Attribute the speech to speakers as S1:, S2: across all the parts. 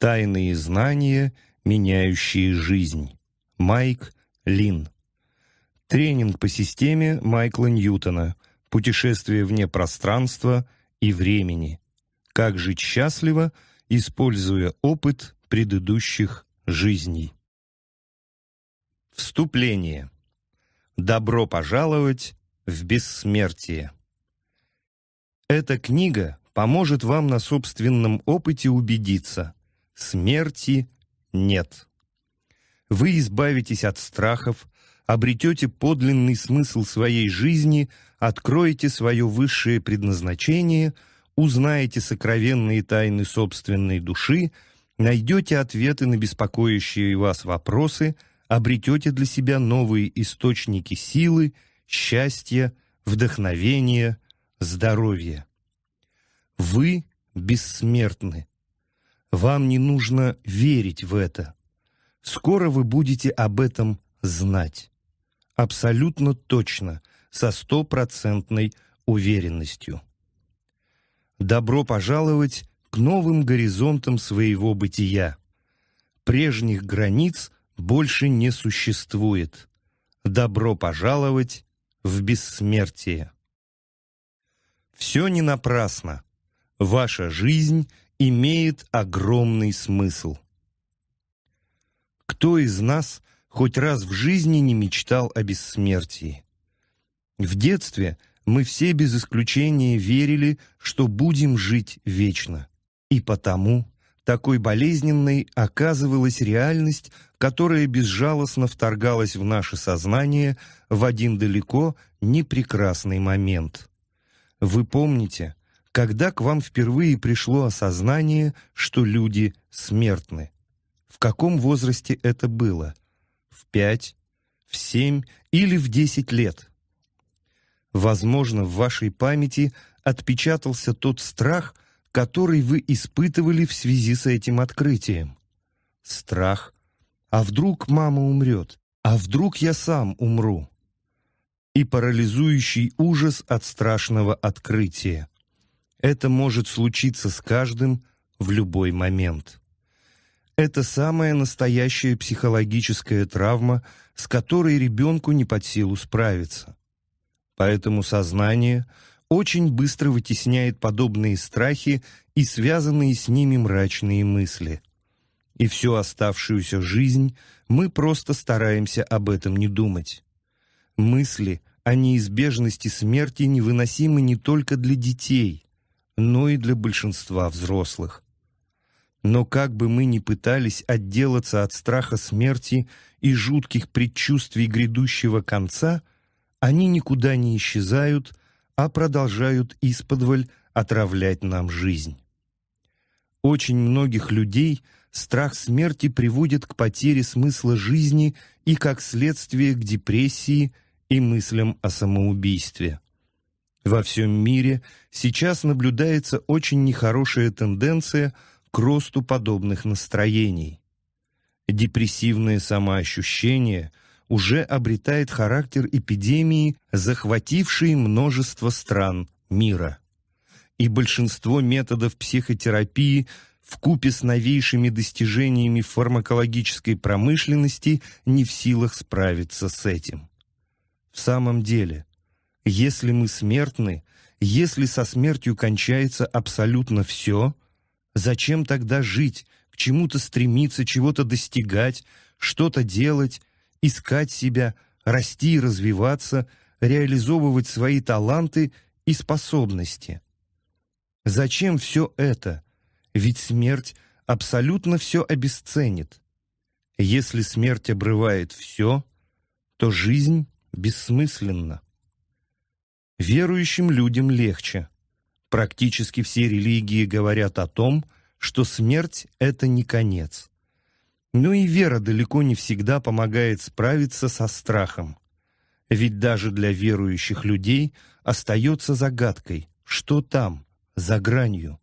S1: Тайные знания, меняющие жизнь. Майк Лин. Тренинг по системе Майкла Ньютона. Путешествие вне пространства и времени. Как жить счастливо, используя опыт предыдущих жизней. Вступление. Добро пожаловать в бессмертие. Эта книга поможет вам на собственном опыте убедиться – смерти нет. Вы избавитесь от страхов, обретете подлинный смысл своей жизни, откроете свое высшее предназначение, узнаете сокровенные тайны собственной души, найдете ответы на беспокоящие вас вопросы, обретете для себя новые источники силы, счастья, вдохновения, здоровья. Вы бессмертны. Вам не нужно верить в это. Скоро вы будете об этом знать. Абсолютно точно, со стопроцентной уверенностью. Добро пожаловать к новым горизонтам своего бытия. Прежних границ больше не существует. Добро пожаловать в бессмертие. Все не напрасно. Ваша жизнь имеет огромный смысл. Кто из нас хоть раз в жизни не мечтал о бессмертии? В детстве мы все без исключения верили, что будем жить вечно. И потому такой болезненной оказывалась реальность, которая безжалостно вторгалась в наше сознание в один далеко непрекрасный момент. Вы помните – когда к вам впервые пришло осознание, что люди смертны? В каком возрасте это было? В пять, в семь или в десять лет? Возможно, в вашей памяти отпечатался тот страх, который вы испытывали в связи с этим открытием. Страх. А вдруг мама умрет? А вдруг я сам умру? И парализующий ужас от страшного открытия. Это может случиться с каждым в любой момент. Это самая настоящая психологическая травма, с которой ребенку не под силу справиться. Поэтому сознание очень быстро вытесняет подобные страхи и связанные с ними мрачные мысли. И всю оставшуюся жизнь мы просто стараемся об этом не думать. Мысли о неизбежности смерти невыносимы не только для детей но ну и для большинства взрослых. Но как бы мы ни пытались отделаться от страха смерти и жутких предчувствий грядущего конца, они никуда не исчезают, а продолжают исподволь отравлять нам жизнь. Очень многих людей страх смерти приводит к потере смысла жизни и, как следствие, к депрессии и мыслям о самоубийстве. Во всем мире сейчас наблюдается очень нехорошая тенденция к росту подобных настроений. Депрессивное самоощущение уже обретает характер эпидемии, захватившей множество стран мира. И большинство методов психотерапии в купе с новейшими достижениями фармакологической промышленности не в силах справиться с этим. В самом деле – если мы смертны, если со смертью кончается абсолютно все, зачем тогда жить, к чему-то стремиться, чего-то достигать, что-то делать, искать себя, расти и развиваться, реализовывать свои таланты и способности? Зачем все это? Ведь смерть абсолютно все обесценит. Если смерть обрывает все, то жизнь бессмысленна. Верующим людям легче. Практически все религии говорят о том, что смерть – это не конец. Но и вера далеко не всегда помогает справиться со страхом. Ведь даже для верующих людей остается загадкой, что там, за гранью.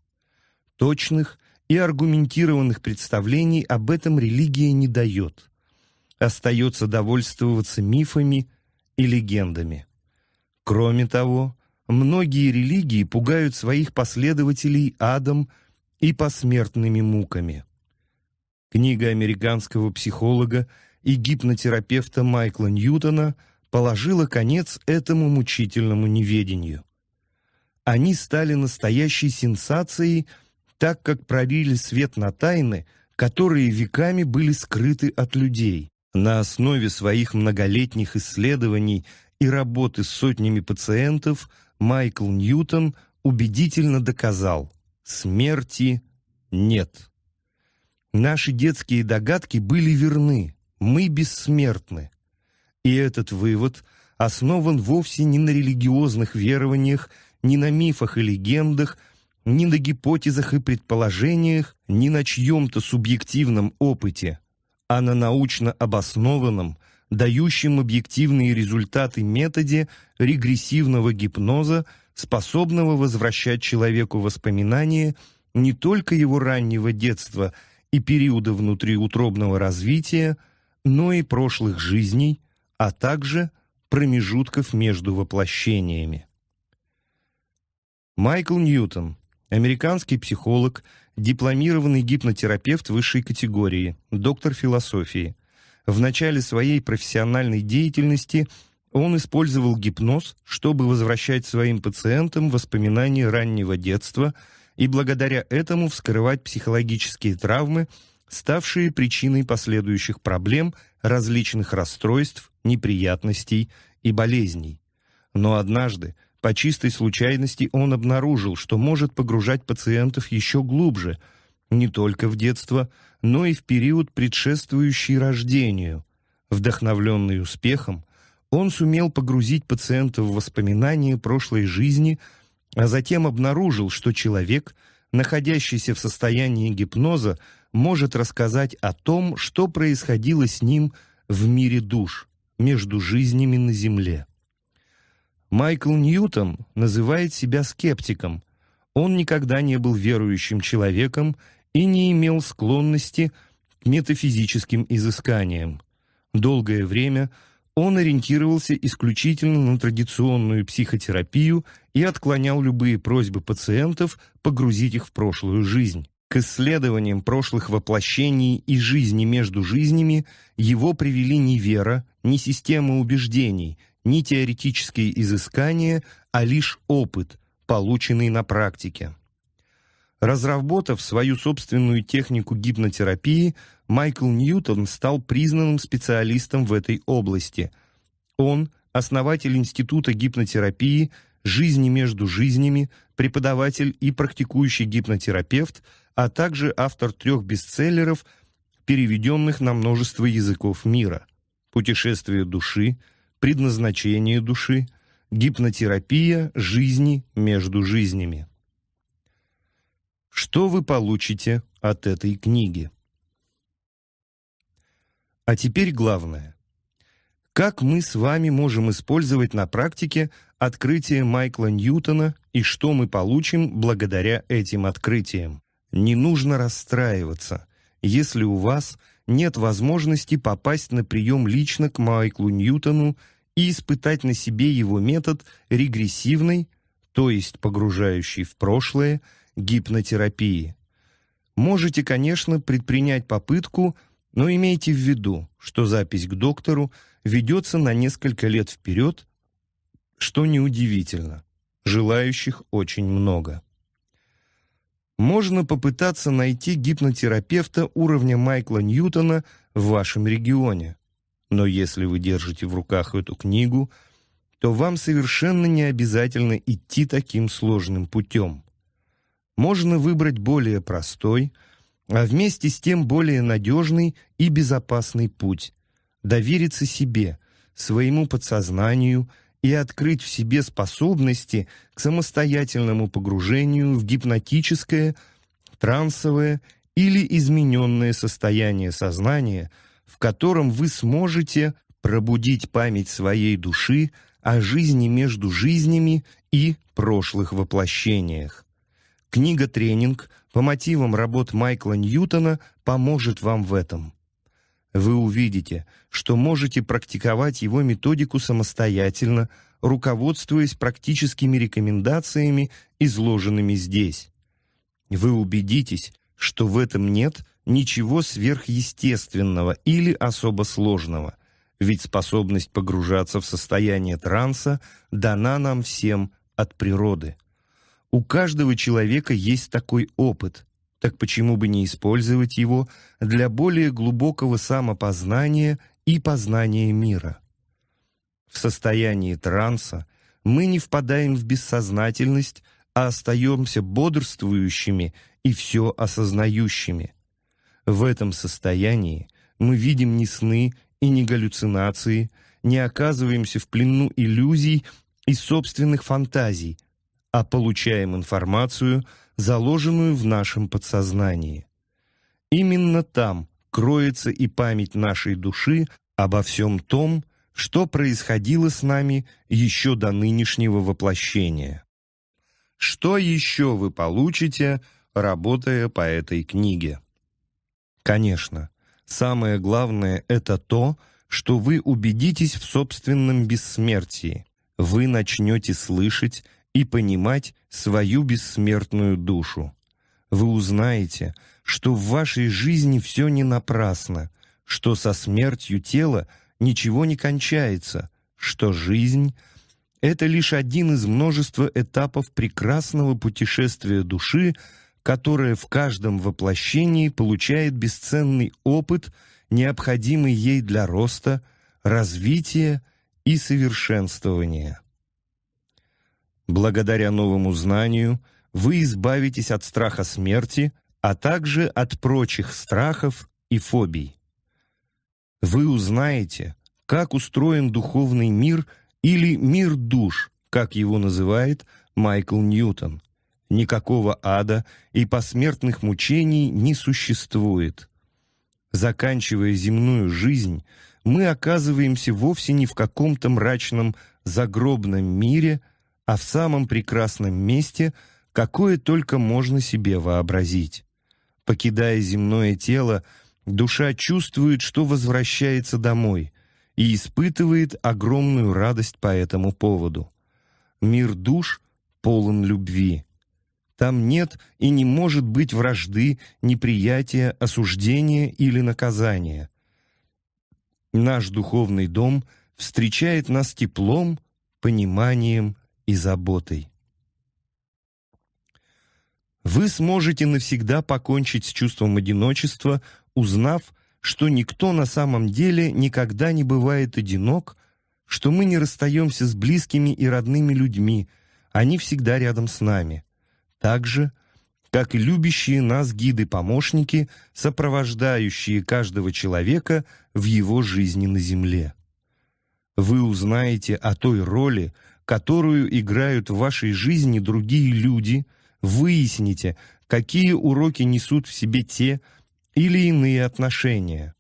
S1: Точных и аргументированных представлений об этом религия не дает. Остается довольствоваться мифами и легендами. Кроме того, многие религии пугают своих последователей адом и посмертными муками. Книга американского психолога и гипнотерапевта Майкла Ньютона положила конец этому мучительному неведению. Они стали настоящей сенсацией, так как пролили свет на тайны, которые веками были скрыты от людей. На основе своих многолетних исследований и работы с сотнями пациентов Майкл Ньютон убедительно доказал – смерти нет. Наши детские догадки были верны, мы бессмертны. И этот вывод основан вовсе не на религиозных верованиях, ни на мифах и легендах, ни на гипотезах и предположениях, ни на чьем-то субъективном опыте, а на научно обоснованном, дающем объективные результаты методе регрессивного гипноза, способного возвращать человеку воспоминания не только его раннего детства и периода внутриутробного развития, но и прошлых жизней, а также промежутков между воплощениями. Майкл Ньютон, американский психолог, дипломированный гипнотерапевт высшей категории, доктор философии – в начале своей профессиональной деятельности он использовал гипноз, чтобы возвращать своим пациентам воспоминания раннего детства и благодаря этому вскрывать психологические травмы, ставшие причиной последующих проблем, различных расстройств, неприятностей и болезней. Но однажды, по чистой случайности, он обнаружил, что может погружать пациентов еще глубже, не только в детство, но ну и в период, предшествующий рождению. Вдохновленный успехом, он сумел погрузить пациента в воспоминания прошлой жизни, а затем обнаружил, что человек, находящийся в состоянии гипноза, может рассказать о том, что происходило с ним в мире душ, между жизнями на Земле. Майкл Ньютон называет себя скептиком. Он никогда не был верующим человеком и не имел склонности к метафизическим изысканиям. Долгое время он ориентировался исключительно на традиционную психотерапию и отклонял любые просьбы пациентов погрузить их в прошлую жизнь. К исследованиям прошлых воплощений и жизни между жизнями его привели не вера, не система убеждений, не теоретические изыскания, а лишь опыт, полученный на практике. Разработав свою собственную технику гипнотерапии, Майкл Ньютон стал признанным специалистом в этой области. Он – основатель Института гипнотерапии «Жизни между жизнями», преподаватель и практикующий гипнотерапевт, а также автор трех бестселлеров, переведенных на множество языков мира. «Путешествие души», «Предназначение души», «Гипнотерапия жизни между жизнями». Что вы получите от этой книги? А теперь главное. Как мы с вами можем использовать на практике открытие Майкла Ньютона и что мы получим благодаря этим открытиям? Не нужно расстраиваться, если у вас нет возможности попасть на прием лично к Майклу Ньютону и испытать на себе его метод регрессивной, то есть погружающий в прошлое, гипнотерапии. Можете, конечно, предпринять попытку, но имейте в виду, что запись к доктору ведется на несколько лет вперед, что неудивительно. Желающих очень много. Можно попытаться найти гипнотерапевта уровня Майкла Ньютона в вашем регионе. Но если вы держите в руках эту книгу, то вам совершенно не обязательно идти таким сложным путем можно выбрать более простой, а вместе с тем более надежный и безопасный путь – довериться себе, своему подсознанию и открыть в себе способности к самостоятельному погружению в гипнотическое, трансовое или измененное состояние сознания, в котором вы сможете пробудить память своей души о жизни между жизнями и прошлых воплощениях. Книга-тренинг по мотивам работ Майкла Ньютона поможет вам в этом. Вы увидите, что можете практиковать его методику самостоятельно, руководствуясь практическими рекомендациями, изложенными здесь. Вы убедитесь, что в этом нет ничего сверхъестественного или особо сложного, ведь способность погружаться в состояние транса дана нам всем от природы. У каждого человека есть такой опыт, так почему бы не использовать его для более глубокого самопознания и познания мира? В состоянии транса мы не впадаем в бессознательность, а остаемся бодрствующими и все осознающими. В этом состоянии мы видим не сны и не галлюцинации, не оказываемся в плену иллюзий и собственных фантазий – а получаем информацию, заложенную в нашем подсознании. Именно там кроется и память нашей души обо всем том, что происходило с нами еще до нынешнего воплощения. Что еще вы получите, работая по этой книге? Конечно, самое главное – это то, что вы убедитесь в собственном бессмертии. Вы начнете слышать и понимать свою бессмертную душу. Вы узнаете, что в вашей жизни все не напрасно, что со смертью тела ничего не кончается, что жизнь — это лишь один из множества этапов прекрасного путешествия души, которая в каждом воплощении получает бесценный опыт, необходимый ей для роста, развития и совершенствования. Благодаря новому знанию вы избавитесь от страха смерти, а также от прочих страхов и фобий. Вы узнаете, как устроен духовный мир или мир душ, как его называет Майкл Ньютон. Никакого ада и посмертных мучений не существует. Заканчивая земную жизнь, мы оказываемся вовсе не в каком-то мрачном загробном мире – а в самом прекрасном месте, какое только можно себе вообразить. Покидая земное тело, душа чувствует, что возвращается домой и испытывает огромную радость по этому поводу. Мир душ полон любви. Там нет и не может быть вражды, неприятия, осуждения или наказания. Наш духовный дом встречает нас теплом, пониманием и заботой. Вы сможете навсегда покончить с чувством одиночества, узнав, что никто на самом деле никогда не бывает одинок, что мы не расстаемся с близкими и родными людьми, они всегда рядом с нами. Так же, как и любящие нас гиды-помощники, сопровождающие каждого человека в его жизни на земле. Вы узнаете о той роли, которую играют в вашей жизни другие люди, выясните, какие уроки несут в себе те или иные отношения.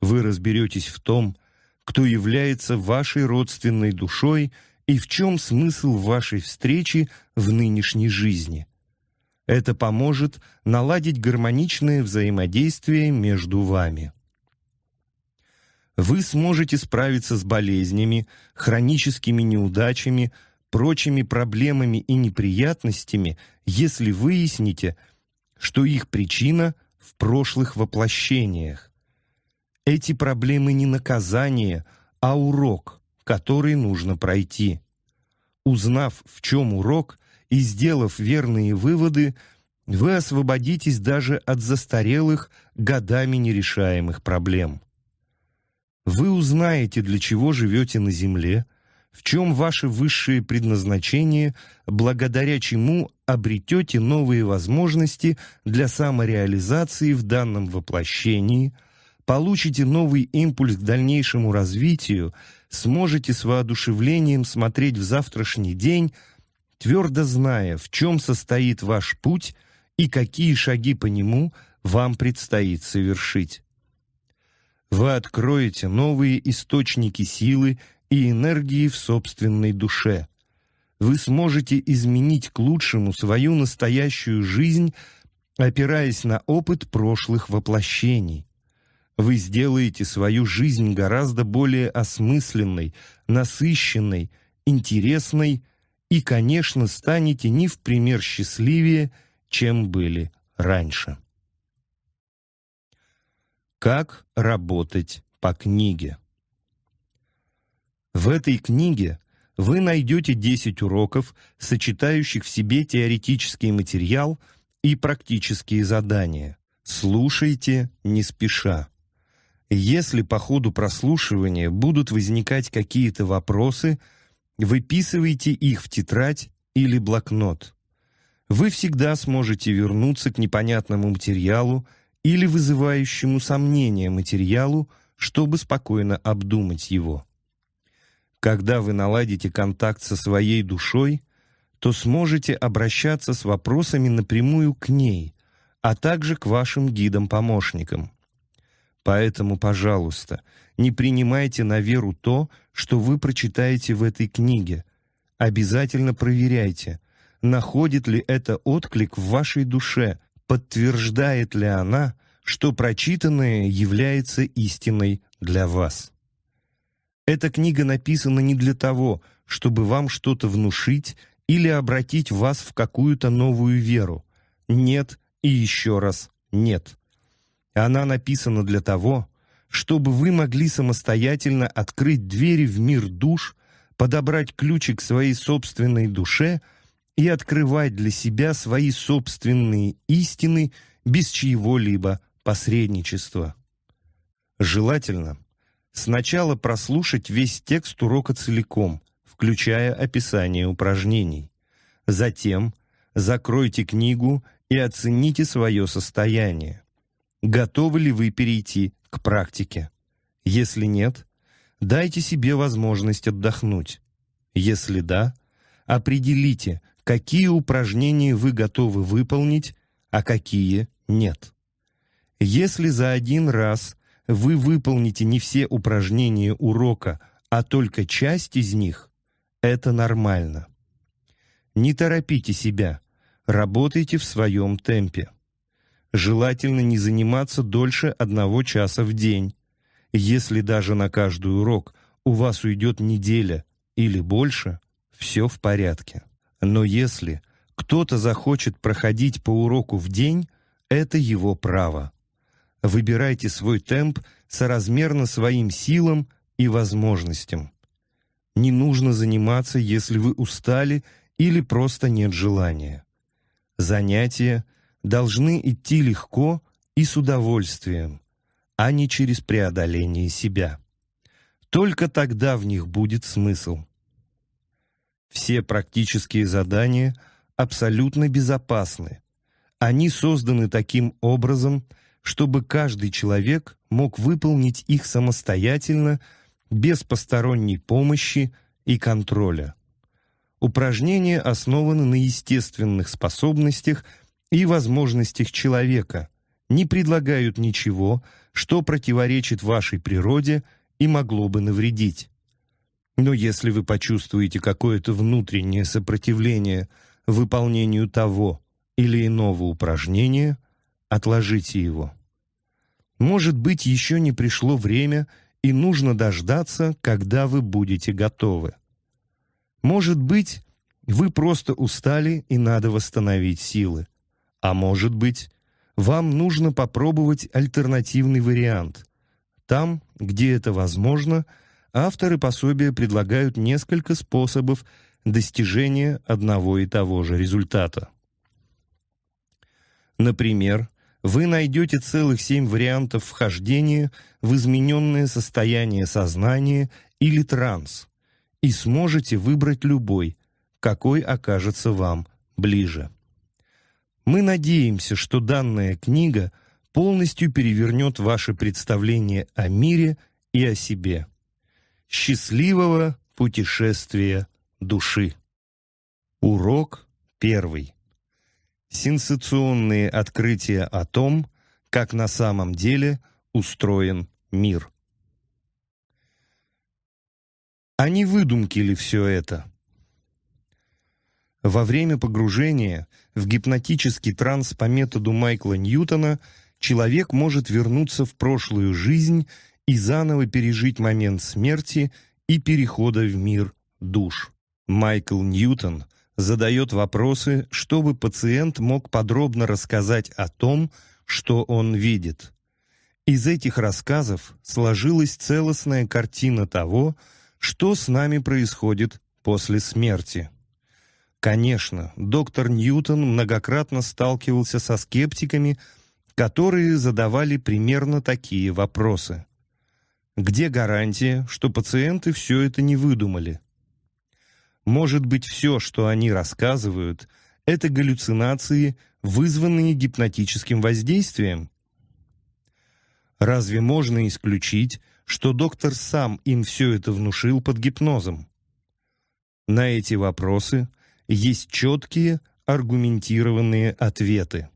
S1: Вы разберетесь в том, кто является вашей родственной душой и в чем смысл вашей встречи в нынешней жизни. Это поможет наладить гармоничное взаимодействие между вами вы сможете справиться с болезнями, хроническими неудачами, прочими проблемами и неприятностями, если выясните, что их причина в прошлых воплощениях. Эти проблемы не наказание, а урок, который нужно пройти. Узнав, в чем урок, и сделав верные выводы, вы освободитесь даже от застарелых, годами нерешаемых проблем. Вы узнаете, для чего живете на земле, в чем ваше высшее предназначение, благодаря чему обретете новые возможности для самореализации в данном воплощении, получите новый импульс к дальнейшему развитию, сможете с воодушевлением смотреть в завтрашний день, твердо зная, в чем состоит ваш путь и какие шаги по нему вам предстоит совершить вы откроете новые источники силы и энергии в собственной душе. Вы сможете изменить к лучшему свою настоящую жизнь, опираясь на опыт прошлых воплощений. Вы сделаете свою жизнь гораздо более осмысленной, насыщенной, интересной и, конечно, станете не в пример счастливее, чем были раньше. Как работать по книге? В этой книге вы найдете 10 уроков, сочетающих в себе теоретический материал и практические задания. Слушайте не спеша. Если по ходу прослушивания будут возникать какие-то вопросы, выписывайте их в тетрадь или блокнот. Вы всегда сможете вернуться к непонятному материалу, или вызывающему сомнения материалу, чтобы спокойно обдумать его. Когда вы наладите контакт со своей душой, то сможете обращаться с вопросами напрямую к ней, а также к вашим гидам-помощникам. Поэтому, пожалуйста, не принимайте на веру то, что вы прочитаете в этой книге. Обязательно проверяйте, находит ли это отклик в вашей душе – подтверждает ли она, что прочитанное является истиной для вас. Эта книга написана не для того, чтобы вам что-то внушить или обратить вас в какую-то новую веру. Нет и еще раз нет. Она написана для того, чтобы вы могли самостоятельно открыть двери в мир душ, подобрать ключи к своей собственной душе – и открывать для себя свои собственные истины без чьего-либо посредничества. Желательно сначала прослушать весь текст урока целиком, включая описание упражнений. Затем закройте книгу и оцените свое состояние. Готовы ли вы перейти к практике? Если нет, дайте себе возможность отдохнуть. Если да, определите, какие упражнения вы готовы выполнить, а какие нет. Если за один раз вы выполните не все упражнения урока, а только часть из них, это нормально. Не торопите себя, работайте в своем темпе. Желательно не заниматься дольше одного часа в день. Если даже на каждый урок у вас уйдет неделя или больше, все в порядке. Но если кто-то захочет проходить по уроку в день, это его право. Выбирайте свой темп соразмерно своим силам и возможностям. Не нужно заниматься, если вы устали или просто нет желания. Занятия должны идти легко и с удовольствием, а не через преодоление себя. Только тогда в них будет смысл – все практические задания абсолютно безопасны. Они созданы таким образом, чтобы каждый человек мог выполнить их самостоятельно, без посторонней помощи и контроля. Упражнения основаны на естественных способностях и возможностях человека, не предлагают ничего, что противоречит вашей природе и могло бы навредить. Но если вы почувствуете какое-то внутреннее сопротивление выполнению того или иного упражнения, отложите его. Может быть, еще не пришло время и нужно дождаться, когда вы будете готовы. Может быть, вы просто устали и надо восстановить силы. А может быть, вам нужно попробовать альтернативный вариант. Там, где это возможно – авторы пособия предлагают несколько способов достижения одного и того же результата. Например, вы найдете целых семь вариантов вхождения в измененное состояние сознания или транс и сможете выбрать любой, какой окажется вам ближе. Мы надеемся, что данная книга полностью перевернет ваше представление о мире и о себе. Счастливого путешествия души. Урок первый. Сенсационные открытия о том, как на самом деле устроен мир. А не выдумки ли все это? Во время погружения в гипнотический транс по методу Майкла Ньютона человек может вернуться в прошлую жизнь и заново пережить момент смерти и перехода в мир душ. Майкл Ньютон задает вопросы, чтобы пациент мог подробно рассказать о том, что он видит. Из этих рассказов сложилась целостная картина того, что с нами происходит после смерти. Конечно, доктор Ньютон многократно сталкивался со скептиками, которые задавали примерно такие вопросы. Где гарантия, что пациенты все это не выдумали? Может быть, все, что они рассказывают, это галлюцинации, вызванные гипнотическим воздействием? Разве можно исключить, что доктор сам им все это внушил под гипнозом? На эти вопросы есть четкие, аргументированные ответы.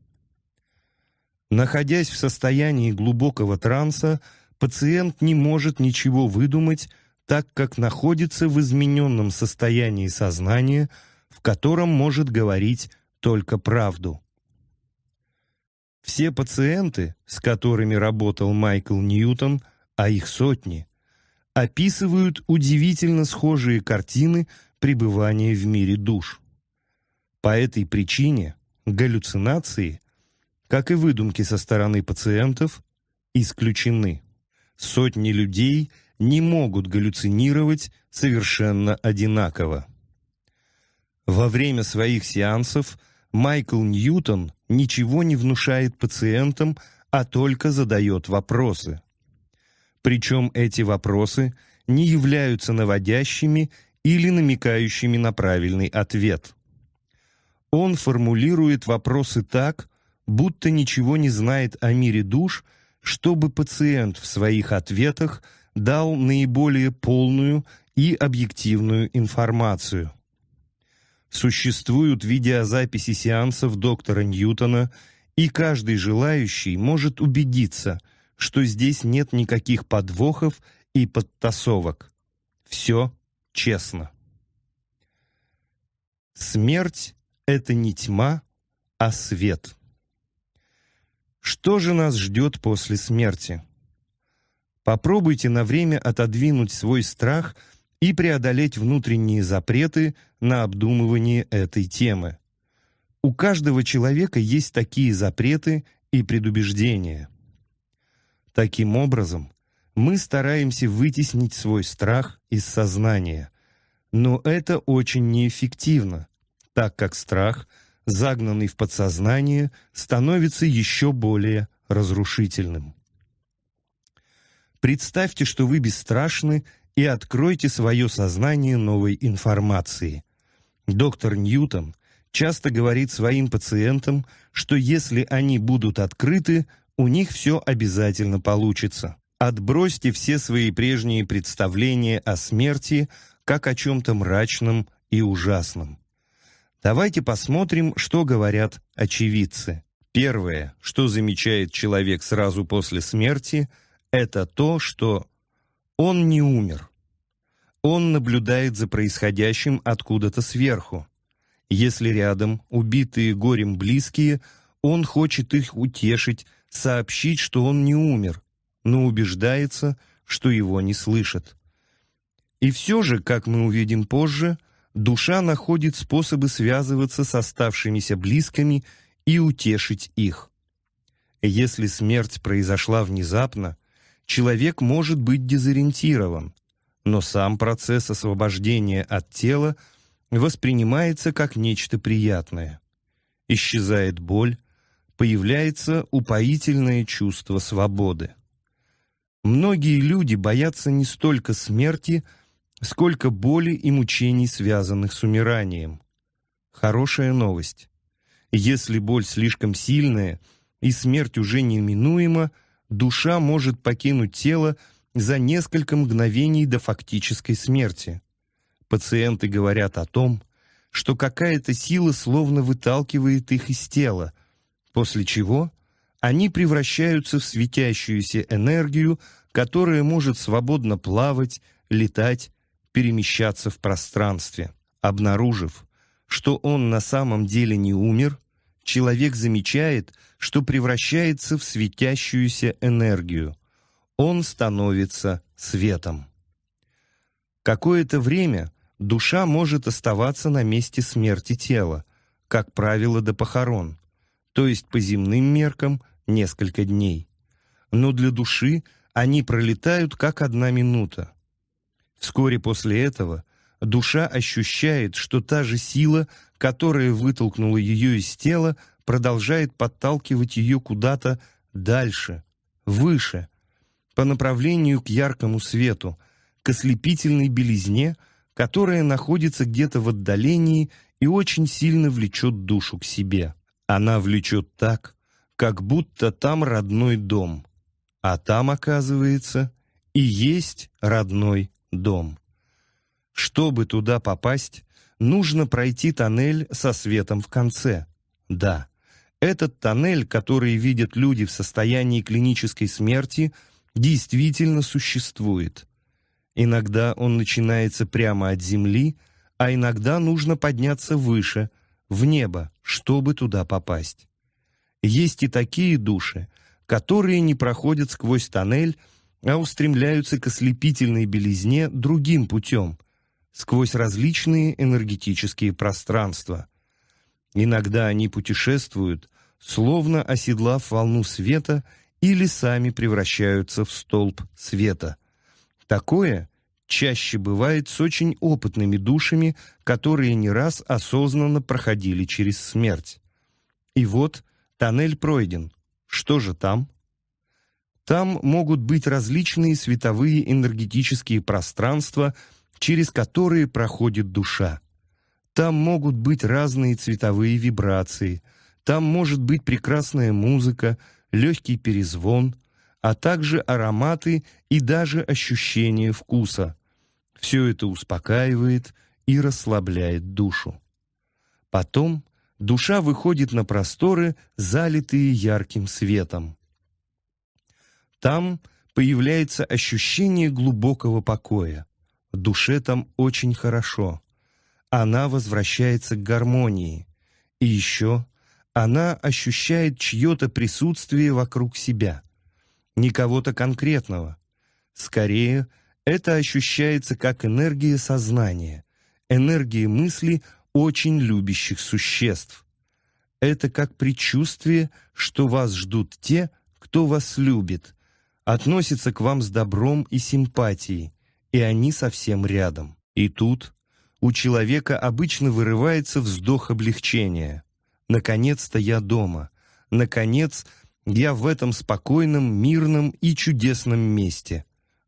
S1: Находясь в состоянии глубокого транса, пациент не может ничего выдумать, так как находится в измененном состоянии сознания, в котором может говорить только правду. Все пациенты, с которыми работал Майкл Ньютон, а их сотни, описывают удивительно схожие картины пребывания в мире душ. По этой причине галлюцинации, как и выдумки со стороны пациентов, исключены сотни людей не могут галлюцинировать совершенно одинаково. Во время своих сеансов Майкл Ньютон ничего не внушает пациентам, а только задает вопросы. Причем эти вопросы не являются наводящими или намекающими на правильный ответ. Он формулирует вопросы так, будто ничего не знает о мире душ чтобы пациент в своих ответах дал наиболее полную и объективную информацию. Существуют видеозаписи сеансов доктора Ньютона, и каждый желающий может убедиться, что здесь нет никаких подвохов и подтасовок. Все честно. Смерть — это не тьма, а свет. Что же нас ждет после смерти? Попробуйте на время отодвинуть свой страх и преодолеть внутренние запреты на обдумывание этой темы. У каждого человека есть такие запреты и предубеждения. Таким образом, мы стараемся вытеснить свой страх из сознания. Но это очень неэффективно, так как страх – загнанный в подсознание, становится еще более разрушительным. Представьте, что вы бесстрашны и откройте свое сознание новой информации. Доктор Ньютон часто говорит своим пациентам, что если они будут открыты, у них все обязательно получится. Отбросьте все свои прежние представления о смерти как о чем-то мрачном и ужасном. Давайте посмотрим, что говорят очевидцы. Первое, что замечает человек сразу после смерти, это то, что он не умер. Он наблюдает за происходящим откуда-то сверху. Если рядом убитые горем близкие, он хочет их утешить, сообщить, что он не умер, но убеждается, что его не слышат. И все же, как мы увидим позже, душа находит способы связываться с оставшимися близкими и утешить их. Если смерть произошла внезапно, человек может быть дезориентирован, но сам процесс освобождения от тела воспринимается как нечто приятное. Исчезает боль, появляется упоительное чувство свободы. Многие люди боятся не столько смерти, сколько боли и мучений, связанных с умиранием. Хорошая новость. Если боль слишком сильная и смерть уже неминуема, душа может покинуть тело за несколько мгновений до фактической смерти. Пациенты говорят о том, что какая-то сила словно выталкивает их из тела, после чего они превращаются в светящуюся энергию, которая может свободно плавать, летать перемещаться в пространстве. Обнаружив, что он на самом деле не умер, человек замечает, что превращается в светящуюся энергию. Он становится светом. Какое-то время душа может оставаться на месте смерти тела, как правило, до похорон, то есть по земным меркам несколько дней. Но для души они пролетают как одна минута. Вскоре после этого душа ощущает, что та же сила, которая вытолкнула ее из тела, продолжает подталкивать ее куда-то дальше, выше, по направлению к яркому свету, к ослепительной белизне, которая находится где-то в отдалении и очень сильно влечет душу к себе. Она влечет так, как будто там родной дом, а там, оказывается, и есть родной дом. Чтобы туда попасть, нужно пройти тоннель со светом в конце. Да, этот тоннель, который видят люди в состоянии клинической смерти, действительно существует. Иногда он начинается прямо от земли, а иногда нужно подняться выше, в небо, чтобы туда попасть. Есть и такие души, которые не проходят сквозь тоннель, а устремляются к ослепительной белизне другим путем, сквозь различные энергетические пространства. Иногда они путешествуют, словно оседлав волну света, или сами превращаются в столб света. Такое чаще бывает с очень опытными душами, которые не раз осознанно проходили через смерть. И вот тоннель пройден. Что же там? Там могут быть различные световые энергетические пространства, через которые проходит душа. Там могут быть разные цветовые вибрации, там может быть прекрасная музыка, легкий перезвон, а также ароматы и даже ощущение вкуса. Все это успокаивает и расслабляет душу. Потом душа выходит на просторы, залитые ярким светом. Там появляется ощущение глубокого покоя. Душе там очень хорошо. Она возвращается к гармонии. И еще она ощущает чье-то присутствие вокруг себя. Не кого-то конкретного. Скорее, это ощущается как энергия сознания, энергия мысли очень любящих существ. Это как предчувствие, что вас ждут те, кто вас любит, Относится к вам с добром и симпатией, и они совсем рядом. И тут у человека обычно вырывается вздох облегчения. «Наконец-то я дома! Наконец, я в этом спокойном, мирном и чудесном месте!»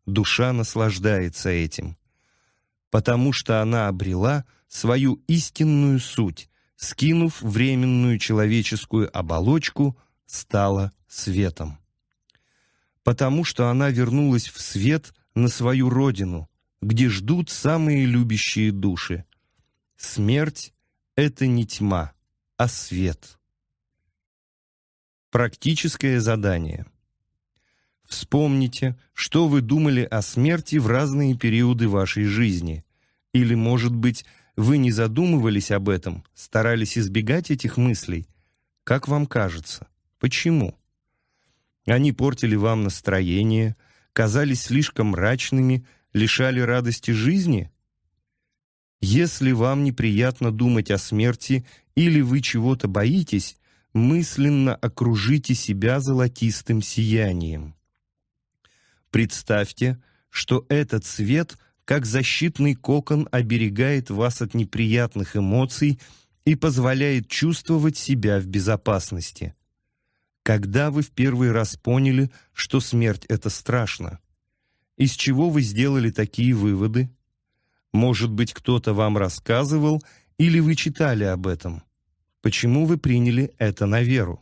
S1: Душа наслаждается этим, потому что она обрела свою истинную суть, скинув временную человеческую оболочку, стала светом потому что она вернулась в свет на свою родину, где ждут самые любящие души. Смерть — это не тьма, а свет. Практическое задание. Вспомните, что вы думали о смерти в разные периоды вашей жизни. Или, может быть, вы не задумывались об этом, старались избегать этих мыслей? Как вам кажется? Почему? Они портили вам настроение, казались слишком мрачными, лишали радости жизни? Если вам неприятно думать о смерти или вы чего-то боитесь, мысленно окружите себя золотистым сиянием. Представьте, что этот свет, как защитный кокон, оберегает вас от неприятных эмоций и позволяет чувствовать себя в безопасности. Когда вы в первый раз поняли, что смерть — это страшно? Из чего вы сделали такие выводы? Может быть, кто-то вам рассказывал или вы читали об этом? Почему вы приняли это на веру?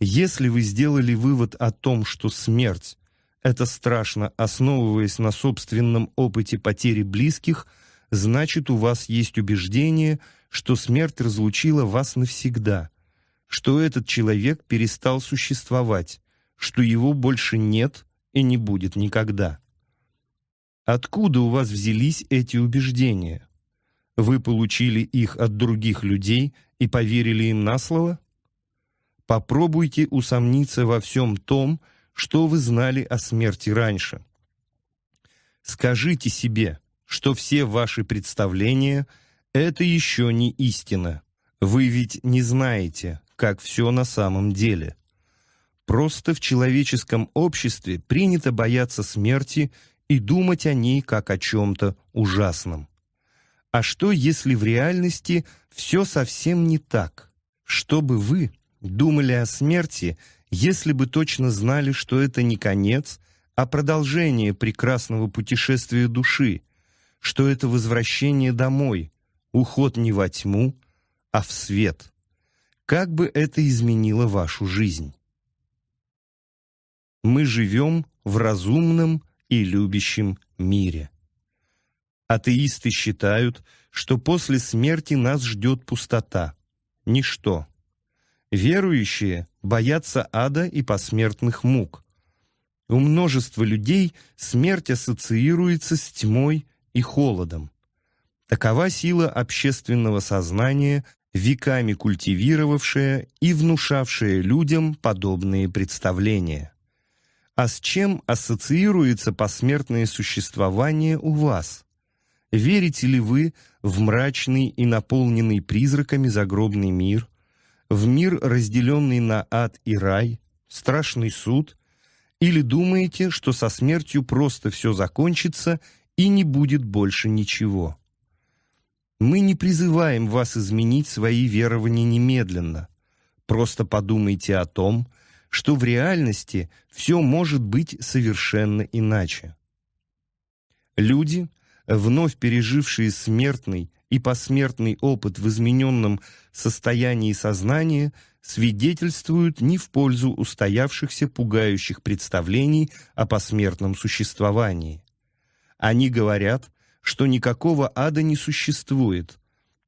S1: Если вы сделали вывод о том, что смерть — это страшно, основываясь на собственном опыте потери близких, значит, у вас есть убеждение, что смерть разлучила вас навсегда — что этот человек перестал существовать, что его больше нет и не будет никогда. Откуда у вас взялись эти убеждения? Вы получили их от других людей и поверили им на слово? Попробуйте усомниться во всем том, что вы знали о смерти раньше. Скажите себе, что все ваши представления – это еще не истина. Вы ведь не знаете, как все на самом деле. Просто в человеческом обществе принято бояться смерти и думать о ней как о чем-то ужасном. А что, если в реальности все совсем не так? Что бы вы думали о смерти, если бы точно знали, что это не конец, а продолжение прекрасного путешествия души, что это возвращение домой, уход не во тьму, а в свет? Как бы это изменило вашу жизнь? Мы живем в разумном и любящем мире. Атеисты считают, что после смерти нас ждет пустота, ничто. Верующие боятся ада и посмертных мук. У множества людей смерть ассоциируется с тьмой и холодом. Такова сила общественного сознания веками культивировавшее и внушавшее людям подобные представления. А с чем ассоциируется посмертное существование у вас? Верите ли вы в мрачный и наполненный призраками загробный мир, в мир, разделенный на ад и рай, страшный суд, или думаете, что со смертью просто все закончится и не будет больше ничего? Мы не призываем вас изменить свои верования немедленно. Просто подумайте о том, что в реальности все может быть совершенно иначе. Люди, вновь пережившие смертный и посмертный опыт в измененном состоянии сознания, свидетельствуют не в пользу устоявшихся пугающих представлений о посмертном существовании. Они говорят – что никакого ада не существует.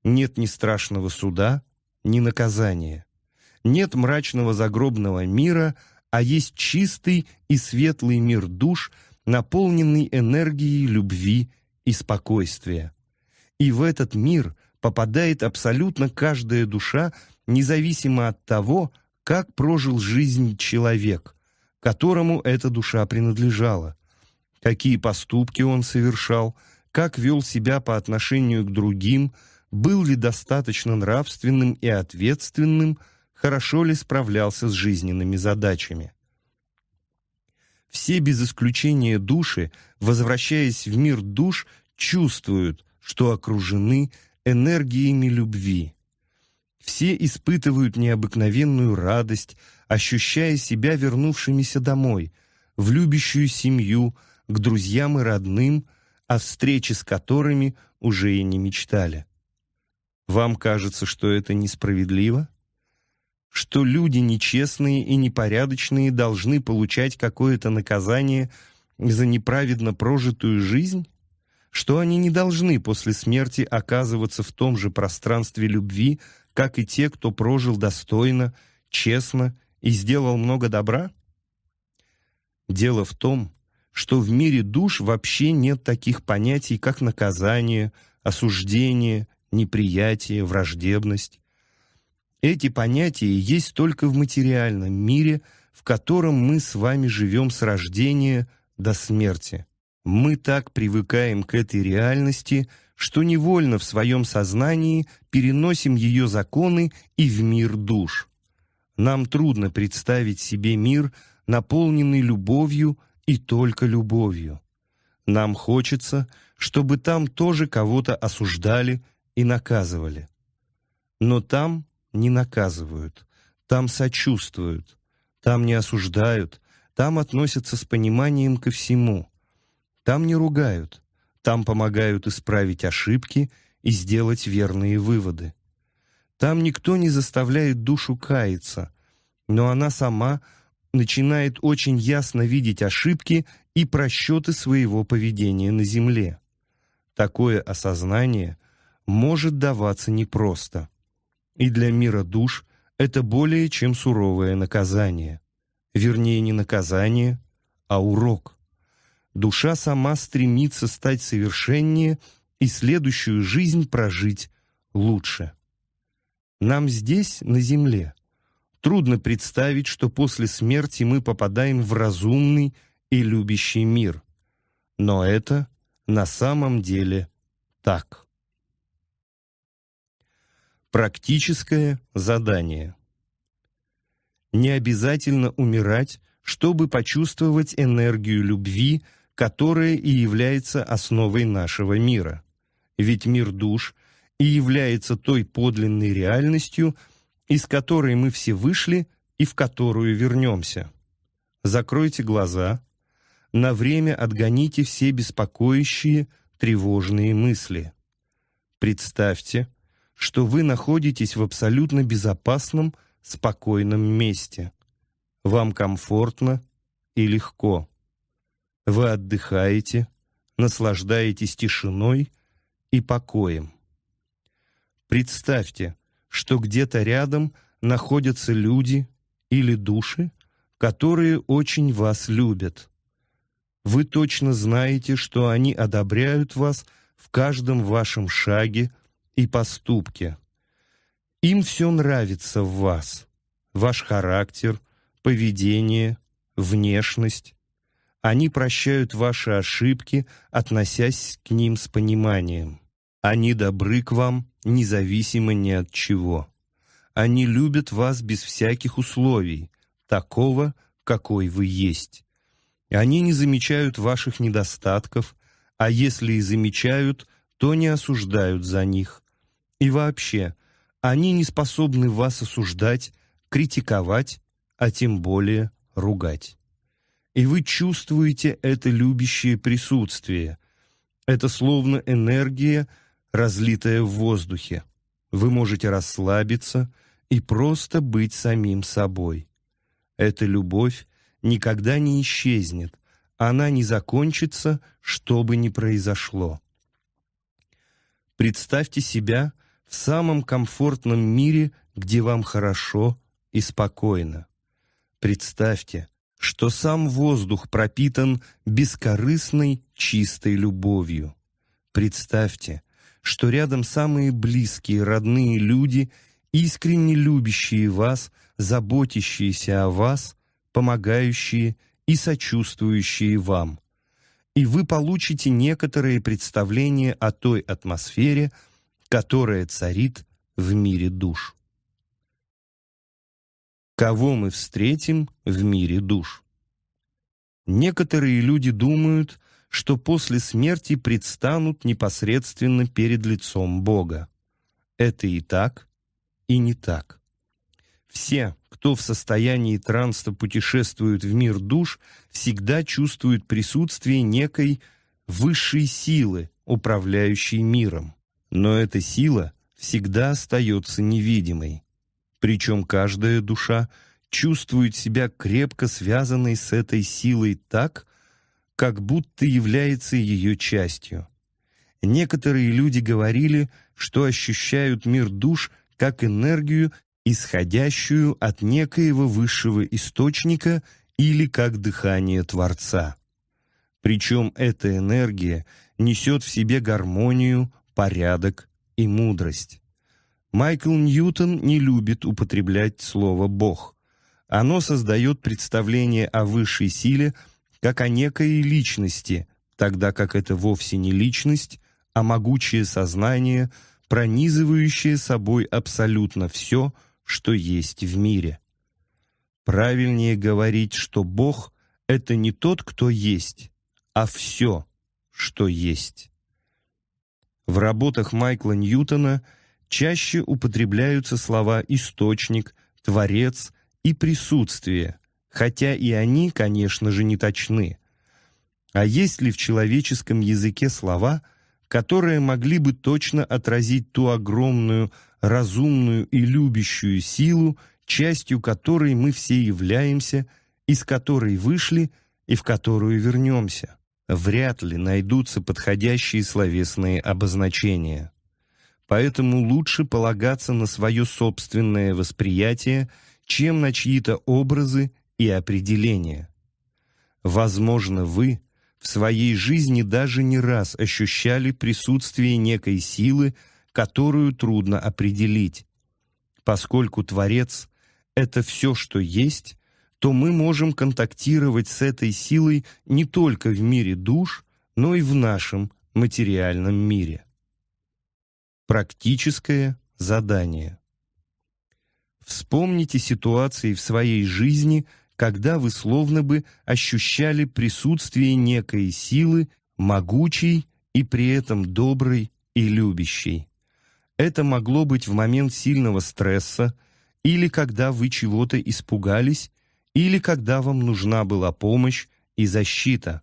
S1: Нет ни страшного суда, ни наказания. Нет мрачного загробного мира, а есть чистый и светлый мир душ, наполненный энергией любви и спокойствия. И в этот мир попадает абсолютно каждая душа, независимо от того, как прожил жизнь человек, которому эта душа принадлежала, какие поступки он совершал – как вел себя по отношению к другим, был ли достаточно нравственным и ответственным, хорошо ли справлялся с жизненными задачами. Все без исключения души, возвращаясь в мир душ, чувствуют, что окружены энергиями любви. Все испытывают необыкновенную радость, ощущая себя вернувшимися домой, в любящую семью, к друзьям и родным – о встрече с которыми уже и не мечтали. Вам кажется, что это несправедливо? Что люди нечестные и непорядочные должны получать какое-то наказание за неправедно прожитую жизнь? Что они не должны после смерти оказываться в том же пространстве любви, как и те, кто прожил достойно, честно и сделал много добра? Дело в том, что в мире душ вообще нет таких понятий, как наказание, осуждение, неприятие, враждебность. Эти понятия есть только в материальном мире, в котором мы с вами живем с рождения до смерти. Мы так привыкаем к этой реальности, что невольно в своем сознании переносим ее законы и в мир душ. Нам трудно представить себе мир, наполненный любовью, и только любовью. Нам хочется, чтобы там тоже кого-то осуждали и наказывали. Но там не наказывают, там сочувствуют, там не осуждают, там относятся с пониманием ко всему. Там не ругают, там помогают исправить ошибки и сделать верные выводы. Там никто не заставляет душу каяться, но она сама – начинает очень ясно видеть ошибки и просчеты своего поведения на Земле. Такое осознание может даваться непросто. И для мира душ это более чем суровое наказание. Вернее, не наказание, а урок. Душа сама стремится стать совершеннее и следующую жизнь прожить лучше. Нам здесь, на Земле, Трудно представить, что после смерти мы попадаем в разумный и любящий мир. Но это на самом деле так. Практическое задание. Не обязательно умирать, чтобы почувствовать энергию любви, которая и является основой нашего мира. Ведь мир душ и является той подлинной реальностью, из которой мы все вышли и в которую вернемся. Закройте глаза, на время отгоните все беспокоящие, тревожные мысли. Представьте, что вы находитесь в абсолютно безопасном, спокойном месте. Вам комфортно и легко. Вы отдыхаете, наслаждаетесь тишиной и покоем. Представьте, что где-то рядом находятся люди или души, которые очень вас любят. Вы точно знаете, что они одобряют вас в каждом вашем шаге и поступке. Им все нравится в вас, ваш характер, поведение, внешность. Они прощают ваши ошибки, относясь к ним с пониманием. Они добры к вам, независимо ни от чего. Они любят вас без всяких условий, такого, какой вы есть. Они не замечают ваших недостатков, а если и замечают, то не осуждают за них. И вообще, они не способны вас осуждать, критиковать, а тем более ругать. И вы чувствуете это любящее присутствие. Это словно энергия – разлитое в воздухе. Вы можете расслабиться и просто быть самим собой. Эта любовь никогда не исчезнет, она не закончится, что бы ни произошло. Представьте себя в самом комфортном мире, где вам хорошо и спокойно. Представьте, что сам воздух пропитан бескорыстной чистой любовью. Представьте, что рядом самые близкие, родные люди, искренне любящие вас, заботящиеся о вас, помогающие и сочувствующие вам. И вы получите некоторые представления о той атмосфере, которая царит в мире душ. Кого мы встретим в мире душ? Некоторые люди думают, что после смерти предстанут непосредственно перед лицом Бога. Это и так, и не так. Все, кто в состоянии транста путешествует в мир душ, всегда чувствуют присутствие некой высшей силы, управляющей миром. Но эта сила всегда остается невидимой. Причем каждая душа чувствует себя крепко связанной с этой силой так, как будто является ее частью. Некоторые люди говорили, что ощущают мир душ как энергию, исходящую от некоего высшего источника или как дыхание Творца. Причем эта энергия несет в себе гармонию, порядок и мудрость. Майкл Ньютон не любит употреблять слово «бог». Оно создает представление о высшей силе – как о некой личности, тогда как это вовсе не личность, а могучее сознание, пронизывающее собой абсолютно все, что есть в мире. Правильнее говорить, что Бог — это не тот, кто есть, а все, что есть. В работах Майкла Ньютона чаще употребляются слова «источник», «творец» и «присутствие», хотя и они, конечно же, не точны. А есть ли в человеческом языке слова, которые могли бы точно отразить ту огромную, разумную и любящую силу, частью которой мы все являемся, из которой вышли и в которую вернемся? Вряд ли найдутся подходящие словесные обозначения. Поэтому лучше полагаться на свое собственное восприятие, чем на чьи-то образы и определения. Возможно, вы в своей жизни даже не раз ощущали присутствие некой силы, которую трудно определить. Поскольку Творец — это все, что есть, то мы можем контактировать с этой силой не только в мире душ, но и в нашем материальном мире. Практическое задание. Вспомните ситуации в своей жизни — когда вы словно бы ощущали присутствие некой силы, могучей и при этом доброй и любящей. Это могло быть в момент сильного стресса, или когда вы чего-то испугались, или когда вам нужна была помощь и защита.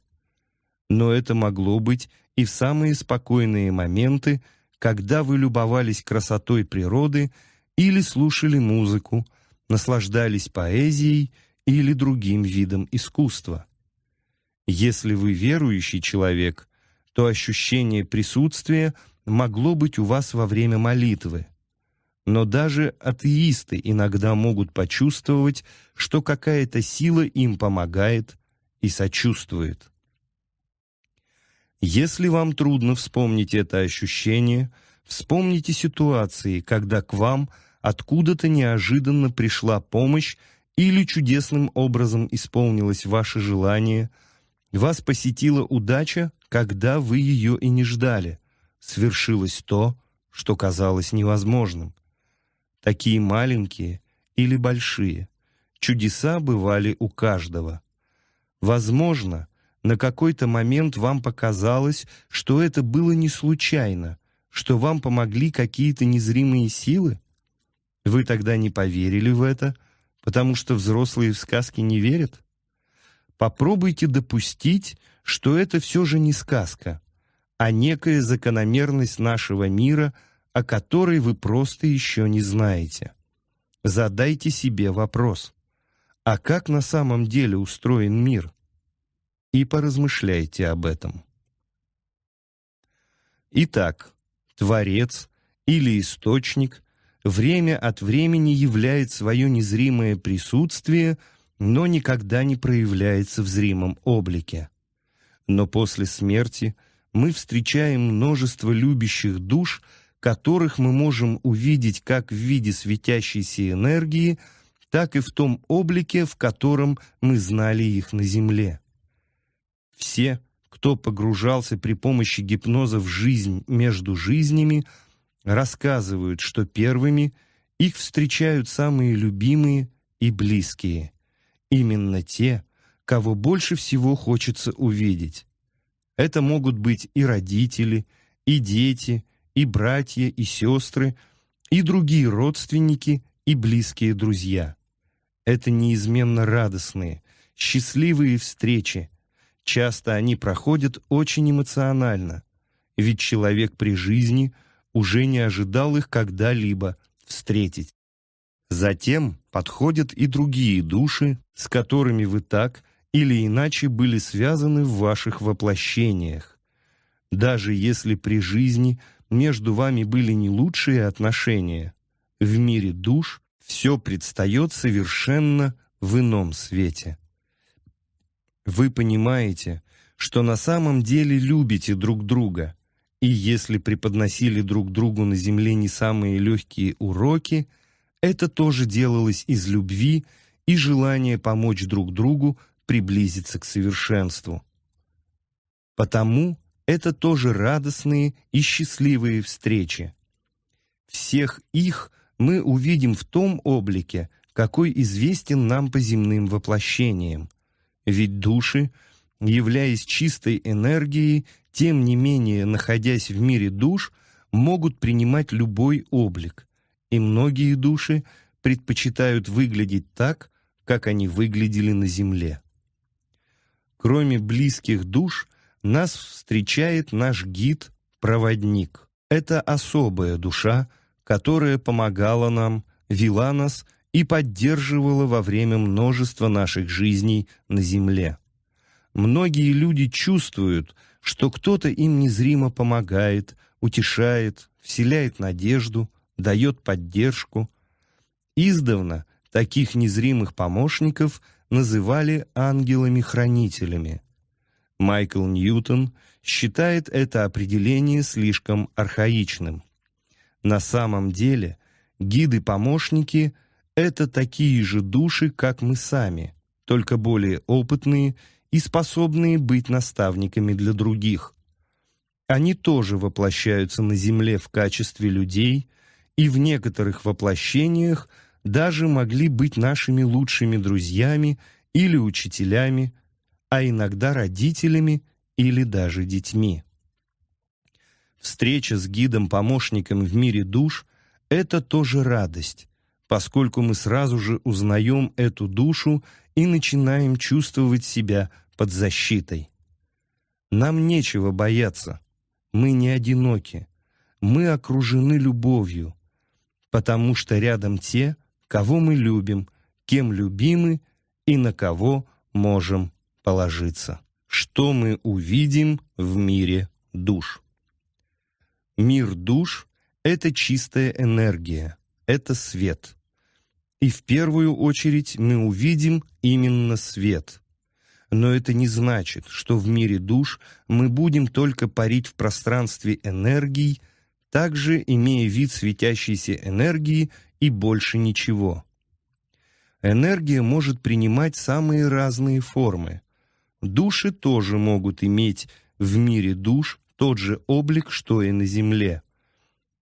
S1: Но это могло быть и в самые спокойные моменты, когда вы любовались красотой природы или слушали музыку, наслаждались поэзией – или другим видом искусства. Если вы верующий человек, то ощущение присутствия могло быть у вас во время молитвы. Но даже атеисты иногда могут почувствовать, что какая-то сила им помогает и сочувствует. Если вам трудно вспомнить это ощущение, вспомните ситуации, когда к вам откуда-то неожиданно пришла помощь или чудесным образом исполнилось ваше желание, вас посетила удача, когда вы ее и не ждали, свершилось то, что казалось невозможным. Такие маленькие или большие, чудеса бывали у каждого. Возможно, на какой-то момент вам показалось, что это было не случайно, что вам помогли какие-то незримые силы? Вы тогда не поверили в это – потому что взрослые в сказки не верят? Попробуйте допустить, что это все же не сказка, а некая закономерность нашего мира, о которой вы просто еще не знаете. Задайте себе вопрос, а как на самом деле устроен мир? И поразмышляйте об этом. Итак, Творец или Источник время от времени являет свое незримое присутствие, но никогда не проявляется в зримом облике. Но после смерти мы встречаем множество любящих душ, которых мы можем увидеть как в виде светящейся энергии, так и в том облике, в котором мы знали их на Земле. Все, кто погружался при помощи гипноза в жизнь между жизнями – рассказывают, что первыми их встречают самые любимые и близкие, именно те, кого больше всего хочется увидеть. Это могут быть и родители, и дети, и братья, и сестры, и другие родственники, и близкие друзья. Это неизменно радостные, счастливые встречи. Часто они проходят очень эмоционально, ведь человек при жизни – уже не ожидал их когда-либо встретить. Затем подходят и другие души, с которыми вы так или иначе были связаны в ваших воплощениях. Даже если при жизни между вами были не лучшие отношения, в мире душ все предстает совершенно в ином свете. Вы понимаете, что на самом деле любите друг друга – и если преподносили друг другу на земле не самые легкие уроки, это тоже делалось из любви и желания помочь друг другу приблизиться к совершенству. Потому это тоже радостные и счастливые встречи. Всех их мы увидим в том облике, какой известен нам по земным воплощениям. Ведь души — являясь чистой энергией, тем не менее, находясь в мире душ, могут принимать любой облик, и многие души предпочитают выглядеть так, как они выглядели на Земле. Кроме близких душ, нас встречает наш гид-проводник. Это особая душа, которая помогала нам, вела нас и поддерживала во время множества наших жизней на Земле. Многие люди чувствуют, что кто-то им незримо помогает, утешает, вселяет надежду, дает поддержку. Издавна таких незримых помощников называли ангелами-хранителями. Майкл Ньютон считает это определение слишком архаичным. На самом деле гиды-помощники — это такие же души, как мы сами, только более опытные — и способные быть наставниками для других. Они тоже воплощаются на земле в качестве людей и в некоторых воплощениях даже могли быть нашими лучшими друзьями или учителями, а иногда родителями или даже детьми. Встреча с гидом-помощником в мире душ – это тоже радость, поскольку мы сразу же узнаем эту душу и начинаем чувствовать себя под защитой. Нам нечего бояться. Мы не одиноки. Мы окружены любовью, потому что рядом те, кого мы любим, кем любимы и на кого можем положиться. Что мы увидим в мире душ? Мир душ — это чистая энергия, это свет. И в первую очередь мы увидим именно свет. Но это не значит, что в мире душ мы будем только парить в пространстве энергий, также имея вид светящейся энергии и больше ничего. Энергия может принимать самые разные формы. Души тоже могут иметь в мире душ тот же облик, что и на Земле.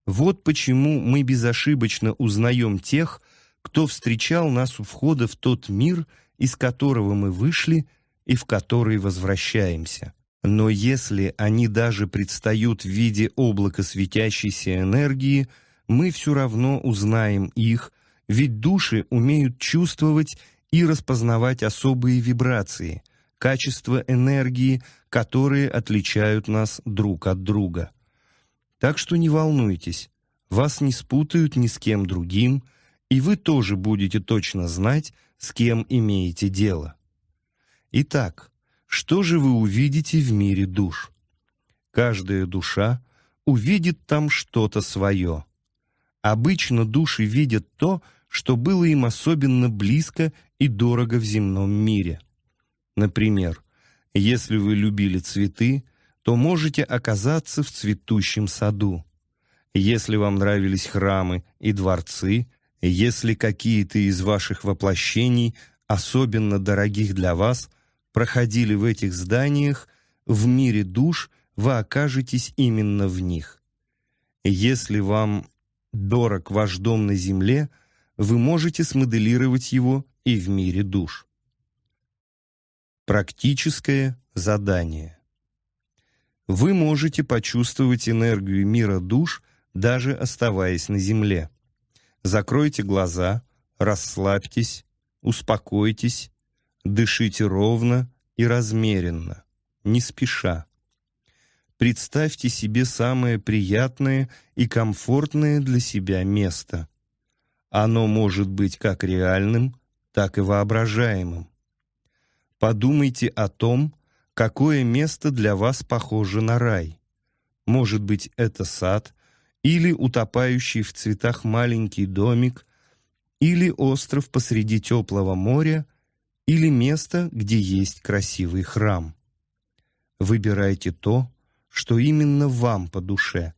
S1: Вот почему мы безошибочно узнаем тех, кто встречал нас у входа в тот мир, из которого мы вышли и в который возвращаемся. Но если они даже предстают в виде облака светящейся энергии, мы все равно узнаем их, ведь души умеют чувствовать и распознавать особые вибрации, качества энергии, которые отличают нас друг от друга. Так что не волнуйтесь, вас не спутают ни с кем другим – и вы тоже будете точно знать, с кем имеете дело. Итак, что же вы увидите в мире душ? Каждая душа увидит там что-то свое. Обычно души видят то, что было им особенно близко и дорого в земном мире. Например, если вы любили цветы, то можете оказаться в цветущем саду. Если вам нравились храмы и дворцы, если какие-то из ваших воплощений, особенно дорогих для вас, проходили в этих зданиях, в мире душ вы окажетесь именно в них. Если вам дорог ваш дом на земле, вы можете смоделировать его и в мире душ. Практическое задание. Вы можете почувствовать энергию мира душ, даже оставаясь на земле. Закройте глаза, расслабьтесь, успокойтесь, дышите ровно и размеренно, не спеша. Представьте себе самое приятное и комфортное для себя место. Оно может быть как реальным, так и воображаемым. Подумайте о том, какое место для вас похоже на рай. Может быть, это сад – или утопающий в цветах маленький домик, или остров посреди теплого моря, или место, где есть красивый храм. Выбирайте то, что именно вам по душе,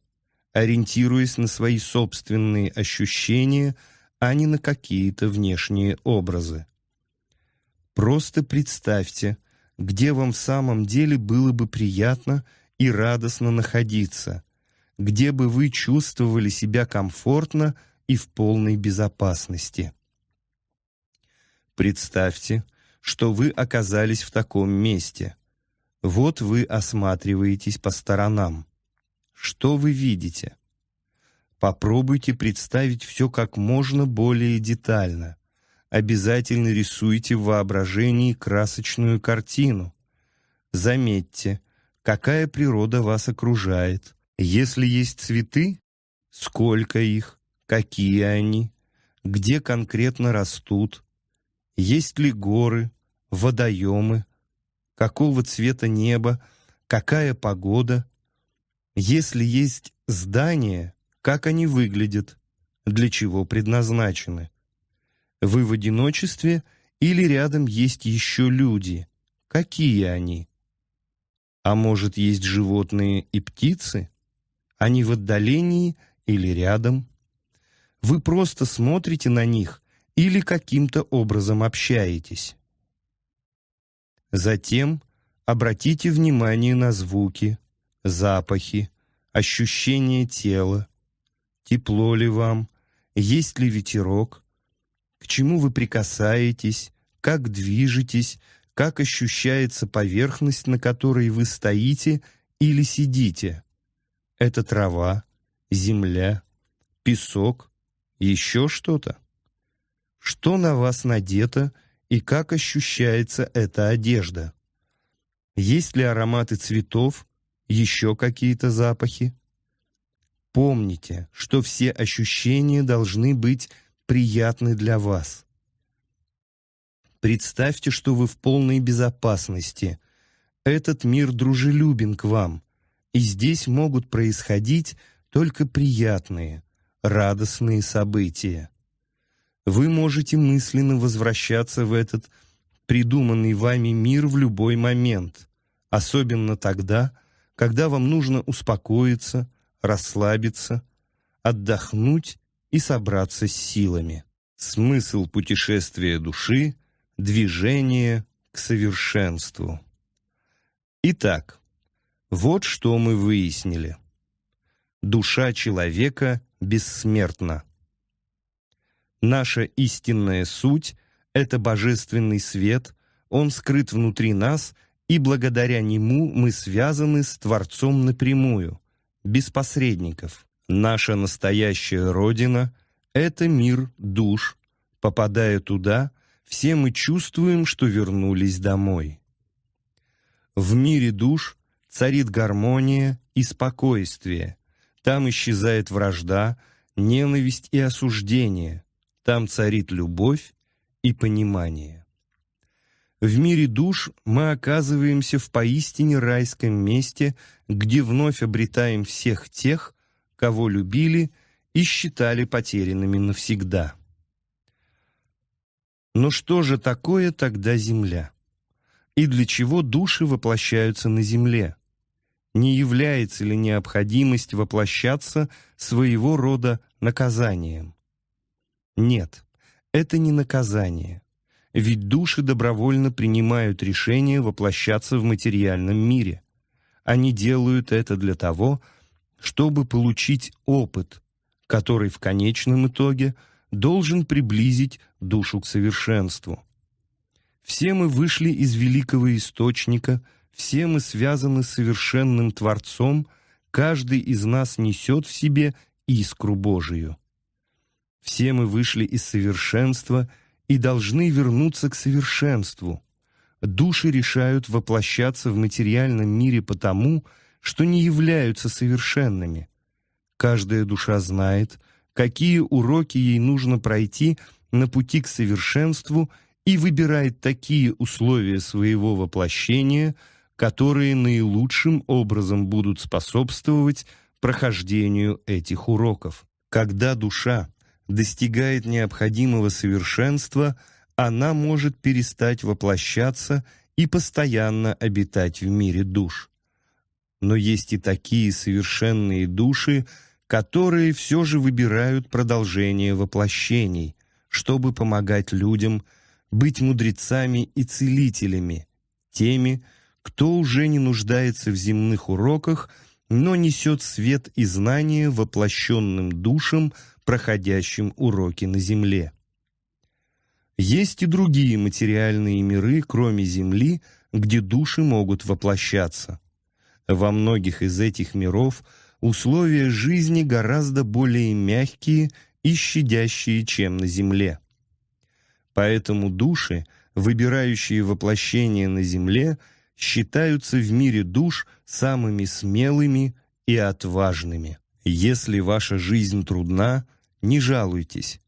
S1: ориентируясь на свои собственные ощущения, а не на какие-то внешние образы. Просто представьте, где вам в самом деле было бы приятно и радостно находиться – где бы вы чувствовали себя комфортно и в полной безопасности. Представьте, что вы оказались в таком месте. Вот вы осматриваетесь по сторонам. Что вы видите? Попробуйте представить все как можно более детально. Обязательно рисуйте в воображении красочную картину. Заметьте, какая природа вас окружает, если есть цветы, сколько их, какие они, где конкретно растут, есть ли горы, водоемы, какого цвета небо, какая погода. Если есть здания, как они выглядят, для чего предназначены. Вы в одиночестве или рядом есть еще люди, какие они. А может, есть животные и птицы? Они в отдалении или рядом. Вы просто смотрите на них или каким-то образом общаетесь. Затем обратите внимание на звуки, запахи, ощущение тела, тепло ли вам, есть ли ветерок, к чему вы прикасаетесь, как движетесь, как ощущается поверхность, на которой вы стоите или сидите. Это трава, земля, песок, еще что-то. Что на вас надето и как ощущается эта одежда? Есть ли ароматы цветов, еще какие-то запахи? Помните, что все ощущения должны быть приятны для вас. Представьте, что вы в полной безопасности. Этот мир дружелюбен к вам и здесь могут происходить только приятные, радостные события. Вы можете мысленно возвращаться в этот придуманный вами мир в любой момент, особенно тогда, когда вам нужно успокоиться, расслабиться, отдохнуть и собраться с силами. Смысл путешествия души – движение к совершенству. Итак, вот что мы выяснили. Душа человека бессмертна. Наша истинная суть — это божественный свет, он скрыт внутри нас, и благодаря нему мы связаны с Творцом напрямую, без посредников. Наша настоящая Родина — это мир душ. Попадая туда, все мы чувствуем, что вернулись домой. В мире душ — царит гармония и спокойствие. Там исчезает вражда, ненависть и осуждение. Там царит любовь и понимание. В мире душ мы оказываемся в поистине райском месте, где вновь обретаем всех тех, кого любили и считали потерянными навсегда. Но что же такое тогда земля? И для чего души воплощаются на земле? не является ли необходимость воплощаться своего рода наказанием? Нет, это не наказание, ведь души добровольно принимают решение воплощаться в материальном мире. Они делают это для того, чтобы получить опыт, который в конечном итоге должен приблизить душу к совершенству. Все мы вышли из великого источника – все мы связаны с совершенным Творцом, каждый из нас несет в себе искру Божию. Все мы вышли из совершенства и должны вернуться к совершенству. Души решают воплощаться в материальном мире потому, что не являются совершенными. Каждая душа знает, какие уроки ей нужно пройти на пути к совершенству и выбирает такие условия своего воплощения – которые наилучшим образом будут способствовать прохождению этих уроков. Когда душа достигает необходимого совершенства, она может перестать воплощаться и постоянно обитать в мире душ. Но есть и такие совершенные души, которые все же выбирают продолжение воплощений, чтобы помогать людям быть мудрецами и целителями, теми, кто уже не нуждается в земных уроках, но несет свет и знания воплощенным душам, проходящим уроки на земле. Есть и другие материальные миры, кроме Земли, где души могут воплощаться. Во многих из этих миров условия жизни гораздо более мягкие и щадящие, чем на Земле. Поэтому души, выбирающие воплощение на Земле – считаются в мире душ самыми смелыми и отважными. Если ваша жизнь трудна, не жалуйтесь.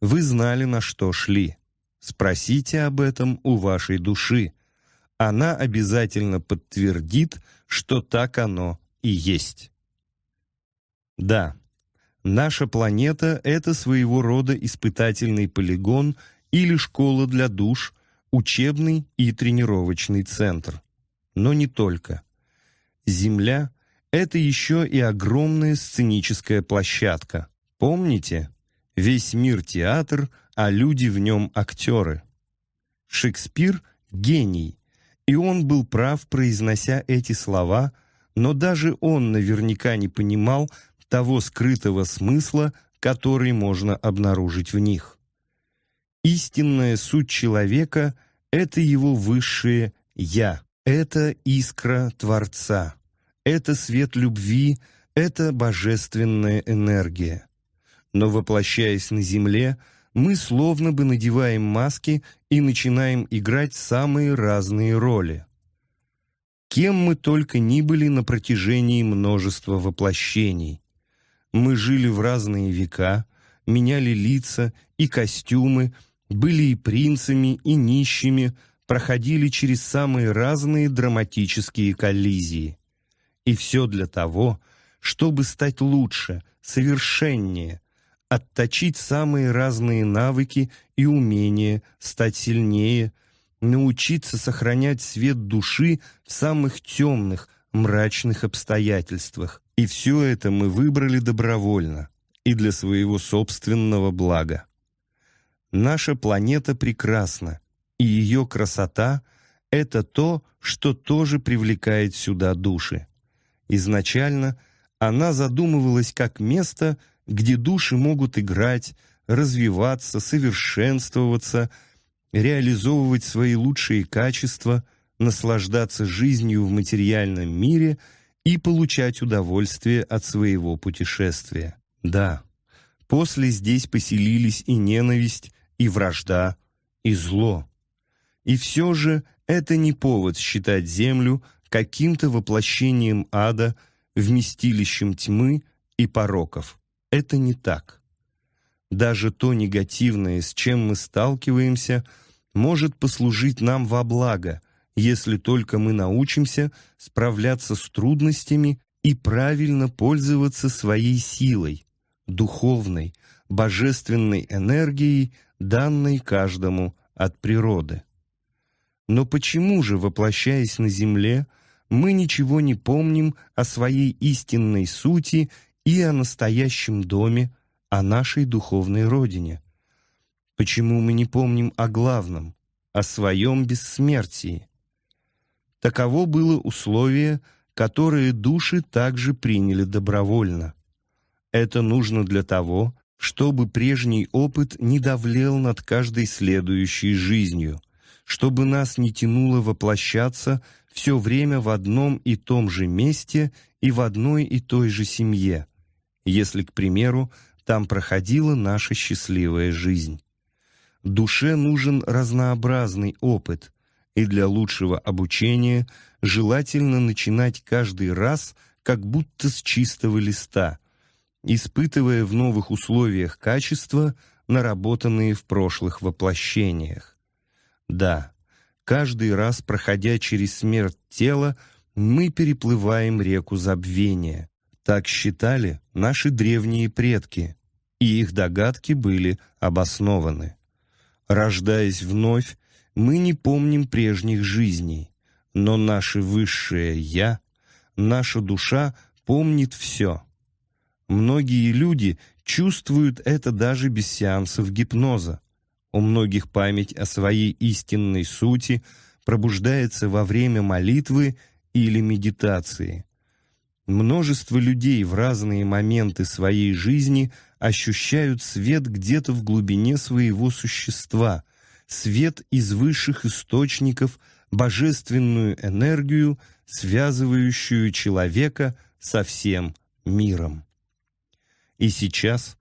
S1: Вы знали, на что шли. Спросите об этом у вашей души. Она обязательно подтвердит, что так оно и есть. Да, наша планета — это своего рода испытательный полигон или школа для душ, учебный и тренировочный центр но не только. Земля — это еще и огромная сценическая площадка. Помните? Весь мир — театр, а люди в нем — актеры. Шекспир — гений, и он был прав, произнося эти слова, но даже он наверняка не понимал того скрытого смысла, который можно обнаружить в них. Истинная суть человека — это его высшее «я». Это искра Творца, это свет любви, это божественная энергия. Но воплощаясь на земле, мы словно бы надеваем маски и начинаем играть самые разные роли. Кем мы только ни были на протяжении множества воплощений. Мы жили в разные века, меняли лица и костюмы, были и принцами, и нищими, проходили через самые разные драматические коллизии. И все для того, чтобы стать лучше, совершеннее, отточить самые разные навыки и умения, стать сильнее, научиться сохранять свет души в самых темных, мрачных обстоятельствах. И все это мы выбрали добровольно и для своего собственного блага. Наша планета прекрасна, и ее красота — это то, что тоже привлекает сюда души. Изначально она задумывалась как место, где души могут играть, развиваться, совершенствоваться, реализовывать свои лучшие качества, наслаждаться жизнью в материальном мире и получать удовольствие от своего путешествия. Да, после здесь поселились и ненависть, и вражда, и зло. И все же это не повод считать Землю каким-то воплощением ада, вместилищем тьмы и пороков. Это не так. Даже то негативное, с чем мы сталкиваемся, может послужить нам во благо, если только мы научимся справляться с трудностями и правильно пользоваться своей силой, духовной, божественной энергией, данной каждому от природы. Но почему же, воплощаясь на земле, мы ничего не помним о своей истинной сути и о настоящем доме, о нашей духовной родине? Почему мы не помним о главном, о своем бессмертии? Таково было условие, которое души также приняли добровольно. Это нужно для того, чтобы прежний опыт не давлел над каждой следующей жизнью, чтобы нас не тянуло воплощаться все время в одном и том же месте и в одной и той же семье, если, к примеру, там проходила наша счастливая жизнь. Душе нужен разнообразный опыт, и для лучшего обучения желательно начинать каждый раз как будто с чистого листа, испытывая в новых условиях качества, наработанные в прошлых воплощениях. Да, каждый раз, проходя через смерть тела, мы переплываем реку забвения. Так считали наши древние предки, и их догадки были обоснованы. Рождаясь вновь, мы не помним прежних жизней, но наше высшее «я», наша душа помнит все. Многие люди чувствуют это даже без сеансов гипноза. У многих память о своей истинной сути пробуждается во время молитвы или медитации. Множество людей в разные моменты своей жизни ощущают свет где-то в глубине своего существа, свет из высших источников, божественную энергию, связывающую человека со всем миром. И сейчас,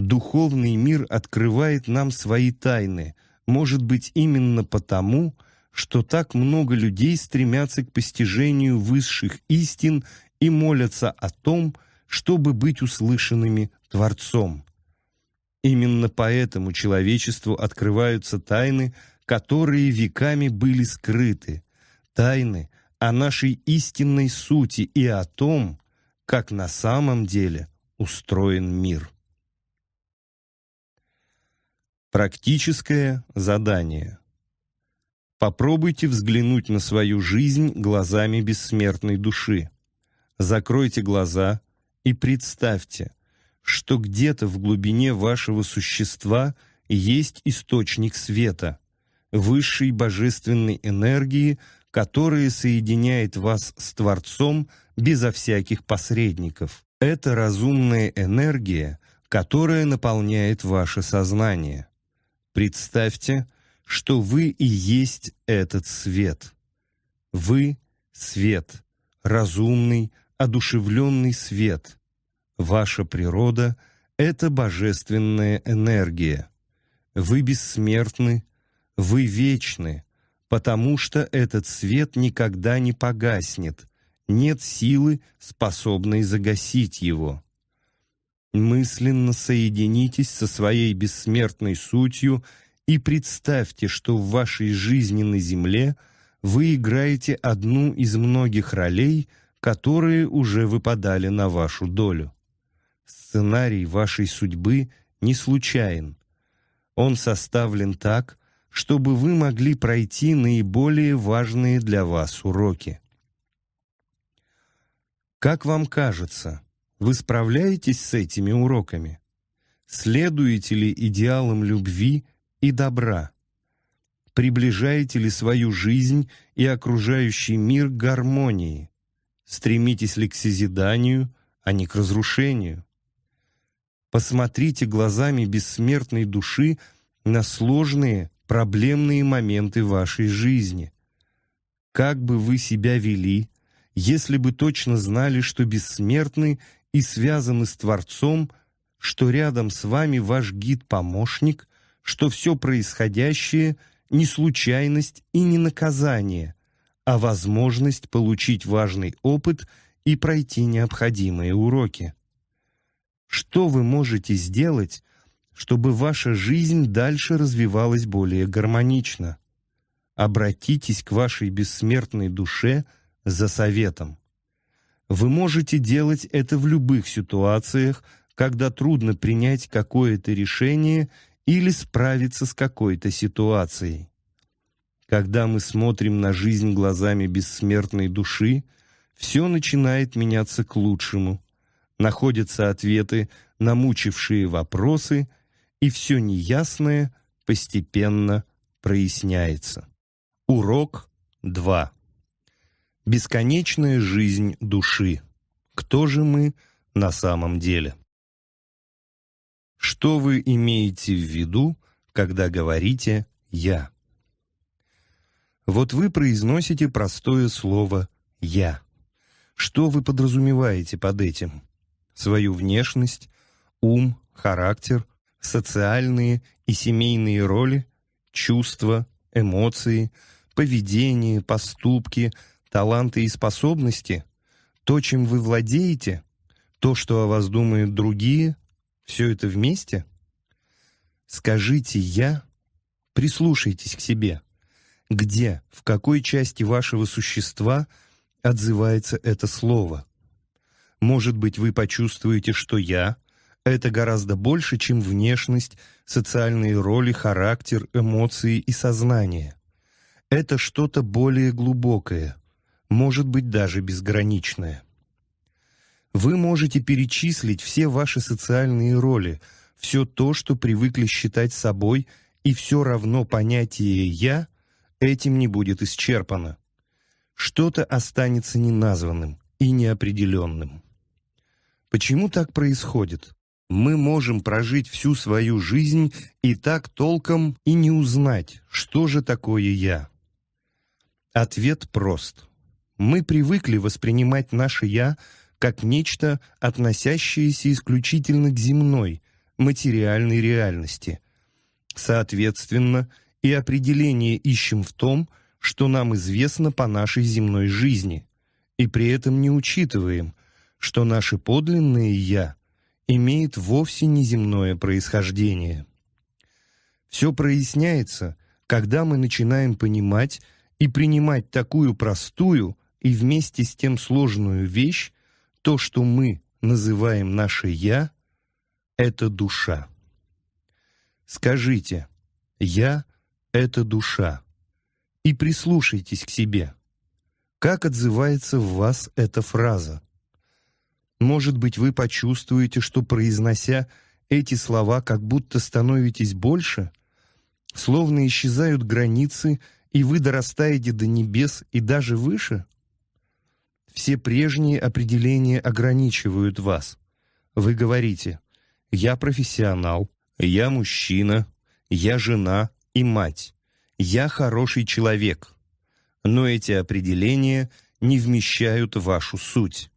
S1: духовный мир открывает нам свои тайны, может быть, именно потому, что так много людей стремятся к постижению высших истин и молятся о том, чтобы быть услышанными Творцом. Именно поэтому человечеству открываются тайны, которые веками были скрыты, тайны о нашей истинной сути и о том, как на самом деле устроен мир. Практическое задание. Попробуйте взглянуть на свою жизнь глазами бессмертной души. Закройте глаза и представьте, что где-то в глубине вашего существа есть источник света, высшей божественной энергии, которая соединяет вас с Творцом безо всяких посредников. Это разумная энергия, которая наполняет ваше сознание. Представьте, что вы и есть этот свет. Вы — свет, разумный, одушевленный свет. Ваша природа — это божественная энергия. Вы бессмертны, вы вечны, потому что этот свет никогда не погаснет, нет силы, способной загасить его. Мысленно соединитесь со своей бессмертной сутью и представьте, что в вашей жизни на Земле вы играете одну из многих ролей, которые уже выпадали на вашу долю. Сценарий вашей судьбы не случайен. Он составлен так, чтобы вы могли пройти наиболее важные для вас уроки. Как вам кажется, вы справляетесь с этими уроками? Следуете ли идеалам любви и добра? Приближаете ли свою жизнь и окружающий мир к гармонии? Стремитесь ли к созиданию, а не к разрушению? Посмотрите глазами бессмертной души на сложные, проблемные моменты вашей жизни. Как бы вы себя вели, если бы точно знали, что бессмертны и связаны с Творцом, что рядом с вами ваш гид-помощник, что все происходящее – не случайность и не наказание, а возможность получить важный опыт и пройти необходимые уроки. Что вы можете сделать, чтобы ваша жизнь дальше развивалась более гармонично? Обратитесь к вашей бессмертной душе за советом. Вы можете делать это в любых ситуациях, когда трудно принять какое-то решение или справиться с какой-то ситуацией. Когда мы смотрим на жизнь глазами бессмертной души, все начинает меняться к лучшему. Находятся ответы на мучившие вопросы, и все неясное постепенно проясняется. Урок 2 бесконечная жизнь души. Кто же мы на самом деле? Что вы имеете в виду, когда говорите «я»? Вот вы произносите простое слово «я». Что вы подразумеваете под этим? Свою внешность, ум, характер, социальные и семейные роли, чувства, эмоции, поведение, поступки – таланты и способности, то, чем вы владеете, то, что о вас думают другие, все это вместе? Скажите «я», прислушайтесь к себе. Где, в какой части вашего существа отзывается это слово? Может быть, вы почувствуете, что «я» — это гораздо больше, чем внешность, социальные роли, характер, эмоции и сознание. Это что-то более глубокое — может быть даже безграничное. Вы можете перечислить все ваши социальные роли, все то, что привыкли считать собой, и все равно понятие «я» этим не будет исчерпано. Что-то останется неназванным и неопределенным. Почему так происходит? Мы можем прожить всю свою жизнь и так толком и не узнать, что же такое «я». Ответ прост – мы привыкли воспринимать наше «я» как нечто, относящееся исключительно к земной, материальной реальности. Соответственно, и определение ищем в том, что нам известно по нашей земной жизни, и при этом не учитываем, что наше подлинное «я» имеет вовсе неземное происхождение. Все проясняется, когда мы начинаем понимать и принимать такую простую, и вместе с тем сложную вещь, то, что мы называем наше «я», это душа. Скажите «я» — это душа, и прислушайтесь к себе. Как отзывается в вас эта фраза? Может быть, вы почувствуете, что, произнося эти слова, как будто становитесь больше, словно исчезают границы, и вы дорастаете до небес и даже выше — все прежние определения ограничивают вас. Вы говорите «я профессионал», «я мужчина», «я жена» и «мать», «я хороший человек». Но эти определения не вмещают вашу суть.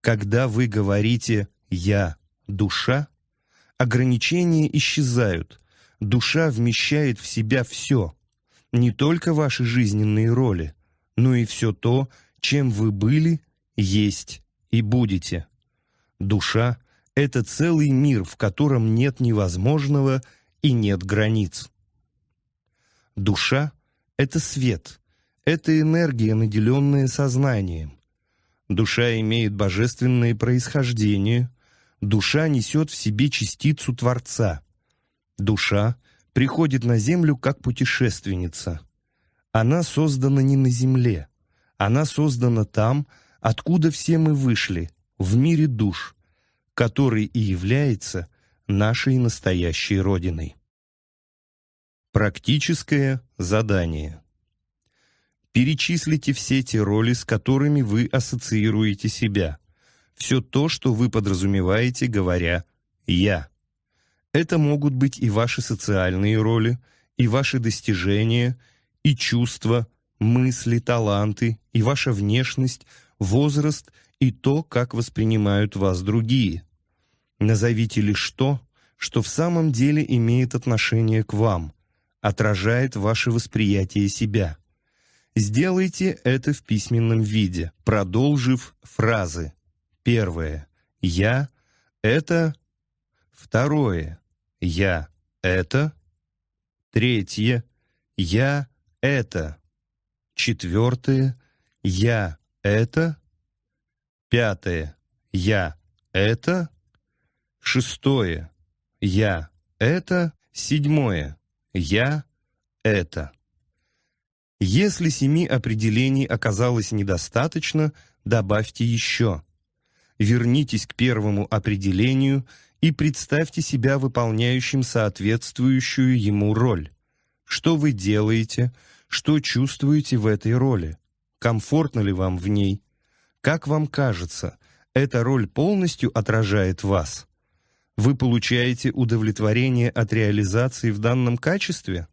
S1: Когда вы говорите «я душа», ограничения исчезают. Душа вмещает в себя все, не только ваши жизненные роли, но и все то, чем вы были, есть и будете. Душа — это целый мир, в котором нет невозможного и нет границ. Душа — это свет, это энергия, наделенная сознанием. Душа имеет божественное происхождение, душа несет в себе частицу Творца. Душа приходит на Землю как путешественница. Она создана не на Земле — она создана там, откуда все мы вышли, в мире душ, который и является нашей настоящей Родиной. Практическое задание. Перечислите все те роли, с которыми вы ассоциируете себя. Все то, что вы подразумеваете, говоря «я». Это могут быть и ваши социальные роли, и ваши достижения, и чувства, мысли, таланты и ваша внешность, возраст и то, как воспринимают вас другие. Назовите лишь то, что в самом деле имеет отношение к вам, отражает ваше восприятие себя. Сделайте это в письменном виде, продолжив фразы. Первое. Я — это... Второе. Я — это... Третье. Я — это четвертое «я это», пятое «я это», шестое «я это», седьмое «я это». Если семи определений оказалось недостаточно, добавьте еще. Вернитесь к первому определению и представьте себя выполняющим соответствующую ему роль. Что вы делаете – что чувствуете в этой роли? Комфортно ли вам в ней? Как вам кажется, эта роль полностью отражает вас? Вы получаете удовлетворение от реализации в данном качестве?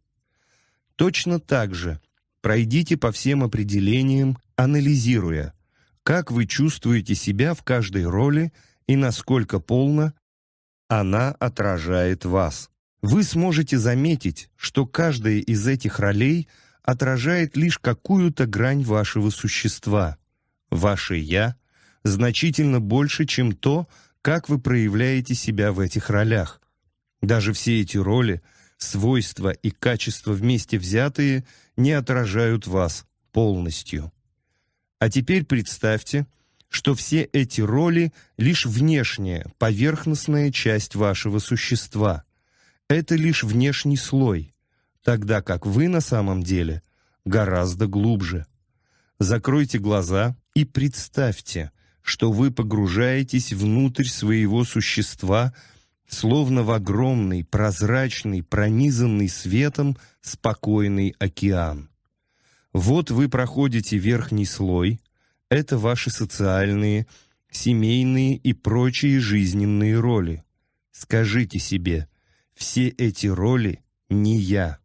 S1: Точно так же пройдите по всем определениям, анализируя, как вы чувствуете себя в каждой роли и насколько полно она отражает вас. Вы сможете заметить, что каждая из этих ролей – отражает лишь какую-то грань вашего существа. Ваше «я» значительно больше, чем то, как вы проявляете себя в этих ролях. Даже все эти роли, свойства и качества вместе взятые не отражают вас полностью. А теперь представьте, что все эти роли – лишь внешняя, поверхностная часть вашего существа. Это лишь внешний слой тогда как вы на самом деле гораздо глубже. Закройте глаза и представьте, что вы погружаетесь внутрь своего существа, словно в огромный, прозрачный, пронизанный светом спокойный океан. Вот вы проходите верхний слой, это ваши социальные, семейные и прочие жизненные роли. Скажите себе, все эти роли не я.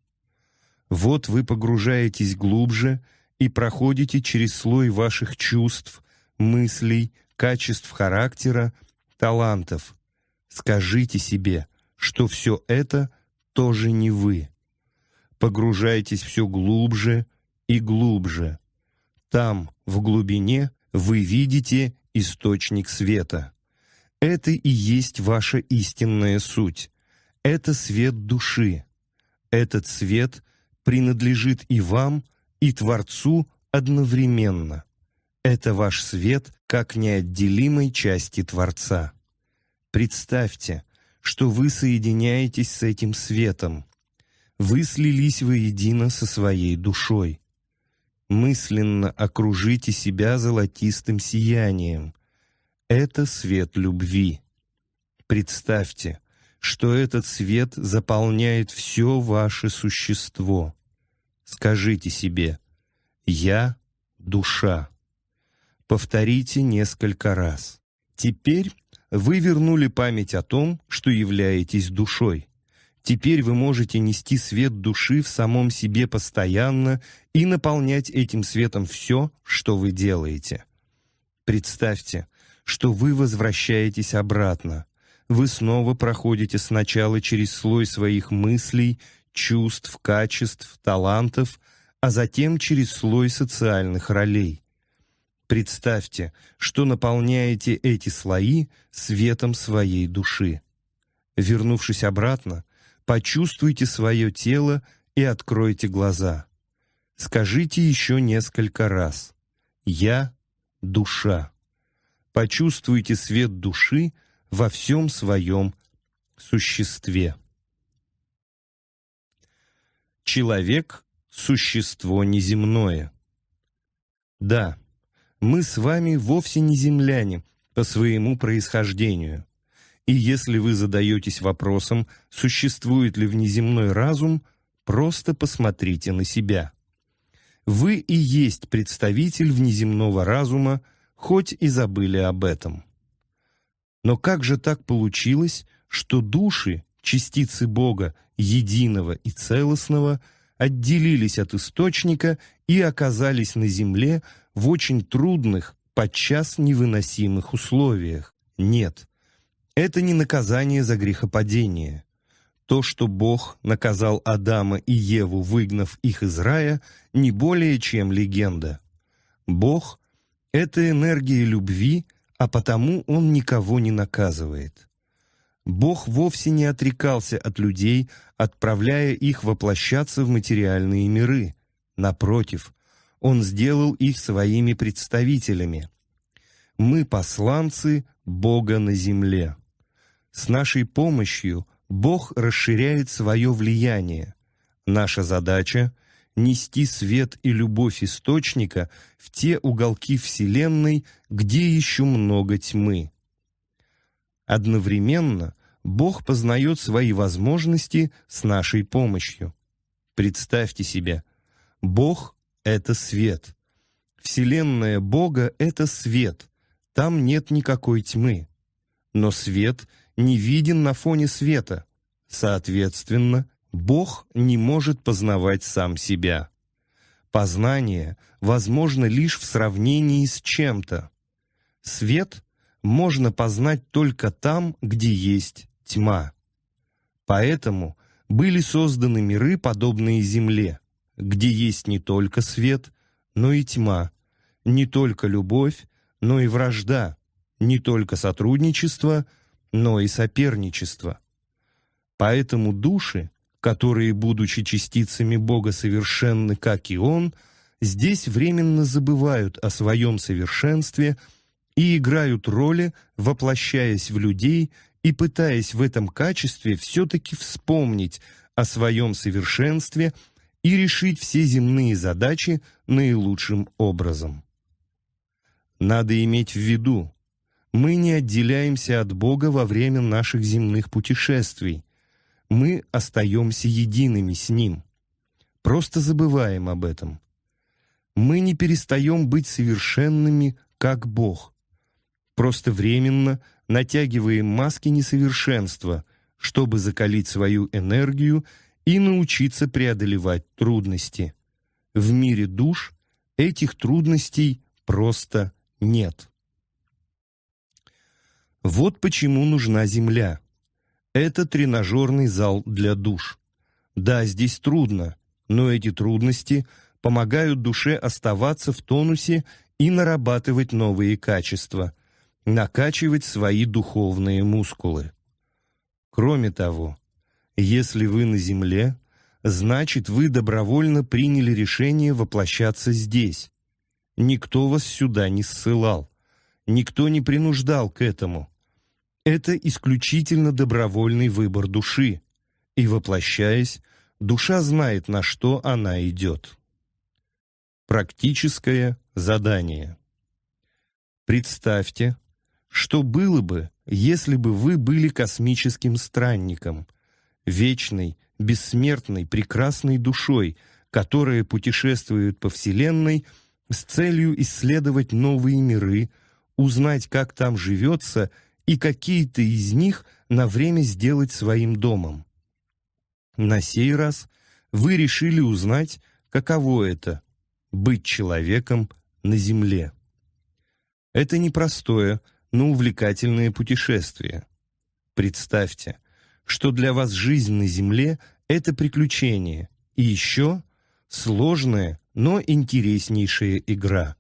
S1: Вот вы погружаетесь глубже и проходите через слой ваших чувств, мыслей, качеств характера, талантов. Скажите себе, что все это тоже не вы. Погружайтесь все глубже и глубже. Там, в глубине, вы видите источник света. Это и есть ваша истинная суть. Это свет души. Этот свет принадлежит и вам, и Творцу одновременно. Это ваш свет как неотделимой части Творца. Представьте, что вы соединяетесь с этим светом. Вы слились воедино со своей душой. Мысленно окружите себя золотистым сиянием. Это свет любви. Представьте, что этот свет заполняет все ваше существо. Скажите себе «Я — душа». Повторите несколько раз. Теперь вы вернули память о том, что являетесь душой. Теперь вы можете нести свет души в самом себе постоянно и наполнять этим светом все, что вы делаете. Представьте, что вы возвращаетесь обратно. Вы снова проходите сначала через слой своих мыслей чувств, качеств, талантов, а затем через слой социальных ролей. Представьте, что наполняете эти слои светом своей души. Вернувшись обратно, почувствуйте свое тело и откройте глаза. Скажите еще несколько раз «Я – душа». Почувствуйте свет души во всем своем существе. Человек — существо неземное. Да, мы с вами вовсе не земляне по своему происхождению. И если вы задаетесь вопросом, существует ли внеземной разум, просто посмотрите на себя. Вы и есть представитель внеземного разума, хоть и забыли об этом. Но как же так получилось, что души частицы Бога, единого и целостного, отделились от источника и оказались на земле в очень трудных, подчас невыносимых условиях. Нет, это не наказание за грехопадение. То, что Бог наказал Адама и Еву, выгнав их из рая, не более чем легенда. Бог — это энергия любви, а потому Он никого не наказывает. Бог вовсе не отрекался от людей, отправляя их воплощаться в материальные миры. Напротив, Он сделал их своими представителями. Мы посланцы Бога на земле. С нашей помощью Бог расширяет свое влияние. Наша задача — нести свет и любовь Источника в те уголки Вселенной, где еще много тьмы. Одновременно Бог познает свои возможности с нашей помощью. Представьте себе, Бог — это свет. Вселенная Бога — это свет, там нет никакой тьмы. Но свет не виден на фоне света. Соответственно, Бог не может познавать сам себя. Познание возможно лишь в сравнении с чем-то. Свет можно познать только там, где есть тьма. Поэтому были созданы миры, подобные Земле, где есть не только свет, но и тьма, не только любовь, но и вражда, не только сотрудничество, но и соперничество. Поэтому души, которые, будучи частицами Бога совершенны, как и Он, здесь временно забывают о своем совершенстве и играют роли, воплощаясь в людей и пытаясь в этом качестве все-таки вспомнить о своем совершенстве и решить все земные задачи наилучшим образом. Надо иметь в виду, мы не отделяемся от Бога во время наших земных путешествий, мы остаемся едиными с Ним. Просто забываем об этом. Мы не перестаем быть совершенными, как Бог. Просто временно – натягиваем маски несовершенства, чтобы закалить свою энергию и научиться преодолевать трудности. В мире душ этих трудностей просто нет. Вот почему нужна земля. Это тренажерный зал для душ. Да, здесь трудно, но эти трудности помогают душе оставаться в тонусе и нарабатывать новые качества накачивать свои духовные мускулы. Кроме того, если вы на земле, значит, вы добровольно приняли решение воплощаться здесь. Никто вас сюда не ссылал. Никто не принуждал к этому. Это исключительно добровольный выбор души. И воплощаясь, душа знает, на что она идет. Практическое задание. Представьте, что было бы, если бы вы были космическим странником, вечной, бессмертной, прекрасной душой, которая путешествует по Вселенной с целью исследовать новые миры, узнать, как там живется, и какие-то из них на время сделать своим домом. На сей раз вы решили узнать, каково это — быть человеком на Земле. Это непростое — но увлекательное путешествие. Представьте, что для вас жизнь на Земле — это приключение, и еще сложная, но интереснейшая игра.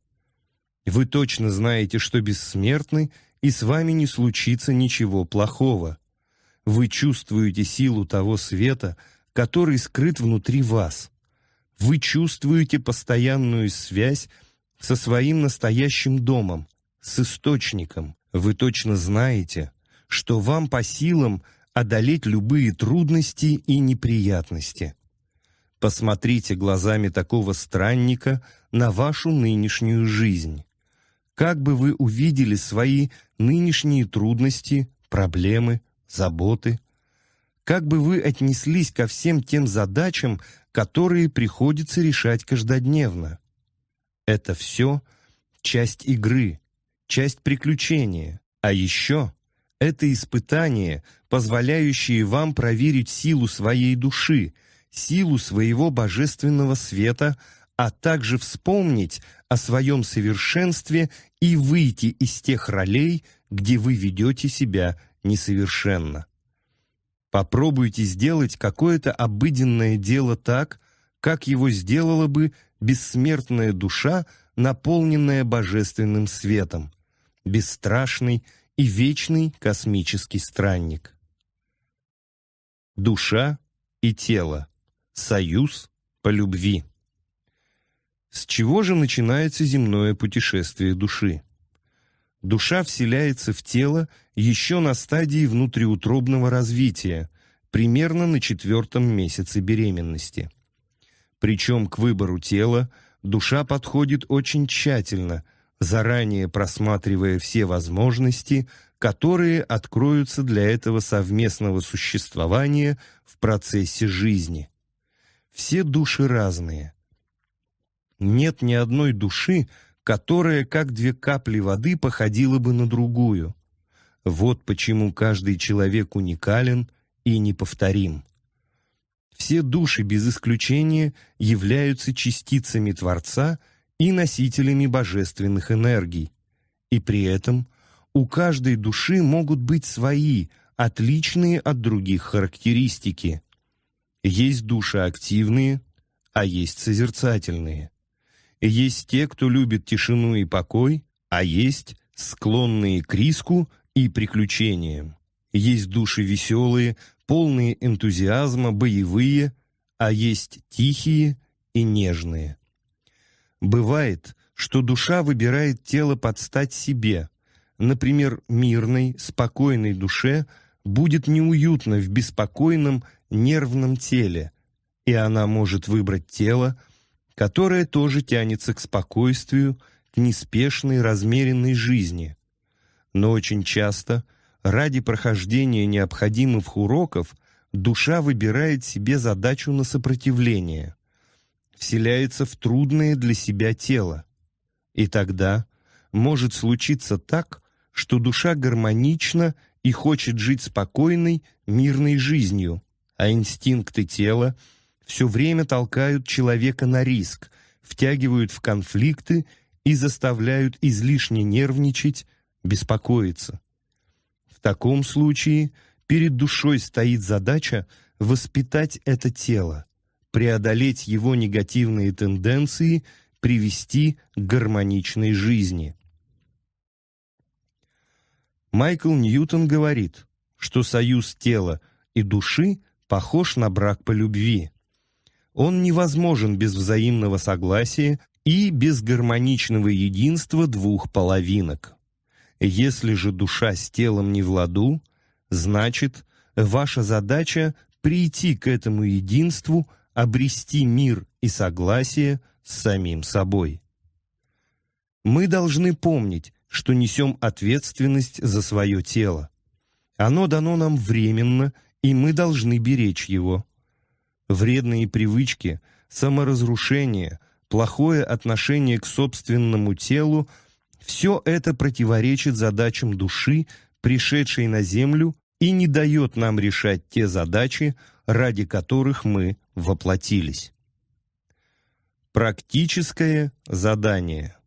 S1: Вы точно знаете, что бессмертны, и с вами не случится ничего плохого. Вы чувствуете силу того света, который скрыт внутри вас. Вы чувствуете постоянную связь со своим настоящим домом, с источником, вы точно знаете, что вам по силам одолеть любые трудности и неприятности. Посмотрите глазами такого странника на вашу нынешнюю жизнь. Как бы вы увидели свои нынешние трудности, проблемы, заботы? Как бы вы отнеслись ко всем тем задачам, которые приходится решать каждодневно? Это все часть игры, часть приключения, а еще это испытание, позволяющее вам проверить силу своей души, силу своего божественного света, а также вспомнить о своем совершенстве и выйти из тех ролей, где вы ведете себя несовершенно. Попробуйте сделать какое-то обыденное дело так, как его сделала бы бессмертная душа, наполненная божественным светом бесстрашный и вечный космический странник. Душа и тело. Союз по любви. С чего же начинается земное путешествие души? Душа вселяется в тело еще на стадии внутриутробного развития, примерно на четвертом месяце беременности. Причем к выбору тела душа подходит очень тщательно – заранее просматривая все возможности, которые откроются для этого совместного существования в процессе жизни. Все души разные. Нет ни одной души, которая, как две капли воды, походила бы на другую. Вот почему каждый человек уникален и неповторим. Все души без исключения являются частицами Творца – и носителями божественных энергий. И при этом у каждой души могут быть свои, отличные от других характеристики. Есть души активные, а есть созерцательные. Есть те, кто любит тишину и покой, а есть склонные к риску и приключениям. Есть души веселые, полные энтузиазма, боевые, а есть тихие и нежные. Бывает, что душа выбирает тело под стать себе. Например, мирной, спокойной душе будет неуютно в беспокойном, нервном теле, и она может выбрать тело, которое тоже тянется к спокойствию, к неспешной, размеренной жизни. Но очень часто ради прохождения необходимых уроков душа выбирает себе задачу на сопротивление вселяется в трудное для себя тело. И тогда может случиться так, что душа гармонична и хочет жить спокойной, мирной жизнью, а инстинкты тела все время толкают человека на риск, втягивают в конфликты и заставляют излишне нервничать, беспокоиться. В таком случае перед душой стоит задача воспитать это тело, преодолеть его негативные тенденции, привести к гармоничной жизни. Майкл Ньютон говорит, что союз тела и души похож на брак по любви. Он невозможен без взаимного согласия и без гармоничного единства двух половинок. Если же душа с телом не в ладу, значит, ваша задача прийти к этому единству обрести мир и согласие с самим собой. Мы должны помнить, что несем ответственность за свое тело. Оно дано нам временно, и мы должны беречь его. Вредные привычки, саморазрушение, плохое отношение к собственному телу – все это противоречит задачам души, пришедшей на Землю, и не дает нам решать те задачи, ради которых мы воплотились. Практическое задание.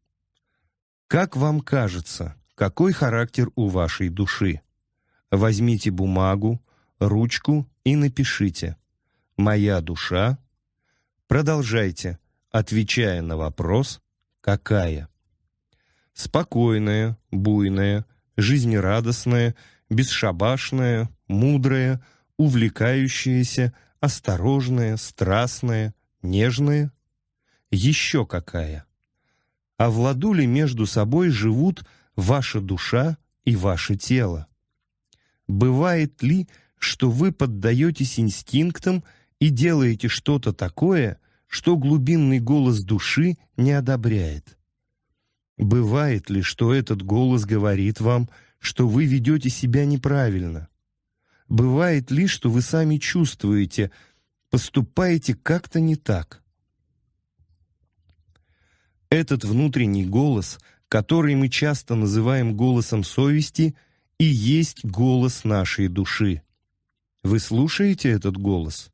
S1: Как вам кажется, какой характер у вашей души? Возьмите бумагу, ручку и напишите «Моя душа». Продолжайте, отвечая на вопрос «Какая?». Спокойная, буйная, жизнерадостная, бесшабашная, мудрая, увлекающаяся – осторожные, страстные, нежные. Еще какая. А в ладу ли между собой живут ваша душа и ваше тело? Бывает ли, что вы поддаетесь инстинктам и делаете что-то такое, что глубинный голос души не одобряет? Бывает ли, что этот голос говорит вам, что вы ведете себя неправильно, Бывает ли, что вы сами чувствуете, поступаете как-то не так. Этот внутренний голос, который мы часто называем голосом совести, и есть голос нашей души. Вы слушаете этот голос?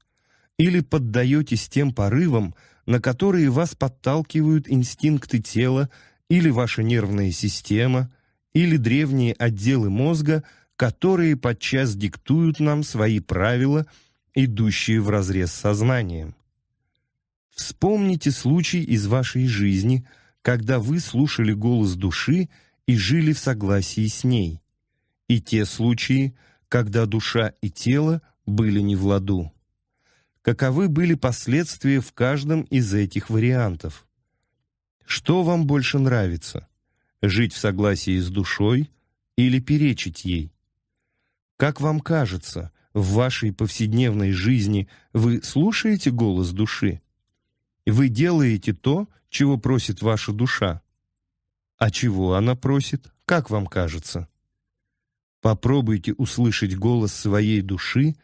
S1: Или поддаетесь тем порывам, на которые вас подталкивают инстинкты тела или ваша нервная система, или древние отделы мозга, которые подчас диктуют нам свои правила, идущие вразрез с сознанием. Вспомните случай из вашей жизни, когда вы слушали голос души и жили в согласии с ней, и те случаи, когда душа и тело были не в ладу. Каковы были последствия в каждом из этих вариантов? Что вам больше нравится? Жить в согласии с душой или перечить ей? Как вам кажется, в вашей повседневной жизни вы слушаете голос души? Вы делаете то, чего просит ваша душа? А чего она просит, как вам кажется? Попробуйте услышать голос своей души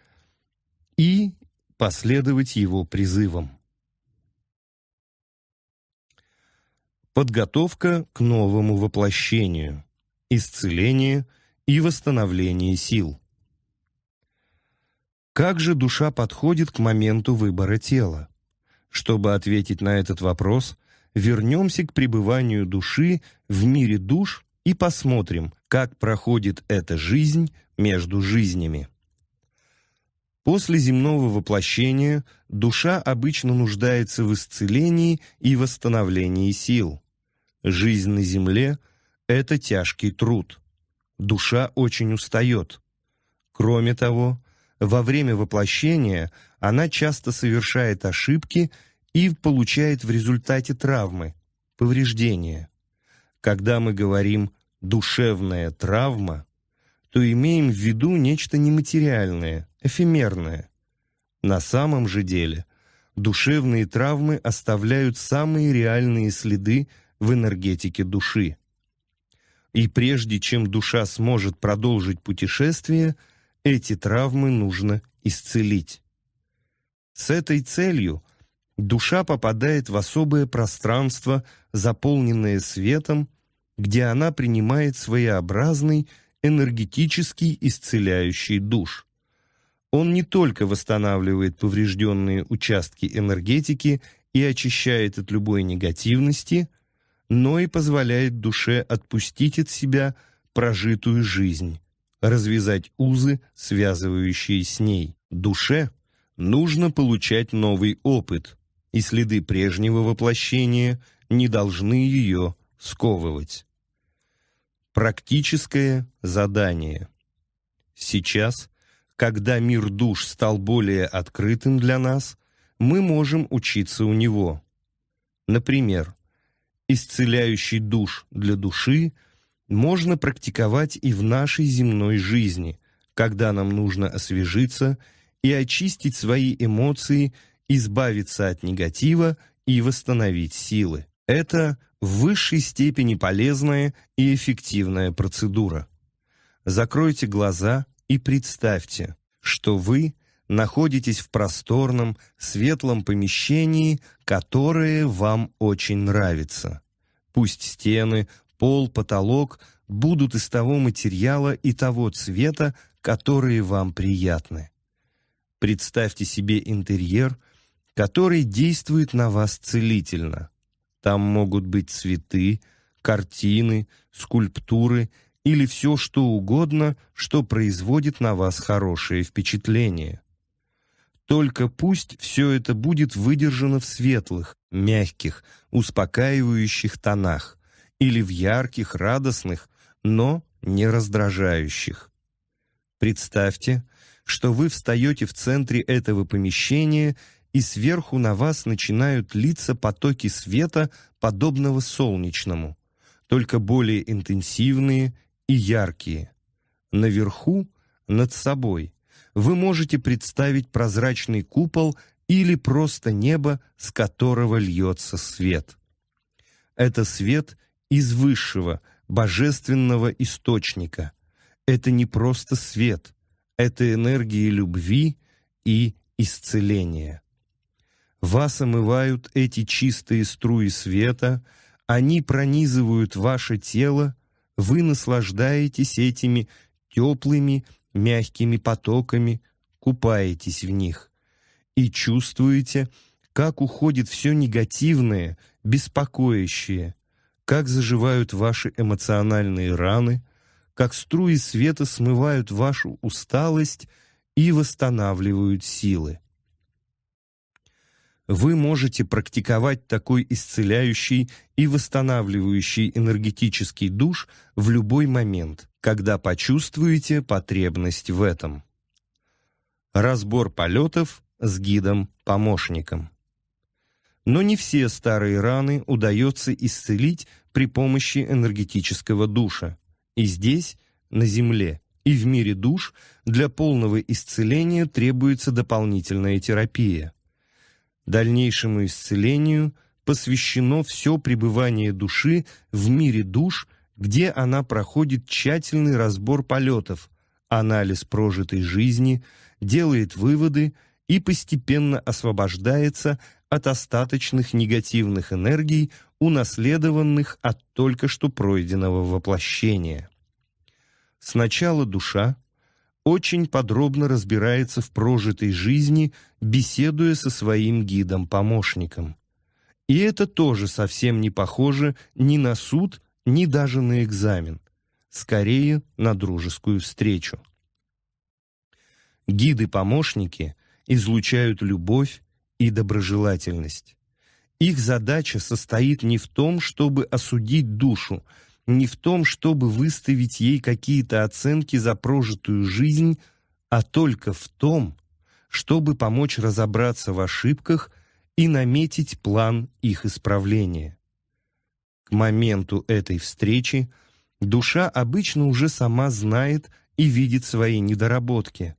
S1: и последовать его призывам. Подготовка к новому воплощению, исцеление и восстановление сил – как же душа подходит к моменту выбора тела? Чтобы ответить на этот вопрос, вернемся к пребыванию души в мире душ и посмотрим, как проходит эта жизнь между жизнями. После земного воплощения душа обычно нуждается в исцелении и восстановлении сил. Жизнь на земле – это тяжкий труд. Душа очень устает. Кроме того, во время воплощения она часто совершает ошибки и получает в результате травмы, повреждения. Когда мы говорим «душевная травма», то имеем в виду нечто нематериальное, эфемерное. На самом же деле душевные травмы оставляют самые реальные следы в энергетике души. И прежде чем душа сможет продолжить путешествие – эти травмы нужно исцелить. С этой целью душа попадает в особое пространство, заполненное светом, где она принимает своеобразный энергетический исцеляющий душ. Он не только восстанавливает поврежденные участки энергетики и очищает от любой негативности, но и позволяет душе отпустить от себя прожитую жизнь, развязать узы, связывающие с ней. Душе нужно получать новый опыт, и следы прежнего воплощения не должны ее сковывать. Практическое задание. Сейчас, когда мир душ стал более открытым для нас, мы можем учиться у него. Например, исцеляющий душ для души – можно практиковать и в нашей земной жизни, когда нам нужно освежиться и очистить свои эмоции, избавиться от негатива и восстановить силы. Это в высшей степени полезная и эффективная процедура. Закройте глаза и представьте, что вы находитесь в просторном, светлом помещении, которое вам очень нравится. Пусть стены, Пол, потолок будут из того материала и того цвета, которые вам приятны. Представьте себе интерьер, который действует на вас целительно. Там могут быть цветы, картины, скульптуры или все что угодно, что производит на вас хорошее впечатление. Только пусть все это будет выдержано в светлых, мягких, успокаивающих тонах, или в ярких, радостных, но не раздражающих. Представьте, что вы встаете в центре этого помещения, и сверху на вас начинают литься потоки света, подобного солнечному, только более интенсивные и яркие. Наверху, над собой, вы можете представить прозрачный купол или просто небо, с которого льется свет. Это свет из высшего, божественного источника. Это не просто свет, это энергия любви и исцеления. Вас омывают эти чистые струи света, они пронизывают ваше тело, вы наслаждаетесь этими теплыми, мягкими потоками, купаетесь в них и чувствуете, как уходит все негативное, беспокоящее, как заживают ваши эмоциональные раны, как струи света смывают вашу усталость и восстанавливают силы. Вы можете практиковать такой исцеляющий и восстанавливающий энергетический душ в любой момент, когда почувствуете потребность в этом. Разбор полетов с гидом-помощником но не все старые раны удается исцелить при помощи энергетического душа. И здесь, на Земле, и в мире душ для полного исцеления требуется дополнительная терапия. Дальнейшему исцелению посвящено все пребывание души в мире душ, где она проходит тщательный разбор полетов, анализ прожитой жизни, делает выводы и постепенно освобождается от остаточных негативных энергий, унаследованных от только что пройденного воплощения. Сначала душа очень подробно разбирается в прожитой жизни, беседуя со своим гидом-помощником. И это тоже совсем не похоже ни на суд, ни даже на экзамен. Скорее, на дружескую встречу. Гиды-помощники излучают любовь, и доброжелательность. Их задача состоит не в том, чтобы осудить душу, не в том, чтобы выставить ей какие-то оценки за прожитую жизнь, а только в том, чтобы помочь разобраться в ошибках и наметить план их исправления. К моменту этой встречи душа обычно уже сама знает и видит свои недоработки,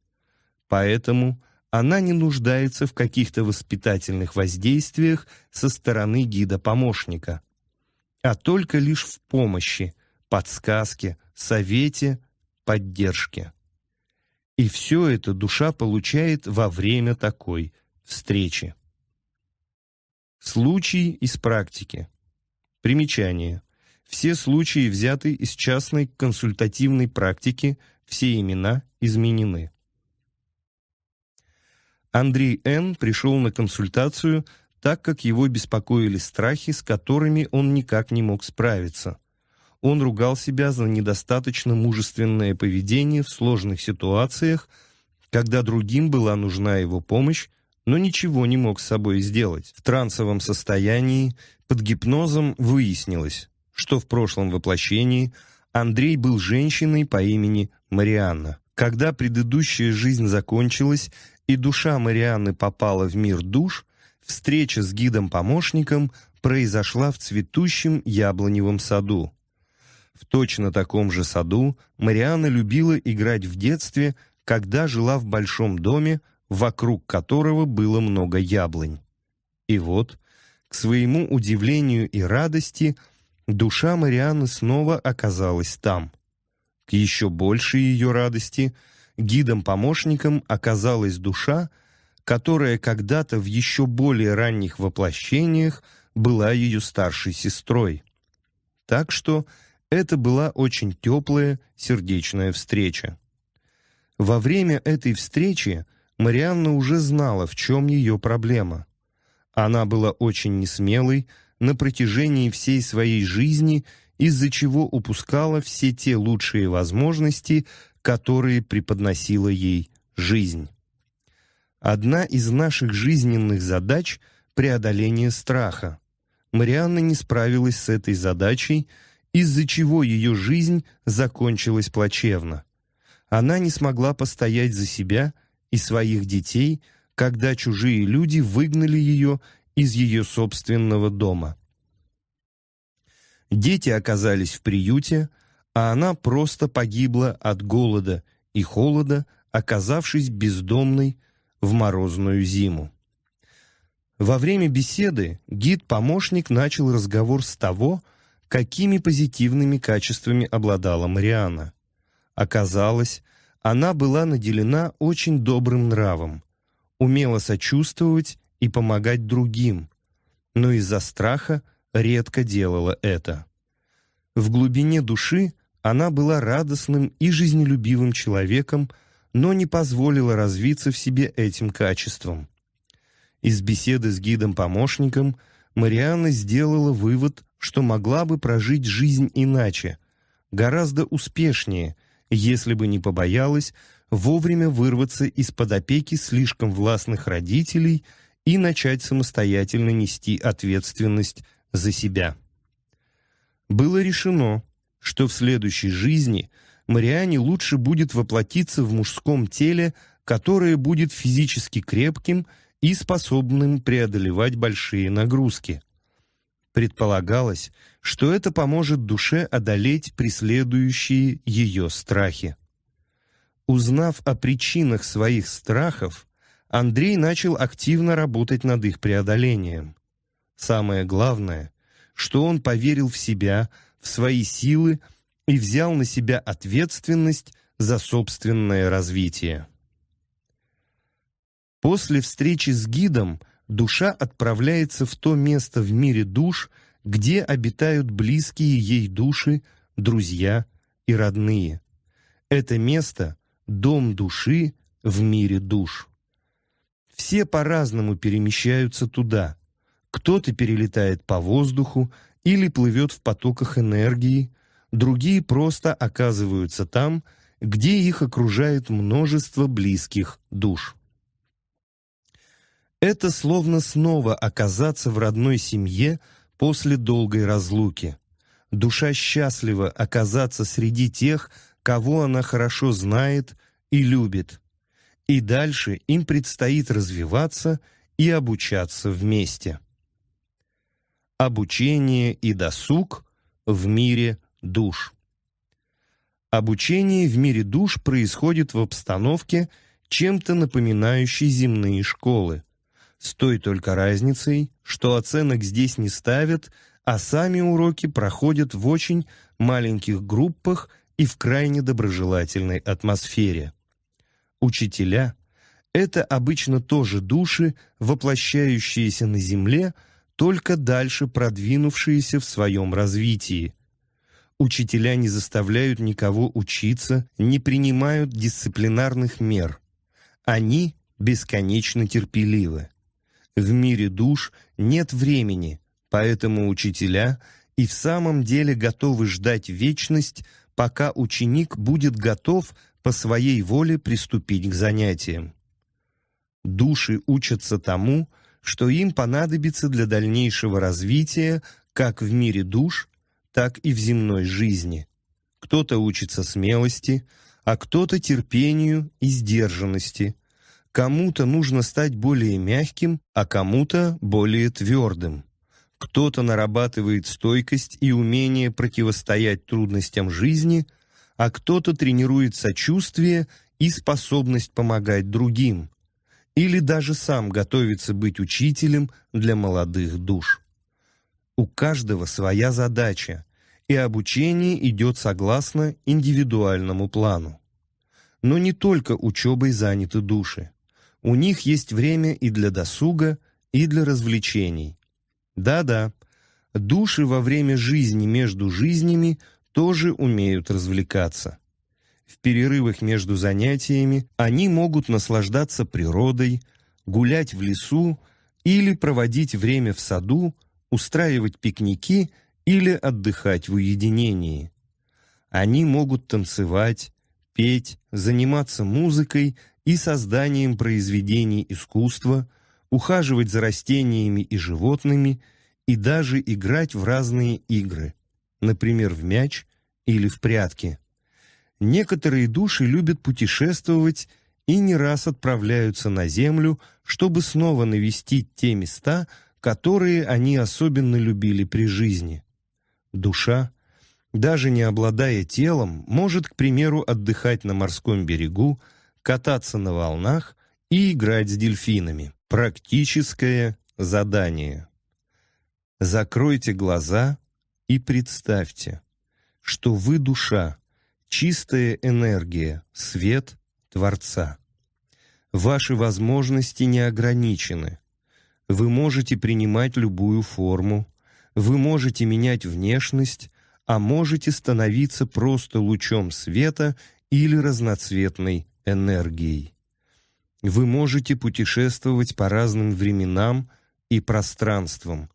S1: поэтому – она не нуждается в каких-то воспитательных воздействиях со стороны гида-помощника, а только лишь в помощи, подсказке, совете, поддержке. И все это душа получает во время такой встречи. Случай из практики. Примечание. Все случаи взяты из частной консультативной практики, все имена изменены. Андрей Н. пришел на консультацию, так как его беспокоили страхи, с которыми он никак не мог справиться. Он ругал себя за недостаточно мужественное поведение в сложных ситуациях, когда другим была нужна его помощь, но ничего не мог с собой сделать. В трансовом состоянии под гипнозом выяснилось, что в прошлом воплощении Андрей был женщиной по имени Марианна. Когда предыдущая жизнь закончилась, и душа Марианны попала в мир душ, встреча с гидом-помощником произошла в цветущем яблоневом саду. В точно таком же саду Марианна любила играть в детстве, когда жила в большом доме, вокруг которого было много яблонь. И вот, к своему удивлению и радости, душа Марианны снова оказалась там. К еще большей ее радости – гидом-помощником оказалась душа, которая когда-то в еще более ранних воплощениях была ее старшей сестрой. Так что это была очень теплая сердечная встреча. Во время этой встречи Марианна уже знала, в чем ее проблема. Она была очень несмелой на протяжении всей своей жизни, из-за чего упускала все те лучшие возможности, которые преподносила ей жизнь. Одна из наших жизненных задач – преодоление страха. Марианна не справилась с этой задачей, из-за чего ее жизнь закончилась плачевно. Она не смогла постоять за себя и своих детей, когда чужие люди выгнали ее из ее собственного дома. Дети оказались в приюте – а она просто погибла от голода и холода, оказавшись бездомной в морозную зиму. Во время беседы гид-помощник начал разговор с того, какими позитивными качествами обладала Мариана. Оказалось, она была наделена очень добрым нравом, умела сочувствовать и помогать другим, но из-за страха редко делала это. В глубине души она была радостным и жизнелюбивым человеком, но не позволила развиться в себе этим качеством. Из беседы с гидом-помощником Марианна сделала вывод, что могла бы прожить жизнь иначе, гораздо успешнее, если бы не побоялась вовремя вырваться из-под опеки слишком властных родителей и начать самостоятельно нести ответственность за себя. Было решено, что в следующей жизни Мариане лучше будет воплотиться в мужском теле, которое будет физически крепким и способным преодолевать большие нагрузки. Предполагалось, что это поможет душе одолеть преследующие ее страхи. Узнав о причинах своих страхов, Андрей начал активно работать над их преодолением. Самое главное, что он поверил в себя, в свои силы и взял на себя ответственность за собственное развитие. После встречи с гидом душа отправляется в то место в мире душ, где обитают близкие ей души, друзья и родные. Это место — дом души в мире душ. Все по-разному перемещаются туда. Кто-то перелетает по воздуху или плывет в потоках энергии, другие просто оказываются там, где их окружает множество близких душ. Это словно снова оказаться в родной семье после долгой разлуки. Душа счастлива оказаться среди тех, кого она хорошо знает и любит. И дальше им предстоит развиваться и обучаться вместе. Обучение и досуг в мире душ. Обучение в мире душ происходит в обстановке, чем-то напоминающей земные школы, с той только разницей, что оценок здесь не ставят, а сами уроки проходят в очень маленьких группах и в крайне доброжелательной атмосфере. Учителя — это обычно тоже души, воплощающиеся на земле — только дальше продвинувшиеся в своем развитии. Учителя не заставляют никого учиться, не принимают дисциплинарных мер. Они бесконечно терпеливы. В мире душ нет времени, поэтому учителя и в самом деле готовы ждать вечность, пока ученик будет готов по своей воле приступить к занятиям. Души учатся тому, что что им понадобится для дальнейшего развития как в мире душ, так и в земной жизни. Кто-то учится смелости, а кто-то терпению и сдержанности. Кому-то нужно стать более мягким, а кому-то более твердым. Кто-то нарабатывает стойкость и умение противостоять трудностям жизни, а кто-то тренирует сочувствие и способность помогать другим или даже сам готовится быть учителем для молодых душ. У каждого своя задача, и обучение идет согласно индивидуальному плану. Но не только учебой заняты души. У них есть время и для досуга, и для развлечений. Да-да, души во время жизни между жизнями тоже умеют развлекаться. В перерывах между занятиями они могут наслаждаться природой, гулять в лесу или проводить время в саду, устраивать пикники или отдыхать в уединении. Они могут танцевать, петь, заниматься музыкой и созданием произведений искусства, ухаживать за растениями и животными и даже играть в разные игры, например, в мяч или в прятки. Некоторые души любят путешествовать и не раз отправляются на Землю, чтобы снова навестить те места, которые они особенно любили при жизни. Душа, даже не обладая телом, может, к примеру, отдыхать на морском берегу, кататься на волнах и играть с дельфинами. Практическое задание. Закройте глаза и представьте, что вы душа, Чистая энергия, свет Творца. Ваши возможности не ограничены. Вы можете принимать любую форму, вы можете менять внешность, а можете становиться просто лучом света или разноцветной энергией. Вы можете путешествовать по разным временам и пространствам.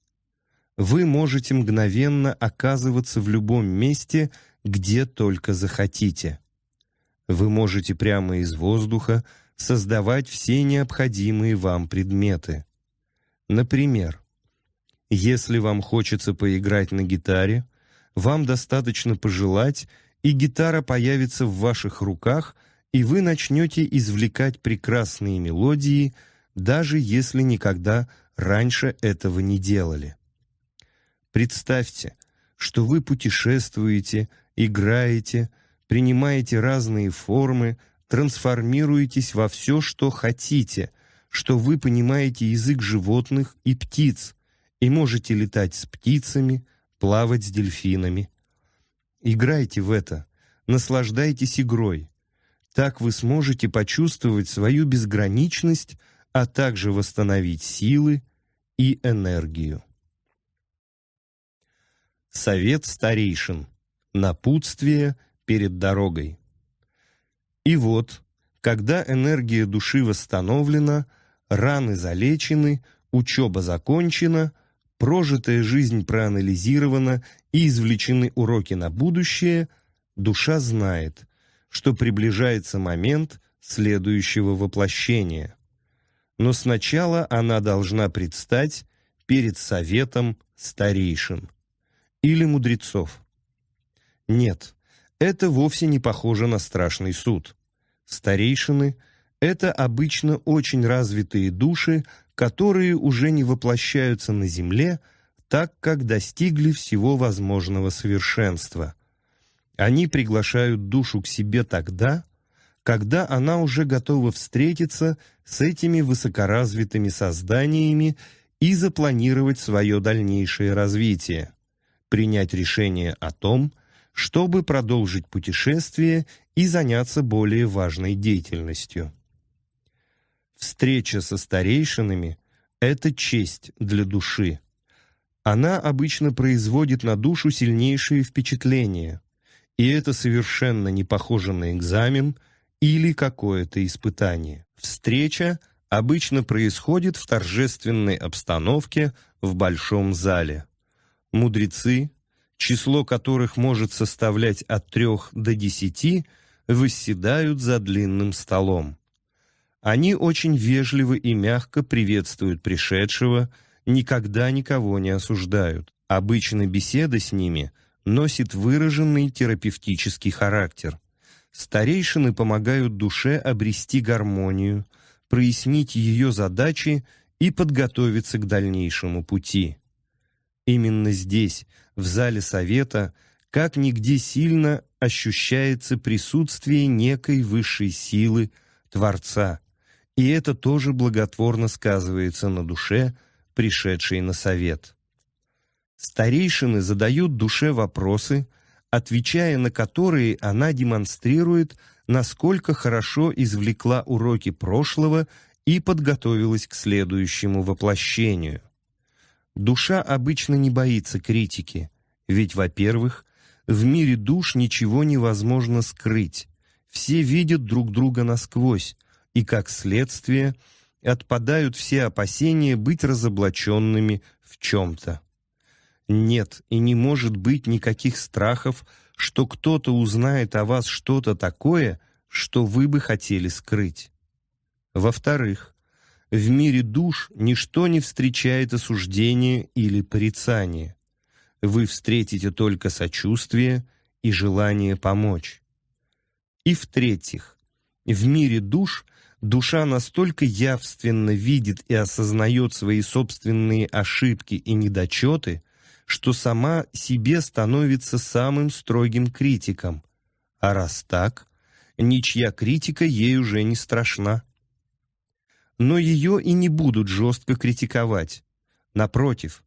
S1: Вы можете мгновенно оказываться в любом месте – где только захотите. Вы можете прямо из воздуха создавать все необходимые вам предметы. Например, если вам хочется поиграть на гитаре, вам достаточно пожелать, и гитара появится в ваших руках, и вы начнете извлекать прекрасные мелодии, даже если никогда раньше этого не делали. Представьте, что вы путешествуете играете, принимаете разные формы, трансформируетесь во все, что хотите, что вы понимаете язык животных и птиц, и можете летать с птицами, плавать с дельфинами. Играйте в это, наслаждайтесь игрой. Так вы сможете почувствовать свою безграничность, а также восстановить силы и энергию. Совет старейшин – Напутствие перед дорогой. И вот, когда энергия души восстановлена, раны залечены, учеба закончена, прожитая жизнь проанализирована и извлечены уроки на будущее, душа знает, что приближается момент следующего воплощения. Но сначала она должна предстать перед советом старейшин или мудрецов. Нет, это вовсе не похоже на страшный суд. Старейшины – это обычно очень развитые души, которые уже не воплощаются на земле, так как достигли всего возможного совершенства. Они приглашают душу к себе тогда, когда она уже готова встретиться с этими высокоразвитыми созданиями и запланировать свое дальнейшее развитие, принять решение о том, чтобы продолжить путешествие и заняться более важной деятельностью. Встреча со старейшинами – это честь для души. Она обычно производит на душу сильнейшие впечатления, и это совершенно не похоже на экзамен или какое-то испытание. Встреча обычно происходит в торжественной обстановке в большом зале. Мудрецы, число которых может составлять от трех до десяти, восседают за длинным столом. Они очень вежливо и мягко приветствуют пришедшего, никогда никого не осуждают. Обычно беседа с ними носит выраженный терапевтический характер. Старейшины помогают душе обрести гармонию, прояснить ее задачи и подготовиться к дальнейшему пути. Именно здесь, в зале совета, как нигде сильно ощущается присутствие некой высшей силы, Творца, и это тоже благотворно сказывается на душе, пришедшей на совет. Старейшины задают душе вопросы, отвечая на которые она демонстрирует, насколько хорошо извлекла уроки прошлого и подготовилась к следующему воплощению. Душа обычно не боится критики, ведь, во-первых, в мире душ ничего невозможно скрыть, все видят друг друга насквозь, и, как следствие, отпадают все опасения быть разоблаченными в чем-то. Нет и не может быть никаких страхов, что кто-то узнает о вас что-то такое, что вы бы хотели скрыть. Во-вторых, в мире душ ничто не встречает осуждения или порицания. Вы встретите только сочувствие и желание помочь. И в-третьих, в мире душ душа настолько явственно видит и осознает свои собственные ошибки и недочеты, что сама себе становится самым строгим критиком. А раз так, ничья критика ей уже не страшна но ее и не будут жестко критиковать. Напротив,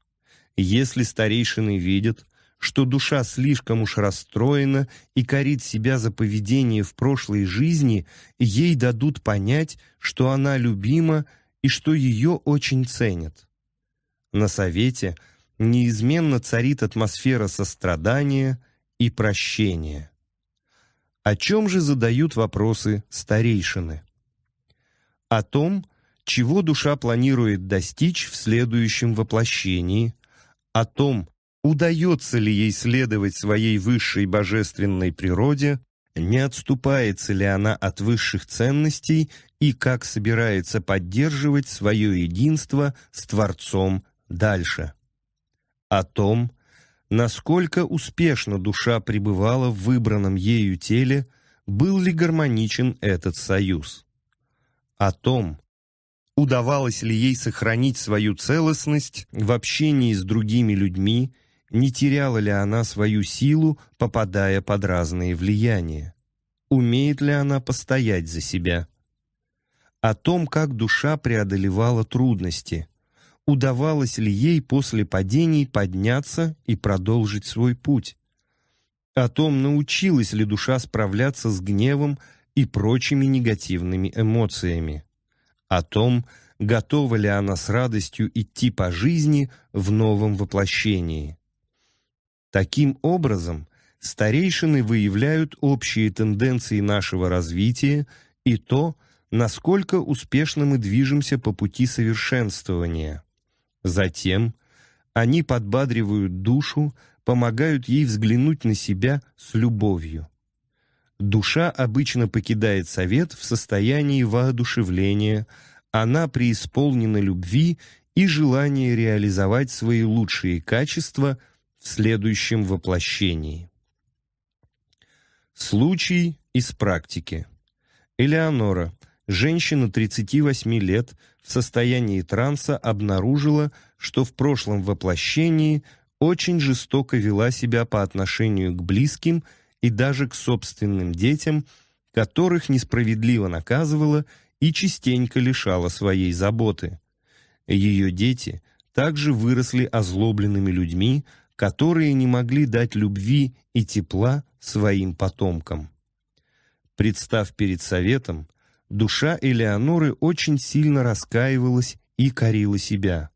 S1: если старейшины видят, что душа слишком уж расстроена и корит себя за поведение в прошлой жизни, ей дадут понять, что она любима и что ее очень ценят. На совете неизменно царит атмосфера сострадания и прощения. О чем же задают вопросы старейшины? О том, чего душа планирует достичь в следующем воплощении, о том, удается ли ей следовать своей высшей божественной природе, не отступается ли она от высших ценностей и как собирается поддерживать свое единство с Творцом дальше. О том, насколько успешно душа пребывала в выбранном ею теле, был ли гармоничен этот союз. О том, удавалось ли ей сохранить свою целостность в общении с другими людьми, не теряла ли она свою силу, попадая под разные влияния, умеет ли она постоять за себя. О том, как душа преодолевала трудности, удавалось ли ей после падений подняться и продолжить свой путь, о том, научилась ли душа справляться с гневом и прочими негативными эмоциями о том, готова ли она с радостью идти по жизни в новом воплощении. Таким образом, старейшины выявляют общие тенденции нашего развития и то, насколько успешно мы движемся по пути совершенствования. Затем они подбадривают душу, помогают ей взглянуть на себя с любовью. Душа обычно покидает совет в состоянии воодушевления, она преисполнена любви и желания реализовать свои лучшие качества в следующем воплощении. Случай из практики. Элеонора, женщина 38 лет, в состоянии транса обнаружила, что в прошлом воплощении очень жестоко вела себя по отношению к близким – и даже к собственным детям, которых несправедливо наказывала и частенько лишала своей заботы. Ее дети также выросли озлобленными людьми, которые не могли дать любви и тепла своим потомкам. Представ перед советом, душа Элеоноры очень сильно раскаивалась и корила себя.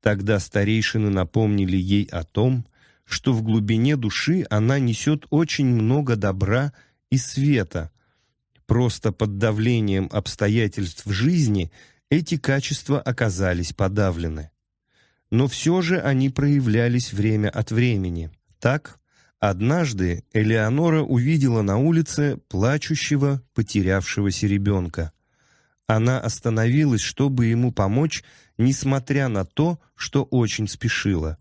S1: Тогда старейшины напомнили ей о том, что в глубине души она несет очень много добра и света. Просто под давлением обстоятельств жизни эти качества оказались подавлены. Но все же они проявлялись время от времени. Так, однажды Элеонора увидела на улице плачущего, потерявшегося ребенка. Она остановилась, чтобы ему помочь, несмотря на то, что очень спешила.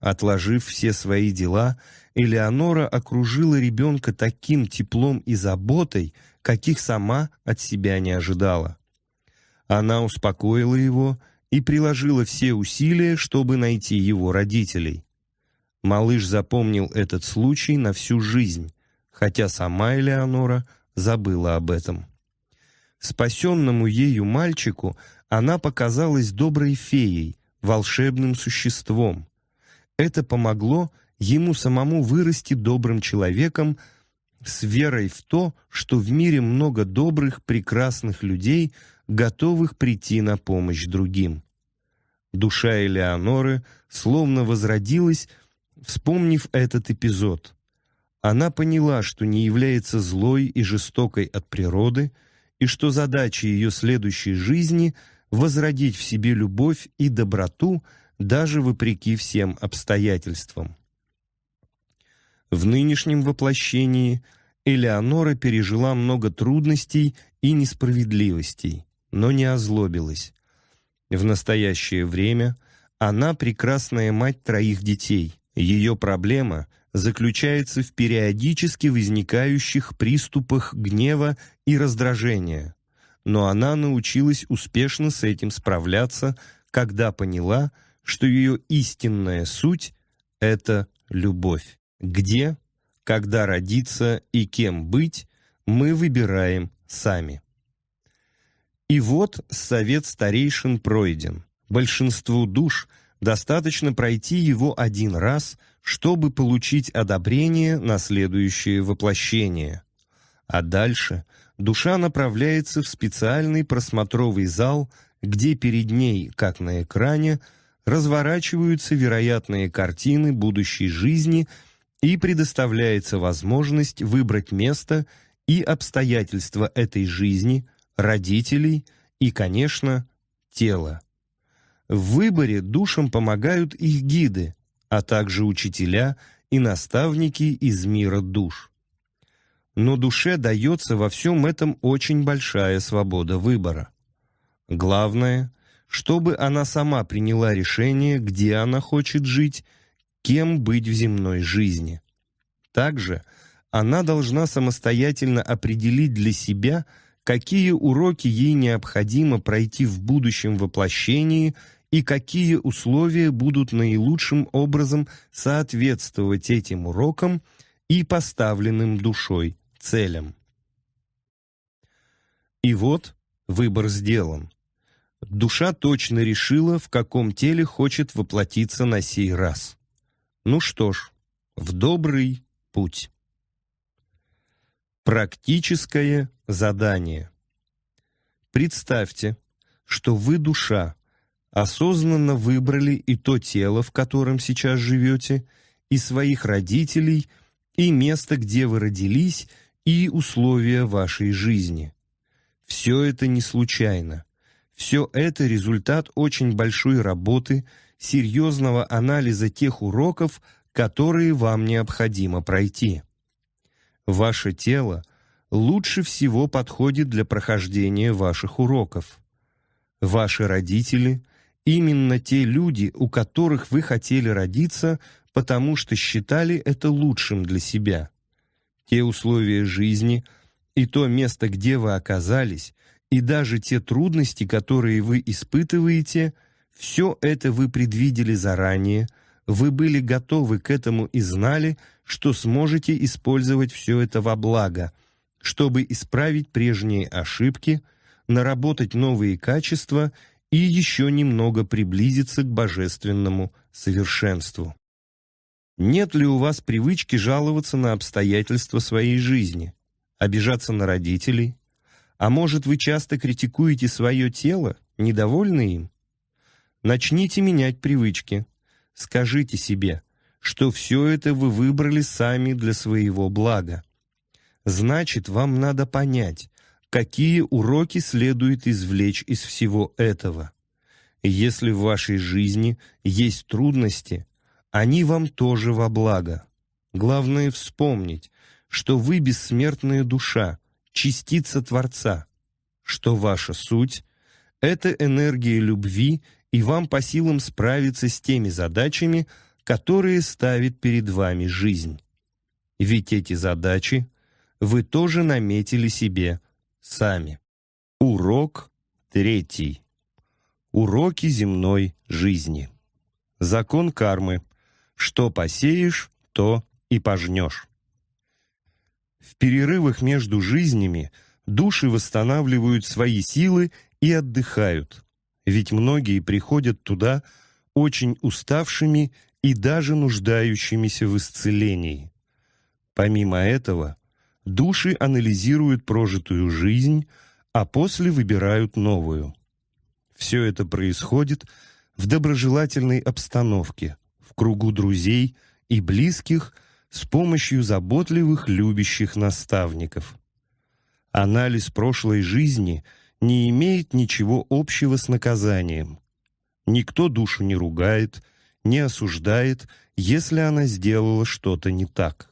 S1: Отложив все свои дела, Элеонора окружила ребенка таким теплом и заботой, каких сама от себя не ожидала. Она успокоила его и приложила все усилия, чтобы найти его родителей. Малыш запомнил этот случай на всю жизнь, хотя сама Элеонора забыла об этом. Спасенному ею мальчику она показалась доброй феей, волшебным существом, это помогло ему самому вырасти добрым человеком с верой в то, что в мире много добрых, прекрасных людей, готовых прийти на помощь другим. Душа Элеоноры словно возродилась, вспомнив этот эпизод. Она поняла, что не является злой и жестокой от природы, и что задача ее следующей жизни — возродить в себе любовь и доброту — даже вопреки всем обстоятельствам. В нынешнем воплощении Элеонора пережила много трудностей и несправедливостей, но не озлобилась. В настоящее время она прекрасная мать троих детей. Ее проблема заключается в периодически возникающих приступах гнева и раздражения. Но она научилась успешно с этим справляться, когда поняла, что ее истинная суть — это любовь. Где, когда родиться и кем быть, мы выбираем сами. И вот совет старейшин пройден. Большинству душ достаточно пройти его один раз, чтобы получить одобрение на следующее воплощение. А дальше душа направляется в специальный просмотровый зал, где перед ней, как на экране, разворачиваются вероятные картины будущей жизни и предоставляется возможность выбрать место и обстоятельства этой жизни, родителей и, конечно, тело. В выборе душам помогают их гиды, а также учителя и наставники из мира душ. Но душе дается во всем этом очень большая свобода выбора. Главное чтобы она сама приняла решение, где она хочет жить, кем быть в земной жизни. Также она должна самостоятельно определить для себя, какие уроки ей необходимо пройти в будущем воплощении и какие условия будут наилучшим образом соответствовать этим урокам и поставленным душой целям. И вот выбор сделан. Душа точно решила, в каком теле хочет воплотиться на сей раз. Ну что ж, в добрый путь. Практическое задание. Представьте, что вы душа, осознанно выбрали и то тело, в котором сейчас живете, и своих родителей, и место, где вы родились, и условия вашей жизни. Все это не случайно. Все это результат очень большой работы, серьезного анализа тех уроков, которые вам необходимо пройти. Ваше тело лучше всего подходит для прохождения ваших уроков. Ваши родители – именно те люди, у которых вы хотели родиться, потому что считали это лучшим для себя. Те условия жизни и то место, где вы оказались, и даже те трудности, которые вы испытываете, все это вы предвидели заранее, вы были готовы к этому и знали, что сможете использовать все это во благо, чтобы исправить прежние ошибки, наработать новые качества и еще немного приблизиться к божественному совершенству. Нет ли у вас привычки жаловаться на обстоятельства своей жизни, обижаться на родителей, а может, вы часто критикуете свое тело, недовольны им? Начните менять привычки. Скажите себе, что все это вы выбрали сами для своего блага. Значит, вам надо понять, какие уроки следует извлечь из всего этого. Если в вашей жизни есть трудности, они вам тоже во благо. Главное вспомнить, что вы бессмертная душа, частица Творца, что ваша суть — это энергия любви, и вам по силам справиться с теми задачами, которые ставит перед вами жизнь. Ведь эти задачи вы тоже наметили себе сами. Урок третий. Уроки земной жизни. Закон кармы. Что посеешь, то и пожнешь. В перерывах между жизнями души восстанавливают свои силы и отдыхают, ведь многие приходят туда очень уставшими и даже нуждающимися в исцелении. Помимо этого, души анализируют прожитую жизнь, а после выбирают новую. Все это происходит в доброжелательной обстановке, в кругу друзей и близких – с помощью заботливых любящих наставников. Анализ прошлой жизни не имеет ничего общего с наказанием. Никто душу не ругает, не осуждает, если она сделала что-то не так.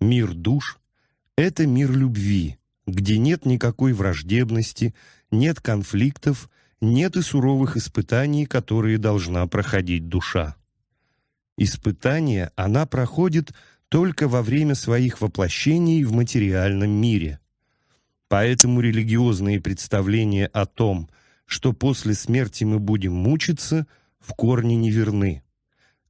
S1: Мир душ — это мир любви, где нет никакой враждебности, нет конфликтов, нет и суровых испытаний, которые должна проходить душа. Испытание она проходит только во время своих воплощений в материальном мире. Поэтому религиозные представления о том, что после смерти мы будем мучиться, в корне неверны.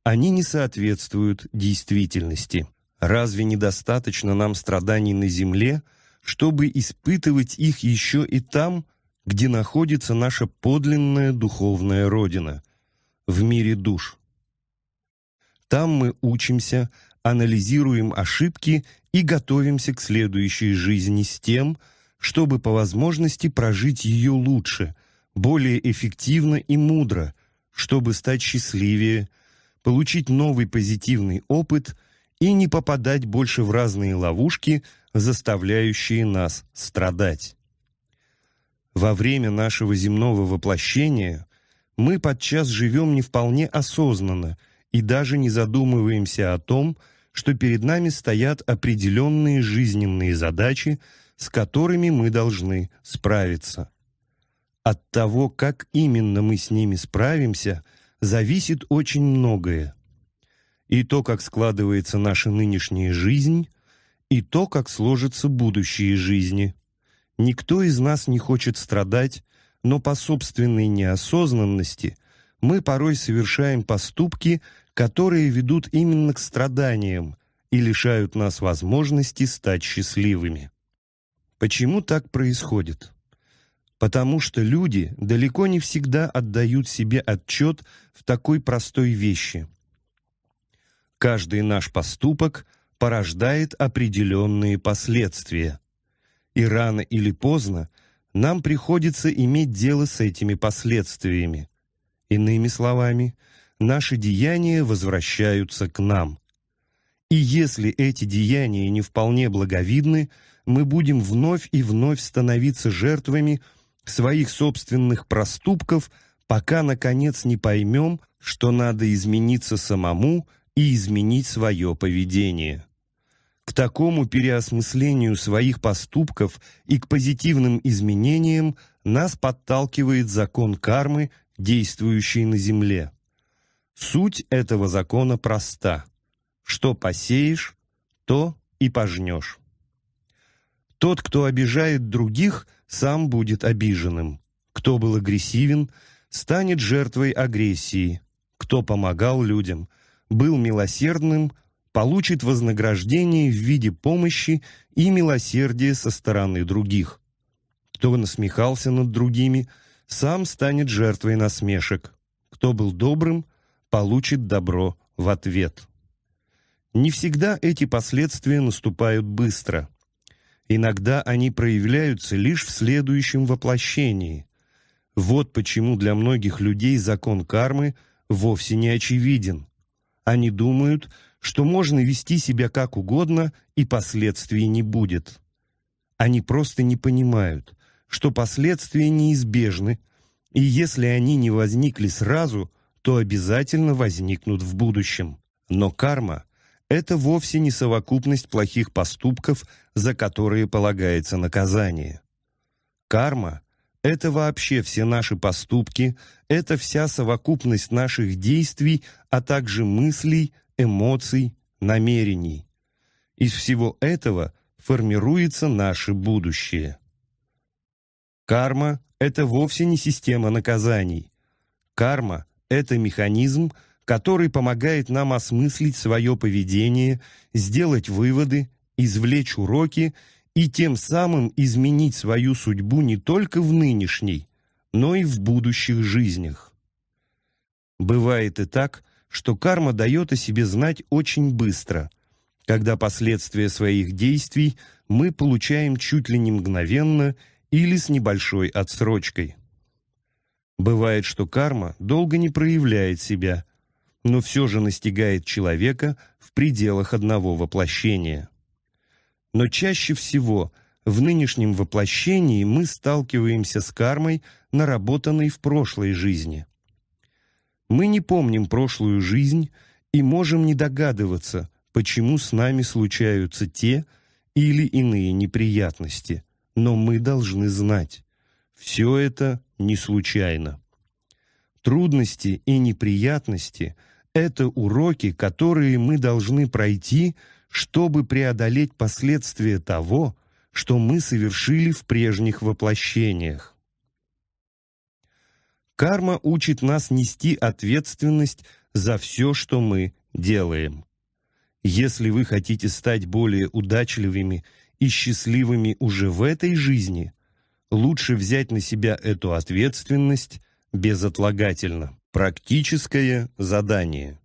S1: Они не соответствуют действительности. Разве недостаточно нам страданий на земле, чтобы испытывать их еще и там, где находится наша подлинная духовная родина, в мире душ? Там мы учимся, анализируем ошибки и готовимся к следующей жизни с тем, чтобы по возможности прожить ее лучше, более эффективно и мудро, чтобы стать счастливее, получить новый позитивный опыт и не попадать больше в разные ловушки, заставляющие нас страдать. Во время нашего земного воплощения мы подчас живем не вполне осознанно и даже не задумываемся о том, что перед нами стоят определенные жизненные задачи, с которыми мы должны справиться. От того, как именно мы с ними справимся, зависит очень многое. И то, как складывается наша нынешняя жизнь, и то, как сложатся будущие жизни. Никто из нас не хочет страдать, но по собственной неосознанности – мы порой совершаем поступки, которые ведут именно к страданиям и лишают нас возможности стать счастливыми. Почему так происходит? Потому что люди далеко не всегда отдают себе отчет в такой простой вещи. Каждый наш поступок порождает определенные последствия. И рано или поздно нам приходится иметь дело с этими последствиями. Иными словами, наши деяния возвращаются к нам. И если эти деяния не вполне благовидны, мы будем вновь и вновь становиться жертвами своих собственных проступков, пока, наконец, не поймем, что надо измениться самому и изменить свое поведение. К такому переосмыслению своих поступков и к позитивным изменениям нас подталкивает закон кармы действующий на земле. Суть этого закона проста. Что посеешь, то и пожнешь. Тот, кто обижает других, сам будет обиженным. Кто был агрессивен, станет жертвой агрессии. Кто помогал людям, был милосердным, получит вознаграждение в виде помощи и милосердия со стороны других. Кто насмехался над другими – сам станет жертвой насмешек. Кто был добрым, получит добро в ответ. Не всегда эти последствия наступают быстро. Иногда они проявляются лишь в следующем воплощении. Вот почему для многих людей закон кармы вовсе не очевиден. Они думают, что можно вести себя как угодно и последствий не будет. Они просто не понимают – что последствия неизбежны, и если они не возникли сразу, то обязательно возникнут в будущем. Но карма – это вовсе не совокупность плохих поступков, за которые полагается наказание. Карма – это вообще все наши поступки, это вся совокупность наших действий, а также мыслей, эмоций, намерений. Из всего этого формируется наше будущее. Карма – это вовсе не система наказаний. Карма – это механизм, который помогает нам осмыслить свое поведение, сделать выводы, извлечь уроки и тем самым изменить свою судьбу не только в нынешней, но и в будущих жизнях. Бывает и так, что карма дает о себе знать очень быстро, когда последствия своих действий мы получаем чуть ли не мгновенно – или с небольшой отсрочкой. Бывает, что карма долго не проявляет себя, но все же настигает человека в пределах одного воплощения. Но чаще всего в нынешнем воплощении мы сталкиваемся с кармой, наработанной в прошлой жизни. Мы не помним прошлую жизнь и можем не догадываться, почему с нами случаются те или иные неприятности – но мы должны знать, все это не случайно. Трудности и неприятности – это уроки, которые мы должны пройти, чтобы преодолеть последствия того, что мы совершили в прежних воплощениях. Карма учит нас нести ответственность за все, что мы делаем. Если вы хотите стать более удачливыми и счастливыми уже в этой жизни, лучше взять на себя эту ответственность безотлагательно. Практическое задание.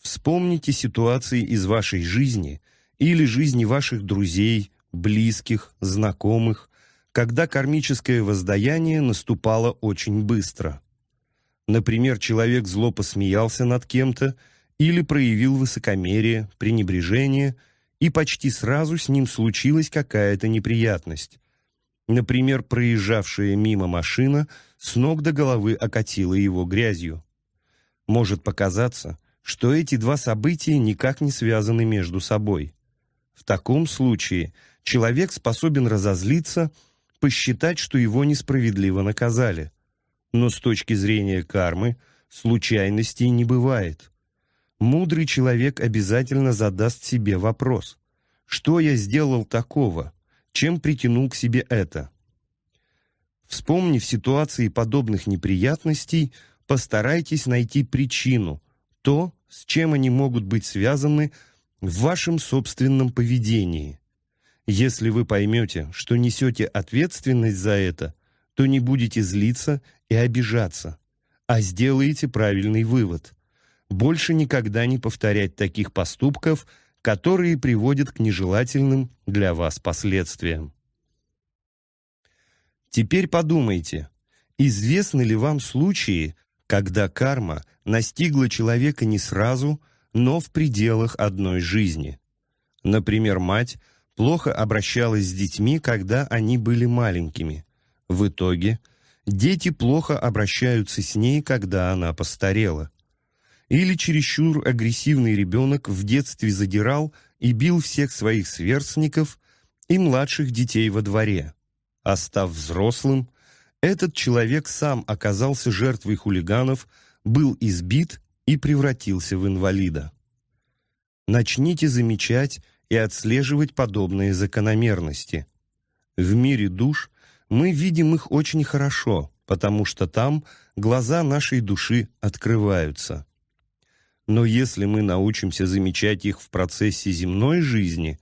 S1: Вспомните ситуации из вашей жизни или жизни ваших друзей, близких, знакомых, когда кармическое воздаяние наступало очень быстро. Например, человек зло посмеялся над кем-то или проявил высокомерие, пренебрежение – и почти сразу с ним случилась какая-то неприятность. Например, проезжавшая мимо машина с ног до головы окатила его грязью. Может показаться, что эти два события никак не связаны между собой. В таком случае человек способен разозлиться, посчитать, что его несправедливо наказали. Но с точки зрения кармы случайностей не бывает мудрый человек обязательно задаст себе вопрос. Что я сделал такого? Чем притянул к себе это? Вспомнив ситуации подобных неприятностей, постарайтесь найти причину, то, с чем они могут быть связаны в вашем собственном поведении. Если вы поймете, что несете ответственность за это, то не будете злиться и обижаться, а сделаете правильный вывод – больше никогда не повторять таких поступков, которые приводят к нежелательным для вас последствиям. Теперь подумайте, известны ли вам случаи, когда карма настигла человека не сразу, но в пределах одной жизни. Например, мать плохо обращалась с детьми, когда они были маленькими. В итоге дети плохо обращаются с ней, когда она постарела. Или чересчур агрессивный ребенок в детстве задирал и бил всех своих сверстников и младших детей во дворе. А став взрослым, этот человек сам оказался жертвой хулиганов, был избит и превратился в инвалида. Начните замечать и отслеживать подобные закономерности. В мире душ мы видим их очень хорошо, потому что там глаза нашей души открываются. Но если мы научимся замечать их в процессе земной жизни,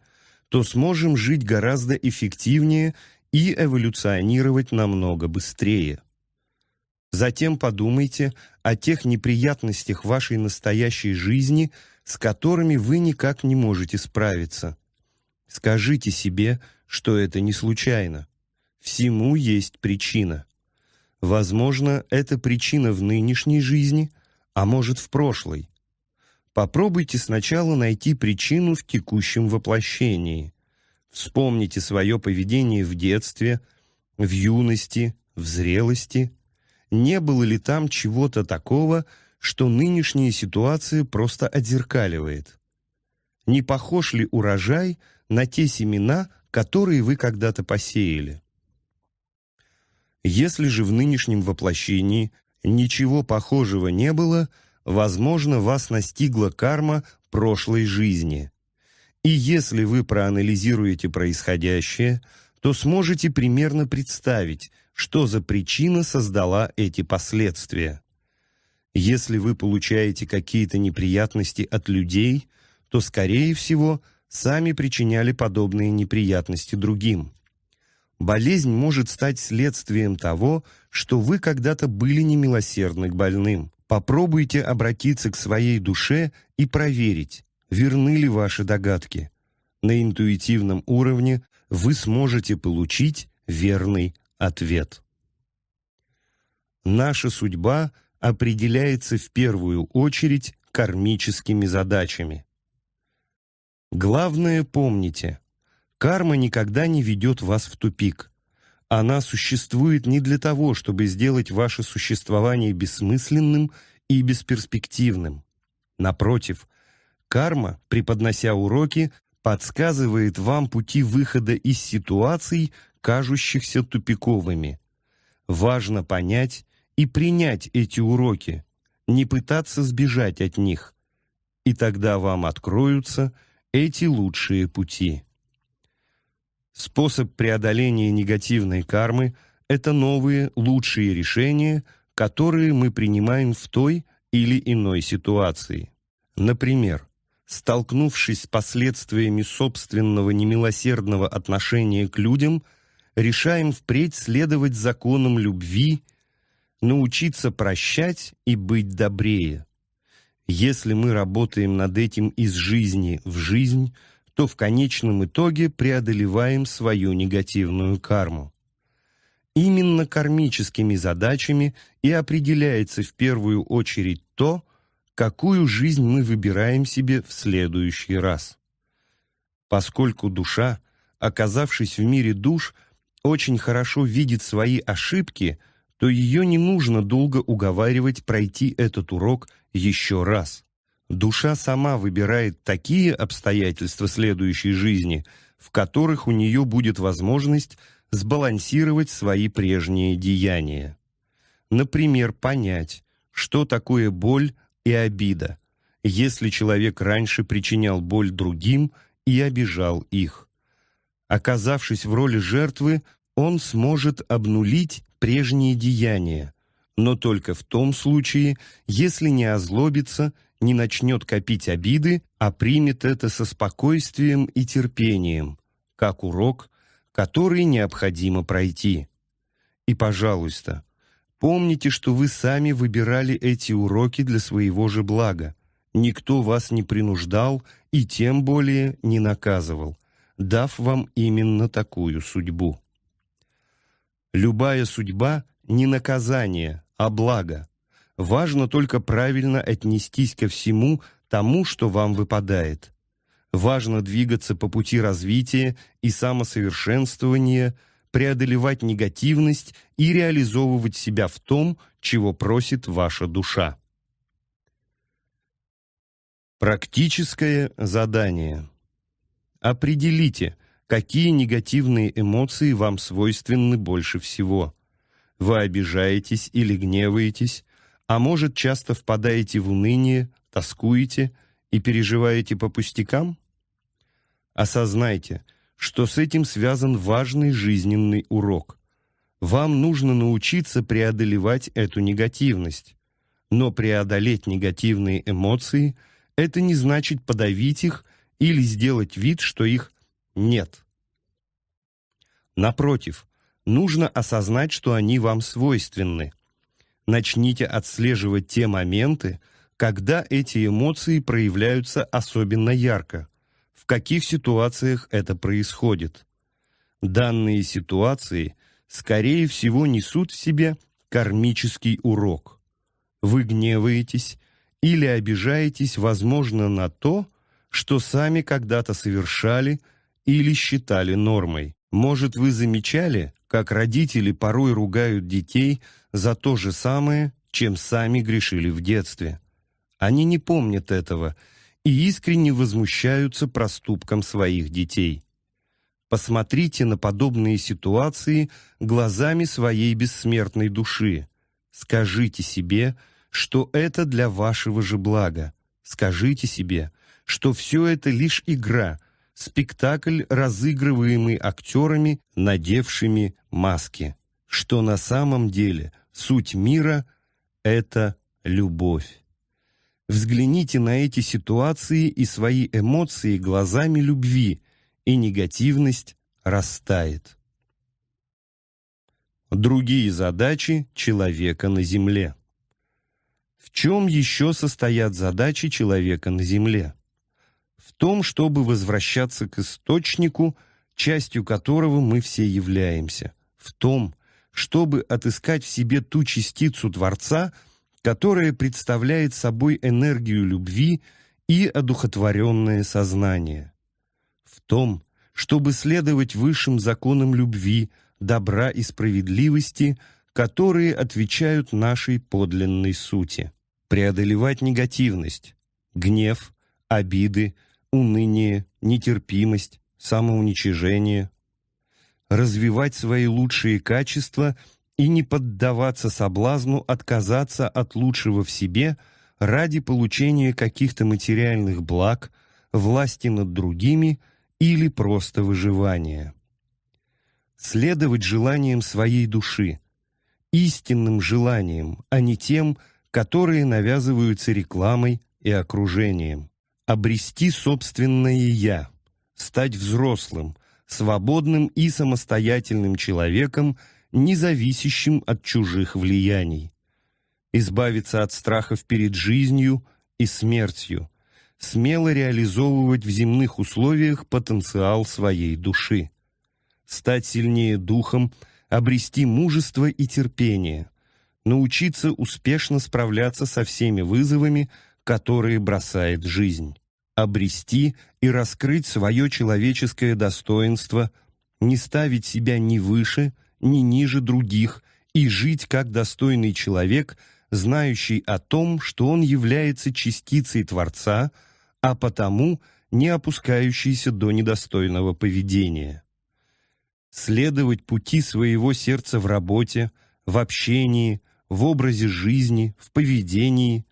S1: то сможем жить гораздо эффективнее и эволюционировать намного быстрее. Затем подумайте о тех неприятностях вашей настоящей жизни, с которыми вы никак не можете справиться. Скажите себе, что это не случайно. Всему есть причина. Возможно, эта причина в нынешней жизни, а может в прошлой. Попробуйте сначала найти причину в текущем воплощении. Вспомните свое поведение в детстве, в юности, в зрелости. Не было ли там чего-то такого, что нынешняя ситуация просто отзеркаливает? Не похож ли урожай на те семена, которые вы когда-то посеяли? Если же в нынешнем воплощении ничего похожего не было – возможно, вас настигла карма прошлой жизни. И если вы проанализируете происходящее, то сможете примерно представить, что за причина создала эти последствия. Если вы получаете какие-то неприятности от людей, то, скорее всего, сами причиняли подобные неприятности другим. Болезнь может стать следствием того, что вы когда-то были немилосердны к больным. Попробуйте обратиться к своей душе и проверить, верны ли ваши догадки. На интуитивном уровне вы сможете получить верный ответ. Наша судьба определяется в первую очередь кармическими задачами. Главное помните, карма никогда не ведет вас в тупик. Она существует не для того, чтобы сделать ваше существование бессмысленным и бесперспективным. Напротив, карма, преподнося уроки, подсказывает вам пути выхода из ситуаций, кажущихся тупиковыми. Важно понять и принять эти уроки, не пытаться сбежать от них, и тогда вам откроются эти лучшие пути. Способ преодоления негативной кармы – это новые, лучшие решения, которые мы принимаем в той или иной ситуации. Например, столкнувшись с последствиями собственного немилосердного отношения к людям, решаем впредь следовать законам любви, научиться прощать и быть добрее. Если мы работаем над этим из жизни в жизнь – то в конечном итоге преодолеваем свою негативную карму. Именно кармическими задачами и определяется в первую очередь то, какую жизнь мы выбираем себе в следующий раз. Поскольку душа, оказавшись в мире душ, очень хорошо видит свои ошибки, то ее не нужно долго уговаривать пройти этот урок еще раз. Душа сама выбирает такие обстоятельства следующей жизни, в которых у нее будет возможность сбалансировать свои прежние деяния. Например, понять, что такое боль и обида, если человек раньше причинял боль другим и обижал их. Оказавшись в роли жертвы, он сможет обнулить прежние деяния, но только в том случае, если не озлобится не начнет копить обиды, а примет это со спокойствием и терпением, как урок, который необходимо пройти. И, пожалуйста, помните, что вы сами выбирали эти уроки для своего же блага. Никто вас не принуждал и тем более не наказывал, дав вам именно такую судьбу. Любая судьба – не наказание, а благо – Важно только правильно отнестись ко всему тому, что вам выпадает. Важно двигаться по пути развития и самосовершенствования, преодолевать негативность и реализовывать себя в том, чего просит ваша душа. Практическое задание. Определите, какие негативные эмоции вам свойственны больше всего. Вы обижаетесь или гневаетесь, а может, часто впадаете в уныние, тоскуете и переживаете по пустякам? Осознайте, что с этим связан важный жизненный урок. Вам нужно научиться преодолевать эту негативность. Но преодолеть негативные эмоции – это не значит подавить их или сделать вид, что их нет. Напротив, нужно осознать, что они вам свойственны – Начните отслеживать те моменты, когда эти эмоции проявляются особенно ярко, в каких ситуациях это происходит. Данные ситуации, скорее всего, несут в себе кармический урок. Вы гневаетесь или обижаетесь, возможно, на то, что сами когда-то совершали или считали нормой. Может, вы замечали, как родители порой ругают детей за то же самое, чем сами грешили в детстве. Они не помнят этого и искренне возмущаются проступкам своих детей. Посмотрите на подобные ситуации глазами своей бессмертной души. Скажите себе, что это для вашего же блага. Скажите себе, что все это лишь игра, спектакль, разыгрываемый актерами, надевшими маски. Что на самом деле – Суть мира — это любовь. Взгляните на эти ситуации и свои эмоции глазами любви, и негативность растает. Другие задачи человека на Земле. В чем еще состоят задачи человека на Земле? В том, чтобы возвращаться к источнику, частью которого мы все являемся, в том, чтобы отыскать в себе ту частицу Творца, которая представляет собой энергию любви и одухотворенное сознание. В том, чтобы следовать высшим законам любви, добра и справедливости, которые отвечают нашей подлинной сути. Преодолевать негативность, гнев, обиды, уныние, нетерпимость, самоуничижение, развивать свои лучшие качества и не поддаваться соблазну отказаться от лучшего в себе ради получения каких-то материальных благ, власти над другими или просто выживания. Следовать желаниям своей души, истинным желаниям, а не тем, которые навязываются рекламой и окружением. Обрести собственное «я», стать взрослым – свободным и самостоятельным человеком, не зависящим от чужих влияний. Избавиться от страхов перед жизнью и смертью, смело реализовывать в земных условиях потенциал своей души. Стать сильнее духом, обрести мужество и терпение, научиться успешно справляться со всеми вызовами, которые бросает жизнь обрести и раскрыть свое человеческое достоинство, не ставить себя ни выше, ни ниже других и жить как достойный человек, знающий о том, что он является частицей Творца, а потому не опускающийся до недостойного поведения. Следовать пути своего сердца в работе, в общении, в образе жизни, в поведении,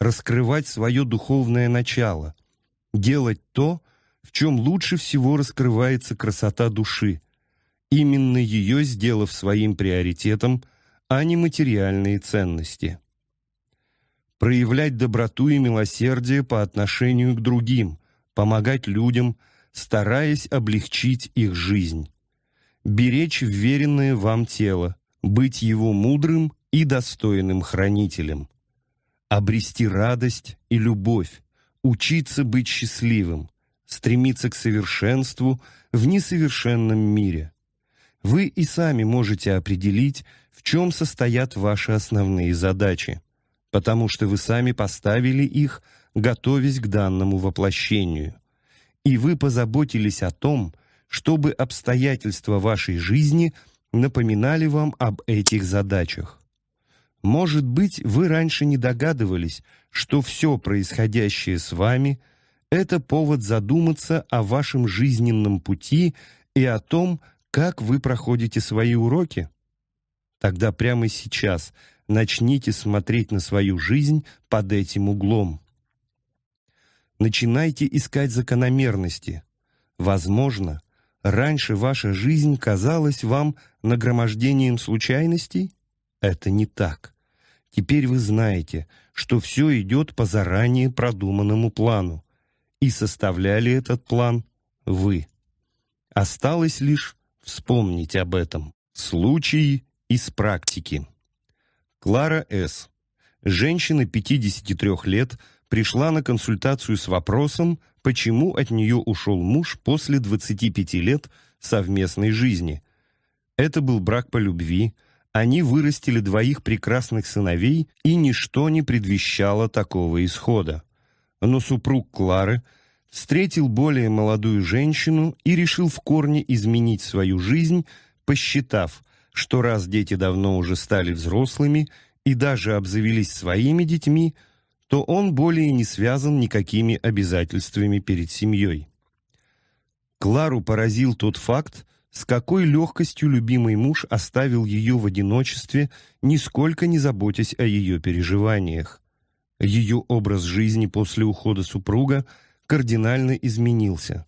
S1: раскрывать свое духовное начало – делать то, в чем лучше всего раскрывается красота души. Именно ее сделав своим приоритетом, а не материальные ценности. Проявлять доброту и милосердие по отношению к другим, помогать людям, стараясь облегчить их жизнь. Беречь вверенное вам тело, быть его мудрым и достойным хранителем. Обрести радость и любовь, учиться быть счастливым, стремиться к совершенству в несовершенном мире. Вы и сами можете определить, в чем состоят ваши основные задачи, потому что вы сами поставили их, готовясь к данному воплощению. И вы позаботились о том, чтобы обстоятельства вашей жизни напоминали вам об этих задачах. Может быть, вы раньше не догадывались, что все происходящее с вами – это повод задуматься о вашем жизненном пути и о том, как вы проходите свои уроки? Тогда прямо сейчас начните смотреть на свою жизнь под этим углом. Начинайте искать закономерности. Возможно, раньше ваша жизнь казалась вам нагромождением случайностей? Это не так. Теперь вы знаете – что все идет по заранее продуманному плану, и составляли этот план вы. Осталось лишь вспомнить об этом. случай из практики. Клара С. Женщина 53 лет пришла на консультацию с вопросом, почему от нее ушел муж после 25 лет совместной жизни. Это был брак по любви, они вырастили двоих прекрасных сыновей, и ничто не предвещало такого исхода. Но супруг Клары встретил более молодую женщину и решил в корне изменить свою жизнь, посчитав, что раз дети давно уже стали взрослыми и даже обзавелись своими детьми, то он более не связан никакими обязательствами перед семьей. Клару поразил тот факт, с какой легкостью любимый муж оставил ее в одиночестве, нисколько не заботясь о ее переживаниях. Ее образ жизни после ухода супруга кардинально изменился.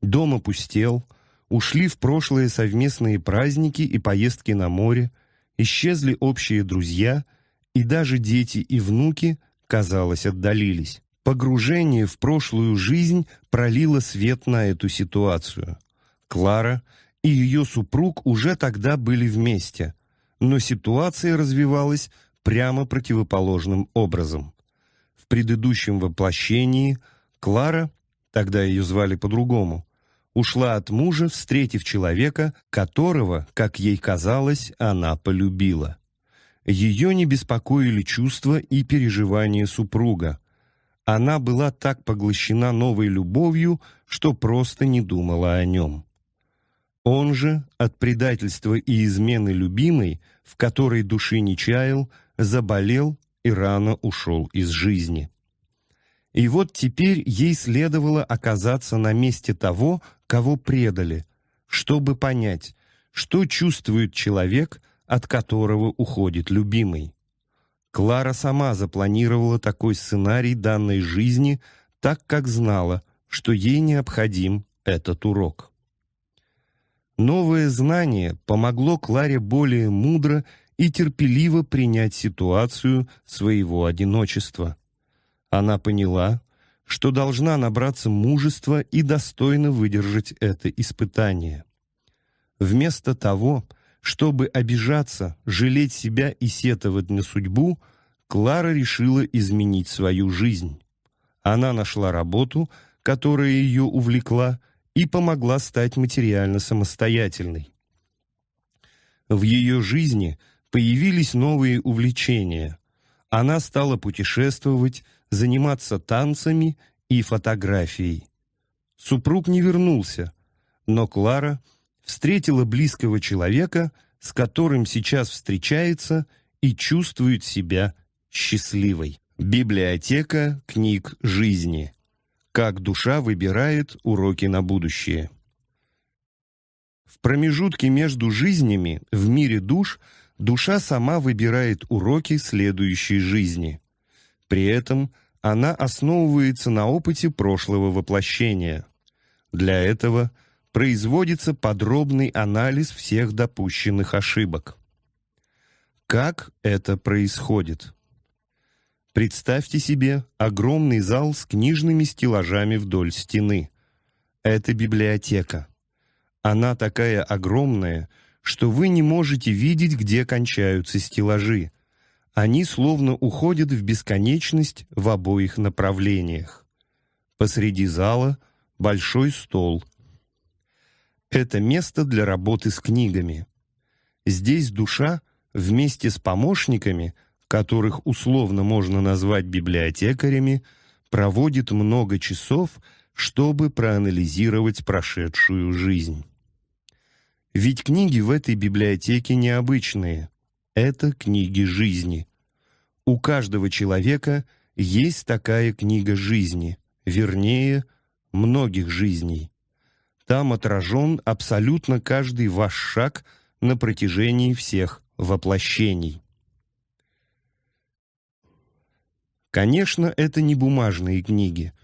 S1: Дом опустел, ушли в прошлые совместные праздники и поездки на море, исчезли общие друзья, и даже дети и внуки, казалось, отдалились. Погружение в прошлую жизнь пролило свет на эту ситуацию. Клара – и ее супруг уже тогда были вместе, но ситуация развивалась прямо противоположным образом. В предыдущем воплощении Клара, тогда ее звали по-другому, ушла от мужа, встретив человека, которого, как ей казалось, она полюбила. Ее не беспокоили чувства и переживания супруга. Она была так поглощена новой любовью, что просто не думала о нем. Он же от предательства и измены любимой, в которой души не чаял, заболел и рано ушел из жизни. И вот теперь ей следовало оказаться на месте того, кого предали, чтобы понять, что чувствует человек, от которого уходит любимый. Клара сама запланировала такой сценарий данной жизни, так как знала, что ей необходим этот урок. Новое знание помогло Кларе более мудро и терпеливо принять ситуацию своего одиночества. Она поняла, что должна набраться мужества и достойно выдержать это испытание. Вместо того, чтобы обижаться, жалеть себя и сетовать на судьбу, Клара решила изменить свою жизнь. Она нашла работу, которая ее увлекла, и помогла стать материально самостоятельной. В ее жизни появились новые увлечения. Она стала путешествовать, заниматься танцами и фотографией. Супруг не вернулся, но Клара встретила близкого человека, с которым сейчас встречается и чувствует себя счастливой. Библиотека книг жизни. Как душа выбирает уроки на будущее. В промежутке между жизнями, в мире душ, душа сама выбирает уроки следующей жизни. При этом она основывается на опыте прошлого воплощения. Для этого производится подробный анализ всех допущенных ошибок. Как это происходит? Представьте себе огромный зал с книжными стеллажами вдоль стены. Это библиотека. Она такая огромная, что вы не можете видеть, где кончаются стеллажи. Они словно уходят в бесконечность в обоих направлениях. Посреди зала большой стол. Это место для работы с книгами. Здесь душа вместе с помощниками которых условно можно назвать библиотекарями, проводит много часов, чтобы проанализировать прошедшую жизнь. Ведь книги в этой библиотеке необычные. Это книги жизни. У каждого человека есть такая книга жизни, вернее, многих жизней. Там отражен абсолютно каждый ваш шаг на протяжении всех воплощений. Конечно, это не бумажные книги.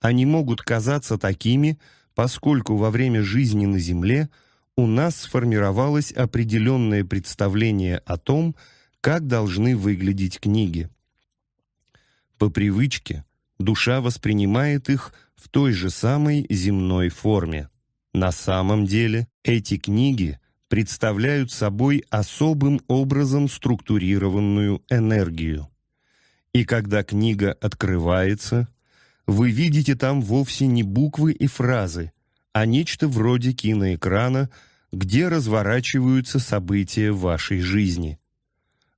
S1: Они могут казаться такими, поскольку во время жизни на Земле у нас сформировалось определенное представление о том, как должны выглядеть книги. По привычке душа воспринимает их в той же самой земной форме. На самом деле эти книги представляют собой особым образом структурированную энергию. И когда книга открывается, вы видите там вовсе не буквы и фразы, а нечто вроде киноэкрана, где разворачиваются события вашей жизни.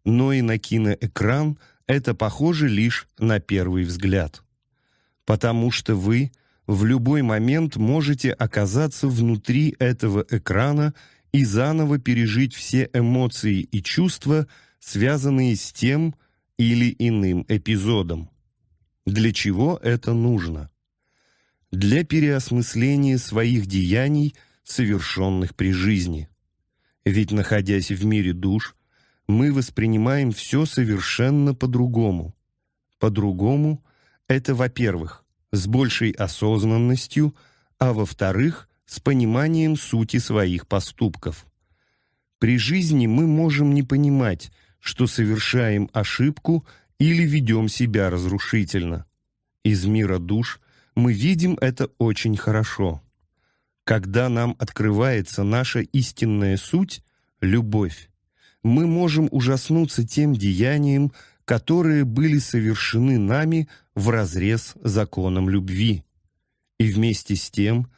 S1: Но и на киноэкран это похоже лишь на первый взгляд. Потому что вы в любой момент можете оказаться внутри этого экрана и заново пережить все эмоции и чувства, связанные с тем, что или иным эпизодом. Для чего это нужно? Для переосмысления своих деяний, совершенных при жизни. Ведь, находясь в мире душ, мы воспринимаем все совершенно по-другому. По-другому это, во-первых, с большей осознанностью, а во-вторых, с пониманием сути своих поступков. При жизни мы можем не понимать, что совершаем ошибку или ведем себя разрушительно. Из мира душ мы видим это очень хорошо. Когда нам открывается наша истинная суть — любовь, мы можем ужаснуться тем деяниям, которые были совершены нами вразрез законом любви. И вместе с тем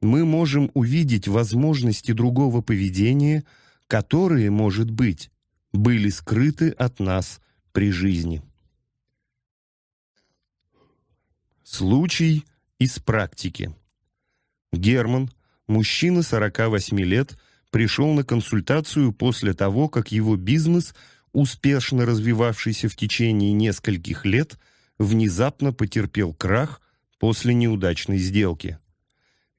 S1: мы можем увидеть возможности другого поведения, которые, может быть, были скрыты от нас при жизни. Случай из практики. Герман, мужчина 48 лет, пришел на консультацию после того, как его бизнес, успешно развивавшийся в течение нескольких лет, внезапно потерпел крах после неудачной сделки.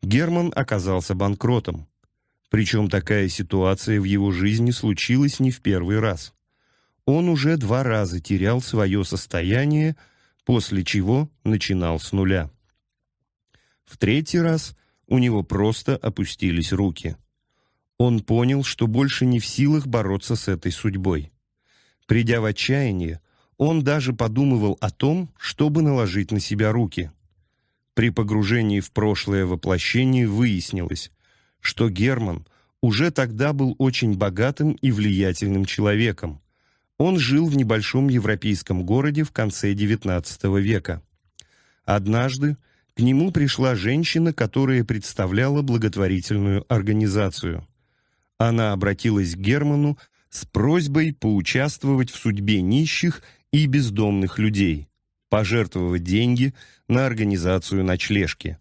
S1: Герман оказался банкротом. Причем такая ситуация в его жизни случилась не в первый раз. Он уже два раза терял свое состояние, после чего начинал с нуля. В третий раз у него просто опустились руки. Он понял, что больше не в силах бороться с этой судьбой. Придя в отчаяние, он даже подумывал о том, чтобы наложить на себя руки. При погружении в прошлое воплощение выяснилось, что Герман уже тогда был очень богатым и влиятельным человеком. Он жил в небольшом европейском городе в конце XIX века. Однажды к нему пришла женщина, которая представляла благотворительную организацию. Она обратилась к Герману с просьбой поучаствовать в судьбе нищих и бездомных людей, пожертвовать деньги на организацию ночлежки.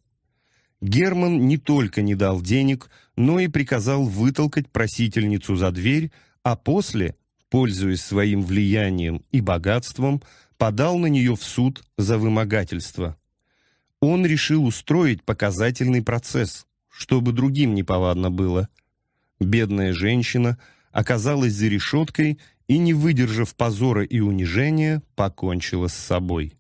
S1: Герман не только не дал денег, но и приказал вытолкать просительницу за дверь, а после, пользуясь своим влиянием и богатством, подал на нее в суд за вымогательство. Он решил устроить показательный процесс, чтобы другим неповадно было. Бедная женщина оказалась за решеткой и, не выдержав позора и унижения, покончила с собой.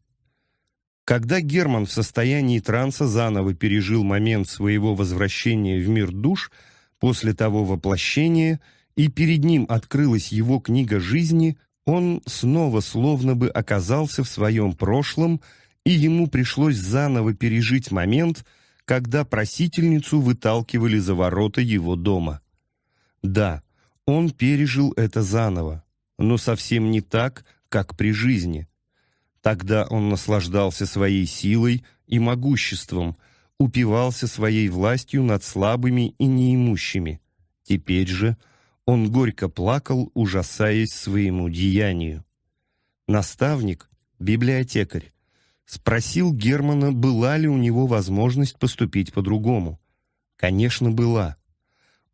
S1: Когда Герман в состоянии транса заново пережил момент своего возвращения в мир душ, после того воплощения, и перед ним открылась его книга жизни, он снова словно бы оказался в своем прошлом, и ему пришлось заново пережить момент, когда просительницу выталкивали за ворота его дома. Да, он пережил это заново, но совсем не так, как при жизни – Тогда он наслаждался своей силой и могуществом, упивался своей властью над слабыми и неимущими. Теперь же он горько плакал, ужасаясь своему деянию. Наставник, библиотекарь, спросил Германа, была ли у него возможность поступить по-другому. Конечно, была.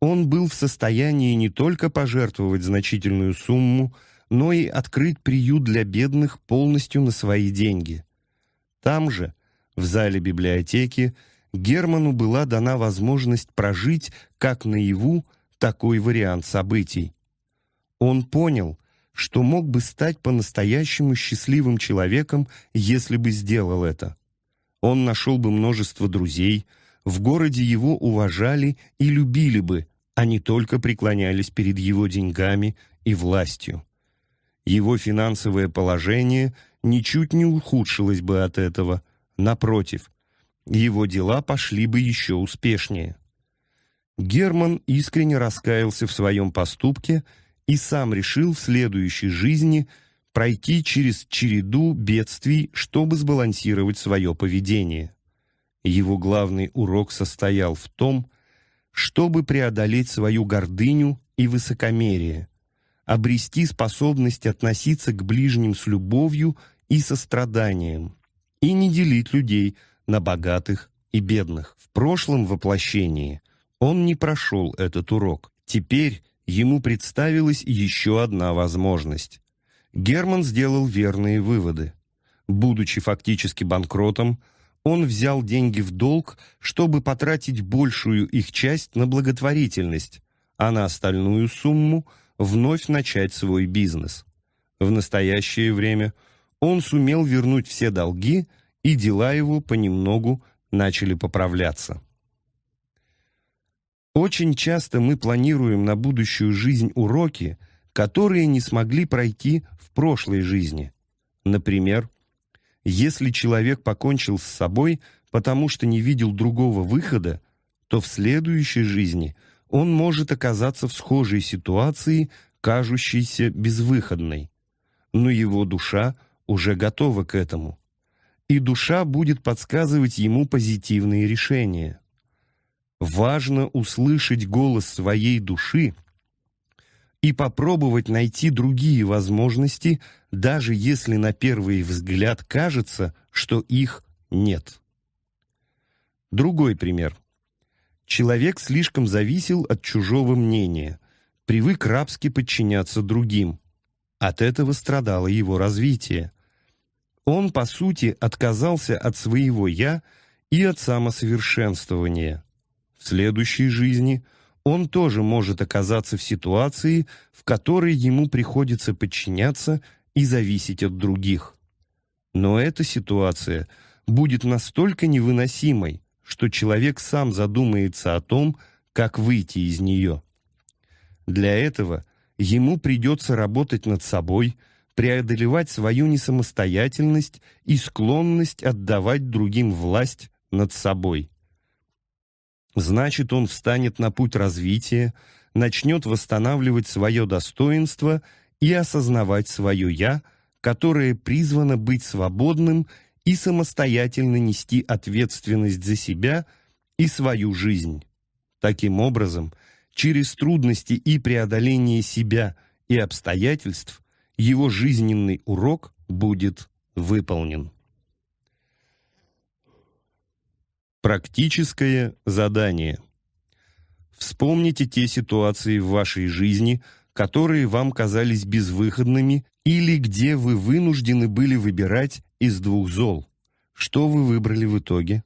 S1: Он был в состоянии не только пожертвовать значительную сумму, но и открыть приют для бедных полностью на свои деньги. Там же, в зале библиотеки, Герману была дана возможность прожить как наяву такой вариант событий. Он понял, что мог бы стать по-настоящему счастливым человеком, если бы сделал это. Он нашел бы множество друзей, в городе его уважали и любили бы, а не только преклонялись перед его деньгами и властью его финансовое положение ничуть не ухудшилось бы от этого. Напротив, его дела пошли бы еще успешнее. Герман искренне раскаялся в своем поступке и сам решил в следующей жизни пройти через череду бедствий, чтобы сбалансировать свое поведение. Его главный урок состоял в том, чтобы преодолеть свою гордыню и высокомерие – обрести способность относиться к ближним с любовью и состраданием и не делить людей на богатых и бедных. В прошлом воплощении он не прошел этот урок. Теперь ему представилась еще одна возможность. Герман сделал верные выводы. Будучи фактически банкротом, он взял деньги в долг, чтобы потратить большую их часть на благотворительность, а на остальную сумму – вновь начать свой бизнес. В настоящее время он сумел вернуть все долги, и дела его понемногу начали поправляться. Очень часто мы планируем на будущую жизнь уроки, которые не смогли пройти в прошлой жизни. Например, если человек покончил с собой, потому что не видел другого выхода, то в следующей жизни – он может оказаться в схожей ситуации, кажущейся безвыходной. Но его душа уже готова к этому. И душа будет подсказывать ему позитивные решения. Важно услышать голос своей души и попробовать найти другие возможности, даже если на первый взгляд кажется, что их нет. Другой пример – Человек слишком зависел от чужого мнения, привык рабски подчиняться другим. От этого страдало его развитие. Он, по сути, отказался от своего «я» и от самосовершенствования. В следующей жизни он тоже может оказаться в ситуации, в которой ему приходится подчиняться и зависеть от других. Но эта ситуация будет настолько невыносимой, что человек сам задумается о том, как выйти из нее. Для этого ему придется работать над собой, преодолевать свою несамостоятельность и склонность отдавать другим власть над собой. Значит, он встанет на путь развития, начнет восстанавливать свое достоинство и осознавать свое «я», которое призвано быть свободным и самостоятельно нести ответственность за себя и свою жизнь. Таким образом, через трудности и преодоление себя и обстоятельств его жизненный урок будет выполнен. Практическое задание. Вспомните те ситуации в вашей жизни, которые вам казались безвыходными или где вы вынуждены были выбирать из двух зол. Что вы выбрали в итоге?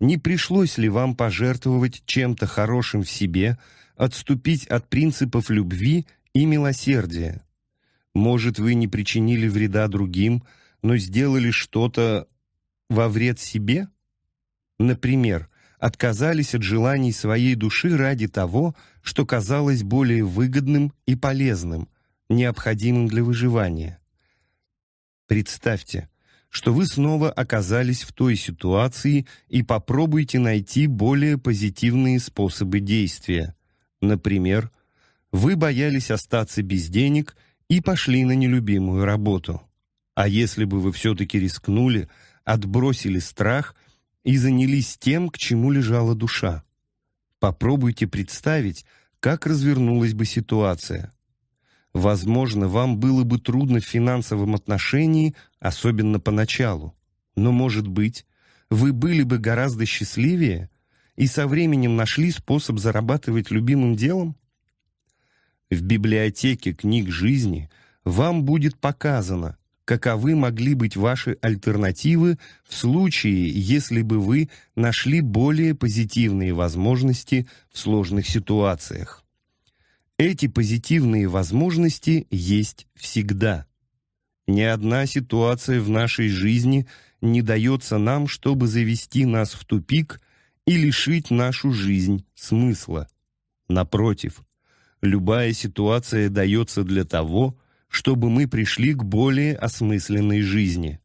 S1: Не пришлось ли вам пожертвовать чем-то хорошим в себе, отступить от принципов любви и милосердия? Может, вы не причинили вреда другим, но сделали что-то во вред себе? Например, отказались от желаний своей души ради того, что казалось более выгодным и полезным, необходимым для выживания. Представьте, что вы снова оказались в той ситуации и попробуйте найти более позитивные способы действия. Например, вы боялись остаться без денег и пошли на нелюбимую работу. А если бы вы все-таки рискнули, отбросили страх и занялись тем, к чему лежала душа? Попробуйте представить, как развернулась бы ситуация. Возможно, вам было бы трудно в финансовом отношении, особенно поначалу. Но, может быть, вы были бы гораздо счастливее и со временем нашли способ зарабатывать любимым делом? В библиотеке книг жизни вам будет показано, каковы могли быть ваши альтернативы в случае, если бы вы нашли более позитивные возможности в сложных ситуациях. Эти позитивные возможности есть всегда. Ни одна ситуация в нашей жизни не дается нам, чтобы завести нас в тупик и лишить нашу жизнь смысла. Напротив, любая ситуация дается для того, чтобы мы пришли к более осмысленной жизни.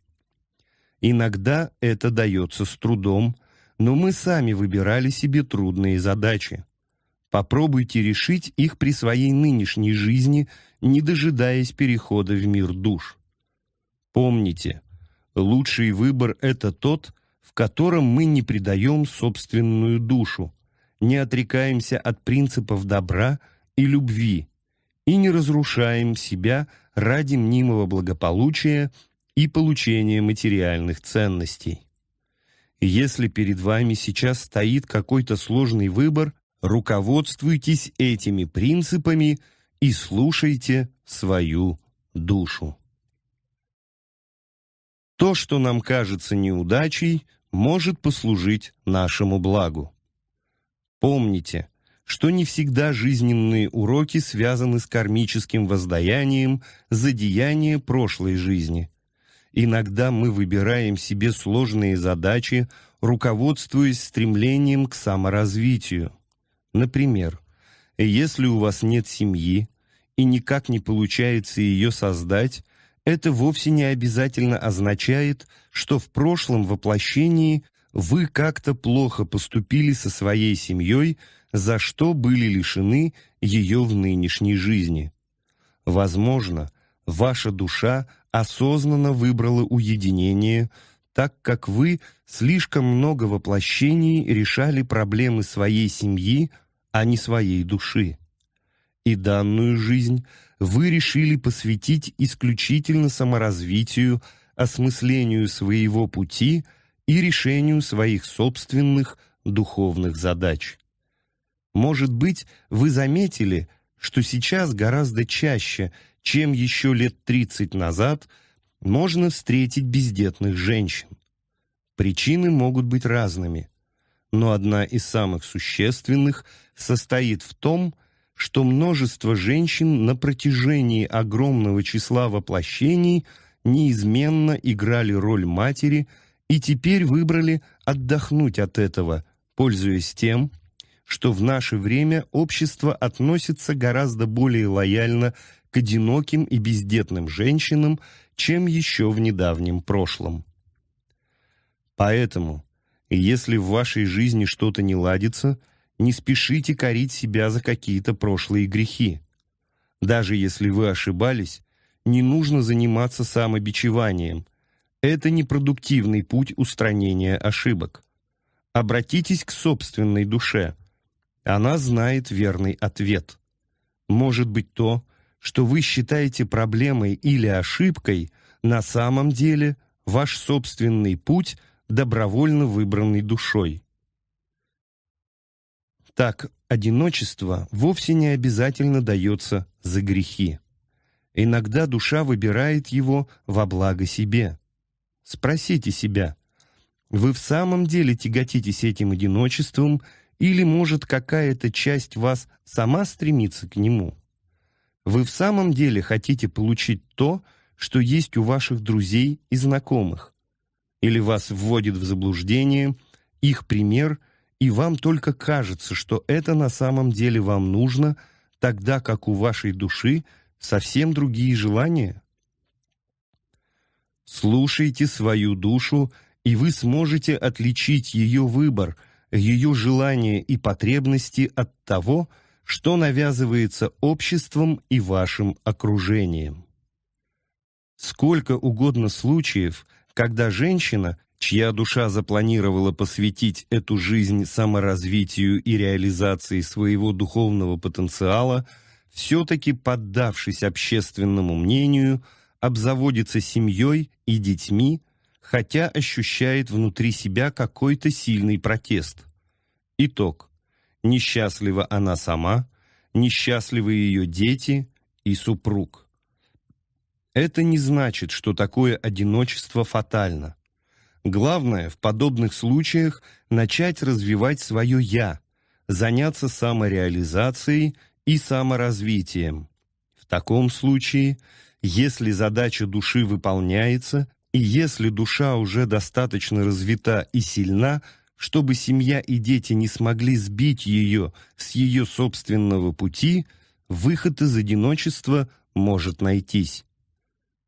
S1: Иногда это дается с трудом, но мы сами выбирали себе трудные задачи. Попробуйте решить их при своей нынешней жизни, не дожидаясь перехода в мир душ. Помните, лучший выбор – это тот, в котором мы не предаем собственную душу, не отрекаемся от принципов добра и любви и не разрушаем себя ради мнимого благополучия и получения материальных ценностей. Если перед вами сейчас стоит какой-то сложный выбор, Руководствуйтесь этими принципами и слушайте свою душу. То, что нам кажется неудачей, может послужить нашему благу. Помните, что не всегда жизненные уроки связаны с кармическим воздаянием за деяния прошлой жизни. Иногда мы выбираем себе сложные задачи, руководствуясь стремлением к саморазвитию. Например, если у вас нет семьи и никак не получается ее создать, это вовсе не обязательно означает, что в прошлом воплощении вы как-то плохо поступили со своей семьей, за что были лишены ее в нынешней жизни. Возможно, ваша душа осознанно выбрала уединение, так как вы – слишком много воплощений решали проблемы своей семьи, а не своей души. И данную жизнь вы решили посвятить исключительно саморазвитию, осмыслению своего пути и решению своих собственных духовных задач. Может быть, вы заметили, что сейчас гораздо чаще, чем еще лет 30 назад, можно встретить бездетных женщин. Причины могут быть разными, но одна из самых существенных состоит в том, что множество женщин на протяжении огромного числа воплощений неизменно играли роль матери и теперь выбрали отдохнуть от этого, пользуясь тем, что в наше время общество относится гораздо более лояльно к одиноким и бездетным женщинам, чем еще в недавнем прошлом. Поэтому, если в вашей жизни что-то не ладится, не спешите корить себя за какие-то прошлые грехи. Даже если вы ошибались, не нужно заниматься самобичеванием. Это непродуктивный путь устранения ошибок. Обратитесь к собственной душе. Она знает верный ответ. Может быть то, что вы считаете проблемой или ошибкой, на самом деле ваш собственный путь – добровольно выбранный душой. Так, одиночество вовсе не обязательно дается за грехи. Иногда душа выбирает его во благо себе. Спросите себя, вы в самом деле тяготитесь этим одиночеством или, может, какая-то часть вас сама стремится к нему? Вы в самом деле хотите получить то, что есть у ваших друзей и знакомых? или вас вводит в заблуждение их пример, и вам только кажется, что это на самом деле вам нужно, тогда как у вашей души совсем другие желания. Слушайте свою душу, и вы сможете отличить ее выбор, ее желания и потребности от того, что навязывается обществом и вашим окружением. Сколько угодно случаев, когда женщина, чья душа запланировала посвятить эту жизнь саморазвитию и реализации своего духовного потенциала, все-таки, поддавшись общественному мнению, обзаводится семьей и детьми, хотя ощущает внутри себя какой-то сильный протест. Итог. Несчастлива она сама, несчастливы ее дети и супруг. Это не значит, что такое одиночество фатально. Главное в подобных случаях начать развивать свое «я», заняться самореализацией и саморазвитием. В таком случае, если задача души выполняется, и если душа уже достаточно развита и сильна, чтобы семья и дети не смогли сбить ее с ее собственного пути, выход из одиночества может найтись.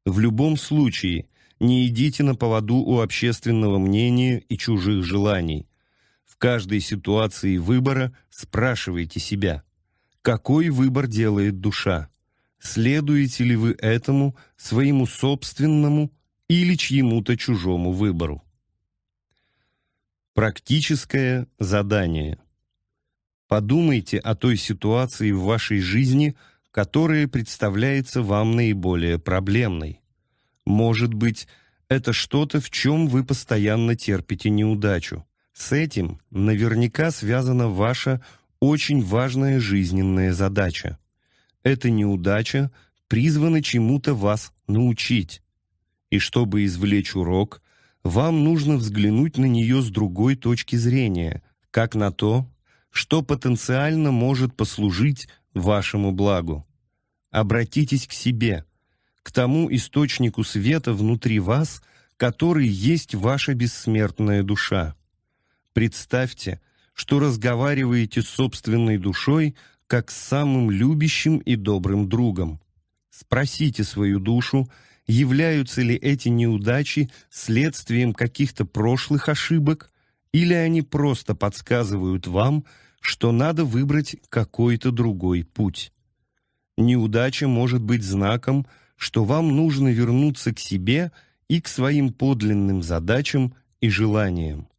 S1: В любом случае, не идите на поводу у общественного мнения и чужих желаний. В каждой ситуации выбора спрашивайте себя, какой выбор делает душа? Следуете ли вы этому своему собственному или чьему-то чужому выбору? Практическое задание. Подумайте о той ситуации в вашей жизни – которая представляется вам наиболее проблемной. Может быть, это что-то, в чем вы постоянно терпите неудачу. С этим наверняка связана ваша очень важная жизненная задача. Эта неудача призвана чему-то вас научить. И чтобы извлечь урок, вам нужно взглянуть на нее с другой точки зрения, как на то, что потенциально может послужить вашему благу. Обратитесь к себе, к тому источнику света внутри вас, который есть ваша бессмертная душа. Представьте, что разговариваете с собственной душой, как с самым любящим и добрым другом. Спросите свою душу, являются ли эти неудачи следствием каких-то прошлых ошибок, или они просто подсказывают вам, что надо выбрать какой-то другой путь. Неудача может быть знаком, что вам нужно вернуться к себе и к своим подлинным задачам и желаниям.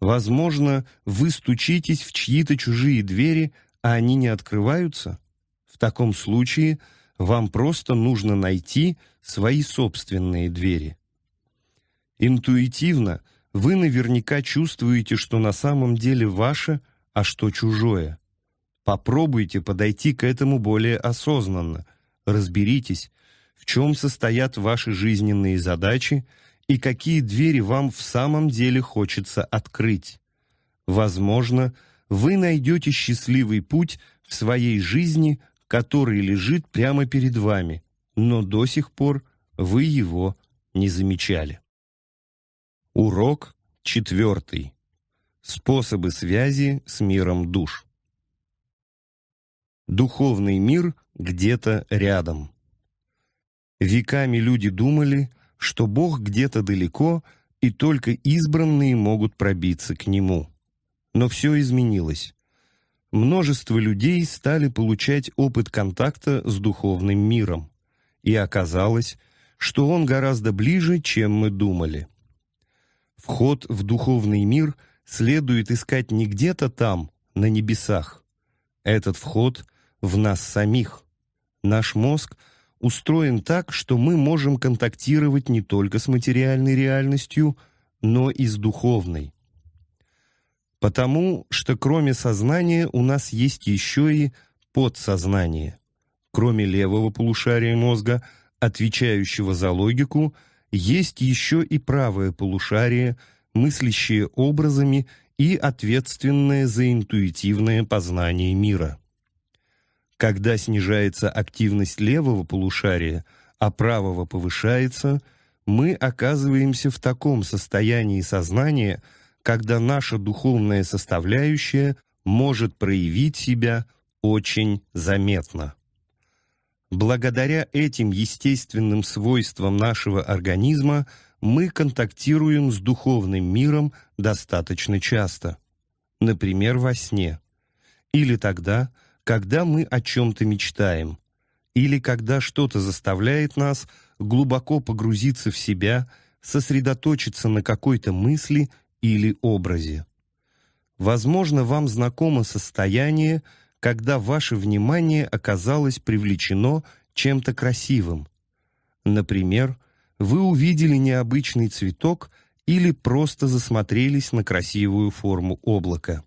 S1: Возможно, вы стучитесь в чьи-то чужие двери, а они не открываются? В таком случае вам просто нужно найти свои собственные двери. Интуитивно вы наверняка чувствуете, что на самом деле ваше – а что чужое. Попробуйте подойти к этому более осознанно, разберитесь, в чем состоят ваши жизненные задачи и какие двери вам в самом деле хочется открыть. Возможно, вы найдете счастливый путь в своей жизни, который лежит прямо перед вами, но до сих пор вы его не замечали. Урок четвертый. Способы связи с миром душ. Духовный мир где-то рядом. Веками люди думали, что Бог где-то далеко, и только избранные могут пробиться к Нему. Но все изменилось. Множество людей стали получать опыт контакта с духовным миром, и оказалось, что он гораздо ближе, чем мы думали. Вход в духовный мир – следует искать не где-то там, на небесах. Этот вход в нас самих. Наш мозг устроен так, что мы можем контактировать не только с материальной реальностью, но и с духовной. Потому что кроме сознания у нас есть еще и подсознание. Кроме левого полушария мозга, отвечающего за логику, есть еще и правое полушарие – мыслящие образами и ответственное за интуитивное познание мира. Когда снижается активность левого полушария, а правого повышается, мы оказываемся в таком состоянии сознания, когда наша духовная составляющая может проявить себя очень заметно. Благодаря этим естественным свойствам нашего организма – мы контактируем с духовным миром достаточно часто, например, во сне, или тогда, когда мы о чем-то мечтаем, или когда что-то заставляет нас глубоко погрузиться в себя, сосредоточиться на какой-то мысли или образе. Возможно, вам знакомо состояние, когда ваше внимание оказалось привлечено чем-то красивым, например, вы увидели необычный цветок или просто засмотрелись на красивую форму облака.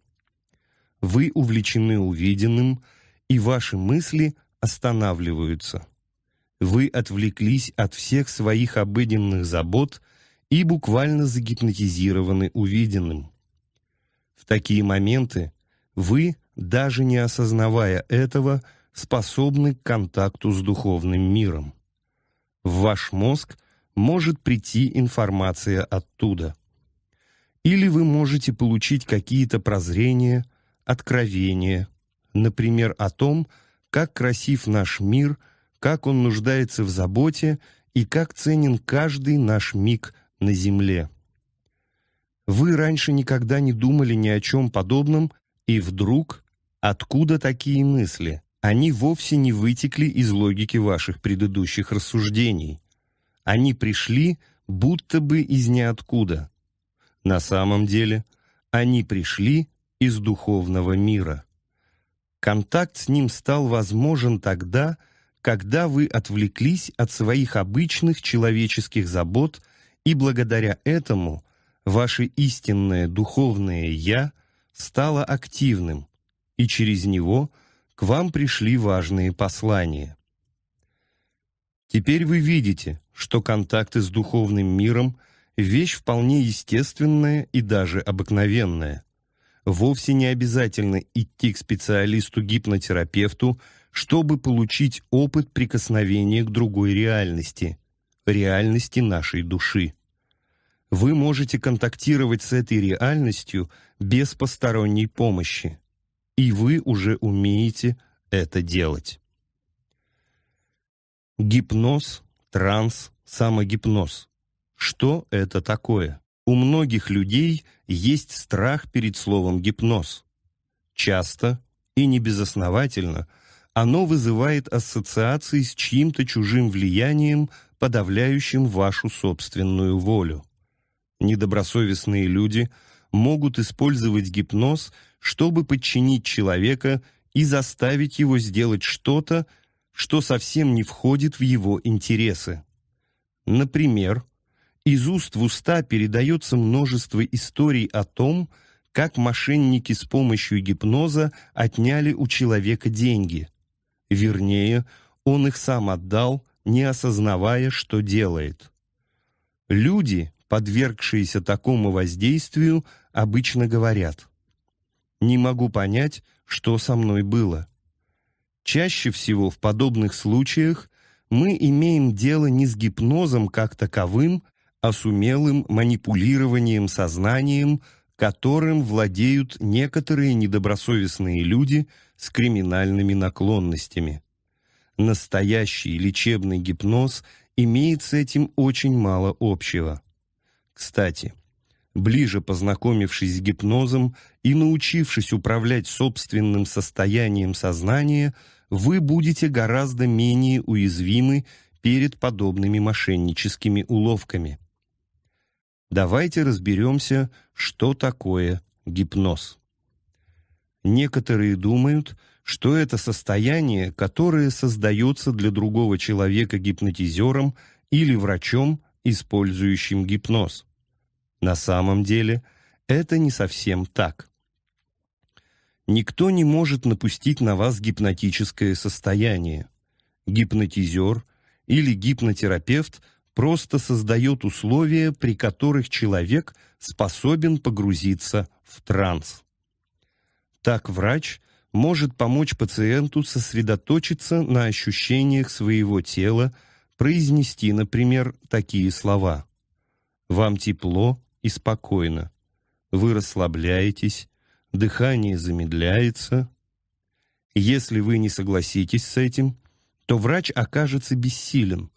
S1: Вы увлечены увиденным, и ваши мысли останавливаются. Вы отвлеклись от всех своих обыденных забот и буквально загипнотизированы увиденным. В такие моменты вы, даже не осознавая этого, способны к контакту с духовным миром. В ваш мозг – может прийти информация оттуда. Или вы можете получить какие-то прозрения, откровения, например, о том, как красив наш мир, как он нуждается в заботе и как ценен каждый наш миг на Земле. Вы раньше никогда не думали ни о чем подобном, и вдруг откуда такие мысли? Они вовсе не вытекли из логики ваших предыдущих рассуждений – они пришли, будто бы из ниоткуда. На самом деле, они пришли из духовного мира. Контакт с ним стал возможен тогда, когда вы отвлеклись от своих обычных человеческих забот, и благодаря этому ваше истинное духовное «я» стало активным, и через него к вам пришли важные послания. Теперь вы видите, что контакты с духовным миром – вещь вполне естественная и даже обыкновенная. Вовсе не обязательно идти к специалисту-гипнотерапевту, чтобы получить опыт прикосновения к другой реальности – реальности нашей души. Вы можете контактировать с этой реальностью без посторонней помощи, и вы уже умеете это делать. Гипноз транс, самогипноз. Что это такое? У многих людей есть страх перед словом «гипноз». Часто и небезосновательно оно вызывает ассоциации с чьим-то чужим влиянием, подавляющим вашу собственную волю. Недобросовестные люди могут использовать гипноз, чтобы подчинить человека и заставить его сделать что-то, что совсем не входит в его интересы. Например, из уст в уста передается множество историй о том, как мошенники с помощью гипноза отняли у человека деньги. Вернее, он их сам отдал, не осознавая, что делает. Люди, подвергшиеся такому воздействию, обычно говорят «Не могу понять, что со мной было». Чаще всего в подобных случаях мы имеем дело не с гипнозом как таковым, а с умелым манипулированием сознанием, которым владеют некоторые недобросовестные люди с криминальными наклонностями. Настоящий лечебный гипноз имеет с этим очень мало общего. Кстати, ближе познакомившись с гипнозом и научившись управлять собственным состоянием сознания, вы будете гораздо менее уязвимы перед подобными мошенническими уловками. Давайте разберемся, что такое гипноз. Некоторые думают, что это состояние, которое создается для другого человека гипнотизером или врачом, использующим гипноз. На самом деле это не совсем так. Никто не может напустить на вас гипнотическое состояние. Гипнотизер или гипнотерапевт просто создает условия, при которых человек способен погрузиться в транс. Так врач может помочь пациенту сосредоточиться на ощущениях своего тела, произнести, например, такие слова «Вам тепло», и спокойно. Вы расслабляетесь, дыхание замедляется. Если вы не согласитесь с этим, то врач окажется бессилен.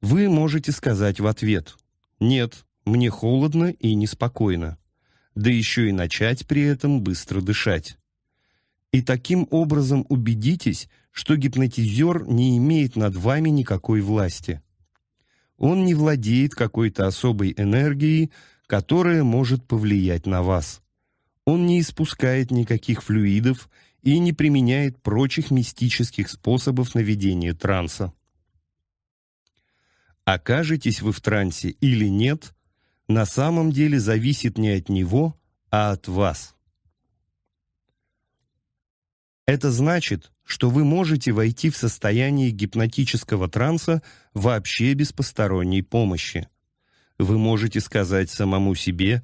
S1: Вы можете сказать в ответ «Нет, мне холодно и неспокойно», да еще и начать при этом быстро дышать. И таким образом убедитесь, что гипнотизер не имеет над вами никакой власти. Он не владеет какой-то особой энергией, которая может повлиять на вас. Он не испускает никаких флюидов и не применяет прочих мистических способов наведения транса. Окажетесь вы в трансе или нет, на самом деле зависит не от него, а от вас. Это значит, что вы можете войти в состояние гипнотического транса вообще без посторонней помощи. Вы можете сказать самому себе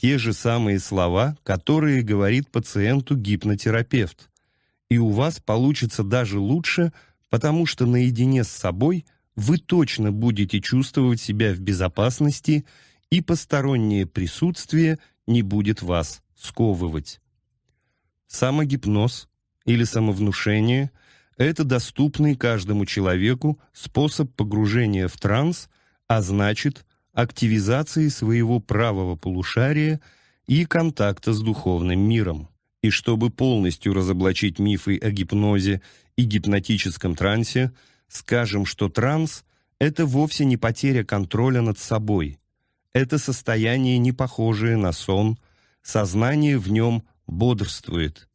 S1: те же самые слова, которые говорит пациенту гипнотерапевт. И у вас получится даже лучше, потому что наедине с собой вы точно будете чувствовать себя в безопасности и постороннее присутствие не будет вас сковывать. Самогипноз или самовнушение – это доступный каждому человеку способ погружения в транс, а значит, активизации своего правого полушария и контакта с духовным миром. И чтобы полностью разоблачить мифы о гипнозе и гипнотическом трансе, скажем, что транс – это вовсе не потеря контроля над собой. Это состояние, не похожее на сон, сознание в нем бодрствует –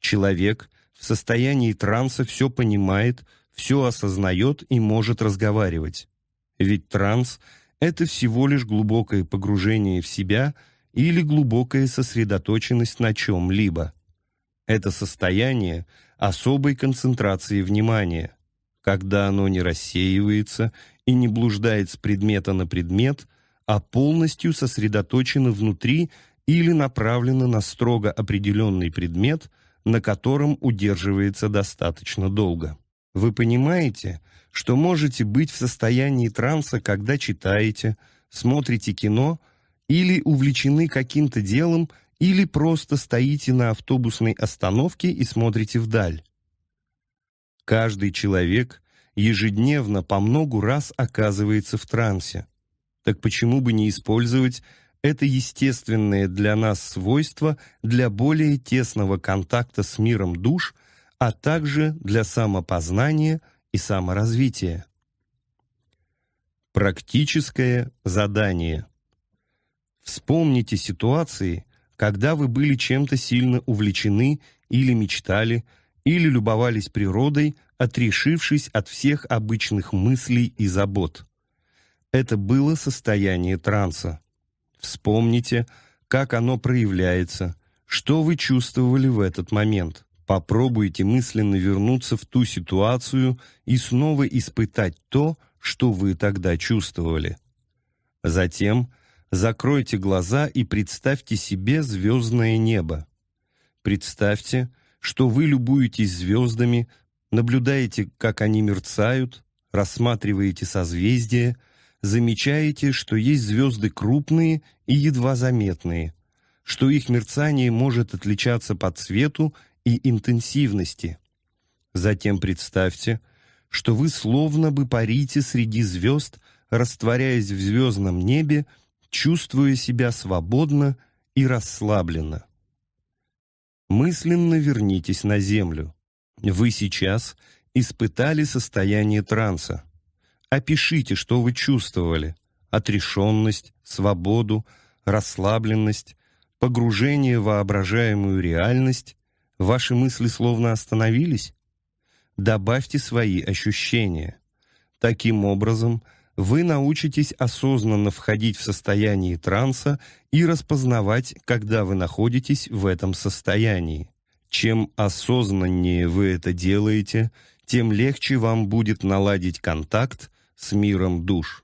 S1: Человек в состоянии транса все понимает, все осознает и может разговаривать. Ведь транс — это всего лишь глубокое погружение в себя или глубокая сосредоточенность на чем-либо. Это состояние особой концентрации внимания, когда оно не рассеивается и не блуждает с предмета на предмет, а полностью сосредоточено внутри или направлено на строго определенный предмет — на котором удерживается достаточно долго. Вы понимаете, что можете быть в состоянии транса, когда читаете, смотрите кино или увлечены каким-то делом, или просто стоите на автобусной остановке и смотрите вдаль. Каждый человек ежедневно по многу раз оказывается в трансе. Так почему бы не использовать это естественное для нас свойство для более тесного контакта с миром душ, а также для самопознания и саморазвития. Практическое задание. Вспомните ситуации, когда вы были чем-то сильно увлечены или мечтали, или любовались природой, отрешившись от всех обычных мыслей и забот. Это было состояние транса. Вспомните, как оно проявляется, что вы чувствовали в этот момент. Попробуйте мысленно вернуться в ту ситуацию и снова испытать то, что вы тогда чувствовали. Затем закройте глаза и представьте себе звездное небо. Представьте, что вы любуетесь звездами, наблюдаете, как они мерцают, рассматриваете созвездия – замечаете, что есть звезды крупные и едва заметные, что их мерцание может отличаться по цвету и интенсивности. Затем представьте, что вы словно бы парите среди звезд, растворяясь в звездном небе, чувствуя себя свободно и расслабленно. Мысленно вернитесь на Землю. Вы сейчас испытали состояние транса. Опишите, что вы чувствовали. Отрешенность, свободу, расслабленность, погружение в воображаемую реальность. Ваши мысли словно остановились. Добавьте свои ощущения. Таким образом, вы научитесь осознанно входить в состояние транса и распознавать, когда вы находитесь в этом состоянии. Чем осознаннее вы это делаете, тем легче вам будет наладить контакт с миром душ.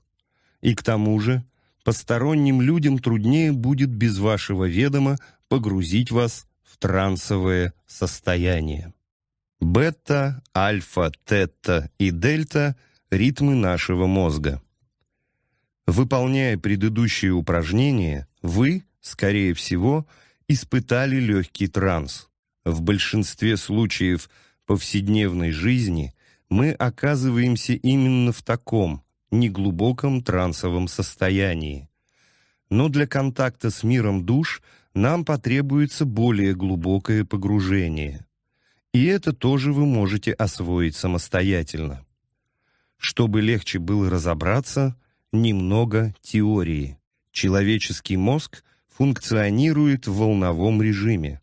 S1: И к тому же посторонним людям труднее будет без вашего ведома погрузить вас в трансовое состояние. Бета, альфа, тета и дельта – ритмы нашего мозга. Выполняя предыдущие упражнения, вы, скорее всего, испытали легкий транс. В большинстве случаев повседневной жизни мы оказываемся именно в таком неглубоком трансовом состоянии. Но для контакта с миром душ нам потребуется более глубокое погружение. И это тоже вы можете освоить самостоятельно. Чтобы легче было разобраться, немного теории. Человеческий мозг функционирует в волновом режиме.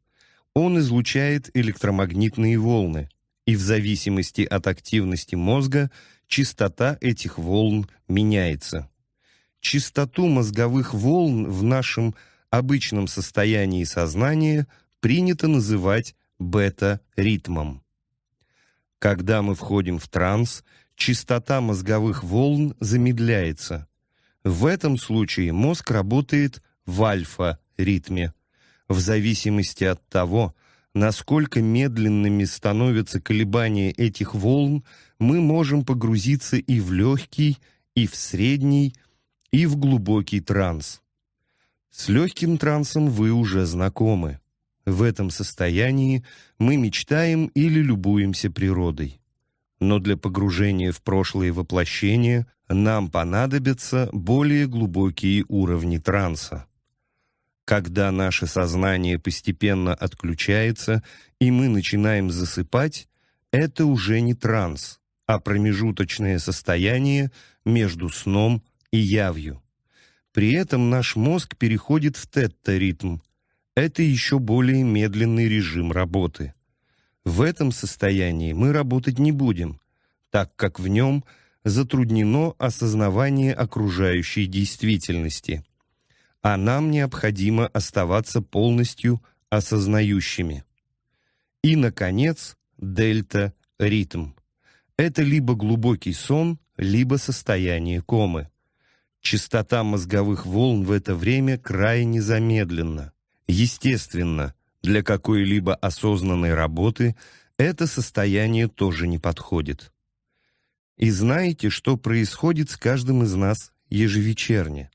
S1: Он излучает электромагнитные волны – и в зависимости от активности мозга частота этих волн меняется. Частоту мозговых волн в нашем обычном состоянии сознания принято называть бета-ритмом. Когда мы входим в транс, частота мозговых волн замедляется. В этом случае мозг работает в альфа-ритме. В зависимости от того, насколько медленными становятся колебания этих волн, мы можем погрузиться и в легкий, и в средний, и в глубокий транс. С легким трансом вы уже знакомы. В этом состоянии мы мечтаем или любуемся природой. Но для погружения в прошлое воплощение нам понадобятся более глубокие уровни транса. Когда наше сознание постепенно отключается, и мы начинаем засыпать, это уже не транс, а промежуточное состояние между сном и явью. При этом наш мозг переходит в тетта-ритм. Это еще более медленный режим работы. В этом состоянии мы работать не будем, так как в нем затруднено осознавание окружающей действительности – а нам необходимо оставаться полностью осознающими. И, наконец, дельта-ритм. Это либо глубокий сон, либо состояние комы. Частота мозговых волн в это время крайне замедленна. Естественно, для какой-либо осознанной работы это состояние тоже не подходит. И знаете, что происходит с каждым из нас ежевечерне?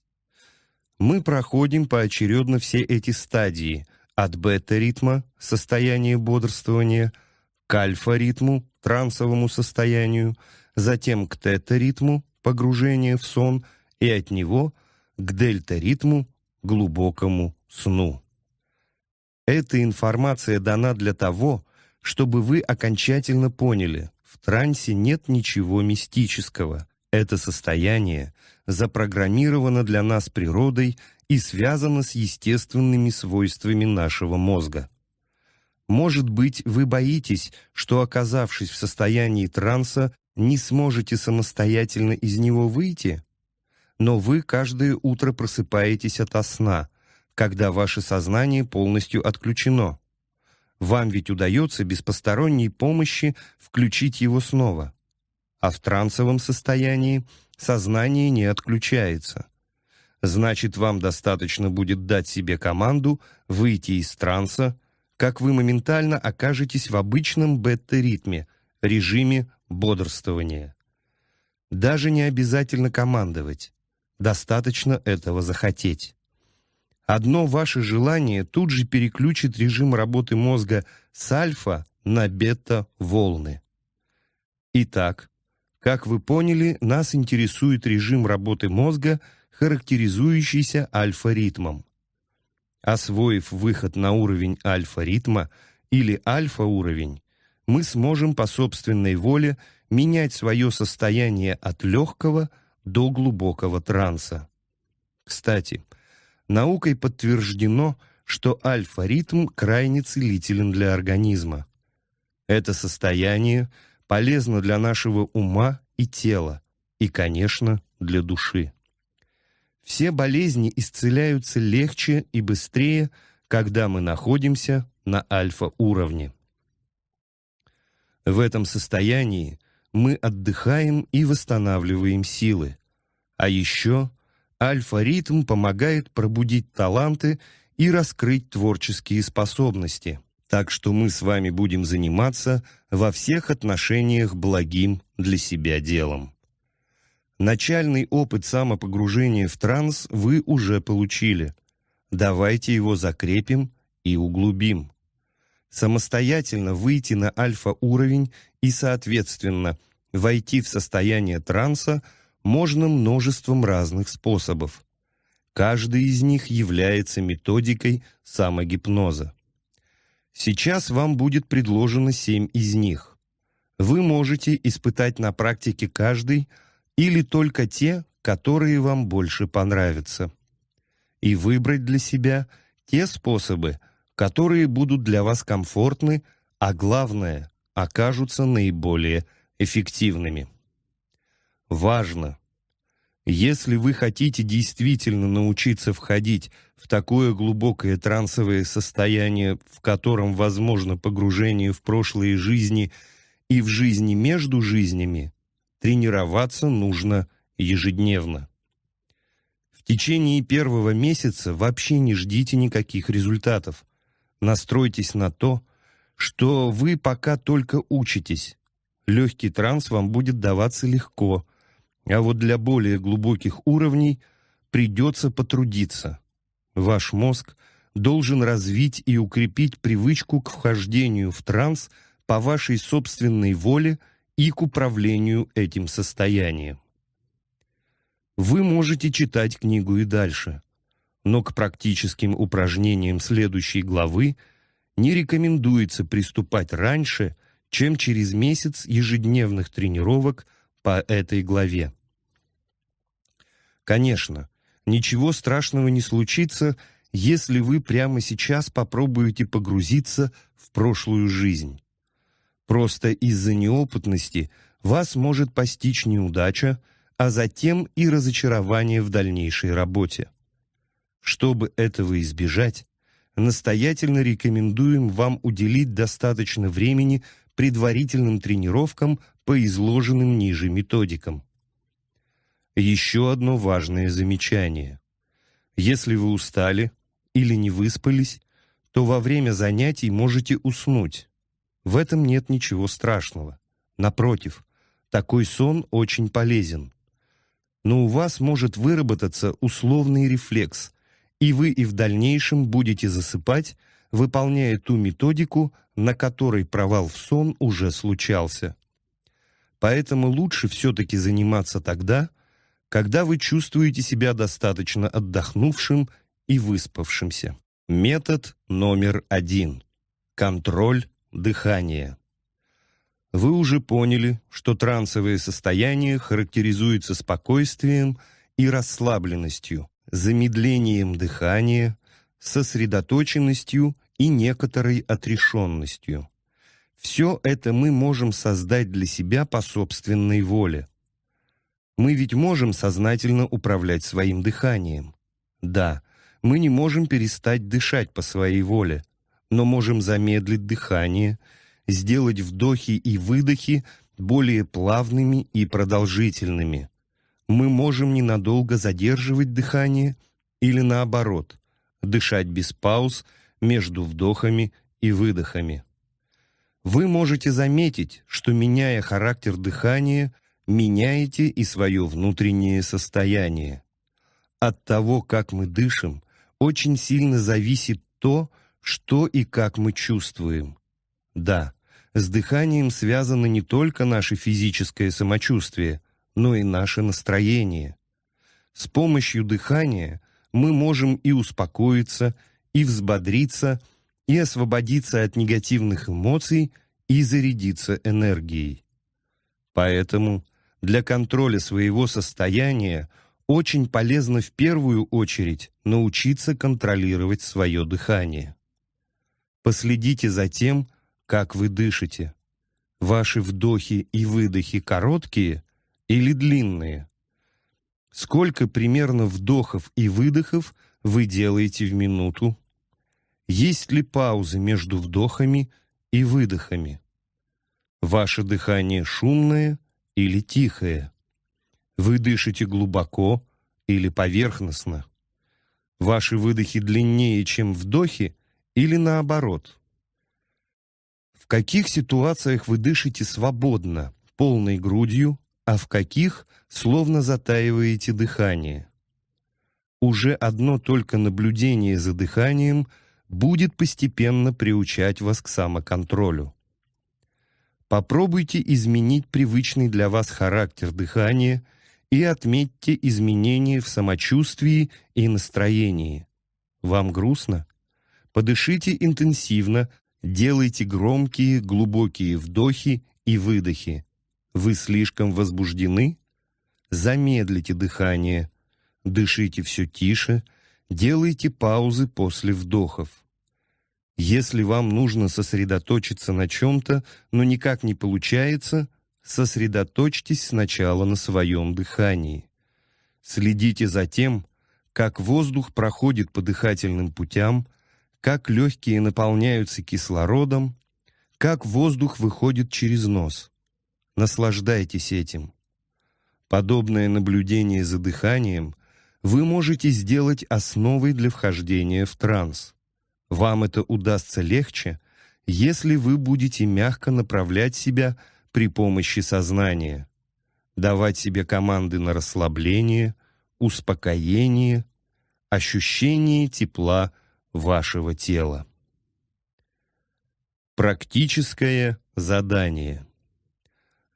S1: мы проходим поочередно все эти стадии от бета-ритма, состояния бодрствования, к альфа-ритму, трансовому состоянию, затем к тета-ритму, погружение в сон, и от него к дельта-ритму, глубокому сну. Эта информация дана для того, чтобы вы окончательно поняли, в трансе нет ничего мистического. Это состояние – запрограммировано для нас природой и связано с естественными свойствами нашего мозга. Может быть, вы боитесь, что, оказавшись в состоянии транса, не сможете самостоятельно из него выйти? Но вы каждое утро просыпаетесь ото сна, когда ваше сознание полностью отключено. Вам ведь удается без посторонней помощи включить его снова. А в трансовом состоянии – сознание не отключается. Значит, вам достаточно будет дать себе команду выйти из транса, как вы моментально окажетесь в обычном бета-ритме, режиме бодрствования. Даже не обязательно командовать, достаточно этого захотеть. Одно ваше желание тут же переключит режим работы мозга с альфа на бета-волны. Итак, как вы поняли, нас интересует режим работы мозга, характеризующийся альфа-ритмом. Освоив выход на уровень альфа-ритма или альфа-уровень, мы сможем по собственной воле менять свое состояние от легкого до глубокого транса. Кстати, наукой подтверждено, что альфа-ритм крайне целителен для организма. Это состояние – полезно для нашего ума и тела, и, конечно, для души. Все болезни исцеляются легче и быстрее, когда мы находимся на альфа-уровне. В этом состоянии мы отдыхаем и восстанавливаем силы. А еще альфа-ритм помогает пробудить таланты и раскрыть творческие способности так что мы с вами будем заниматься во всех отношениях благим для себя делом. Начальный опыт самопогружения в транс вы уже получили. Давайте его закрепим и углубим. Самостоятельно выйти на альфа-уровень и, соответственно, войти в состояние транса можно множеством разных способов. Каждый из них является методикой самогипноза. Сейчас вам будет предложено семь из них. Вы можете испытать на практике каждый или только те, которые вам больше понравятся. И выбрать для себя те способы, которые будут для вас комфортны, а главное, окажутся наиболее эффективными. Важно! Если вы хотите действительно научиться входить в такое глубокое трансовое состояние, в котором возможно погружение в прошлые жизни и в жизни между жизнями, тренироваться нужно ежедневно. В течение первого месяца вообще не ждите никаких результатов. Настройтесь на то, что вы пока только учитесь. Легкий транс вам будет даваться легко, а вот для более глубоких уровней придется потрудиться – Ваш мозг должен развить и укрепить привычку к вхождению в транс по вашей собственной воле и к управлению этим состоянием. Вы можете читать книгу и дальше, но к практическим упражнениям следующей главы не рекомендуется приступать раньше, чем через месяц ежедневных тренировок по этой главе. Конечно, Ничего страшного не случится, если вы прямо сейчас попробуете погрузиться в прошлую жизнь. Просто из-за неопытности вас может постичь неудача, а затем и разочарование в дальнейшей работе. Чтобы этого избежать, настоятельно рекомендуем вам уделить достаточно времени предварительным тренировкам по изложенным ниже методикам. Еще одно важное замечание. Если вы устали или не выспались, то во время занятий можете уснуть. В этом нет ничего страшного. Напротив, такой сон очень полезен. Но у вас может выработаться условный рефлекс, и вы и в дальнейшем будете засыпать, выполняя ту методику, на которой провал в сон уже случался. Поэтому лучше все-таки заниматься тогда, когда вы чувствуете себя достаточно отдохнувшим и выспавшимся. Метод номер один. Контроль дыхания. Вы уже поняли, что трансовое состояние характеризуется спокойствием и расслабленностью, замедлением дыхания, сосредоточенностью и некоторой отрешенностью. Все это мы можем создать для себя по собственной воле – мы ведь можем сознательно управлять своим дыханием. Да, мы не можем перестать дышать по своей воле, но можем замедлить дыхание, сделать вдохи и выдохи более плавными и продолжительными. Мы можем ненадолго задерживать дыхание или наоборот, дышать без пауз между вдохами и выдохами. Вы можете заметить, что, меняя характер дыхания, меняете и свое внутреннее состояние. От того, как мы дышим, очень сильно зависит то, что и как мы чувствуем. Да, с дыханием связано не только наше физическое самочувствие, но и наше настроение. С помощью дыхания мы можем и успокоиться, и взбодриться, и освободиться от негативных эмоций, и зарядиться энергией. Поэтому для контроля своего состояния очень полезно в первую очередь научиться контролировать свое дыхание. Последите за тем, как вы дышите. Ваши вдохи и выдохи короткие или длинные? Сколько примерно вдохов и выдохов вы делаете в минуту? Есть ли паузы между вдохами и выдохами? Ваше дыхание шумное или тихое. Вы дышите глубоко или поверхностно. Ваши выдохи длиннее, чем вдохи, или наоборот. В каких ситуациях вы дышите свободно, полной грудью, а в каких словно затаиваете дыхание? Уже одно только наблюдение за дыханием будет постепенно приучать вас к самоконтролю. Попробуйте изменить привычный для вас характер дыхания и отметьте изменения в самочувствии и настроении. Вам грустно? Подышите интенсивно, делайте громкие, глубокие вдохи и выдохи. Вы слишком возбуждены? Замедлите дыхание, дышите все тише, делайте паузы после вдохов. Если вам нужно сосредоточиться на чем-то, но никак не получается, сосредоточьтесь сначала на своем дыхании. Следите за тем, как воздух проходит по дыхательным путям, как легкие наполняются кислородом, как воздух выходит через нос. Наслаждайтесь этим. Подобное наблюдение за дыханием вы можете сделать основой для вхождения в транс. Вам это удастся легче, если вы будете мягко направлять себя при помощи сознания, давать себе команды на расслабление, успокоение, ощущение тепла вашего тела. Практическое задание.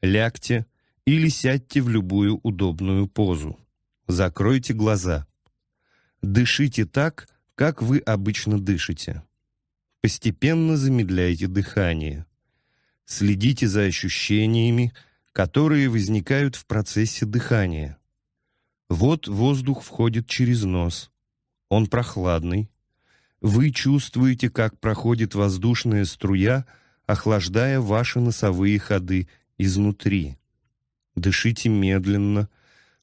S1: Лягте или сядьте в любую удобную позу. Закройте глаза. Дышите так, как вы обычно дышите. Постепенно замедляйте дыхание. Следите за ощущениями, которые возникают в процессе дыхания. Вот воздух входит через нос. Он прохладный. Вы чувствуете, как проходит воздушная струя, охлаждая ваши носовые ходы изнутри. Дышите медленно,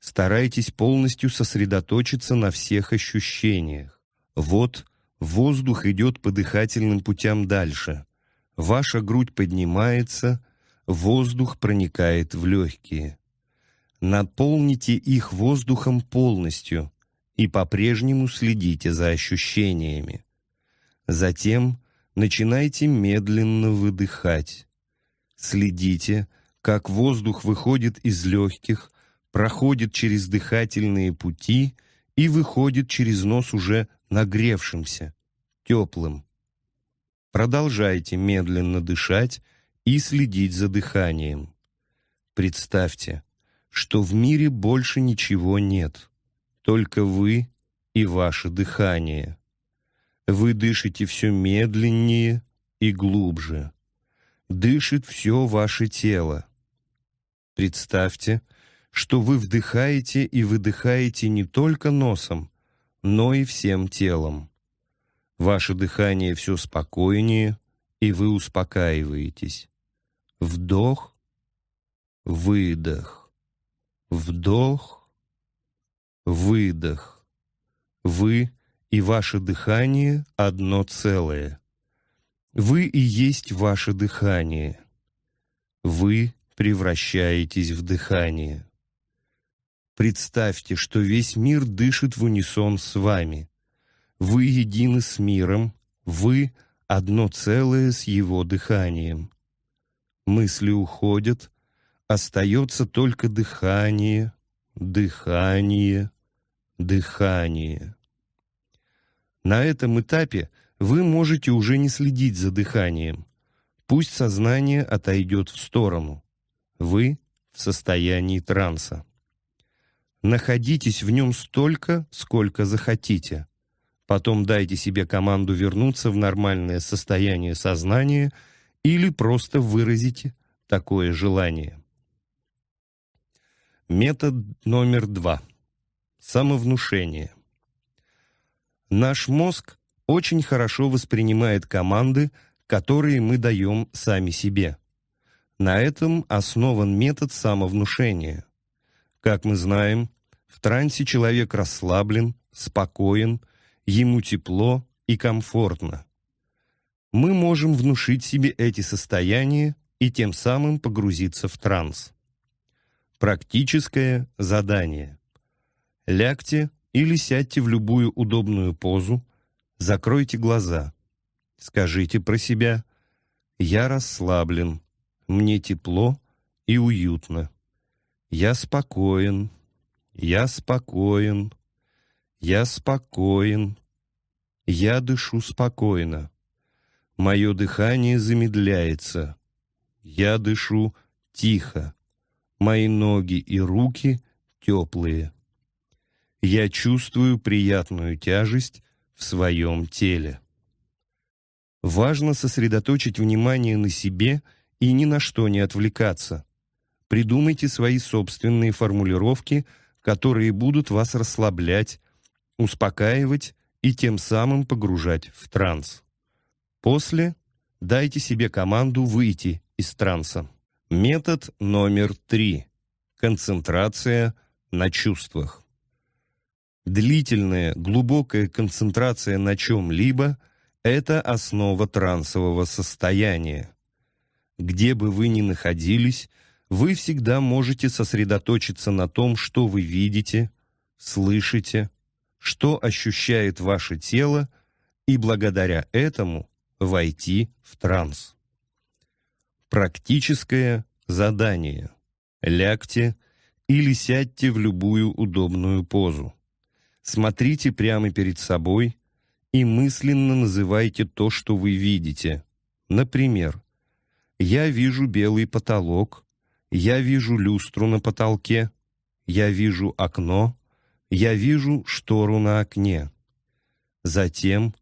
S1: старайтесь полностью сосредоточиться на всех ощущениях. Вот воздух идет по дыхательным путям дальше. Ваша грудь поднимается, воздух проникает в легкие. Наполните их воздухом полностью и по-прежнему следите за ощущениями. Затем начинайте медленно выдыхать. Следите, как воздух выходит из легких, проходит через дыхательные пути и выходит через нос уже нагревшимся, теплым. Продолжайте медленно дышать и следить за дыханием. Представьте, что в мире больше ничего нет, только вы и ваше дыхание. Вы дышите все медленнее и глубже. Дышит все ваше тело. Представьте, что вы вдыхаете и выдыхаете не только носом, но и всем телом. Ваше дыхание все спокойнее, и вы успокаиваетесь. Вдох, выдох, вдох, выдох. Вы и ваше дыхание одно целое. Вы и есть ваше дыхание. Вы превращаетесь в дыхание. Представьте, что весь мир дышит в унисон с вами. Вы едины с миром, вы — одно целое с его дыханием. Мысли уходят, остается только дыхание, дыхание, дыхание. На этом этапе вы можете уже не следить за дыханием. Пусть сознание отойдет в сторону. Вы в состоянии транса. Находитесь в нем столько, сколько захотите. Потом дайте себе команду вернуться в нормальное состояние сознания или просто выразите такое желание. Метод номер два. Самовнушение. Наш мозг очень хорошо воспринимает команды, которые мы даем сами себе. На этом основан метод самовнушения. Как мы знаем, в трансе человек расслаблен, спокоен, ему тепло и комфортно. Мы можем внушить себе эти состояния и тем самым погрузиться в транс. Практическое задание. Лягте или сядьте в любую удобную позу, закройте глаза. Скажите про себя «Я расслаблен, мне тепло и уютно, я спокоен, я спокоен, я спокоен, я дышу спокойно. Мое дыхание замедляется. Я дышу тихо. Мои ноги и руки теплые. Я чувствую приятную тяжесть в своем теле. Важно сосредоточить внимание на себе и ни на что не отвлекаться. Придумайте свои собственные формулировки – которые будут вас расслаблять, успокаивать и тем самым погружать в транс. После дайте себе команду выйти из транса. Метод номер три. Концентрация на чувствах. Длительная, глубокая концентрация на чем-либо – это основа трансового состояния. Где бы вы ни находились – вы всегда можете сосредоточиться на том, что вы видите, слышите, что ощущает ваше тело, и благодаря этому войти в транс. Практическое задание. Лягте или сядьте в любую удобную позу. Смотрите прямо перед собой и мысленно называйте то, что вы видите. Например, «Я вижу белый потолок», я вижу люстру на потолке, я вижу окно, я вижу штору на окне. Затем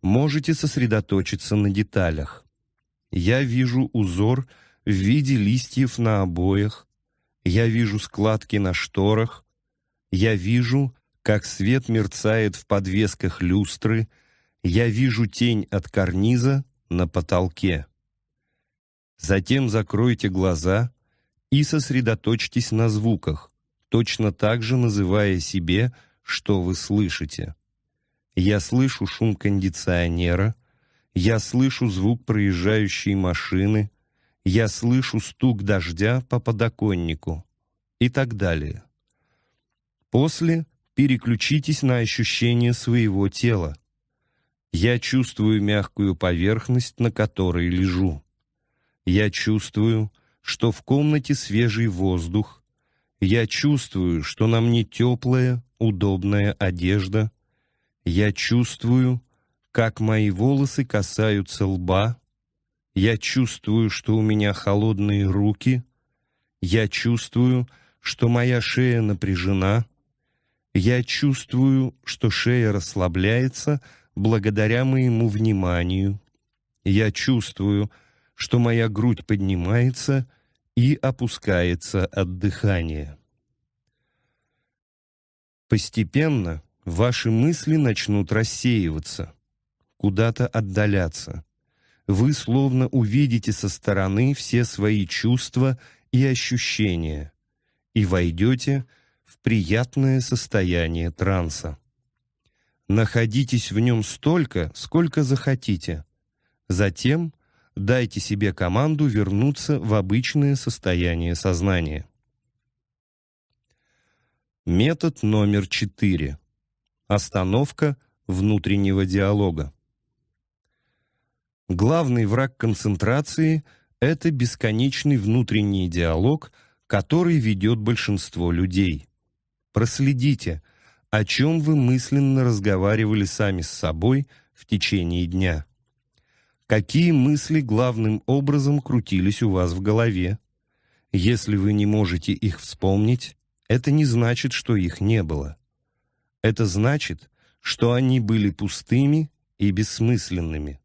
S1: можете сосредоточиться на деталях. Я вижу узор в виде листьев на обоях, я вижу складки на шторах, я вижу, как свет мерцает в подвесках люстры, я вижу тень от карниза на потолке. Затем закройте глаза и сосредоточьтесь на звуках, точно так же называя себе, что вы слышите. Я слышу шум кондиционера, я слышу звук проезжающей машины, я слышу стук дождя по подоконнику и так далее. После переключитесь на ощущение своего тела. Я чувствую мягкую поверхность, на которой лежу. Я чувствую что в комнате свежий воздух. Я чувствую, что на мне теплая, удобная одежда. Я чувствую, как мои волосы касаются лба. Я чувствую, что у меня холодные руки. Я чувствую, что моя шея напряжена. Я чувствую, что шея расслабляется благодаря моему вниманию. Я чувствую, что что моя грудь поднимается и опускается от дыхания. Постепенно ваши мысли начнут рассеиваться, куда-то отдаляться. Вы словно увидите со стороны все свои чувства и ощущения и войдете в приятное состояние транса. Находитесь в нем столько, сколько захотите. Затем дайте себе команду вернуться в обычное состояние сознания. Метод номер четыре. Остановка внутреннего диалога. Главный враг концентрации – это бесконечный внутренний диалог, который ведет большинство людей. Проследите, о чем вы мысленно разговаривали сами с собой в течение дня. Какие мысли главным образом крутились у вас в голове? Если вы не можете их вспомнить, это не значит, что их не было. Это значит, что они были пустыми и бессмысленными.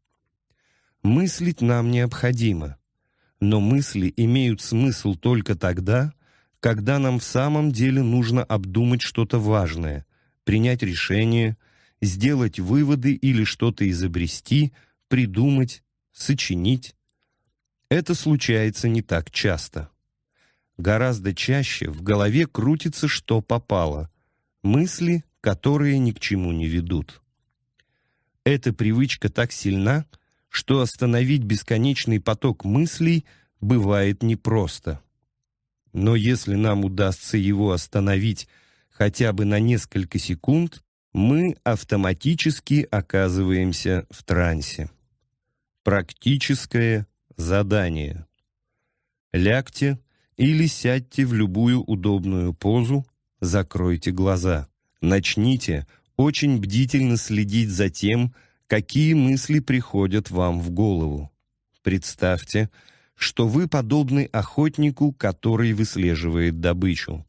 S1: Мыслить нам необходимо, но мысли имеют смысл только тогда, когда нам в самом деле нужно обдумать что-то важное, принять решение, сделать выводы или что-то изобрести, придумать, сочинить. Это случается не так часто. Гораздо чаще в голове крутится что попало, мысли, которые ни к чему не ведут. Эта привычка так сильна, что остановить бесконечный поток мыслей бывает непросто. Но если нам удастся его остановить хотя бы на несколько секунд, мы автоматически оказываемся в трансе. Практическое задание. Лягте или сядьте в любую удобную позу, закройте глаза. Начните очень бдительно следить за тем, какие мысли приходят вам в голову. Представьте, что вы подобны охотнику, который выслеживает добычу.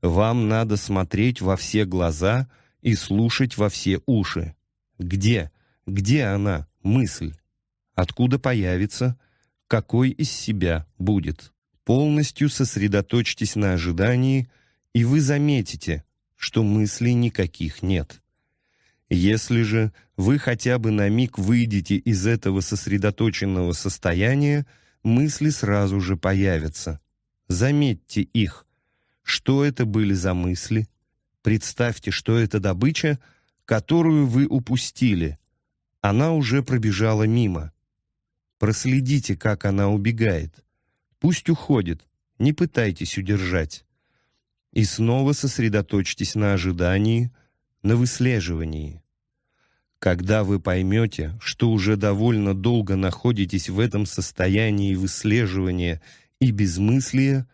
S1: Вам надо смотреть во все глаза и слушать во все уши. Где, где она, мысль? откуда появится, какой из себя будет. Полностью сосредоточьтесь на ожидании, и вы заметите, что мыслей никаких нет. Если же вы хотя бы на миг выйдете из этого сосредоточенного состояния, мысли сразу же появятся. Заметьте их. Что это были за мысли? Представьте, что это добыча, которую вы упустили. Она уже пробежала мимо. Проследите, как она убегает. Пусть уходит, не пытайтесь удержать. И снова сосредоточьтесь на ожидании, на выслеживании. Когда вы поймете, что уже довольно долго находитесь в этом состоянии выслеживания и безмыслия,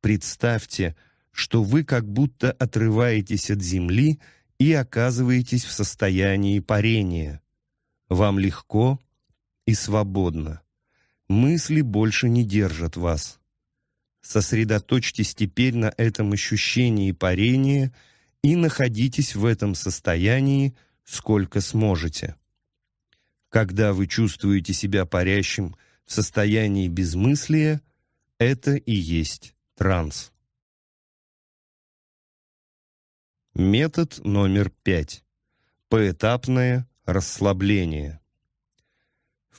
S1: представьте, что вы как будто отрываетесь от земли и оказываетесь в состоянии парения. Вам легко, и свободно. Мысли больше не держат вас. Сосредоточьтесь теперь на этом ощущении парения и находитесь в этом состоянии, сколько сможете. Когда вы чувствуете себя парящим в состоянии безмыслия, это и есть транс. Метод номер пять. Поэтапное расслабление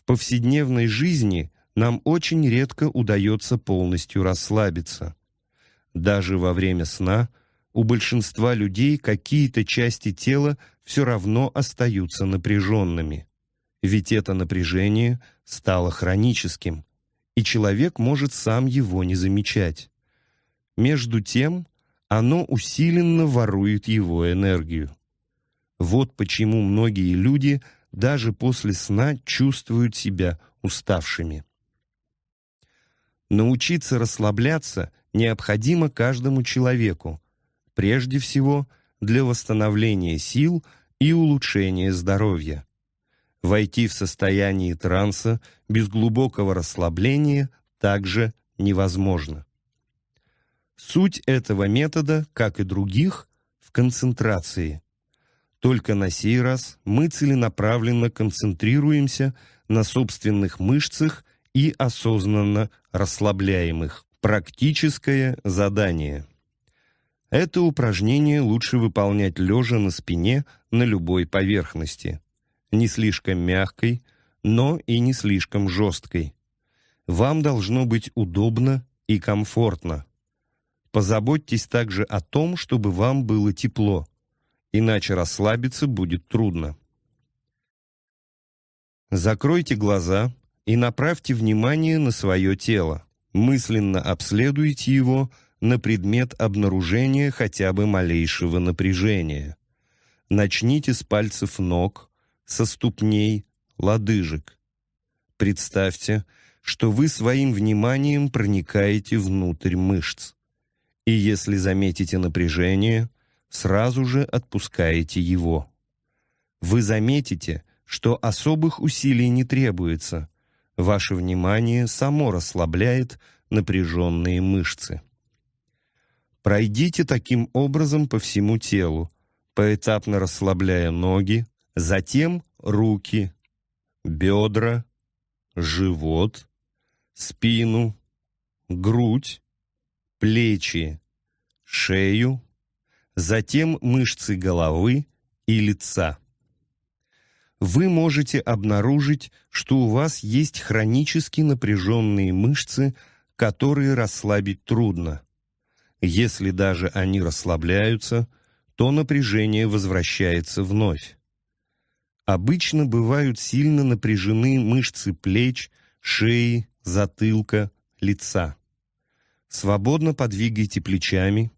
S1: повседневной жизни нам очень редко удается полностью расслабиться. Даже во время сна у большинства людей какие-то части тела все равно остаются напряженными. Ведь это напряжение стало хроническим, и человек может сам его не замечать. Между тем, оно усиленно ворует его энергию. Вот почему многие люди – даже после сна чувствуют себя уставшими. Научиться расслабляться необходимо каждому человеку, прежде всего для восстановления сил и улучшения здоровья. Войти в состояние транса без глубокого расслабления также невозможно. Суть этого метода, как и других, в концентрации. Только на сей раз мы целенаправленно концентрируемся на собственных мышцах и осознанно расслабляем их. Практическое задание. Это упражнение лучше выполнять лежа на спине на любой поверхности. Не слишком мягкой, но и не слишком жесткой. Вам должно быть удобно и комфортно. Позаботьтесь также о том, чтобы вам было тепло иначе расслабиться будет трудно. Закройте глаза и направьте внимание на свое тело. Мысленно обследуйте его на предмет обнаружения хотя бы малейшего напряжения. Начните с пальцев ног, со ступней, лодыжек. Представьте, что вы своим вниманием проникаете внутрь мышц. И если заметите напряжение – сразу же отпускаете его. Вы заметите, что особых усилий не требуется. Ваше внимание само расслабляет напряженные мышцы. Пройдите таким образом по всему телу, поэтапно расслабляя ноги, затем руки, бедра, живот, спину, грудь, плечи, шею, затем мышцы головы и лица. Вы можете обнаружить, что у вас есть хронически напряженные мышцы, которые расслабить трудно. Если даже они расслабляются, то напряжение возвращается вновь. Обычно бывают сильно напряжены мышцы плеч, шеи, затылка, лица. Свободно подвигайте плечами,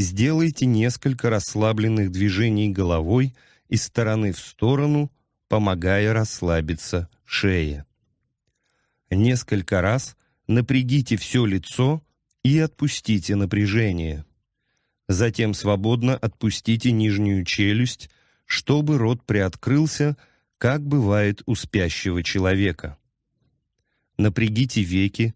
S1: сделайте несколько расслабленных движений головой из стороны в сторону, помогая расслабиться шее. Несколько раз напрягите все лицо и отпустите напряжение. Затем свободно отпустите нижнюю челюсть, чтобы рот приоткрылся, как бывает у спящего человека. Напрягите веки,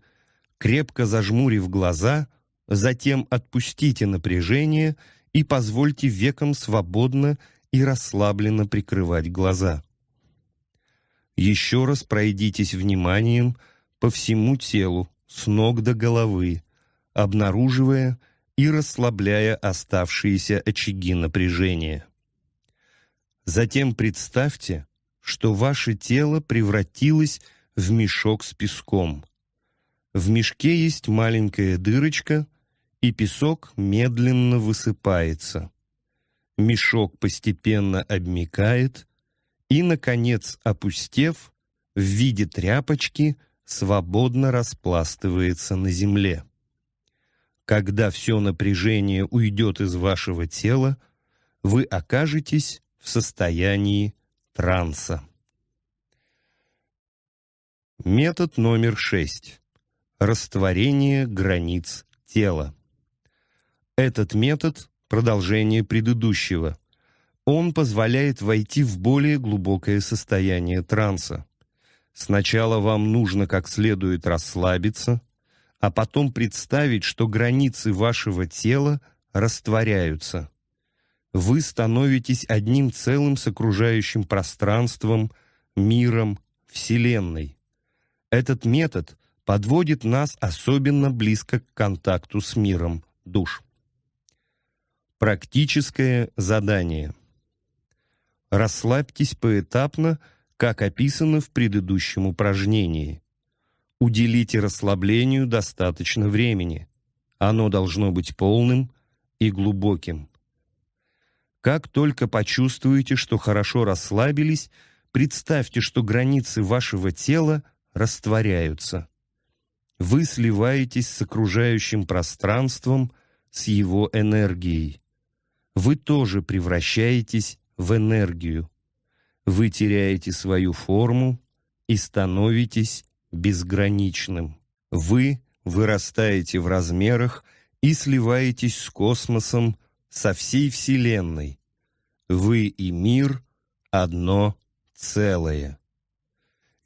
S1: крепко зажмурив глаза Затем отпустите напряжение и позвольте векам свободно и расслабленно прикрывать глаза. Еще раз пройдитесь вниманием по всему телу, с ног до головы, обнаруживая и расслабляя оставшиеся очаги напряжения. Затем представьте, что ваше тело превратилось в мешок с песком. В мешке есть маленькая дырочка, и песок медленно высыпается. Мешок постепенно обмекает и, наконец, опустев, в виде тряпочки свободно распластывается на земле. Когда все напряжение уйдет из вашего тела, вы окажетесь в состоянии транса. Метод номер шесть. Растворение границ тела. Этот метод – продолжение предыдущего. Он позволяет войти в более глубокое состояние транса. Сначала вам нужно как следует расслабиться, а потом представить, что границы вашего тела растворяются. Вы становитесь одним целым с окружающим пространством, миром, Вселенной. Этот метод подводит нас особенно близко к контакту с миром душ. Практическое задание. Расслабьтесь поэтапно, как описано в предыдущем упражнении. Уделите расслаблению достаточно времени. Оно должно быть полным и глубоким. Как только почувствуете, что хорошо расслабились, представьте, что границы вашего тела растворяются. Вы сливаетесь с окружающим пространством, с его энергией вы тоже превращаетесь в энергию. Вы теряете свою форму и становитесь безграничным. Вы вырастаете в размерах и сливаетесь с космосом, со всей Вселенной. Вы и мир — одно целое.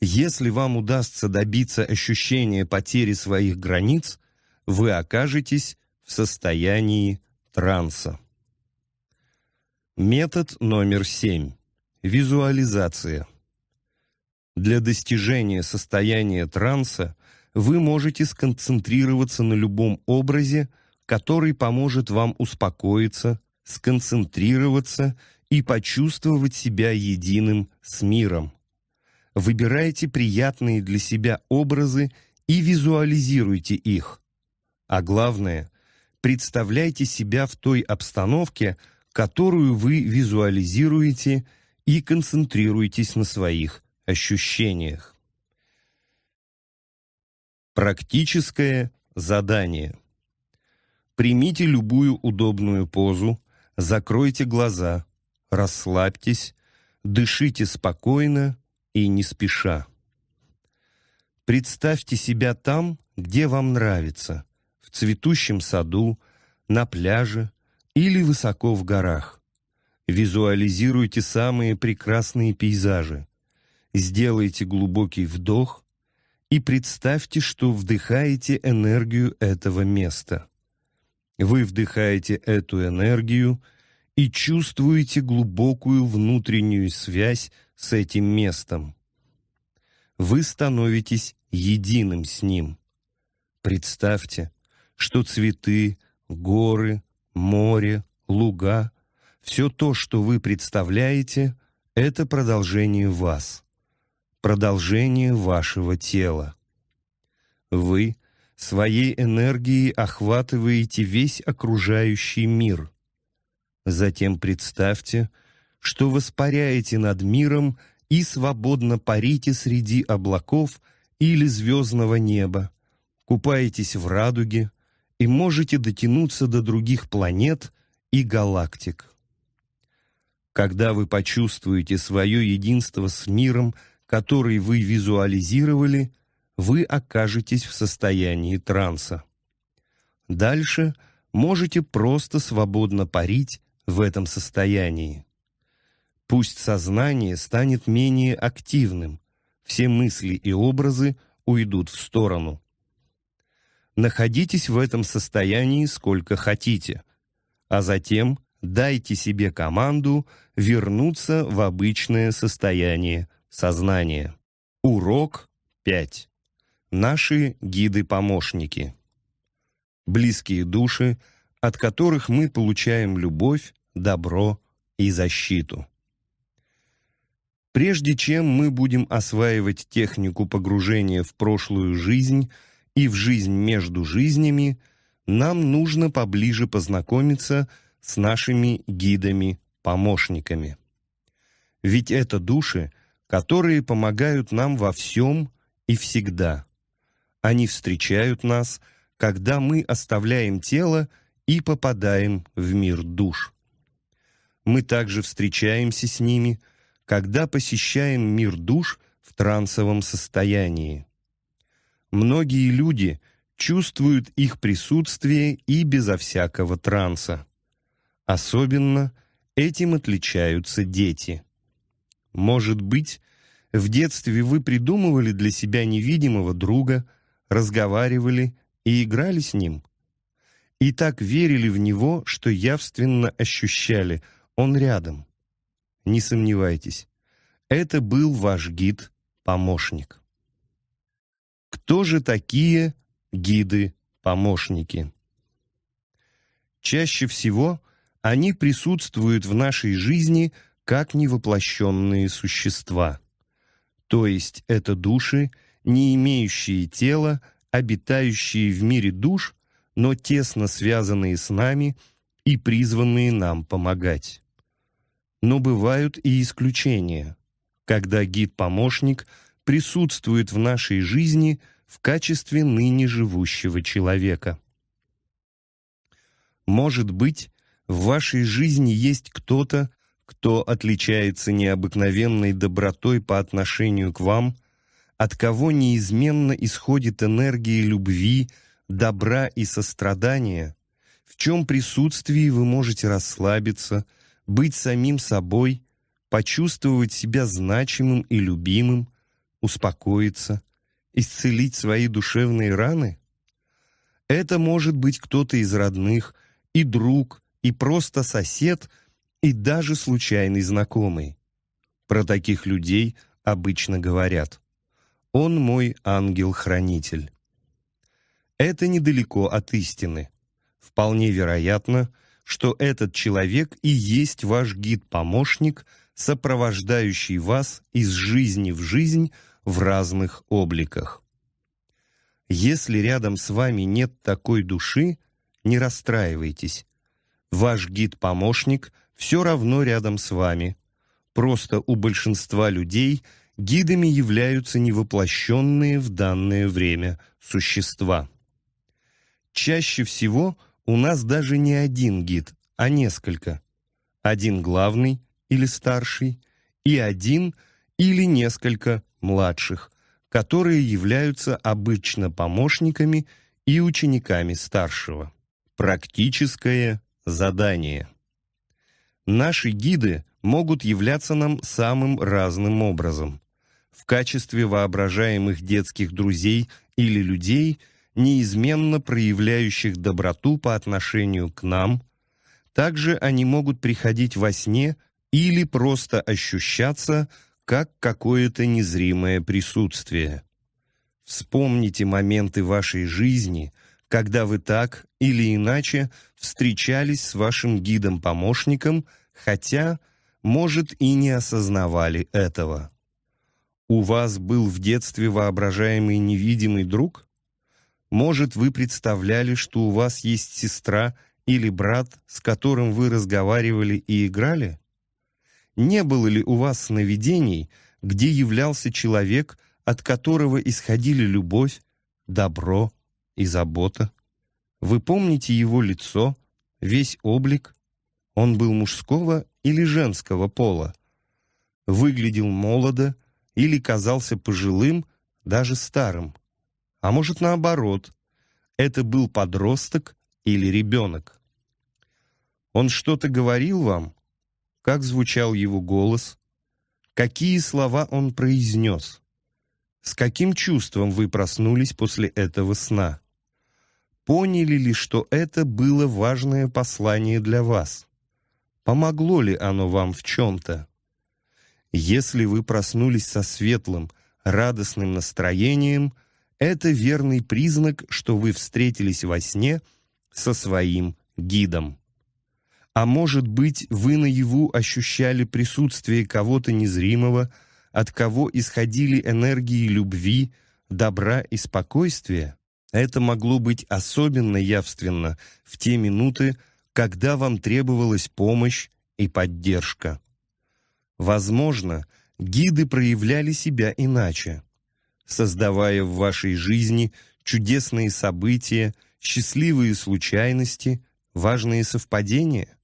S1: Если вам удастся добиться ощущения потери своих границ, вы окажетесь в состоянии транса. Метод номер семь. Визуализация. Для достижения состояния транса вы можете сконцентрироваться на любом образе, который поможет вам успокоиться, сконцентрироваться и почувствовать себя единым с миром. Выбирайте приятные для себя образы и визуализируйте их. А главное, представляйте себя в той обстановке, которую вы визуализируете и концентрируетесь на своих ощущениях. Практическое задание. Примите любую удобную позу, закройте глаза, расслабьтесь, дышите спокойно и не спеша. Представьте себя там, где вам нравится, в цветущем саду, на пляже, или высоко в горах. Визуализируйте самые прекрасные пейзажи. Сделайте глубокий вдох и представьте, что вдыхаете энергию этого места. Вы вдыхаете эту энергию и чувствуете глубокую внутреннюю связь с этим местом. Вы становитесь единым с ним. Представьте, что цветы, горы, море, луга, все то, что вы представляете, это продолжение вас, продолжение вашего тела. Вы своей энергией охватываете весь окружающий мир. Затем представьте, что воспаряете над миром и свободно парите среди облаков или звездного неба, купаетесь в радуге, и можете дотянуться до других планет и галактик. Когда вы почувствуете свое единство с миром, который вы визуализировали, вы окажетесь в состоянии транса. Дальше можете просто свободно парить в этом состоянии. Пусть сознание станет менее активным, все мысли и образы уйдут в сторону – Находитесь в этом состоянии сколько хотите, а затем дайте себе команду вернуться в обычное состояние сознания. Урок 5. Наши гиды-помощники. Близкие души, от которых мы получаем любовь, добро и защиту. Прежде чем мы будем осваивать технику погружения в прошлую жизнь – и в жизнь между жизнями, нам нужно поближе познакомиться с нашими гидами-помощниками. Ведь это души, которые помогают нам во всем и всегда. Они встречают нас, когда мы оставляем тело и попадаем в мир душ. Мы также встречаемся с ними, когда посещаем мир душ в трансовом состоянии многие люди чувствуют их присутствие и безо всякого транса. Особенно этим отличаются дети. Может быть, в детстве вы придумывали для себя невидимого друга, разговаривали и играли с ним. И так верили в него, что явственно ощущали, он рядом. Не сомневайтесь, это был ваш гид-помощник. Кто же такие гиды-помощники? Чаще всего они присутствуют в нашей жизни как невоплощенные существа. То есть это души, не имеющие тела, обитающие в мире душ, но тесно связанные с нами и призванные нам помогать. Но бывают и исключения, когда гид-помощник – присутствует в нашей жизни в качестве ныне живущего человека. Может быть, в вашей жизни есть кто-то, кто отличается необыкновенной добротой по отношению к вам, от кого неизменно исходит энергия любви, добра и сострадания, в чем присутствии вы можете расслабиться, быть самим собой, почувствовать себя значимым и любимым, успокоиться, исцелить свои душевные раны? Это может быть кто-то из родных, и друг, и просто сосед, и даже случайный знакомый. Про таких людей обычно говорят. «Он мой ангел-хранитель». Это недалеко от истины. Вполне вероятно, что этот человек и есть ваш гид-помощник – сопровождающий вас из жизни в жизнь в разных обликах. Если рядом с вами нет такой души, не расстраивайтесь. Ваш гид-помощник все равно рядом с вами. Просто у большинства людей гидами являются невоплощенные в данное время существа. Чаще всего у нас даже не один гид, а несколько. Один главный, или старший, и один или несколько младших, которые являются обычно помощниками и учениками старшего. Практическое задание. Наши гиды могут являться нам самым разным образом. В качестве воображаемых детских друзей или людей, неизменно проявляющих доброту по отношению к нам, также они могут приходить во сне – или просто ощущаться как какое-то незримое присутствие. Вспомните моменты вашей жизни, когда вы так или иначе встречались с вашим гидом-помощником, хотя, может, и не осознавали этого. У вас был в детстве воображаемый невидимый друг? Может, вы представляли, что у вас есть сестра или брат, с которым вы разговаривали и играли? Не было ли у вас сновидений, где являлся человек, от которого исходили любовь, добро и забота? Вы помните его лицо, весь облик? Он был мужского или женского пола? Выглядел молодо или казался пожилым, даже старым? А может, наоборот, это был подросток или ребенок? Он что-то говорил вам, как звучал его голос, какие слова он произнес, с каким чувством вы проснулись после этого сна. Поняли ли, что это было важное послание для вас? Помогло ли оно вам в чем-то? Если вы проснулись со светлым, радостным настроением, это верный признак, что вы встретились во сне со своим гидом. А может быть, вы наяву ощущали присутствие кого-то незримого, от кого исходили энергии любви, добра и спокойствия? Это могло быть особенно явственно в те минуты, когда вам требовалась помощь и поддержка. Возможно, гиды проявляли себя иначе, создавая в вашей жизни чудесные события, счастливые случайности, важные совпадения.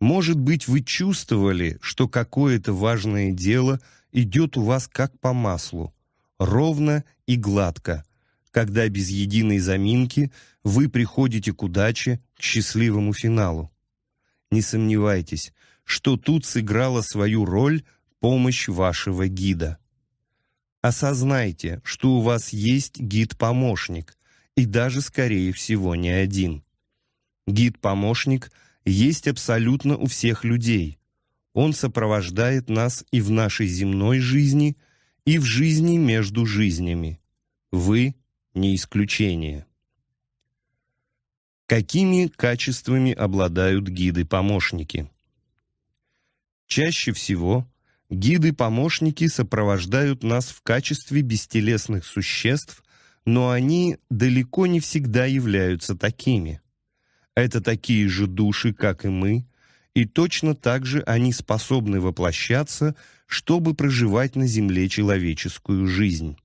S1: Может быть, вы чувствовали, что какое-то важное дело идет у вас как по маслу, ровно и гладко, когда без единой заминки вы приходите к удаче, к счастливому финалу. Не сомневайтесь, что тут сыграла свою роль помощь вашего гида. Осознайте, что у вас есть гид-помощник, и даже, скорее всего, не один. Гид-помощник – есть абсолютно у всех людей. Он сопровождает нас и в нашей земной жизни, и в жизни между жизнями. Вы не исключение. Какими качествами обладают гиды-помощники? Чаще всего гиды-помощники сопровождают нас в качестве бестелесных существ, но они далеко не всегда являются такими – это такие же души, как и мы, и точно так же они способны воплощаться, чтобы проживать на Земле человеческую жизнь.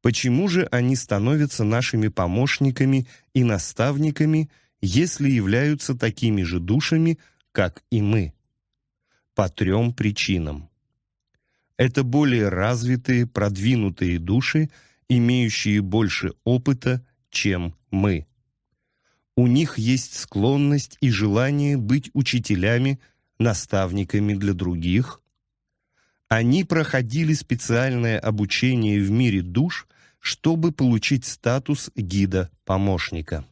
S1: Почему же они становятся нашими помощниками и наставниками, если являются такими же душами, как и мы? По трем причинам. Это более развитые, продвинутые души, имеющие больше опыта, чем мы. У них есть склонность и желание быть учителями, наставниками для других. Они проходили специальное обучение в мире душ, чтобы получить статус гида-помощника.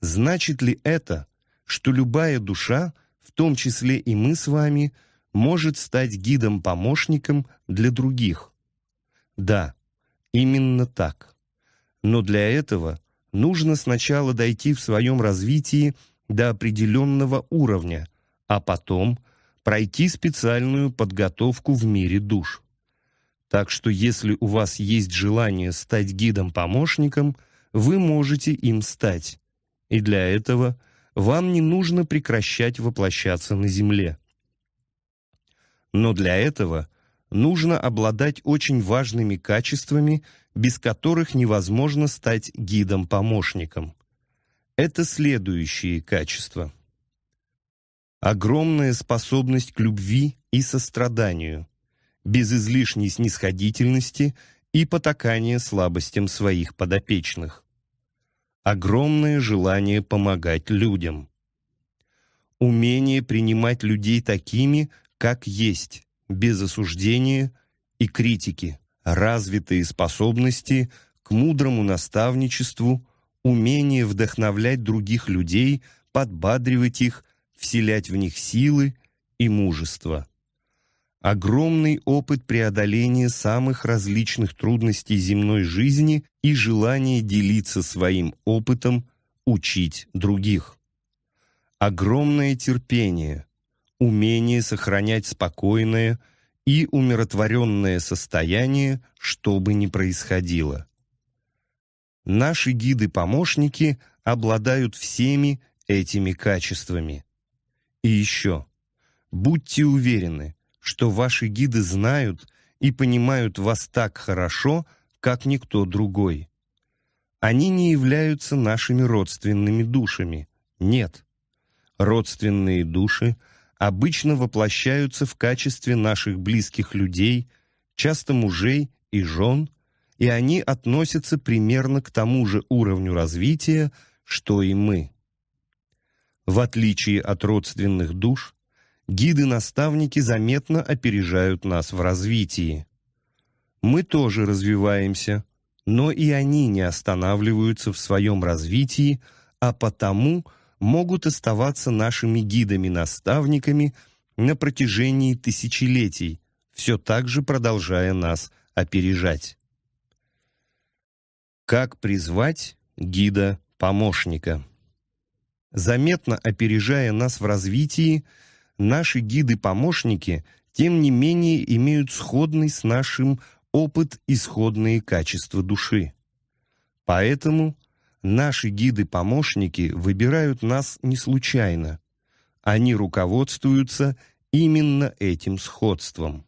S1: Значит ли это, что любая душа, в том числе и мы с вами, может стать гидом-помощником для других? Да, именно так. Но для этого – нужно сначала дойти в своем развитии до определенного уровня, а потом пройти специальную подготовку в мире душ. Так что если у вас есть желание стать гидом-помощником, вы можете им стать. И для этого вам не нужно прекращать воплощаться на Земле. Но для этого нужно обладать очень важными качествами без которых невозможно стать гидом-помощником. Это следующие качества. Огромная способность к любви и состраданию, без излишней снисходительности и потакания слабостям своих подопечных. Огромное желание помогать людям. Умение принимать людей такими, как есть, без осуждения и критики развитые способности к мудрому наставничеству, умение вдохновлять других людей, подбадривать их, вселять в них силы и мужество. Огромный опыт преодоления самых различных трудностей земной жизни и желание делиться своим опытом, учить других. Огромное терпение, умение сохранять спокойное, и умиротворенное состояние, что бы ни происходило. Наши гиды-помощники обладают всеми этими качествами. И еще. Будьте уверены, что ваши гиды знают и понимают вас так хорошо, как никто другой. Они не являются нашими родственными душами. Нет. Родственные души обычно воплощаются в качестве наших близких людей, часто мужей и жен, и они относятся примерно к тому же уровню развития, что и мы. В отличие от родственных душ, гиды-наставники заметно опережают нас в развитии. Мы тоже развиваемся, но и они не останавливаются в своем развитии, а потому – могут оставаться нашими гидами-наставниками на протяжении тысячелетий, все так же продолжая нас опережать. Как призвать гида-помощника? Заметно опережая нас в развитии, наши гиды-помощники, тем не менее, имеют сходный с нашим опыт исходные качества души. Поэтому Наши гиды-помощники выбирают нас не случайно. Они руководствуются именно этим сходством.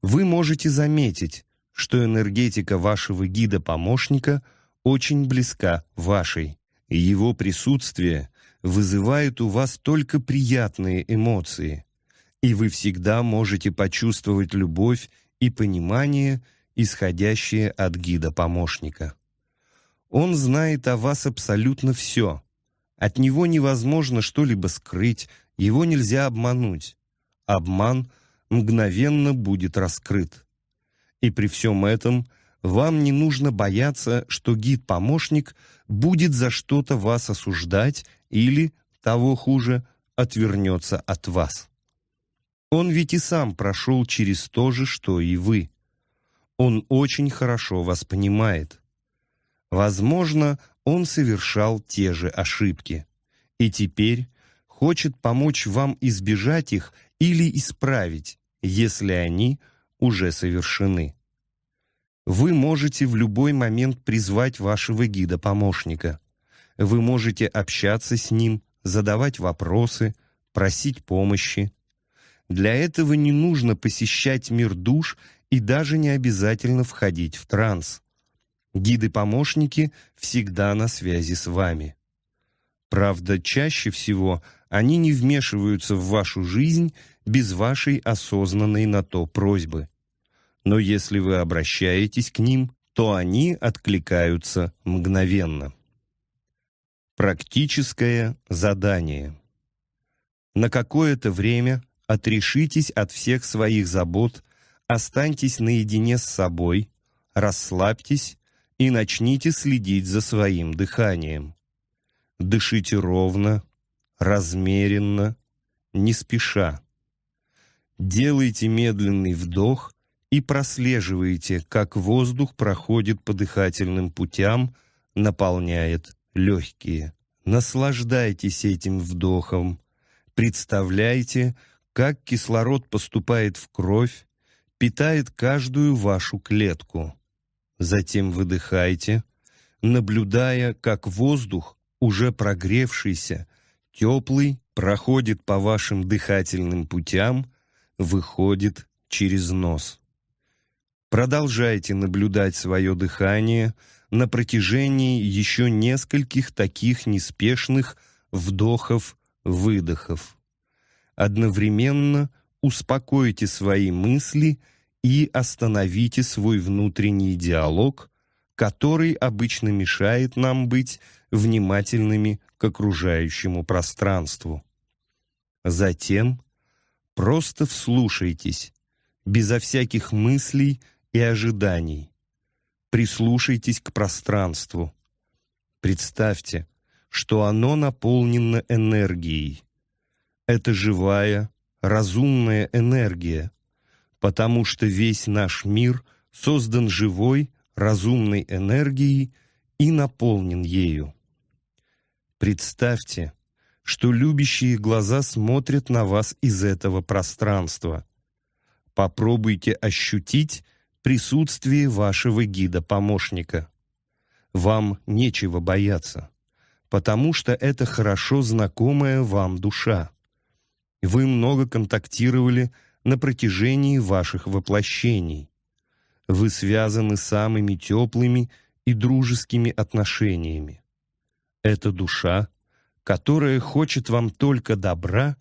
S1: Вы можете заметить, что энергетика вашего гида-помощника очень близка вашей. и Его присутствие вызывает у вас только приятные эмоции, и вы всегда можете почувствовать любовь и понимание, исходящие от гида-помощника. Он знает о вас абсолютно все. От него невозможно что-либо скрыть, его нельзя обмануть. Обман мгновенно будет раскрыт. И при всем этом вам не нужно бояться, что гид-помощник будет за что-то вас осуждать или, того хуже, отвернется от вас. Он ведь и сам прошел через то же, что и вы. Он очень хорошо вас понимает. Возможно, он совершал те же ошибки. И теперь хочет помочь вам избежать их или исправить, если они уже совершены. Вы можете в любой момент призвать вашего гида-помощника. Вы можете общаться с ним, задавать вопросы, просить помощи. Для этого не нужно посещать мир душ и даже не обязательно входить в транс. Гиды-помощники всегда на связи с вами. Правда, чаще всего они не вмешиваются в вашу жизнь без вашей осознанной на то просьбы. Но если вы обращаетесь к ним, то они откликаются мгновенно. Практическое задание. На какое-то время отрешитесь от всех своих забот, останьтесь наедине с собой, расслабьтесь и начните следить за своим дыханием. Дышите ровно, размеренно, не спеша. Делайте медленный вдох и прослеживайте, как воздух проходит по дыхательным путям, наполняет легкие. Наслаждайтесь этим вдохом. Представляйте, как кислород поступает в кровь, питает каждую вашу клетку. Затем выдыхайте, наблюдая, как воздух, уже прогревшийся, теплый, проходит по вашим дыхательным путям, выходит через нос. Продолжайте наблюдать свое дыхание на протяжении еще нескольких таких неспешных вдохов-выдохов. Одновременно успокойте свои мысли – и остановите свой внутренний диалог, который обычно мешает нам быть внимательными к окружающему пространству. Затем просто вслушайтесь, безо всяких мыслей и ожиданий. Прислушайтесь к пространству. Представьте, что оно наполнено энергией. Это живая, разумная энергия, потому что весь наш мир создан живой, разумной энергией и наполнен ею. Представьте, что любящие глаза смотрят на вас из этого пространства. Попробуйте ощутить присутствие вашего гида-помощника. Вам нечего бояться, потому что это хорошо знакомая вам душа. Вы много контактировали с на протяжении ваших воплощений. Вы связаны самыми теплыми и дружескими отношениями. Это душа, которая хочет вам только добра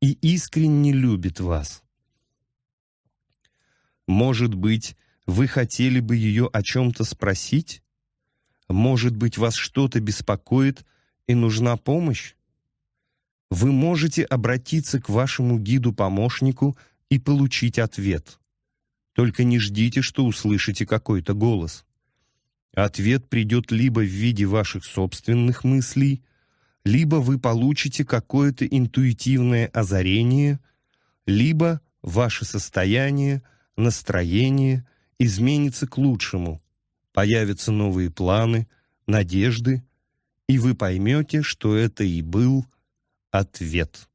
S1: и искренне любит вас. Может быть, вы хотели бы ее о чем-то спросить? Может быть, вас что-то беспокоит и нужна помощь? Вы можете обратиться к вашему гиду-помощнику – и получить ответ. Только не ждите, что услышите какой-то голос. Ответ придет либо в виде ваших собственных мыслей, либо вы получите какое-то интуитивное озарение, либо ваше состояние, настроение изменится к лучшему, появятся новые планы, надежды, и вы поймете, что это и был ответ.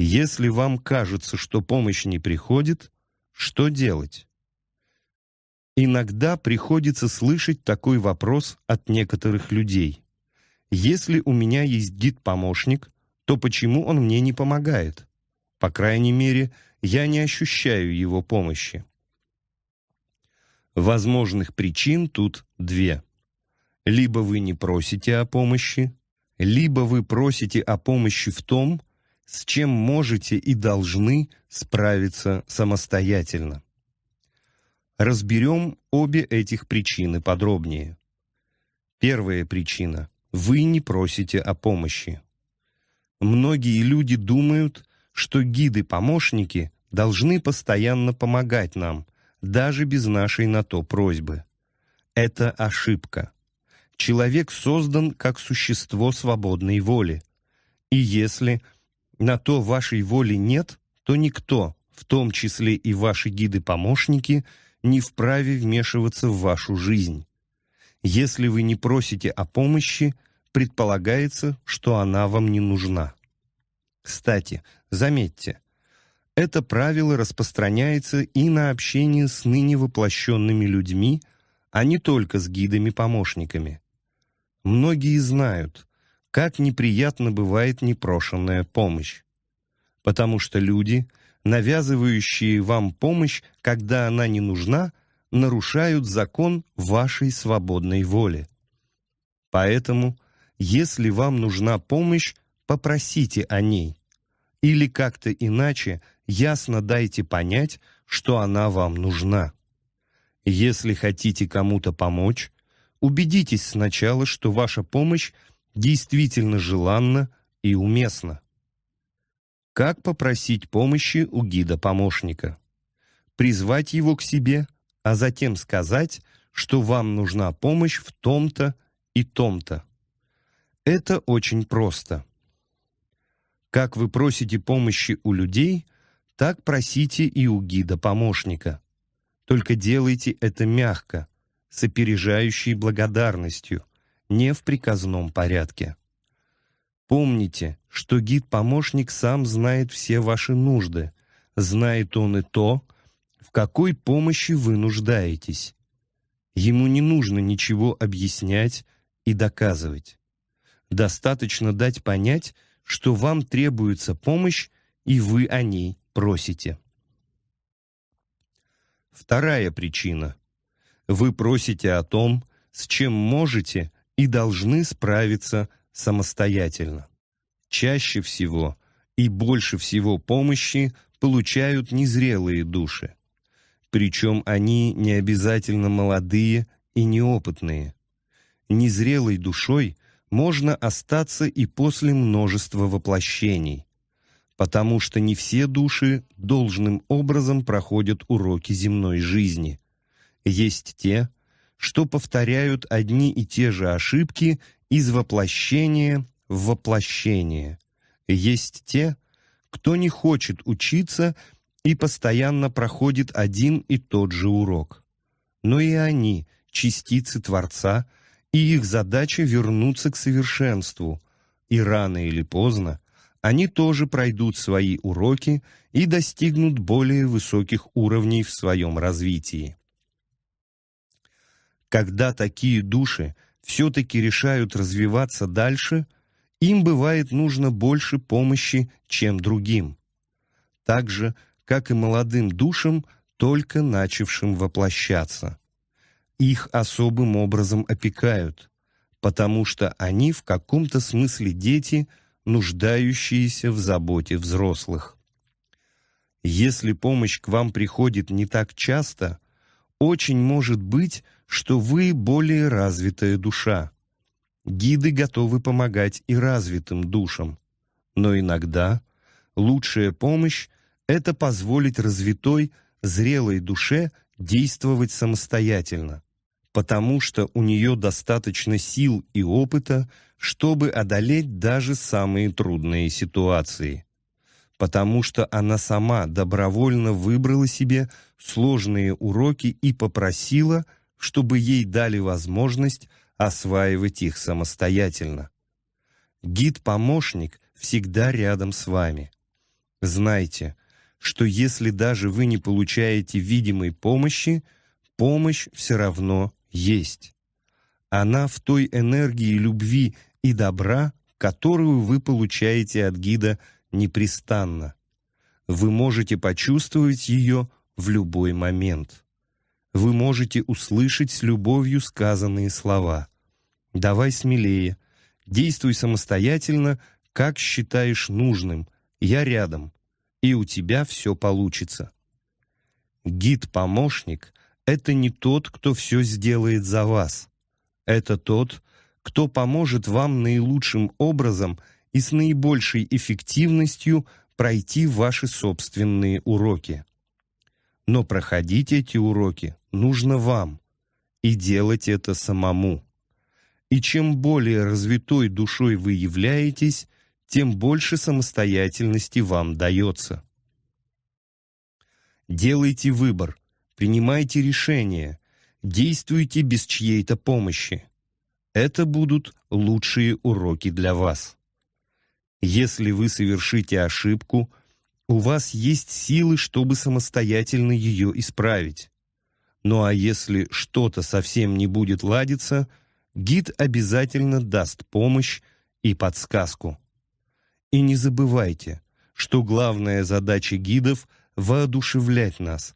S1: Если вам кажется, что помощь не приходит, что делать? Иногда приходится слышать такой вопрос от некоторых людей. Если у меня есть гид-помощник, то почему он мне не помогает? По крайней мере, я не ощущаю его помощи. Возможных причин тут две. Либо вы не просите о помощи, либо вы просите о помощи в том, с чем можете и должны справиться самостоятельно. Разберем обе этих причины подробнее. Первая причина – вы не просите о помощи. Многие люди думают, что гиды-помощники должны постоянно помогать нам, даже без нашей на то просьбы. Это ошибка. Человек создан как существо свободной воли. И если – на то вашей воли нет, то никто, в том числе и ваши гиды-помощники, не вправе вмешиваться в вашу жизнь. Если вы не просите о помощи, предполагается, что она вам не нужна. Кстати, заметьте, это правило распространяется и на общение с ныне воплощенными людьми, а не только с гидами-помощниками. Многие знают, как неприятно бывает непрошенная помощь. Потому что люди, навязывающие вам помощь, когда она не нужна, нарушают закон вашей свободной воли. Поэтому, если вам нужна помощь, попросите о ней. Или как-то иначе ясно дайте понять, что она вам нужна. Если хотите кому-то помочь, убедитесь сначала, что ваша помощь действительно желанно и уместно. Как попросить помощи у гида-помощника? Призвать его к себе, а затем сказать, что вам нужна помощь в том-то и том-то. Это очень просто. Как вы просите помощи у людей, так просите и у гида-помощника. Только делайте это мягко, с опережающей благодарностью – не в приказном порядке. Помните, что гид-помощник сам знает все ваши нужды, знает он и то, в какой помощи вы нуждаетесь. Ему не нужно ничего объяснять и доказывать. Достаточно дать понять, что вам требуется помощь, и вы о ней просите. Вторая причина. Вы просите о том, с чем можете и должны справиться самостоятельно. Чаще всего и больше всего помощи получают незрелые души. Причем они не обязательно молодые и неопытные. Незрелой душой можно остаться и после множества воплощений, потому что не все души должным образом проходят уроки земной жизни. Есть те, что повторяют одни и те же ошибки из воплощения в воплощение. Есть те, кто не хочет учиться и постоянно проходит один и тот же урок. Но и они – частицы Творца, и их задача – вернуться к совершенству, и рано или поздно они тоже пройдут свои уроки и достигнут более высоких уровней в своем развитии. Когда такие души все-таки решают развиваться дальше, им бывает нужно больше помощи, чем другим. Так же, как и молодым душам, только начавшим воплощаться. Их особым образом опекают, потому что они в каком-то смысле дети, нуждающиеся в заботе взрослых. Если помощь к вам приходит не так часто, очень может быть, что вы более развитая душа. Гиды готовы помогать и развитым душам. Но иногда лучшая помощь – это позволить развитой, зрелой душе действовать самостоятельно, потому что у нее достаточно сил и опыта, чтобы одолеть даже самые трудные ситуации. Потому что она сама добровольно выбрала себе сложные уроки и попросила – чтобы ей дали возможность осваивать их самостоятельно. Гид-помощник всегда рядом с вами. Знайте, что если даже вы не получаете видимой помощи, помощь все равно есть. Она в той энергии любви и добра, которую вы получаете от гида непрестанно. Вы можете почувствовать ее в любой момент вы можете услышать с любовью сказанные слова. «Давай смелее, действуй самостоятельно, как считаешь нужным, я рядом, и у тебя все получится». Гид-помощник — это не тот, кто все сделает за вас. Это тот, кто поможет вам наилучшим образом и с наибольшей эффективностью пройти ваши собственные уроки. Но проходите эти уроки нужно вам, и делать это самому. И чем более развитой душой вы являетесь, тем больше самостоятельности вам дается. Делайте выбор, принимайте решения, действуйте без чьей-то помощи. Это будут лучшие уроки для вас. Если вы совершите ошибку, у вас есть силы, чтобы самостоятельно ее исправить. Ну а если что-то совсем не будет ладиться, гид обязательно даст помощь и подсказку. И не забывайте, что главная задача гидов – воодушевлять нас,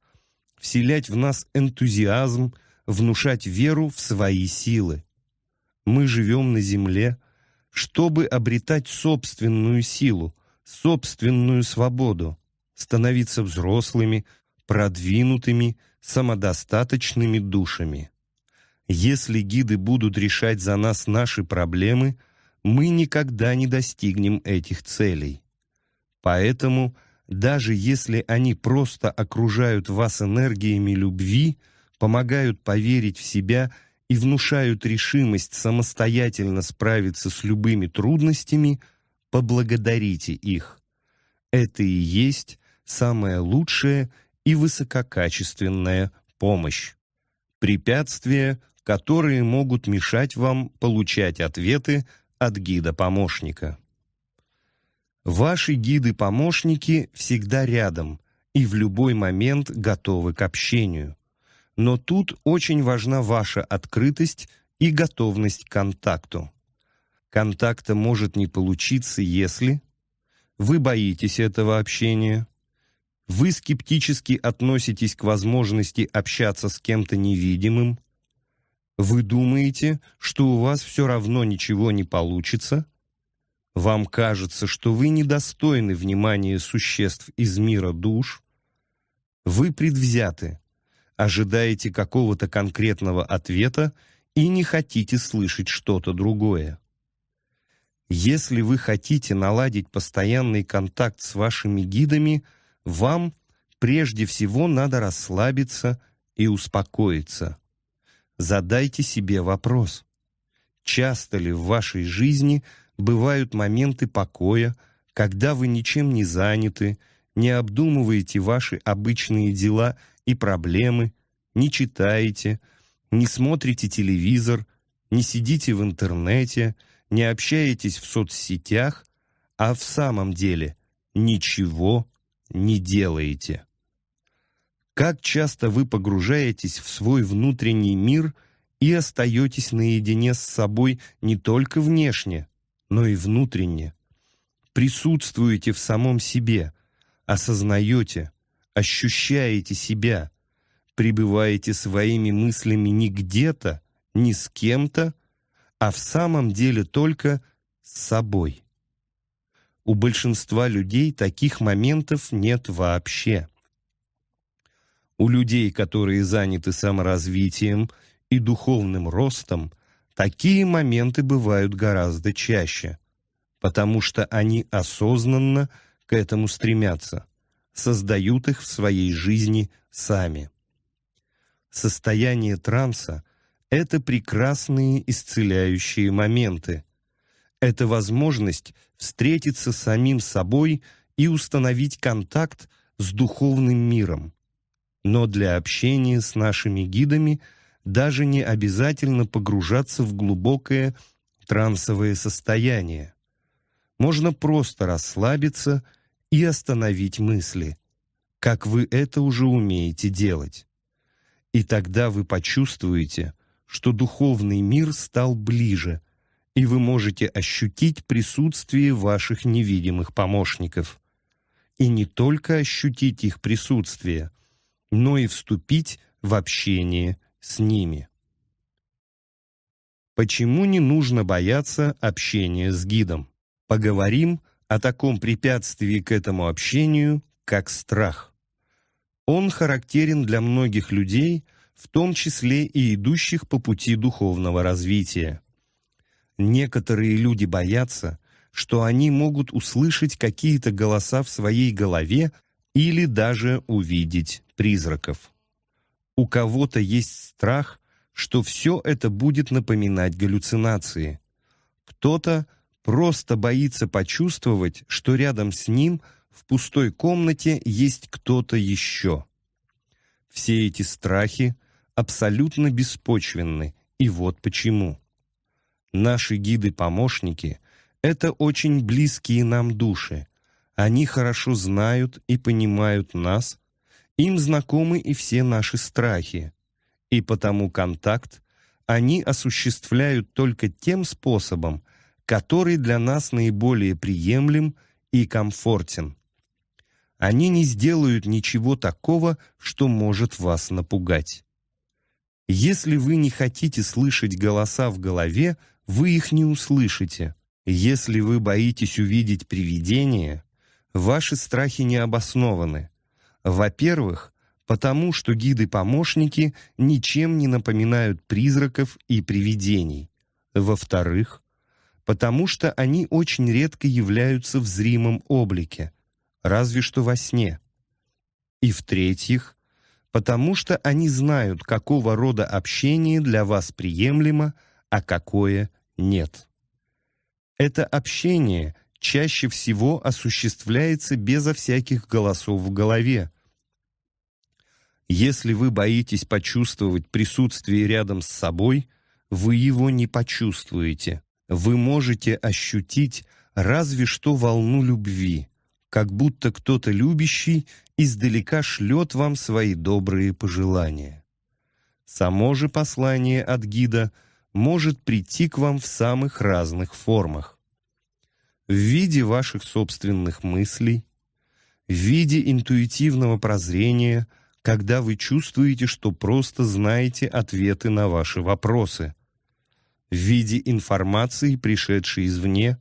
S1: вселять в нас энтузиазм, внушать веру в свои силы. Мы живем на земле, чтобы обретать собственную силу, собственную свободу, становиться взрослыми, продвинутыми – самодостаточными душами. Если гиды будут решать за нас наши проблемы, мы никогда не достигнем этих целей. Поэтому, даже если они просто окружают вас энергиями любви, помогают поверить в себя и внушают решимость самостоятельно справиться с любыми трудностями, поблагодарите их. Это и есть самое лучшее и высококачественная помощь. Препятствия, которые могут мешать вам получать ответы от гида-помощника. Ваши гиды-помощники всегда рядом и в любой момент готовы к общению. Но тут очень важна ваша открытость и готовность к контакту. Контакта может не получиться, если вы боитесь этого общения, вы скептически относитесь к возможности общаться с кем-то невидимым, вы думаете, что у вас все равно ничего не получится, вам кажется, что вы недостойны внимания существ из мира душ, вы предвзяты, ожидаете какого-то конкретного ответа и не хотите слышать что-то другое. Если вы хотите наладить постоянный контакт с вашими гидами – вам прежде всего надо расслабиться и успокоиться. Задайте себе вопрос, часто ли в вашей жизни бывают моменты покоя, когда вы ничем не заняты, не обдумываете ваши обычные дела и проблемы, не читаете, не смотрите телевизор, не сидите в интернете, не общаетесь в соцсетях, а в самом деле ничего не делаете. Как часто вы погружаетесь в свой внутренний мир и остаетесь наедине с собой не только внешне, но и внутренне. Присутствуете в самом себе, осознаете, ощущаете себя, пребываете своими мыслями не где-то, не с кем-то, а в самом деле только с собой. У большинства людей таких моментов нет вообще. У людей, которые заняты саморазвитием и духовным ростом, такие моменты бывают гораздо чаще, потому что они осознанно к этому стремятся, создают их в своей жизни сами. Состояние транса – это прекрасные исцеляющие моменты. Это возможность встретиться с самим собой и установить контакт с духовным миром. Но для общения с нашими гидами даже не обязательно погружаться в глубокое трансовое состояние. Можно просто расслабиться и остановить мысли, как вы это уже умеете делать. И тогда вы почувствуете, что духовный мир стал ближе – и вы можете ощутить присутствие ваших невидимых помощников. И не только ощутить их присутствие, но и вступить в общение с ними. Почему не нужно бояться общения с гидом? Поговорим о таком препятствии к этому общению, как страх. Он характерен для многих людей, в том числе и идущих по пути духовного развития. Некоторые люди боятся, что они могут услышать какие-то голоса в своей голове или даже увидеть призраков. У кого-то есть страх, что все это будет напоминать галлюцинации. Кто-то просто боится почувствовать, что рядом с ним в пустой комнате есть кто-то еще. Все эти страхи абсолютно беспочвенны, и вот почему. Наши гиды-помощники — это очень близкие нам души. Они хорошо знают и понимают нас, им знакомы и все наши страхи. И потому контакт они осуществляют только тем способом, который для нас наиболее приемлем и комфортен. Они не сделают ничего такого, что может вас напугать. Если вы не хотите слышать голоса в голове, вы их не услышите. Если вы боитесь увидеть привидение, ваши страхи не обоснованы. Во-первых, потому что гиды-помощники ничем не напоминают призраков и привидений. Во-вторых, потому что они очень редко являются в зримом облике, разве что во сне. И в-третьих, потому что они знают, какого рода общение для вас приемлемо, а какое нет. Это общение чаще всего осуществляется безо всяких голосов в голове. Если вы боитесь почувствовать присутствие рядом с собой, вы его не почувствуете. Вы можете ощутить разве что волну любви, как будто кто-то любящий издалека шлет вам свои добрые пожелания. Само же послание от гида – может прийти к вам в самых разных формах. В виде ваших собственных мыслей, в виде интуитивного прозрения, когда вы чувствуете, что просто знаете ответы на ваши вопросы, в виде информации, пришедшей извне,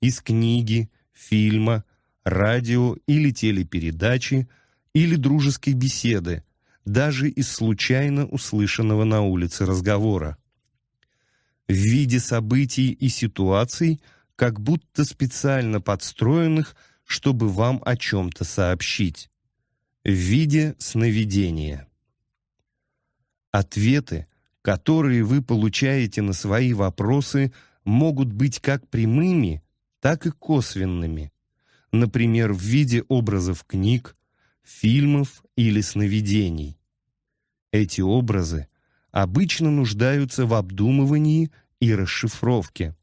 S1: из книги, фильма, радио или телепередачи, или дружеской беседы, даже из случайно услышанного на улице разговора в виде событий и ситуаций, как будто специально подстроенных, чтобы вам о чем-то сообщить. В виде сновидения. Ответы, которые вы получаете на свои вопросы, могут быть как прямыми, так и косвенными, например, в виде образов книг, фильмов или сновидений. Эти образы обычно нуждаются в обдумывании и расшифровке.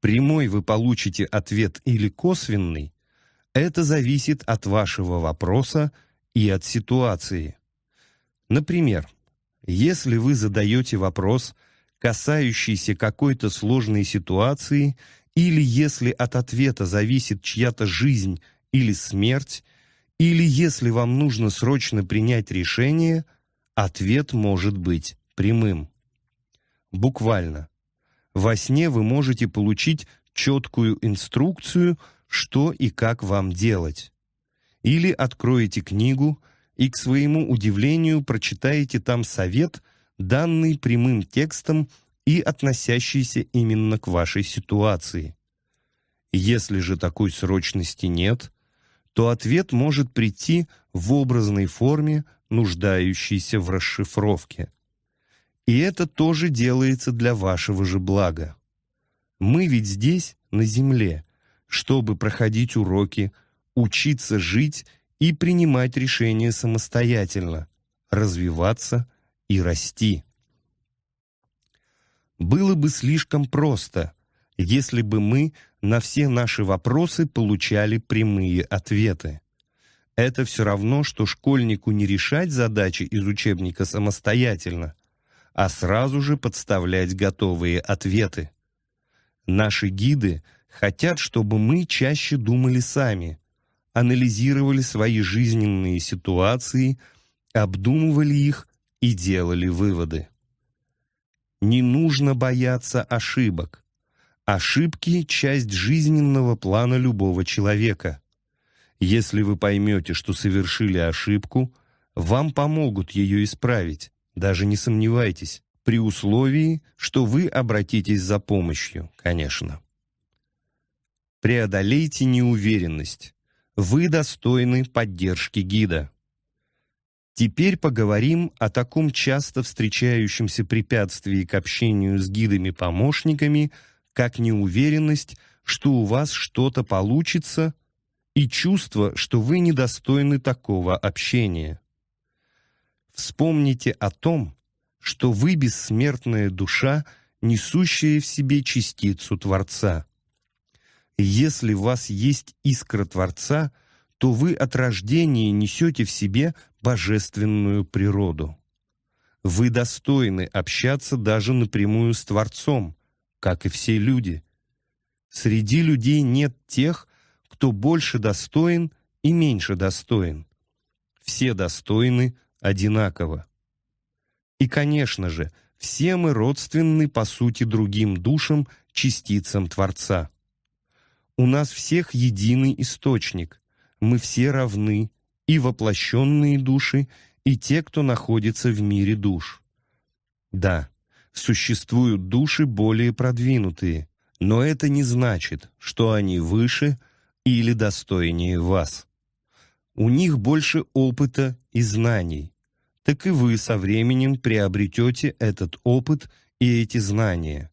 S1: Прямой вы получите ответ или косвенный, это зависит от вашего вопроса и от ситуации. Например, если вы задаете вопрос, касающийся какой-то сложной ситуации, или если от ответа зависит чья-то жизнь или смерть, или если вам нужно срочно принять решение – Ответ может быть прямым. Буквально. Во сне вы можете получить четкую инструкцию, что и как вам делать. Или откроете книгу и, к своему удивлению, прочитаете там совет, данный прямым текстом и относящийся именно к вашей ситуации. Если же такой срочности нет, то ответ может прийти в образной форме – нуждающийся в расшифровке. И это тоже делается для вашего же блага. Мы ведь здесь, на Земле, чтобы проходить уроки, учиться жить и принимать решения самостоятельно, развиваться и расти. Было бы слишком просто, если бы мы на все наши вопросы получали прямые ответы. Это все равно, что школьнику не решать задачи из учебника самостоятельно, а сразу же подставлять готовые ответы. Наши гиды хотят, чтобы мы чаще думали сами, анализировали свои жизненные ситуации, обдумывали их и делали выводы. Не нужно бояться ошибок. Ошибки – часть жизненного плана любого человека – если вы поймете, что совершили ошибку, вам помогут ее исправить, даже не сомневайтесь, при условии, что вы обратитесь за помощью, конечно. Преодолейте неуверенность. Вы достойны поддержки гида. Теперь поговорим о таком часто встречающемся препятствии к общению с гидами-помощниками, как неуверенность, что у вас что-то получится – и чувство, что вы недостойны такого общения. Вспомните о том, что вы бессмертная душа, несущая в себе частицу Творца. Если у вас есть искра Творца, то вы от рождения несете в себе божественную природу. Вы достойны общаться даже напрямую с Творцом, как и все люди. Среди людей нет тех, кто больше достоин и меньше достоин. Все достойны одинаково. И, конечно же, все мы родственны, по сути, другим душам, частицам Творца. У нас всех единый источник, мы все равны, и воплощенные души, и те, кто находится в мире душ. Да, существуют души более продвинутые, но это не значит, что они выше или достойнее вас. У них больше опыта и знаний. Так и вы со временем приобретете этот опыт и эти знания.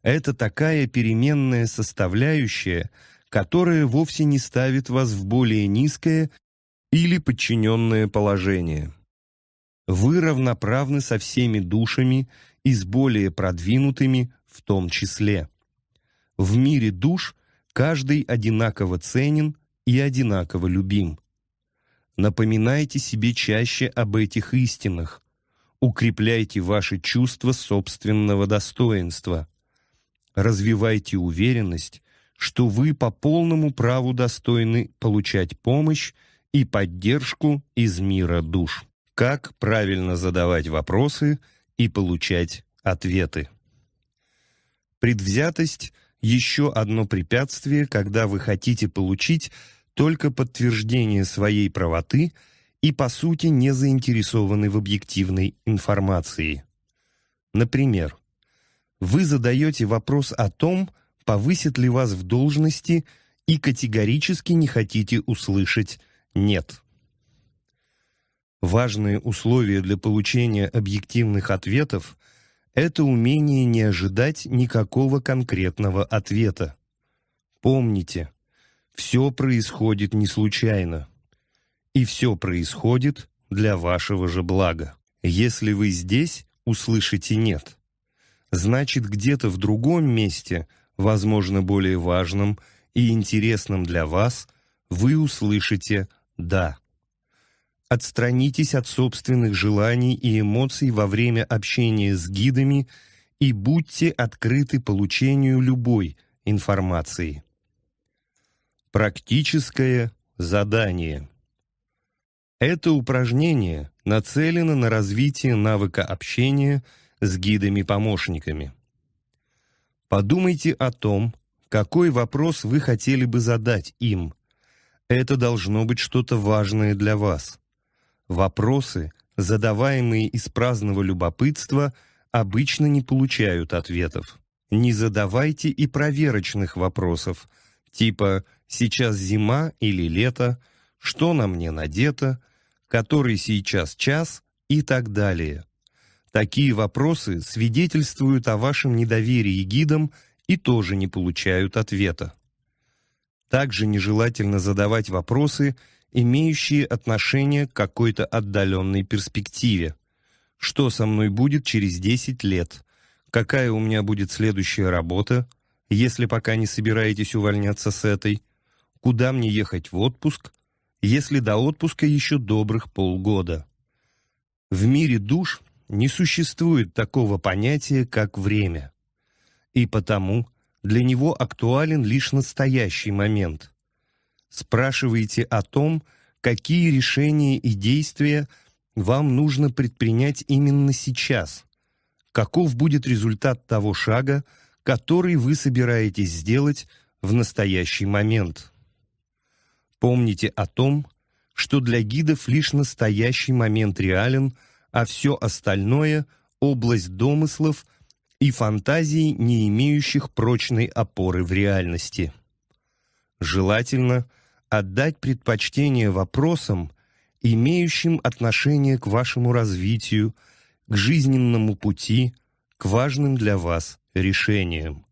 S1: Это такая переменная составляющая, которая вовсе не ставит вас в более низкое или подчиненное положение. Вы равноправны со всеми душами и с более продвинутыми в том числе. В мире душ Каждый одинаково ценен и одинаково любим. Напоминайте себе чаще об этих истинах. Укрепляйте ваше чувство собственного достоинства. Развивайте уверенность, что вы по полному праву достойны получать помощь и поддержку из мира душ. Как правильно задавать вопросы и получать ответы. Предвзятость – еще одно препятствие, когда вы хотите получить только подтверждение своей правоты и, по сути, не заинтересованы в объективной информации. Например, вы задаете вопрос о том, повысит ли вас в должности и категорически не хотите услышать «нет». Важные условия для получения объективных ответов – это умение не ожидать никакого конкретного ответа. Помните, все происходит не случайно. И все происходит для вашего же блага. Если вы здесь услышите «нет», значит, где-то в другом месте, возможно, более важном и интересном для вас, вы услышите «да». Отстранитесь от собственных желаний и эмоций во время общения с гидами и будьте открыты получению любой информации. Практическое задание. Это упражнение нацелено на развитие навыка общения с гидами-помощниками. Подумайте о том, какой вопрос вы хотели бы задать им. Это должно быть что-то важное для вас. Вопросы, задаваемые из праздного любопытства, обычно не получают ответов. Не задавайте и проверочных вопросов, типа «сейчас зима или лето», «что на мне надето», «который сейчас час» и так далее. Такие вопросы свидетельствуют о вашем недоверии гидам и тоже не получают ответа. Также нежелательно задавать вопросы, имеющие отношение к какой-то отдаленной перспективе. Что со мной будет через 10 лет? Какая у меня будет следующая работа, если пока не собираетесь увольняться с этой? Куда мне ехать в отпуск, если до отпуска еще добрых полгода? В мире душ не существует такого понятия, как время. И потому для него актуален лишь настоящий момент – спрашиваете о том, какие решения и действия вам нужно предпринять именно сейчас, каков будет результат того шага, который вы собираетесь сделать в настоящий момент. Помните о том, что для гидов лишь настоящий момент реален, а все остальное – область домыслов и фантазий, не имеющих прочной опоры в реальности. Желательно – отдать предпочтение вопросам, имеющим отношение к вашему развитию, к жизненному пути, к важным для вас решениям.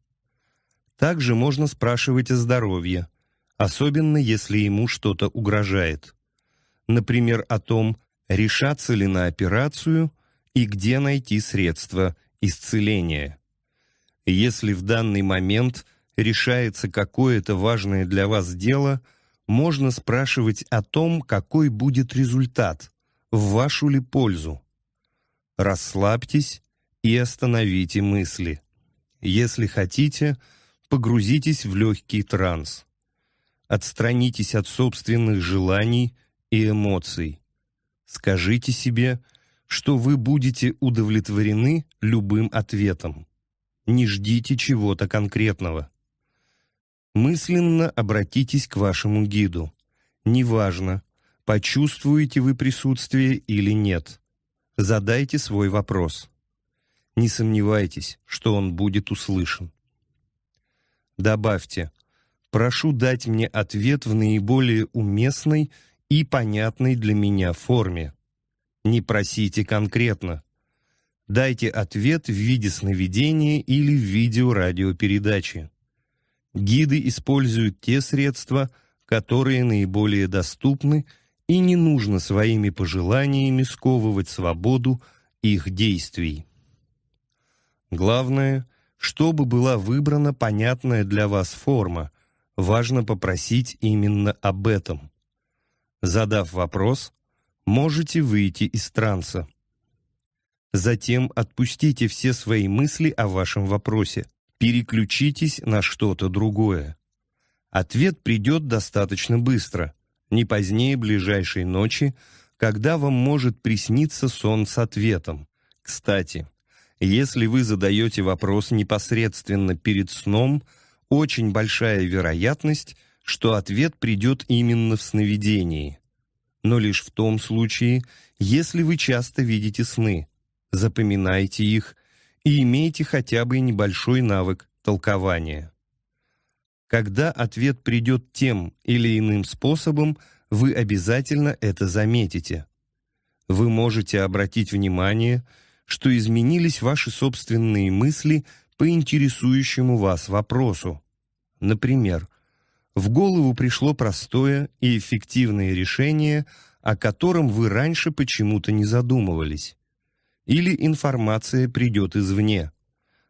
S1: Также можно спрашивать о здоровье, особенно если ему что-то угрожает. Например, о том, решаться ли на операцию и где найти средства исцеления. Если в данный момент решается какое-то важное для вас дело – можно спрашивать о том, какой будет результат, в вашу ли пользу. Расслабьтесь и остановите мысли. Если хотите, погрузитесь в легкий транс. Отстранитесь от собственных желаний и эмоций. Скажите себе, что вы будете удовлетворены любым ответом. Не ждите чего-то конкретного. Мысленно обратитесь к вашему гиду. Неважно, почувствуете вы присутствие или нет. Задайте свой вопрос. Не сомневайтесь, что он будет услышан. Добавьте «Прошу дать мне ответ в наиболее уместной и понятной для меня форме». Не просите конкретно. Дайте ответ в виде сновидения или в видеорадиопередачи. Гиды используют те средства, которые наиболее доступны, и не нужно своими пожеланиями сковывать свободу их действий. Главное, чтобы была выбрана понятная для вас форма, важно попросить именно об этом. Задав вопрос, можете выйти из транса. Затем отпустите все свои мысли о вашем вопросе переключитесь на что-то другое. Ответ придет достаточно быстро, не позднее ближайшей ночи, когда вам может присниться сон с ответом. Кстати, если вы задаете вопрос непосредственно перед сном, очень большая вероятность, что ответ придет именно в сновидении. Но лишь в том случае, если вы часто видите сны. Запоминайте их и имейте хотя бы небольшой навык толкования. Когда ответ придет тем или иным способом, вы обязательно это заметите. Вы можете обратить внимание, что изменились ваши собственные мысли по интересующему вас вопросу. Например, в голову пришло простое и эффективное решение, о котором вы раньше почему-то не задумывались или информация придет извне,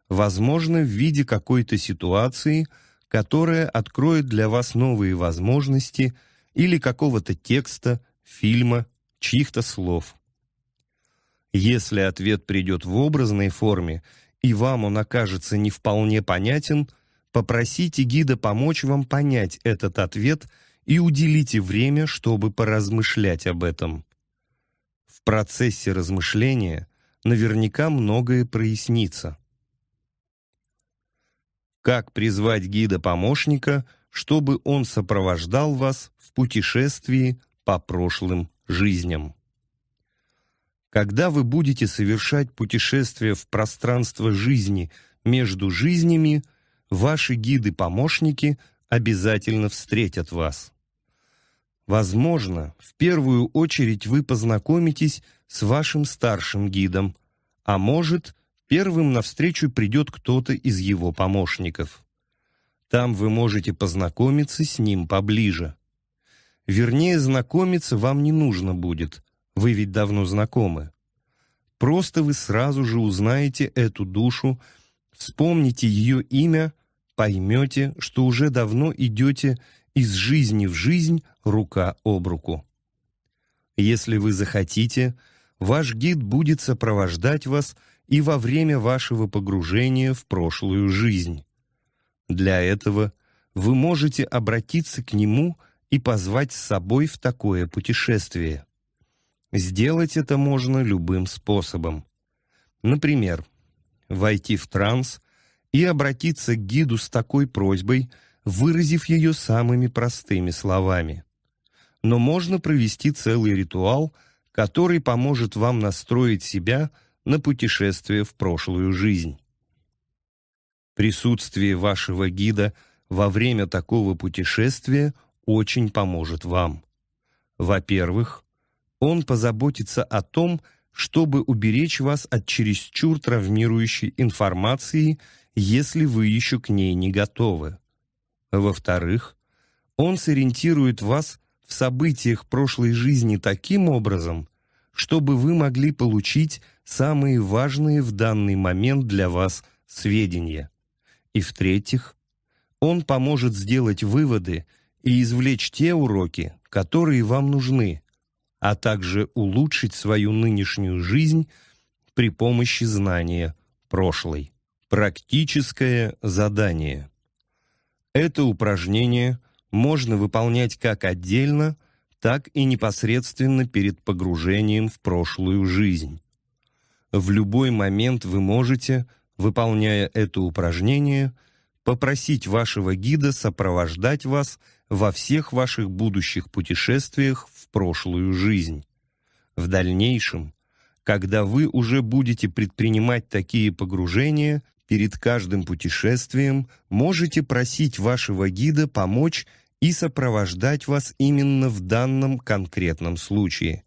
S1: возможно, в виде какой-то ситуации, которая откроет для вас новые возможности или какого-то текста, фильма, чьих-то слов. Если ответ придет в образной форме, и вам он окажется не вполне понятен, попросите гида помочь вам понять этот ответ и уделите время, чтобы поразмышлять об этом. В процессе размышления – наверняка многое прояснится. Как призвать гида-помощника, чтобы он сопровождал вас в путешествии по прошлым жизням? Когда вы будете совершать путешествие в пространство жизни между жизнями, ваши гиды-помощники обязательно встретят вас. Возможно, в первую очередь вы познакомитесь с вашим старшим гидом, а может, первым навстречу придет кто-то из его помощников. Там вы можете познакомиться с ним поближе. Вернее, знакомиться вам не нужно будет, вы ведь давно знакомы. Просто вы сразу же узнаете эту душу, вспомните ее имя, поймете, что уже давно идете из жизни в жизнь рука об руку. Если вы захотите – ваш гид будет сопровождать вас и во время вашего погружения в прошлую жизнь. Для этого вы можете обратиться к нему и позвать с собой в такое путешествие. Сделать это можно любым способом. Например, войти в транс и обратиться к гиду с такой просьбой, выразив ее самыми простыми словами. Но можно провести целый ритуал – который поможет вам настроить себя на путешествие в прошлую жизнь. Присутствие вашего гида во время такого путешествия очень поможет вам. Во-первых, он позаботится о том, чтобы уберечь вас от чересчур травмирующей информации, если вы еще к ней не готовы. Во-вторых, он сориентирует вас в событиях прошлой жизни таким образом, чтобы вы могли получить самые важные в данный момент для вас сведения. И в-третьих, он поможет сделать выводы и извлечь те уроки, которые вам нужны, а также улучшить свою нынешнюю жизнь при помощи знания прошлой. Практическое задание. Это упражнение можно выполнять как отдельно, так и непосредственно перед погружением в прошлую жизнь. В любой момент вы можете, выполняя это упражнение, попросить вашего гида сопровождать вас во всех ваших будущих путешествиях в прошлую жизнь. В дальнейшем, когда вы уже будете предпринимать такие погружения, Перед каждым путешествием можете просить вашего гида помочь и сопровождать вас именно в данном конкретном случае.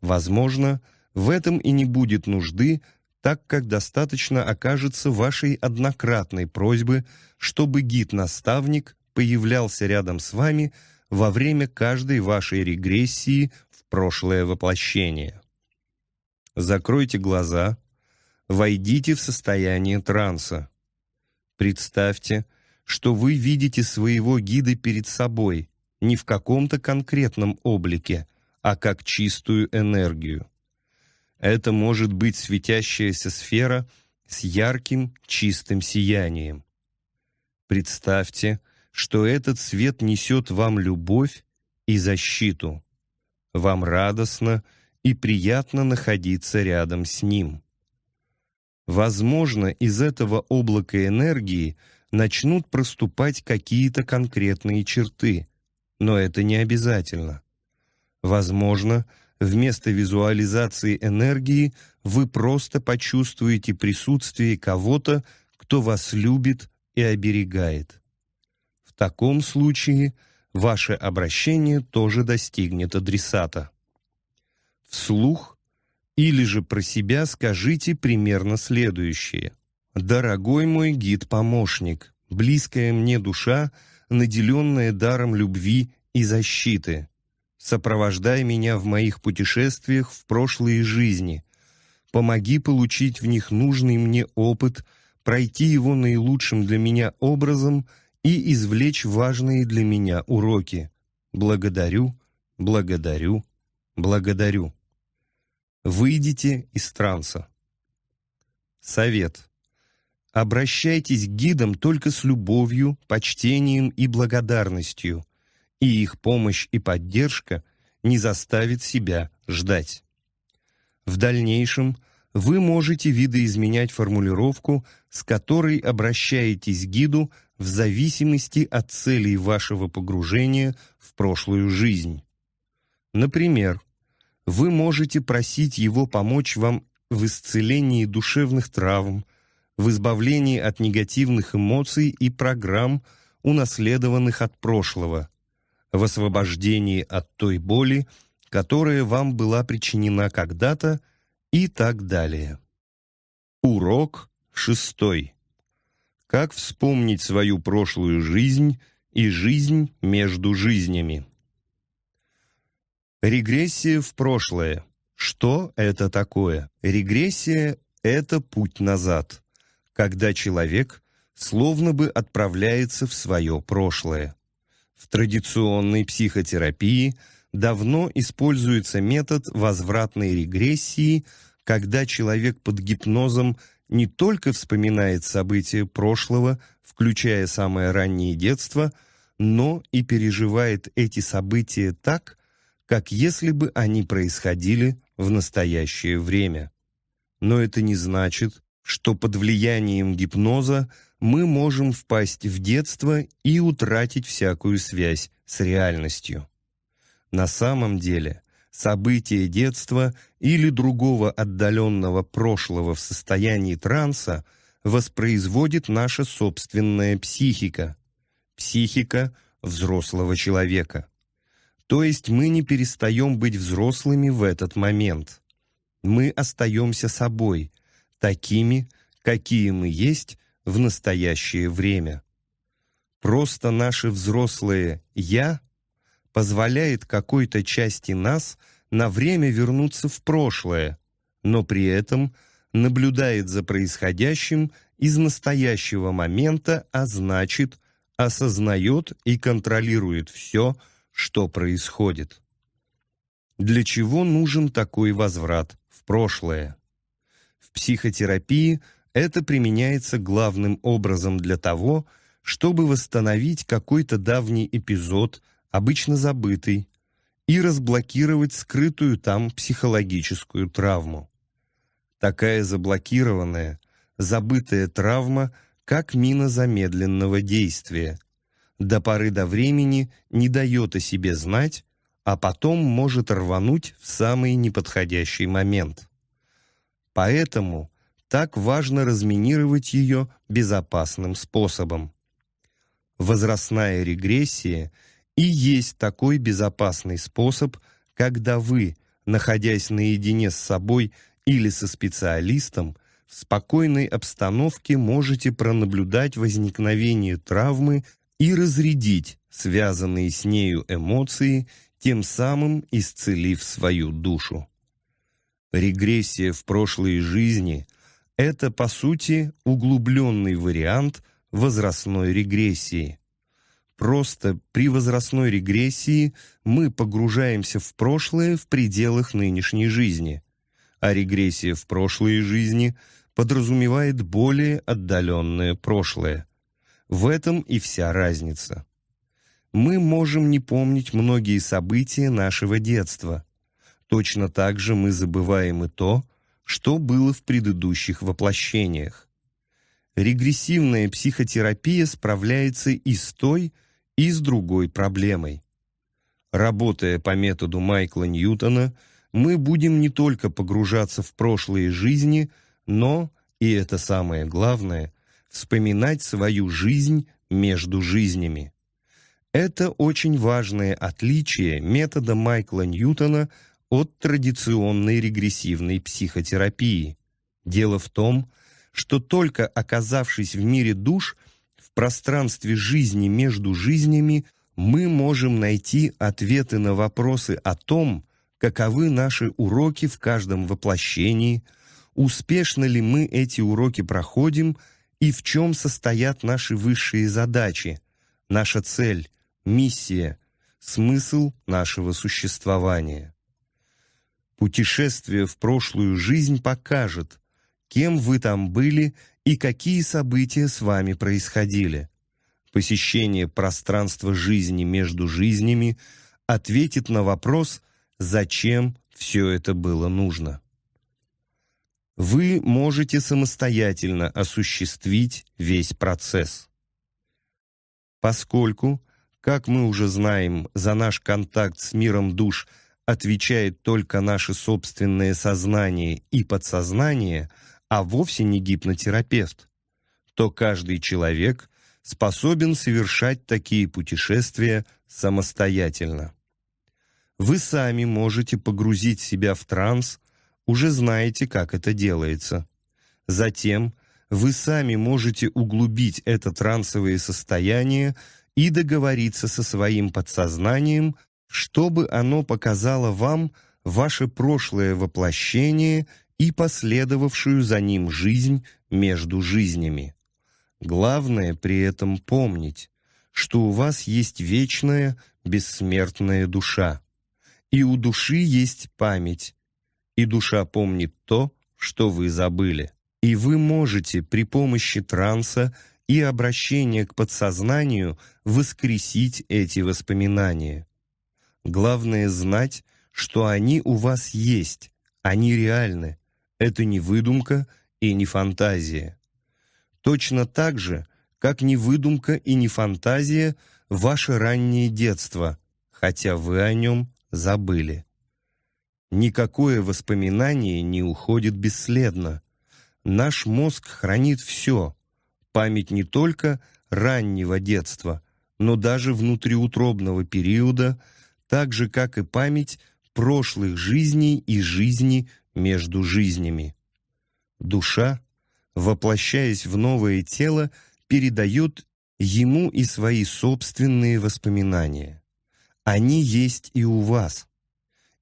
S1: Возможно, в этом и не будет нужды, так как достаточно окажется вашей однократной просьбы, чтобы гид-наставник появлялся рядом с вами во время каждой вашей регрессии в прошлое воплощение. Закройте глаза, войдите в состояние транса. Представьте, что вы видите своего гида перед собой не в каком-то конкретном облике, а как чистую энергию. Это может быть светящаяся сфера с ярким чистым сиянием. Представьте, что этот свет несет вам любовь и защиту. Вам радостно и приятно находиться рядом с ним. Возможно, из этого облака энергии начнут проступать какие-то конкретные черты, но это не обязательно. Возможно, вместо визуализации энергии вы просто почувствуете присутствие кого-то, кто вас любит и оберегает. В таком случае ваше обращение тоже достигнет адресата. Вслух или же про себя скажите примерно следующее. «Дорогой мой гид-помощник, близкая мне душа, наделенная даром любви и защиты. Сопровождай меня в моих путешествиях в прошлые жизни. Помоги получить в них нужный мне опыт, пройти его наилучшим для меня образом и извлечь важные для меня уроки. Благодарю, благодарю, благодарю». Выйдите из транса. Совет. Обращайтесь к гидам только с любовью, почтением и благодарностью, и их помощь и поддержка не заставит себя ждать. В дальнейшем вы можете видоизменять формулировку, с которой обращаетесь к гиду в зависимости от целей вашего погружения в прошлую жизнь. Например, вы можете просить его помочь вам в исцелении душевных травм, в избавлении от негативных эмоций и программ, унаследованных от прошлого, в освобождении от той боли, которая вам была причинена когда-то и так далее. Урок шестой. Как вспомнить свою прошлую жизнь и жизнь между жизнями. Регрессия в прошлое. Что это такое? Регрессия – это путь назад, когда человек словно бы отправляется в свое прошлое. В традиционной психотерапии давно используется метод возвратной регрессии, когда человек под гипнозом не только вспоминает события прошлого, включая самое раннее детство, но и переживает эти события так, как если бы они происходили в настоящее время. Но это не значит, что под влиянием гипноза мы можем впасть в детство и утратить всякую связь с реальностью. На самом деле, события детства или другого отдаленного прошлого в состоянии транса воспроизводит наша собственная психика, психика взрослого человека. То есть мы не перестаем быть взрослыми в этот момент. Мы остаемся собой, такими, какие мы есть в настоящее время. Просто наше взрослое «я» позволяет какой-то части нас на время вернуться в прошлое, но при этом наблюдает за происходящим из настоящего момента, а значит, осознает и контролирует все, что что происходит. Для чего нужен такой возврат в прошлое? В психотерапии это применяется главным образом для того, чтобы восстановить какой-то давний эпизод, обычно забытый, и разблокировать скрытую там психологическую травму. Такая заблокированная, забытая травма, как мина замедленного действия, до поры до времени не дает о себе знать, а потом может рвануть в самый неподходящий момент. Поэтому так важно разминировать ее безопасным способом. Возрастная регрессия и есть такой безопасный способ, когда вы, находясь наедине с собой или со специалистом, в спокойной обстановке можете пронаблюдать возникновение травмы и разрядить связанные с нею эмоции, тем самым исцелив свою душу. Регрессия в прошлые жизни – это, по сути, углубленный вариант возрастной регрессии. Просто при возрастной регрессии мы погружаемся в прошлое в пределах нынешней жизни, а регрессия в прошлые жизни подразумевает более отдаленное прошлое – в этом и вся разница. Мы можем не помнить многие события нашего детства. Точно так же мы забываем и то, что было в предыдущих воплощениях. Регрессивная психотерапия справляется и с той, и с другой проблемой. Работая по методу Майкла Ньютона, мы будем не только погружаться в прошлые жизни, но, и это самое главное, вспоминать свою жизнь между жизнями. Это очень важное отличие метода Майкла Ньютона от традиционной регрессивной психотерапии. Дело в том, что только оказавшись в мире душ, в пространстве жизни между жизнями, мы можем найти ответы на вопросы о том, каковы наши уроки в каждом воплощении, успешно ли мы эти уроки проходим – и в чем состоят наши высшие задачи, наша цель, миссия, смысл нашего существования. Путешествие в прошлую жизнь покажет, кем вы там были и какие события с вами происходили. Посещение пространства жизни между жизнями ответит на вопрос, зачем все это было нужно вы можете самостоятельно осуществить весь процесс. Поскольку, как мы уже знаем, за наш контакт с миром душ отвечает только наше собственное сознание и подсознание, а вовсе не гипнотерапевт, то каждый человек способен совершать такие путешествия самостоятельно. Вы сами можете погрузить себя в транс – уже знаете, как это делается. Затем вы сами можете углубить это трансовое состояние и договориться со своим подсознанием, чтобы оно показало вам ваше прошлое воплощение и последовавшую за ним жизнь между жизнями. Главное при этом помнить, что у вас есть вечная, бессмертная душа. И у души есть память, и душа помнит то, что вы забыли. И вы можете при помощи транса и обращения к подсознанию воскресить эти воспоминания. Главное знать, что они у вас есть, они реальны. Это не выдумка и не фантазия. Точно так же, как не выдумка и не фантазия ваше раннее детство, хотя вы о нем забыли. Никакое воспоминание не уходит бесследно. Наш мозг хранит все. Память не только раннего детства, но даже внутриутробного периода, так же, как и память прошлых жизней и жизни между жизнями. Душа, воплощаясь в новое тело, передает ему и свои собственные воспоминания. Они есть и у вас –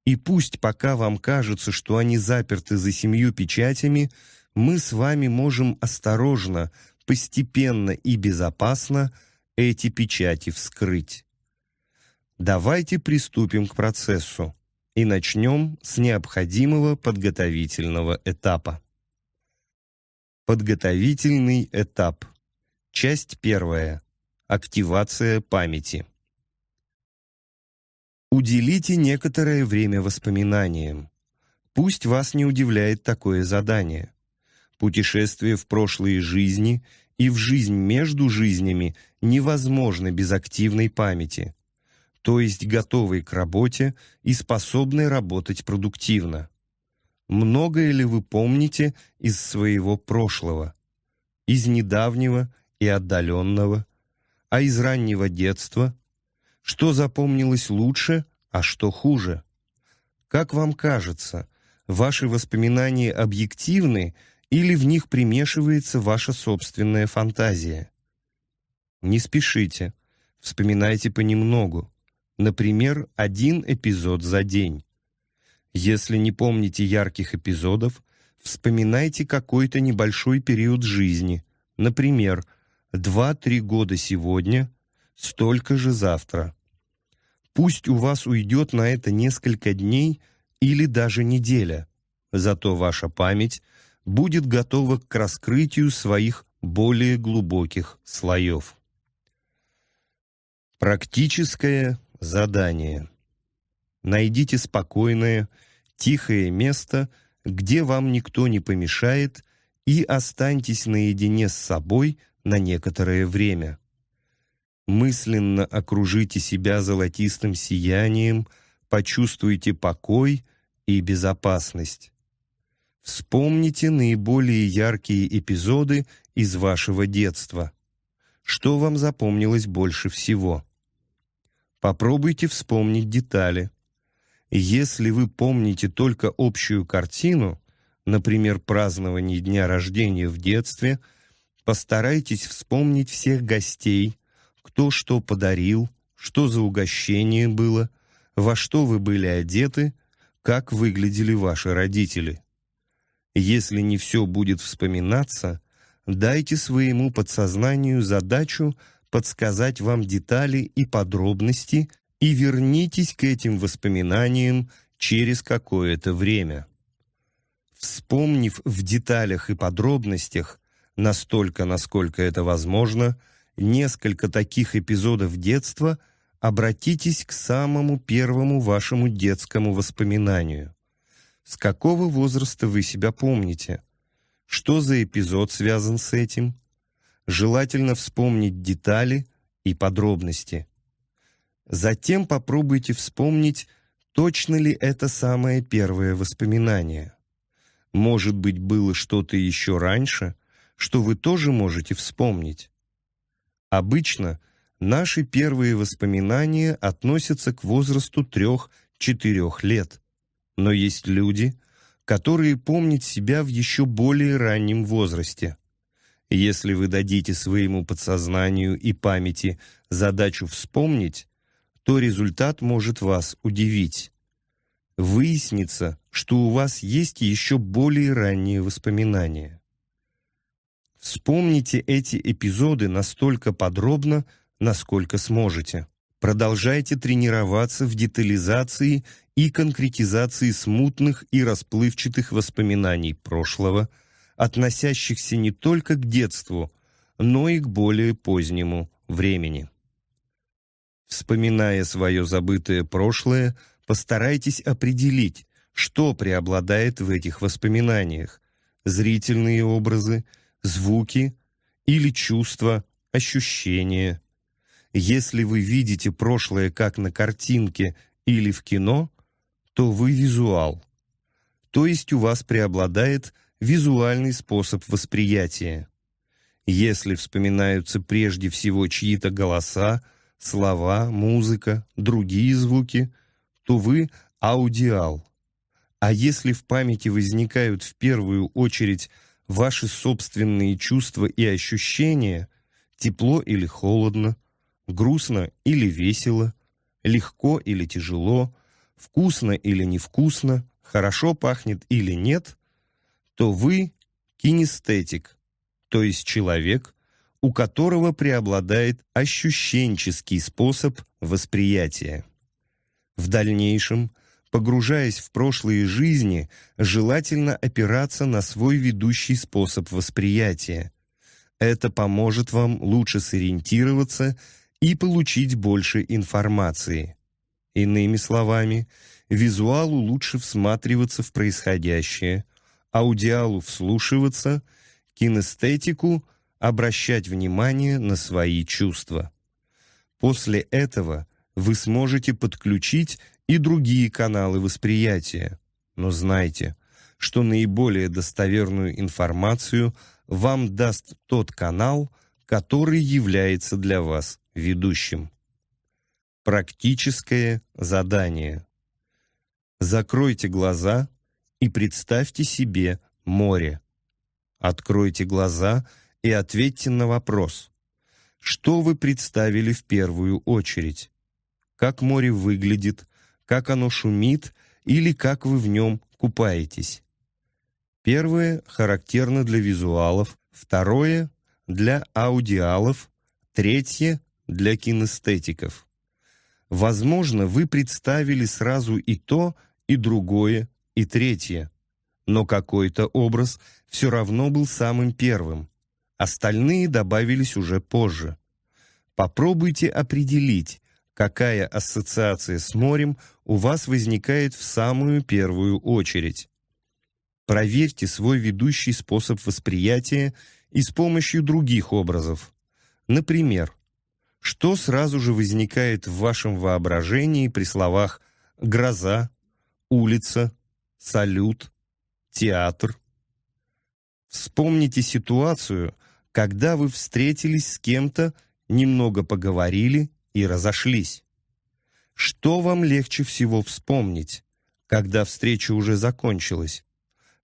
S1: и пусть пока вам кажется, что они заперты за семью печатями, мы с вами можем осторожно, постепенно и безопасно эти печати вскрыть. Давайте приступим к процессу и начнем с необходимого подготовительного этапа. Подготовительный этап. Часть первая. Активация памяти. Уделите некоторое время воспоминаниям. Пусть вас не удивляет такое задание. Путешествие в прошлые жизни и в жизнь между жизнями невозможно без активной памяти, то есть готовой к работе и способной работать продуктивно. Многое ли вы помните из своего прошлого? Из недавнего и отдаленного, а из раннего детства – что запомнилось лучше, а что хуже? Как вам кажется, ваши воспоминания объективны или в них примешивается ваша собственная фантазия? Не спешите, вспоминайте понемногу. Например, один эпизод за день. Если не помните ярких эпизодов, вспоминайте какой-то небольшой период жизни, например, 2-3 года сегодня – столько же завтра. Пусть у вас уйдет на это несколько дней или даже неделя, зато ваша память будет готова к раскрытию своих более глубоких слоев. Практическое задание. Найдите спокойное, тихое место, где вам никто не помешает, и останьтесь наедине с собой на некоторое время мысленно окружите себя золотистым сиянием, почувствуйте покой и безопасность. Вспомните наиболее яркие эпизоды из вашего детства. Что вам запомнилось больше всего? Попробуйте вспомнить детали. Если вы помните только общую картину, например, празднование дня рождения в детстве, постарайтесь вспомнить всех гостей – кто что подарил, что за угощение было, во что вы были одеты, как выглядели ваши родители. Если не все будет вспоминаться, дайте своему подсознанию задачу подсказать вам детали и подробности и вернитесь к этим воспоминаниям через какое-то время. Вспомнив в деталях и подробностях, настолько, насколько это возможно, несколько таких эпизодов детства, обратитесь к самому первому вашему детскому воспоминанию. С какого возраста вы себя помните? Что за эпизод связан с этим? Желательно вспомнить детали и подробности. Затем попробуйте вспомнить, точно ли это самое первое воспоминание. Может быть, было что-то еще раньше, что вы тоже можете вспомнить. Обычно наши первые воспоминания относятся к возрасту 3-4 лет. Но есть люди, которые помнят себя в еще более раннем возрасте. Если вы дадите своему подсознанию и памяти задачу вспомнить, то результат может вас удивить. Выяснится, что у вас есть еще более ранние воспоминания. Вспомните эти эпизоды настолько подробно, насколько сможете. Продолжайте тренироваться в детализации и конкретизации смутных и расплывчатых воспоминаний прошлого, относящихся не только к детству, но и к более позднему времени. Вспоминая свое забытое прошлое, постарайтесь определить, что преобладает в этих воспоминаниях – зрительные образы – звуки или чувства, ощущения. Если вы видите прошлое как на картинке или в кино, то вы визуал. То есть у вас преобладает визуальный способ восприятия. Если вспоминаются прежде всего чьи-то голоса, слова, музыка, другие звуки, то вы аудиал. А если в памяти возникают в первую очередь ваши собственные чувства и ощущения, тепло или холодно, грустно или весело, легко или тяжело, вкусно или невкусно, хорошо пахнет или нет, то вы кинестетик, то есть человек, у которого преобладает ощущенческий способ восприятия. В дальнейшем Погружаясь в прошлые жизни, желательно опираться на свой ведущий способ восприятия. Это поможет вам лучше сориентироваться и получить больше информации. Иными словами, визуалу лучше всматриваться в происходящее, аудиалу вслушиваться, кинестетику обращать внимание на свои чувства. После этого вы сможете подключить и другие каналы восприятия. Но знайте, что наиболее достоверную информацию вам даст тот канал, который является для вас ведущим. Практическое задание. Закройте глаза и представьте себе море. Откройте глаза и ответьте на вопрос. Что вы представили в первую очередь? Как море выглядит? как оно шумит или как вы в нем купаетесь. Первое характерно для визуалов, второе – для аудиалов, третье – для кинестетиков. Возможно, вы представили сразу и то, и другое, и третье. Но какой-то образ все равно был самым первым. Остальные добавились уже позже. Попробуйте определить, какая ассоциация с морем у вас возникает в самую первую очередь. Проверьте свой ведущий способ восприятия и с помощью других образов. Например, что сразу же возникает в вашем воображении при словах «гроза», «улица», «салют», «театр»? Вспомните ситуацию, когда вы встретились с кем-то, немного поговорили, и разошлись. Что вам легче всего вспомнить, когда встреча уже закончилась?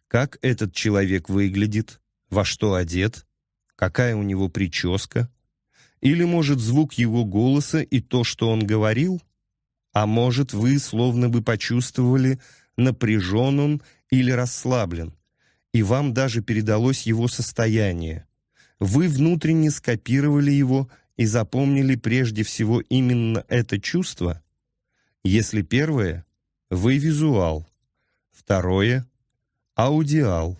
S1: Как этот человек выглядит? Во что одет? Какая у него прическа? Или, может, звук его голоса и то, что он говорил? А может, вы словно бы почувствовали, напряжен он или расслаблен, и вам даже передалось его состояние. Вы внутренне скопировали его и запомнили прежде всего именно это чувство? Если первое, вы визуал, второе – аудиал,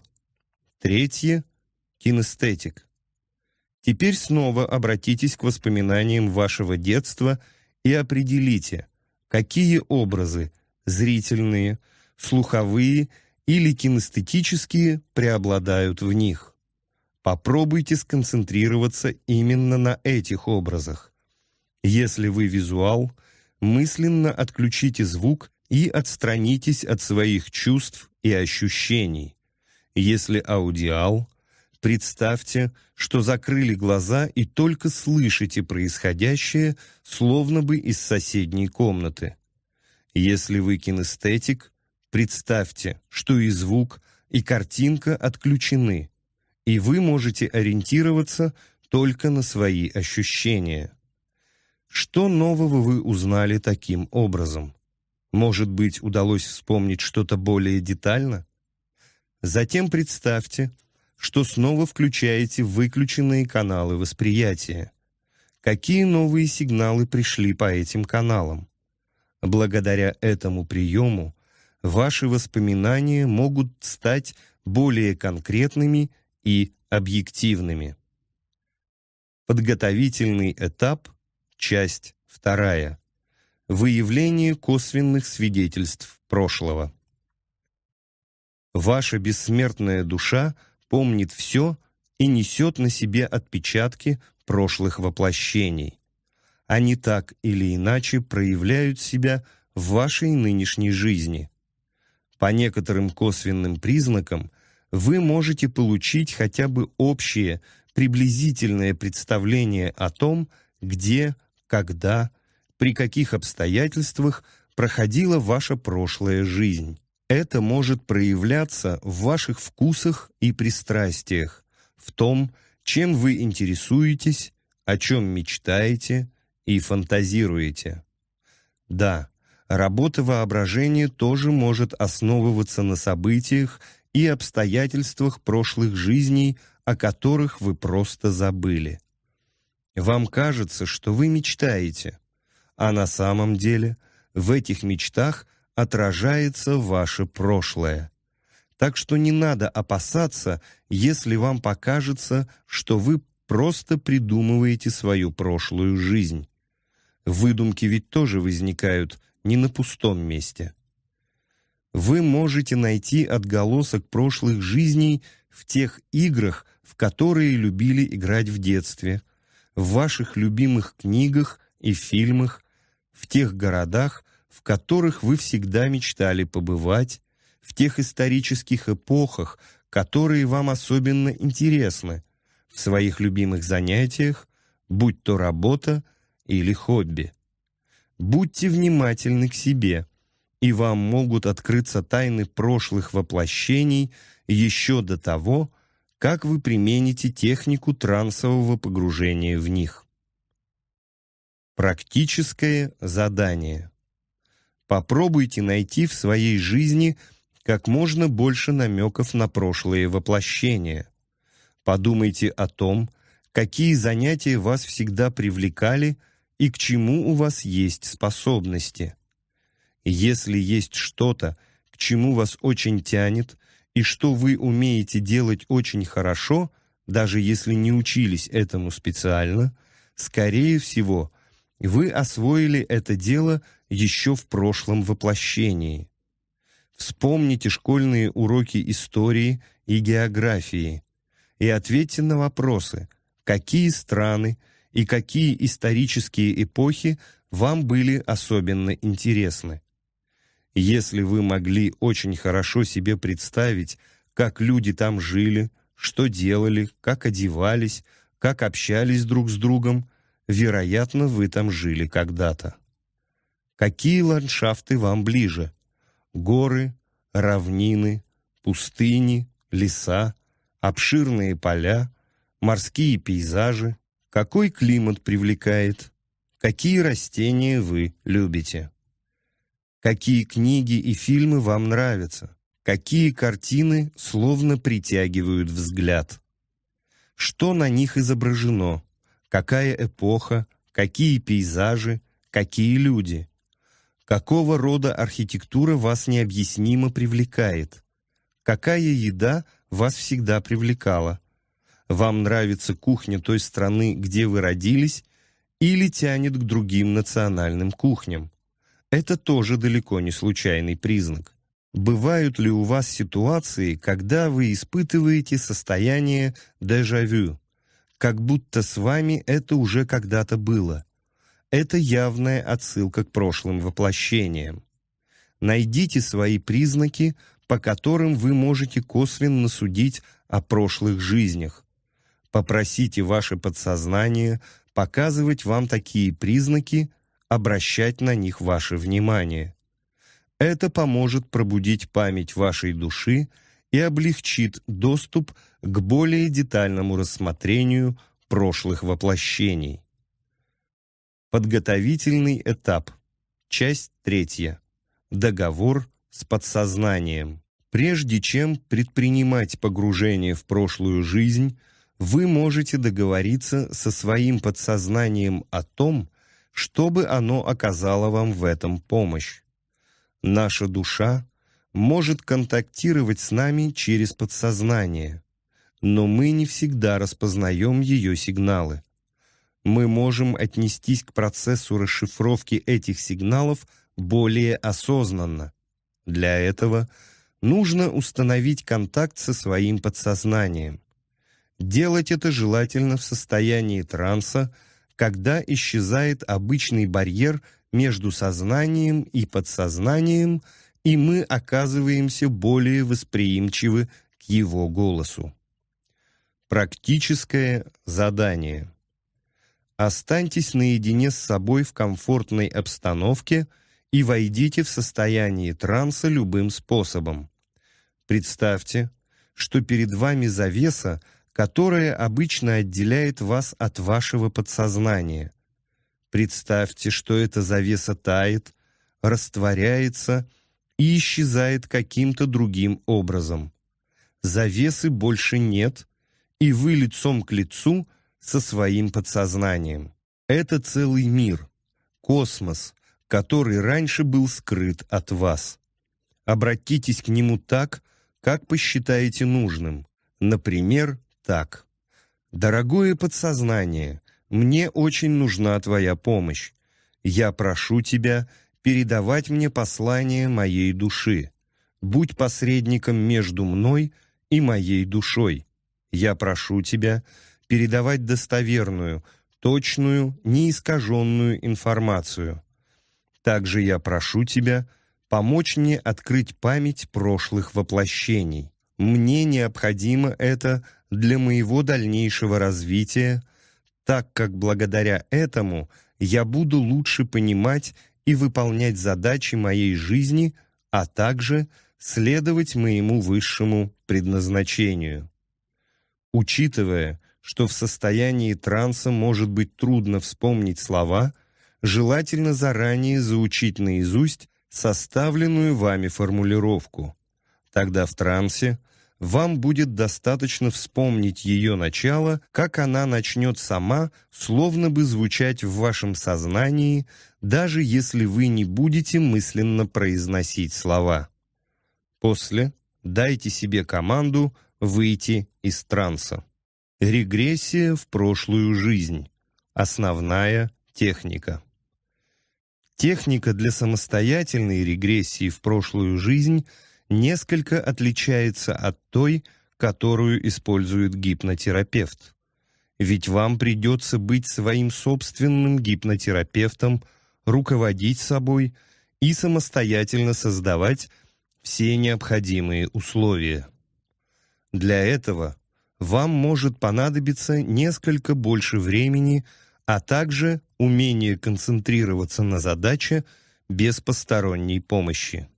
S1: третье – кинестетик. Теперь снова обратитесь к воспоминаниям вашего детства и определите, какие образы – зрительные, слуховые или кинестетические – преобладают в них. Попробуйте сконцентрироваться именно на этих образах. Если вы визуал, мысленно отключите звук и отстранитесь от своих чувств и ощущений. Если аудиал, представьте, что закрыли глаза и только слышите происходящее, словно бы из соседней комнаты. Если вы кинестетик, представьте, что и звук, и картинка отключены – и вы можете ориентироваться только на свои ощущения. Что нового вы узнали таким образом? Может быть, удалось вспомнить что-то более детально? Затем представьте, что снова включаете выключенные каналы восприятия. Какие новые сигналы пришли по этим каналам? Благодаря этому приему ваши воспоминания могут стать более конкретными и объективными. Подготовительный этап, часть вторая. Выявление косвенных свидетельств прошлого. Ваша бессмертная душа помнит все и несет на себе отпечатки прошлых воплощений. Они так или иначе проявляют себя в вашей нынешней жизни. По некоторым косвенным признакам вы можете получить хотя бы общее, приблизительное представление о том, где, когда, при каких обстоятельствах проходила ваша прошлая жизнь. Это может проявляться в ваших вкусах и пристрастиях, в том, чем вы интересуетесь, о чем мечтаете и фантазируете. Да, работа воображения тоже может основываться на событиях, и обстоятельствах прошлых жизней, о которых вы просто забыли. Вам кажется, что вы мечтаете, а на самом деле в этих мечтах отражается ваше прошлое. Так что не надо опасаться, если вам покажется, что вы просто придумываете свою прошлую жизнь. Выдумки ведь тоже возникают не на пустом месте вы можете найти отголосок прошлых жизней в тех играх, в которые любили играть в детстве, в ваших любимых книгах и фильмах, в тех городах, в которых вы всегда мечтали побывать, в тех исторических эпохах, которые вам особенно интересны, в своих любимых занятиях, будь то работа или хобби. Будьте внимательны к себе, и вам могут открыться тайны прошлых воплощений еще до того, как вы примените технику трансового погружения в них. Практическое задание. Попробуйте найти в своей жизни как можно больше намеков на прошлые воплощения. Подумайте о том, какие занятия вас всегда привлекали и к чему у вас есть способности. Если есть что-то, к чему вас очень тянет, и что вы умеете делать очень хорошо, даже если не учились этому специально, скорее всего, вы освоили это дело еще в прошлом воплощении. Вспомните школьные уроки истории и географии и ответьте на вопросы, какие страны и какие исторические эпохи вам были особенно интересны. Если вы могли очень хорошо себе представить, как люди там жили, что делали, как одевались, как общались друг с другом, вероятно, вы там жили когда-то. Какие ландшафты вам ближе? Горы, равнины, пустыни, леса, обширные поля, морские пейзажи. Какой климат привлекает? Какие растения вы любите? какие книги и фильмы вам нравятся, какие картины словно притягивают взгляд. Что на них изображено, какая эпоха, какие пейзажи, какие люди. Какого рода архитектура вас необъяснимо привлекает? Какая еда вас всегда привлекала? Вам нравится кухня той страны, где вы родились, или тянет к другим национальным кухням? Это тоже далеко не случайный признак. Бывают ли у вас ситуации, когда вы испытываете состояние дежавю, как будто с вами это уже когда-то было? Это явная отсылка к прошлым воплощениям. Найдите свои признаки, по которым вы можете косвенно судить о прошлых жизнях. Попросите ваше подсознание показывать вам такие признаки, обращать на них ваше внимание. Это поможет пробудить память вашей души и облегчит доступ к более детальному рассмотрению прошлых воплощений. Подготовительный этап. Часть третья. Договор с подсознанием. Прежде чем предпринимать погружение в прошлую жизнь, вы можете договориться со своим подсознанием о том, чтобы оно оказало вам в этом помощь. Наша душа может контактировать с нами через подсознание, но мы не всегда распознаем ее сигналы. Мы можем отнестись к процессу расшифровки этих сигналов более осознанно. Для этого нужно установить контакт со своим подсознанием. Делать это желательно в состоянии транса – когда исчезает обычный барьер между сознанием и подсознанием, и мы оказываемся более восприимчивы к его голосу. Практическое задание. Останьтесь наедине с собой в комфортной обстановке и войдите в состояние транса любым способом. Представьте, что перед вами завеса – которое обычно отделяет вас от вашего подсознания. Представьте, что эта завеса тает, растворяется и исчезает каким-то другим образом. Завесы больше нет, и вы лицом к лицу со своим подсознанием. Это целый мир, космос, который раньше был скрыт от вас. Обратитесь к нему так, как посчитаете нужным, например, так. «Дорогое подсознание, мне очень нужна твоя помощь. Я прошу тебя передавать мне послание моей души. Будь посредником между мной и моей душой. Я прошу тебя передавать достоверную, точную, неискаженную информацию. Также я прошу тебя помочь мне открыть память прошлых воплощений. Мне необходимо это для моего дальнейшего развития, так как благодаря этому я буду лучше понимать и выполнять задачи моей жизни, а также следовать моему высшему предназначению. Учитывая, что в состоянии транса может быть трудно вспомнить слова, желательно заранее заучить наизусть составленную вами формулировку. Тогда в трансе – вам будет достаточно вспомнить ее начало, как она начнет сама, словно бы звучать в вашем сознании, даже если вы не будете мысленно произносить слова. После дайте себе команду выйти из транса. Регрессия в прошлую жизнь. Основная техника. Техника для самостоятельной регрессии в прошлую жизнь – несколько отличается от той, которую использует гипнотерапевт. Ведь вам придется быть своим собственным гипнотерапевтом, руководить собой и самостоятельно создавать все необходимые условия. Для этого вам может понадобиться несколько больше времени, а также умение концентрироваться на задаче без посторонней помощи.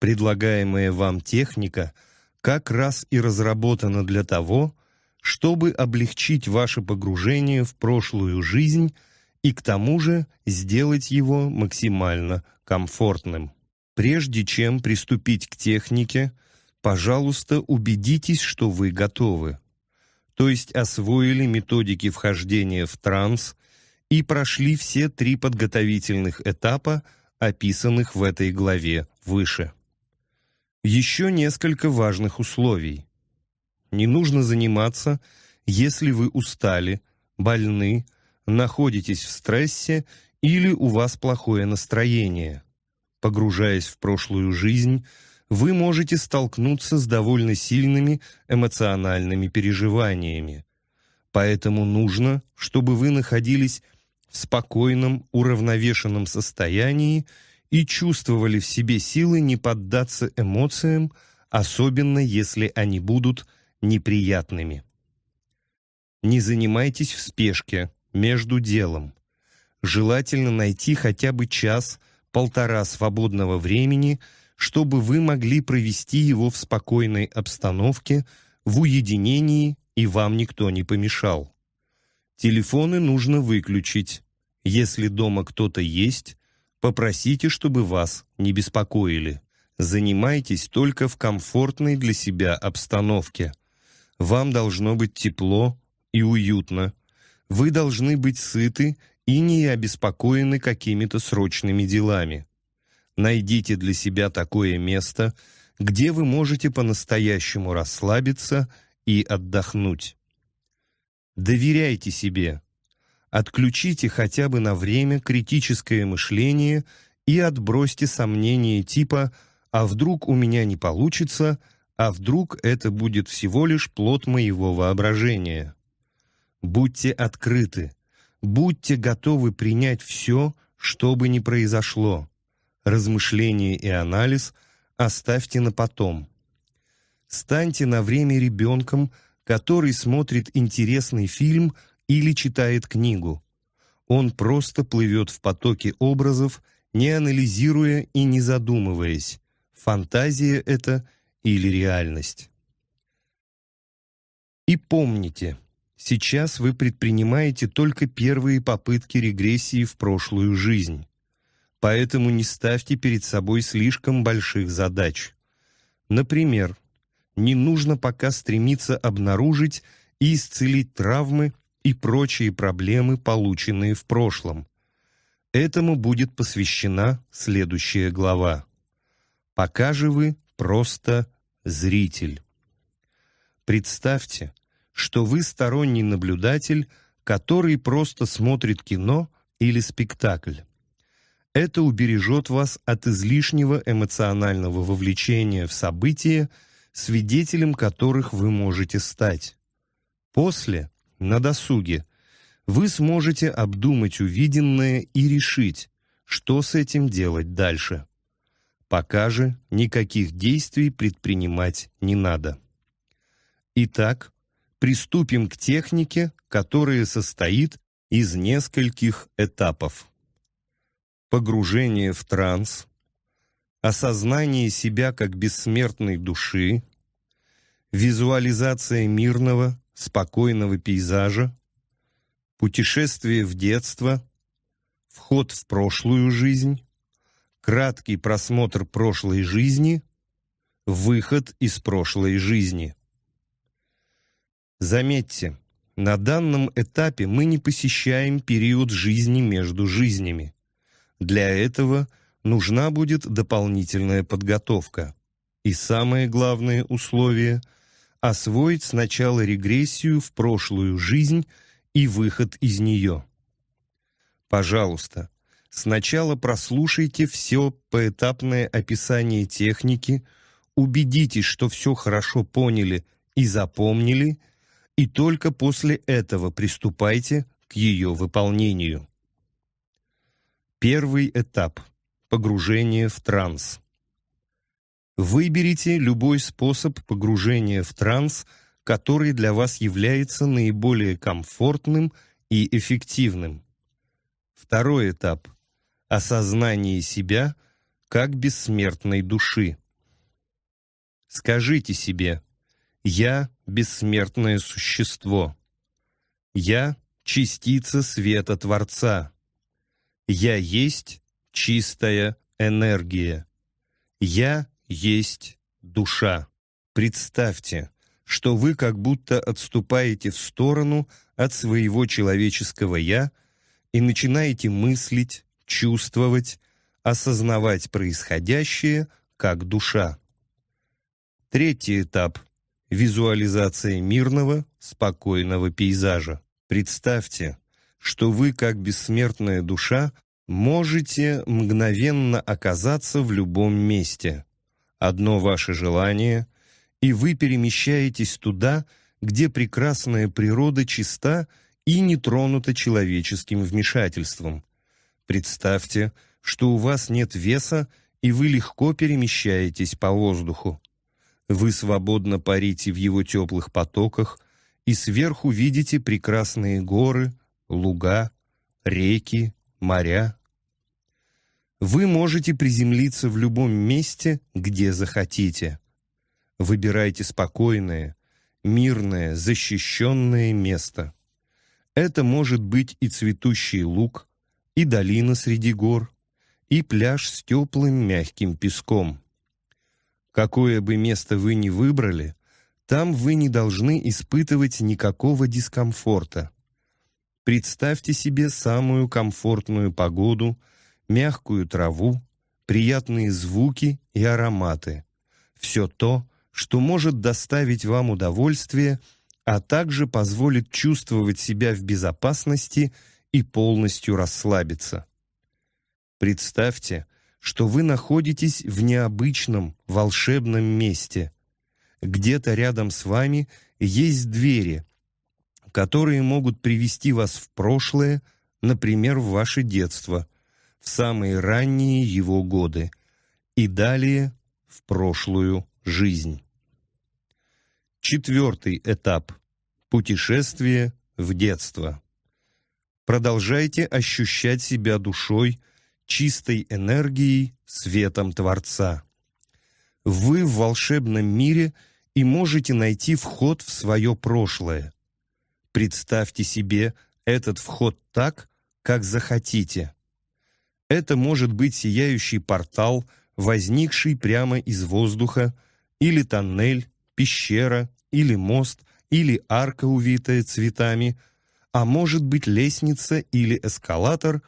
S1: Предлагаемая вам техника как раз и разработана для того, чтобы облегчить ваше погружение в прошлую жизнь и к тому же сделать его максимально комфортным. Прежде чем приступить к технике, пожалуйста, убедитесь, что вы готовы. То есть освоили методики вхождения в транс и прошли все три подготовительных этапа, описанных в этой главе выше. Еще несколько важных условий. Не нужно заниматься, если вы устали, больны, находитесь в стрессе или у вас плохое настроение. Погружаясь в прошлую жизнь, вы можете столкнуться с довольно сильными эмоциональными переживаниями. Поэтому нужно, чтобы вы находились в спокойном, уравновешенном состоянии – и чувствовали в себе силы не поддаться эмоциям, особенно если они будут неприятными. Не занимайтесь в спешке, между делом. Желательно найти хотя бы час-полтора свободного времени, чтобы вы могли провести его в спокойной обстановке, в уединении, и вам никто не помешал. Телефоны нужно выключить. Если дома кто-то есть, Попросите, чтобы вас не беспокоили. Занимайтесь только в комфортной для себя обстановке. Вам должно быть тепло и уютно. Вы должны быть сыты и не обеспокоены какими-то срочными делами. Найдите для себя такое место, где вы можете по-настоящему расслабиться и отдохнуть. Доверяйте себе, Отключите хотя бы на время критическое мышление и отбросьте сомнения типа «а вдруг у меня не получится», «а вдруг это будет всего лишь плод моего воображения». Будьте открыты, будьте готовы принять все, что бы ни произошло. Размышление и анализ оставьте на потом. Станьте на время ребенком, который смотрит интересный фильм – или читает книгу. Он просто плывет в потоке образов, не анализируя и не задумываясь, фантазия это или реальность. И помните, сейчас вы предпринимаете только первые попытки регрессии в прошлую жизнь. Поэтому не ставьте перед собой слишком больших задач. Например, не нужно пока стремиться обнаружить и исцелить травмы, и прочие проблемы, полученные в прошлом. Этому будет посвящена следующая глава. Пока же вы просто зритель. Представьте, что вы сторонний наблюдатель, который просто смотрит кино или спектакль. Это убережет вас от излишнего эмоционального вовлечения в события, свидетелем которых вы можете стать. После на досуге, вы сможете обдумать увиденное и решить, что с этим делать дальше. Пока же никаких действий предпринимать не надо. Итак, приступим к технике, которая состоит из нескольких этапов. Погружение в транс, осознание себя как бессмертной души, визуализация мирного спокойного пейзажа, путешествие в детство, вход в прошлую жизнь, краткий просмотр прошлой жизни, выход из прошлой жизни. Заметьте, на данном этапе мы не посещаем период жизни между жизнями. Для этого нужна будет дополнительная подготовка. И самое главное условие – освоить сначала регрессию в прошлую жизнь и выход из нее. Пожалуйста, сначала прослушайте все поэтапное описание техники, убедитесь, что все хорошо поняли и запомнили, и только после этого приступайте к ее выполнению. Первый этап – погружение в транс. Выберите любой способ погружения в транс, который для вас является наиболее комфортным и эффективным. Второй этап – осознание себя как бессмертной души. Скажите себе «Я – бессмертное существо». «Я – частица света Творца». «Я есть чистая энергия». «Я есть душа. Представьте, что вы как будто отступаете в сторону от своего человеческого «я» и начинаете мыслить, чувствовать, осознавать происходящее как душа. Третий этап – визуализация мирного, спокойного пейзажа. Представьте, что вы, как бессмертная душа, можете мгновенно оказаться в любом месте – одно ваше желание, и вы перемещаетесь туда, где прекрасная природа чиста и не тронута человеческим вмешательством. Представьте, что у вас нет веса, и вы легко перемещаетесь по воздуху. Вы свободно парите в его теплых потоках и сверху видите прекрасные горы, луга, реки, моря. Вы можете приземлиться в любом месте, где захотите. Выбирайте спокойное, мирное, защищенное место. Это может быть и цветущий луг, и долина среди гор, и пляж с теплым мягким песком. Какое бы место вы ни выбрали, там вы не должны испытывать никакого дискомфорта. Представьте себе самую комфортную погоду – мягкую траву, приятные звуки и ароматы. Все то, что может доставить вам удовольствие, а также позволит чувствовать себя в безопасности и полностью расслабиться. Представьте, что вы находитесь в необычном, волшебном месте. Где-то рядом с вами есть двери, которые могут привести вас в прошлое, например, в ваше детство – в самые ранние его годы и далее в прошлую жизнь. Четвертый этап – путешествие в детство. Продолжайте ощущать себя душой, чистой энергией, светом Творца. Вы в волшебном мире и можете найти вход в свое прошлое. Представьте себе этот вход так, как захотите. Это может быть сияющий портал, возникший прямо из воздуха, или тоннель, пещера, или мост, или арка, увитая цветами, а может быть лестница или эскалатор,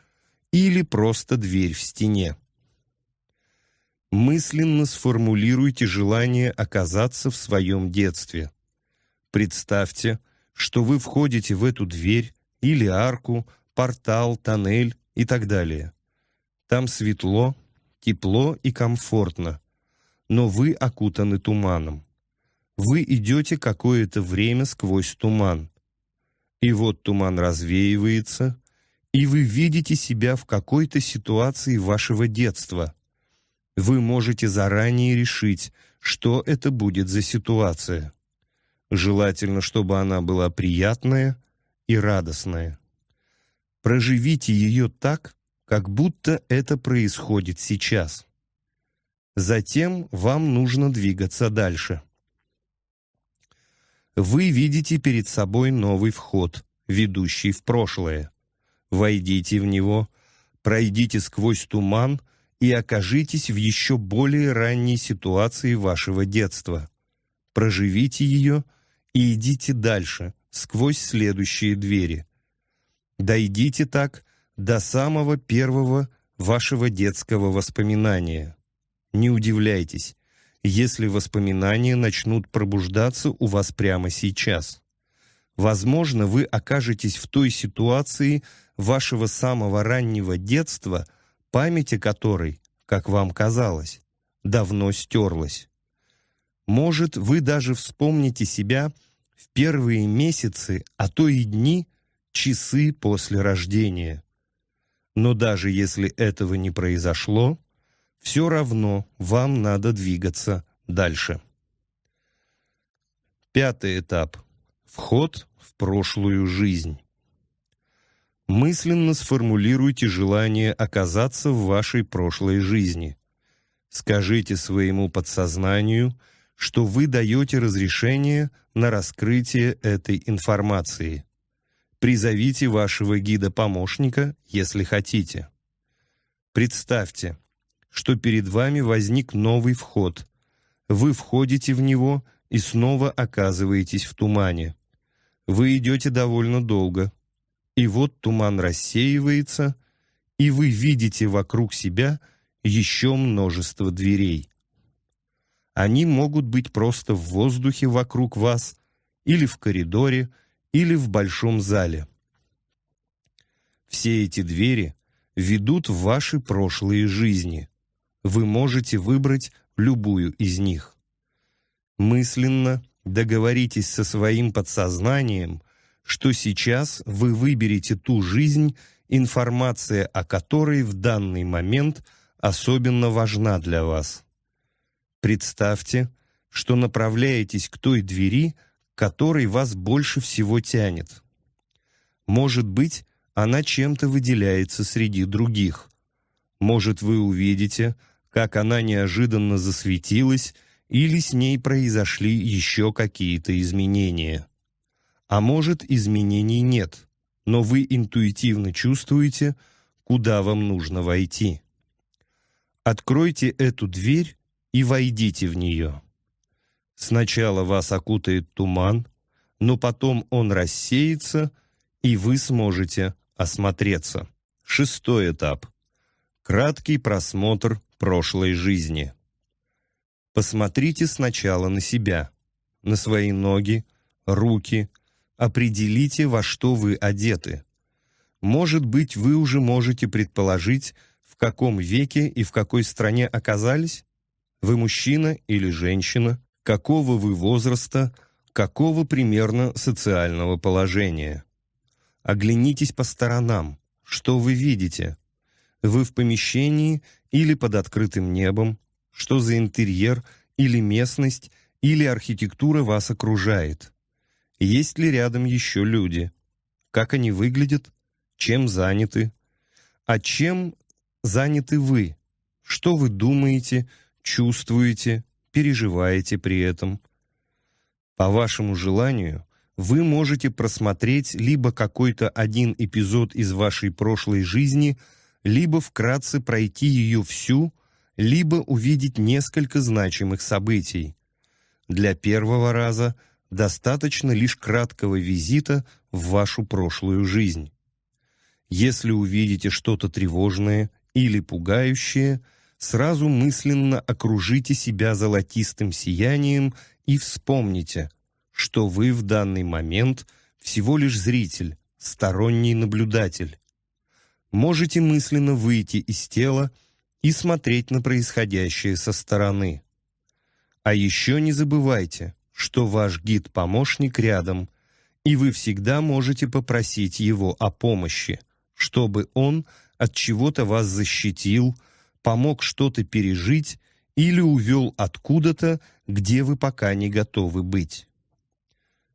S1: или просто дверь в стене. Мысленно сформулируйте желание оказаться в своем детстве. Представьте, что вы входите в эту дверь или арку, портал, тоннель и так далее. Там светло, тепло и комфортно, но вы окутаны туманом. Вы идете какое-то время сквозь туман. И вот туман развеивается, и вы видите себя в какой-то ситуации вашего детства. Вы можете заранее решить, что это будет за ситуация. Желательно, чтобы она была приятная и радостная. Проживите ее так, как будто это происходит сейчас. Затем вам нужно двигаться дальше. Вы видите перед собой новый вход, ведущий в прошлое. Войдите в него, пройдите сквозь туман и окажитесь в еще более ранней ситуации вашего детства. Проживите ее и идите дальше, сквозь следующие двери. Дойдите так до самого первого вашего детского воспоминания. Не удивляйтесь, если воспоминания начнут пробуждаться у вас прямо сейчас. Возможно, вы окажетесь в той ситуации вашего самого раннего детства, память о которой, как вам казалось, давно стерлась. Может, вы даже вспомните себя в первые месяцы, а то и дни, часы после рождения. Но даже если этого не произошло, все равно вам надо двигаться дальше. Пятый этап. Вход в прошлую жизнь. Мысленно сформулируйте желание оказаться в вашей прошлой жизни. Скажите своему подсознанию, что вы даете разрешение на раскрытие этой информации – Призовите вашего гида-помощника, если хотите. Представьте, что перед вами возник новый вход. Вы входите в него и снова оказываетесь в тумане. Вы идете довольно долго. И вот туман рассеивается, и вы видите вокруг себя еще множество дверей. Они могут быть просто в воздухе вокруг вас или в коридоре, или в большом зале. Все эти двери ведут в ваши прошлые жизни. Вы можете выбрать любую из них. Мысленно договоритесь со своим подсознанием, что сейчас вы выберете ту жизнь, информация о которой в данный момент особенно важна для вас. Представьте, что направляетесь к той двери, которой вас больше всего тянет. Может быть, она чем-то выделяется среди других. Может, вы увидите, как она неожиданно засветилась или с ней произошли еще какие-то изменения. А может, изменений нет, но вы интуитивно чувствуете, куда вам нужно войти. Откройте эту дверь и войдите в нее. Сначала вас окутает туман, но потом он рассеется, и вы сможете осмотреться. Шестой этап. Краткий просмотр прошлой жизни. Посмотрите сначала на себя, на свои ноги, руки. Определите, во что вы одеты. Может быть, вы уже можете предположить, в каком веке и в какой стране оказались? Вы мужчина или женщина? какого вы возраста, какого примерно социального положения. Оглянитесь по сторонам, что вы видите. Вы в помещении или под открытым небом, что за интерьер или местность или архитектура вас окружает. Есть ли рядом еще люди? Как они выглядят? Чем заняты? А чем заняты вы? Что вы думаете, чувствуете, переживаете при этом. По вашему желанию вы можете просмотреть либо какой-то один эпизод из вашей прошлой жизни, либо вкратце пройти ее всю, либо увидеть несколько значимых событий. Для первого раза достаточно лишь краткого визита в вашу прошлую жизнь. Если увидите что-то тревожное или пугающее – сразу мысленно окружите себя золотистым сиянием и вспомните, что вы в данный момент всего лишь зритель, сторонний наблюдатель. Можете мысленно выйти из тела и смотреть на происходящее со стороны. А еще не забывайте, что ваш гид-помощник рядом, и вы всегда можете попросить его о помощи, чтобы он от чего-то вас защитил, помог что-то пережить или увел откуда-то, где вы пока не готовы быть.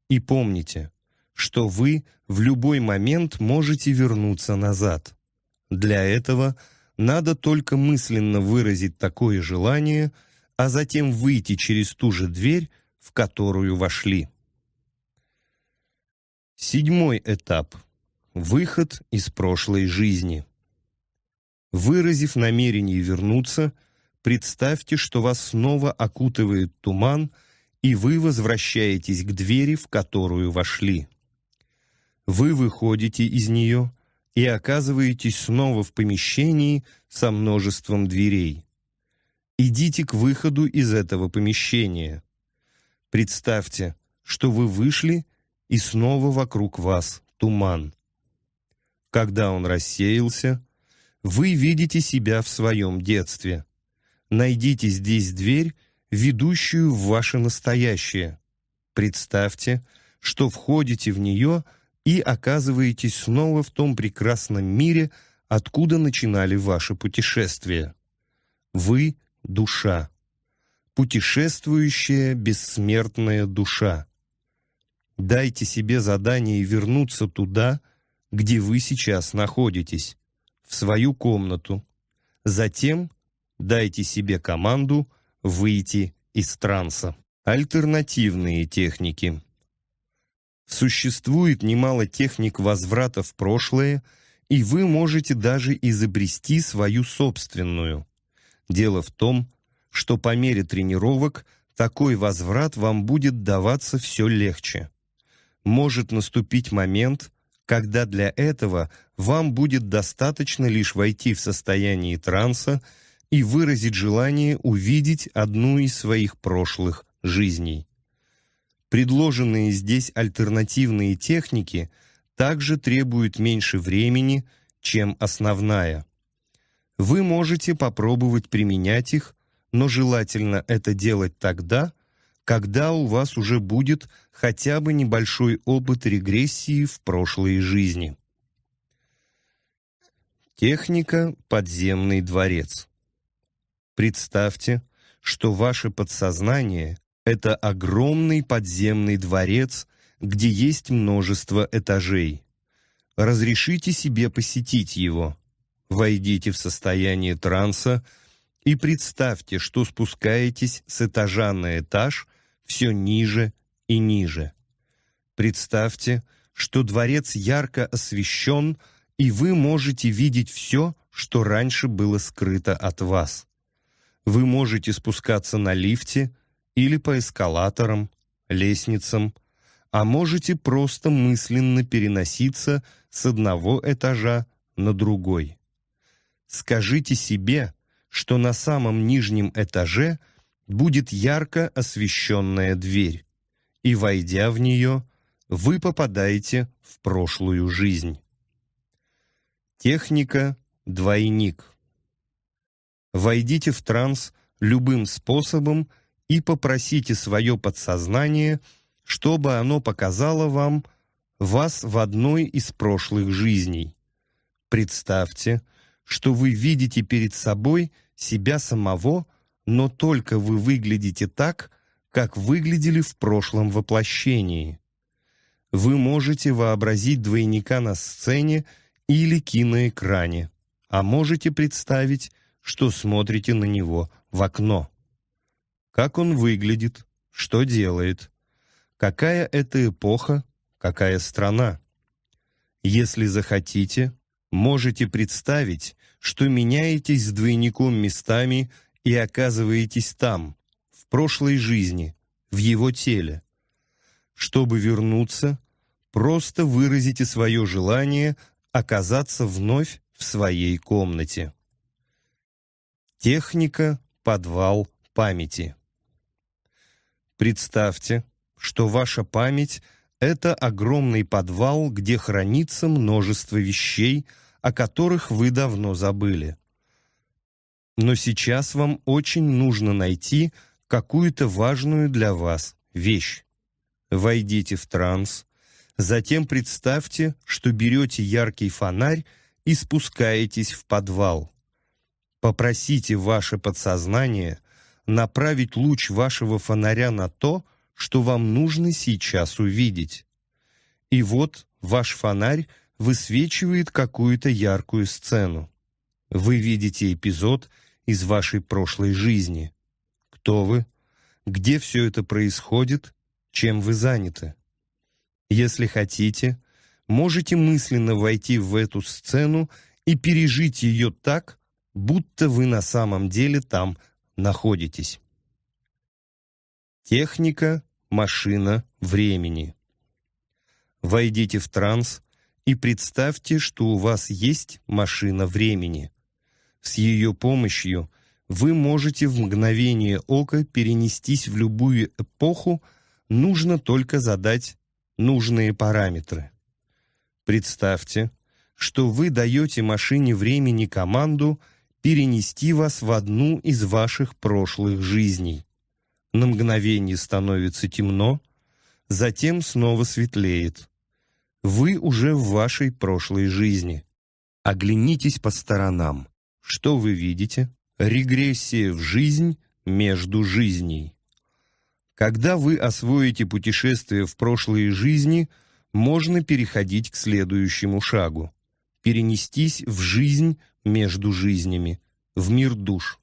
S1: И помните, что вы в любой момент можете вернуться назад. Для этого надо только мысленно выразить такое желание, а затем выйти через ту же дверь, в которую вошли. Седьмой этап. Выход из прошлой жизни. Выразив намерение вернуться, представьте, что вас снова окутывает туман, и вы возвращаетесь к двери, в которую вошли. Вы выходите из нее и оказываетесь снова в помещении со множеством дверей. Идите к выходу из этого помещения. Представьте, что вы вышли, и снова вокруг вас туман. Когда он рассеялся, вы видите себя в своем детстве. Найдите здесь дверь, ведущую в ваше настоящее. Представьте, что входите в нее и оказываетесь снова в том прекрасном мире, откуда начинали ваше путешествие. Вы — душа. Путешествующая бессмертная душа. Дайте себе задание вернуться туда, где вы сейчас находитесь в свою комнату. Затем дайте себе команду выйти из транса. Альтернативные техники. Существует немало техник возврата в прошлое, и вы можете даже изобрести свою собственную. Дело в том, что по мере тренировок такой возврат вам будет даваться все легче. Может наступить момент, когда для этого вам будет достаточно лишь войти в состояние транса и выразить желание увидеть одну из своих прошлых жизней. Предложенные здесь альтернативные техники также требуют меньше времени, чем основная. Вы можете попробовать применять их, но желательно это делать тогда, когда у вас уже будет хотя бы небольшой опыт регрессии в прошлой жизни. Техника «Подземный дворец». Представьте, что ваше подсознание – это огромный подземный дворец, где есть множество этажей. Разрешите себе посетить его. Войдите в состояние транса и представьте, что спускаетесь с этажа на этаж – все ниже и ниже. Представьте, что дворец ярко освещен, и вы можете видеть все, что раньше было скрыто от вас. Вы можете спускаться на лифте или по эскалаторам, лестницам, а можете просто мысленно переноситься с одного этажа на другой. Скажите себе, что на самом нижнем этаже – будет ярко освещенная дверь, и, войдя в нее, вы попадаете в прошлую жизнь. Техника «Двойник». Войдите в транс любым способом и попросите свое подсознание, чтобы оно показало вам вас в одной из прошлых жизней. Представьте, что вы видите перед собой себя самого – но только вы выглядите так, как выглядели в прошлом воплощении. Вы можете вообразить двойника на сцене или киноэкране, а можете представить, что смотрите на него в окно. Как он выглядит, что делает, какая это эпоха, какая страна. Если захотите, можете представить, что меняетесь с двойником местами – и оказываетесь там, в прошлой жизни, в его теле. Чтобы вернуться, просто выразите свое желание оказаться вновь в своей комнате. Техника «Подвал памяти». Представьте, что ваша память — это огромный подвал, где хранится множество вещей, о которых вы давно забыли но сейчас вам очень нужно найти какую-то важную для вас вещь. Войдите в транс, затем представьте, что берете яркий фонарь и спускаетесь в подвал. Попросите ваше подсознание направить луч вашего фонаря на то, что вам нужно сейчас увидеть. И вот ваш фонарь высвечивает какую-то яркую сцену. Вы видите эпизод – из вашей прошлой жизни. Кто вы? Где все это происходит? Чем вы заняты? Если хотите, можете мысленно войти в эту сцену и пережить ее так, будто вы на самом деле там находитесь. Техника «Машина времени». Войдите в транс и представьте, что у вас есть машина времени. С ее помощью вы можете в мгновение ока перенестись в любую эпоху, нужно только задать нужные параметры. Представьте, что вы даете машине времени команду перенести вас в одну из ваших прошлых жизней. На мгновение становится темно, затем снова светлеет. Вы уже в вашей прошлой жизни. Оглянитесь по сторонам. Что вы видите? Регрессия в жизнь между жизней. Когда вы освоите путешествие в прошлые жизни, можно переходить к следующему шагу. Перенестись в жизнь между жизнями, в мир душ.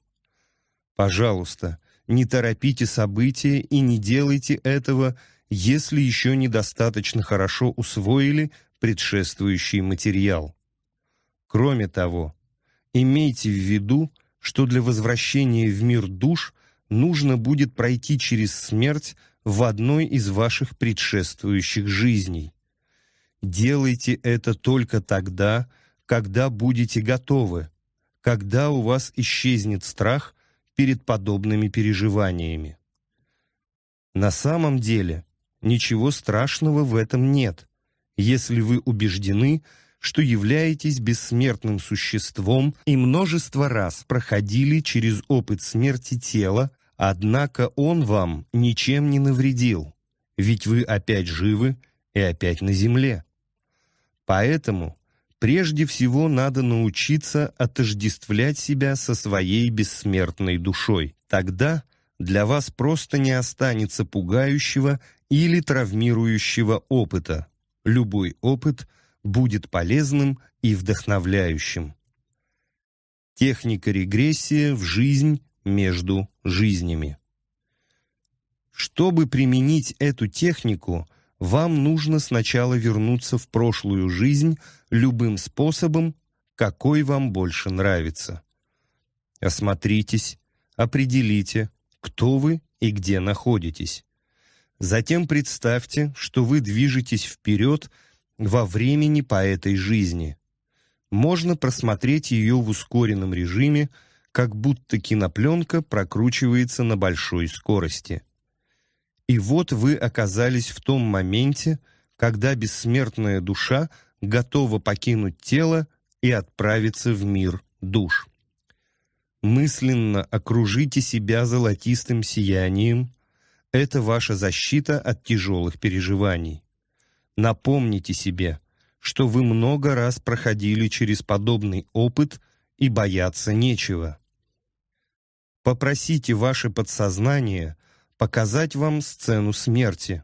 S1: Пожалуйста, не торопите события и не делайте этого, если еще недостаточно хорошо усвоили предшествующий материал. Кроме того, Имейте в виду, что для возвращения в мир душ нужно будет пройти через смерть в одной из ваших предшествующих жизней. Делайте это только тогда, когда будете готовы, когда у вас исчезнет страх перед подобными переживаниями. На самом деле ничего страшного в этом нет, если вы убеждены, что являетесь бессмертным существом и множество раз проходили через опыт смерти тела, однако он вам ничем не навредил, ведь вы опять живы и опять на земле. Поэтому прежде всего надо научиться отождествлять себя со своей бессмертной душой. Тогда для вас просто не останется пугающего или травмирующего опыта. Любой опыт – будет полезным и вдохновляющим. Техника регрессии в жизнь между жизнями. Чтобы применить эту технику, вам нужно сначала вернуться в прошлую жизнь любым способом, какой вам больше нравится. Осмотритесь, определите, кто вы и где находитесь. Затем представьте, что вы движетесь вперед – во времени по этой жизни. Можно просмотреть ее в ускоренном режиме, как будто кинопленка прокручивается на большой скорости. И вот вы оказались в том моменте, когда бессмертная душа готова покинуть тело и отправиться в мир душ. Мысленно окружите себя золотистым сиянием. Это ваша защита от тяжелых переживаний. Напомните себе, что вы много раз проходили через подобный опыт и бояться нечего. Попросите ваше подсознание показать вам сцену смерти.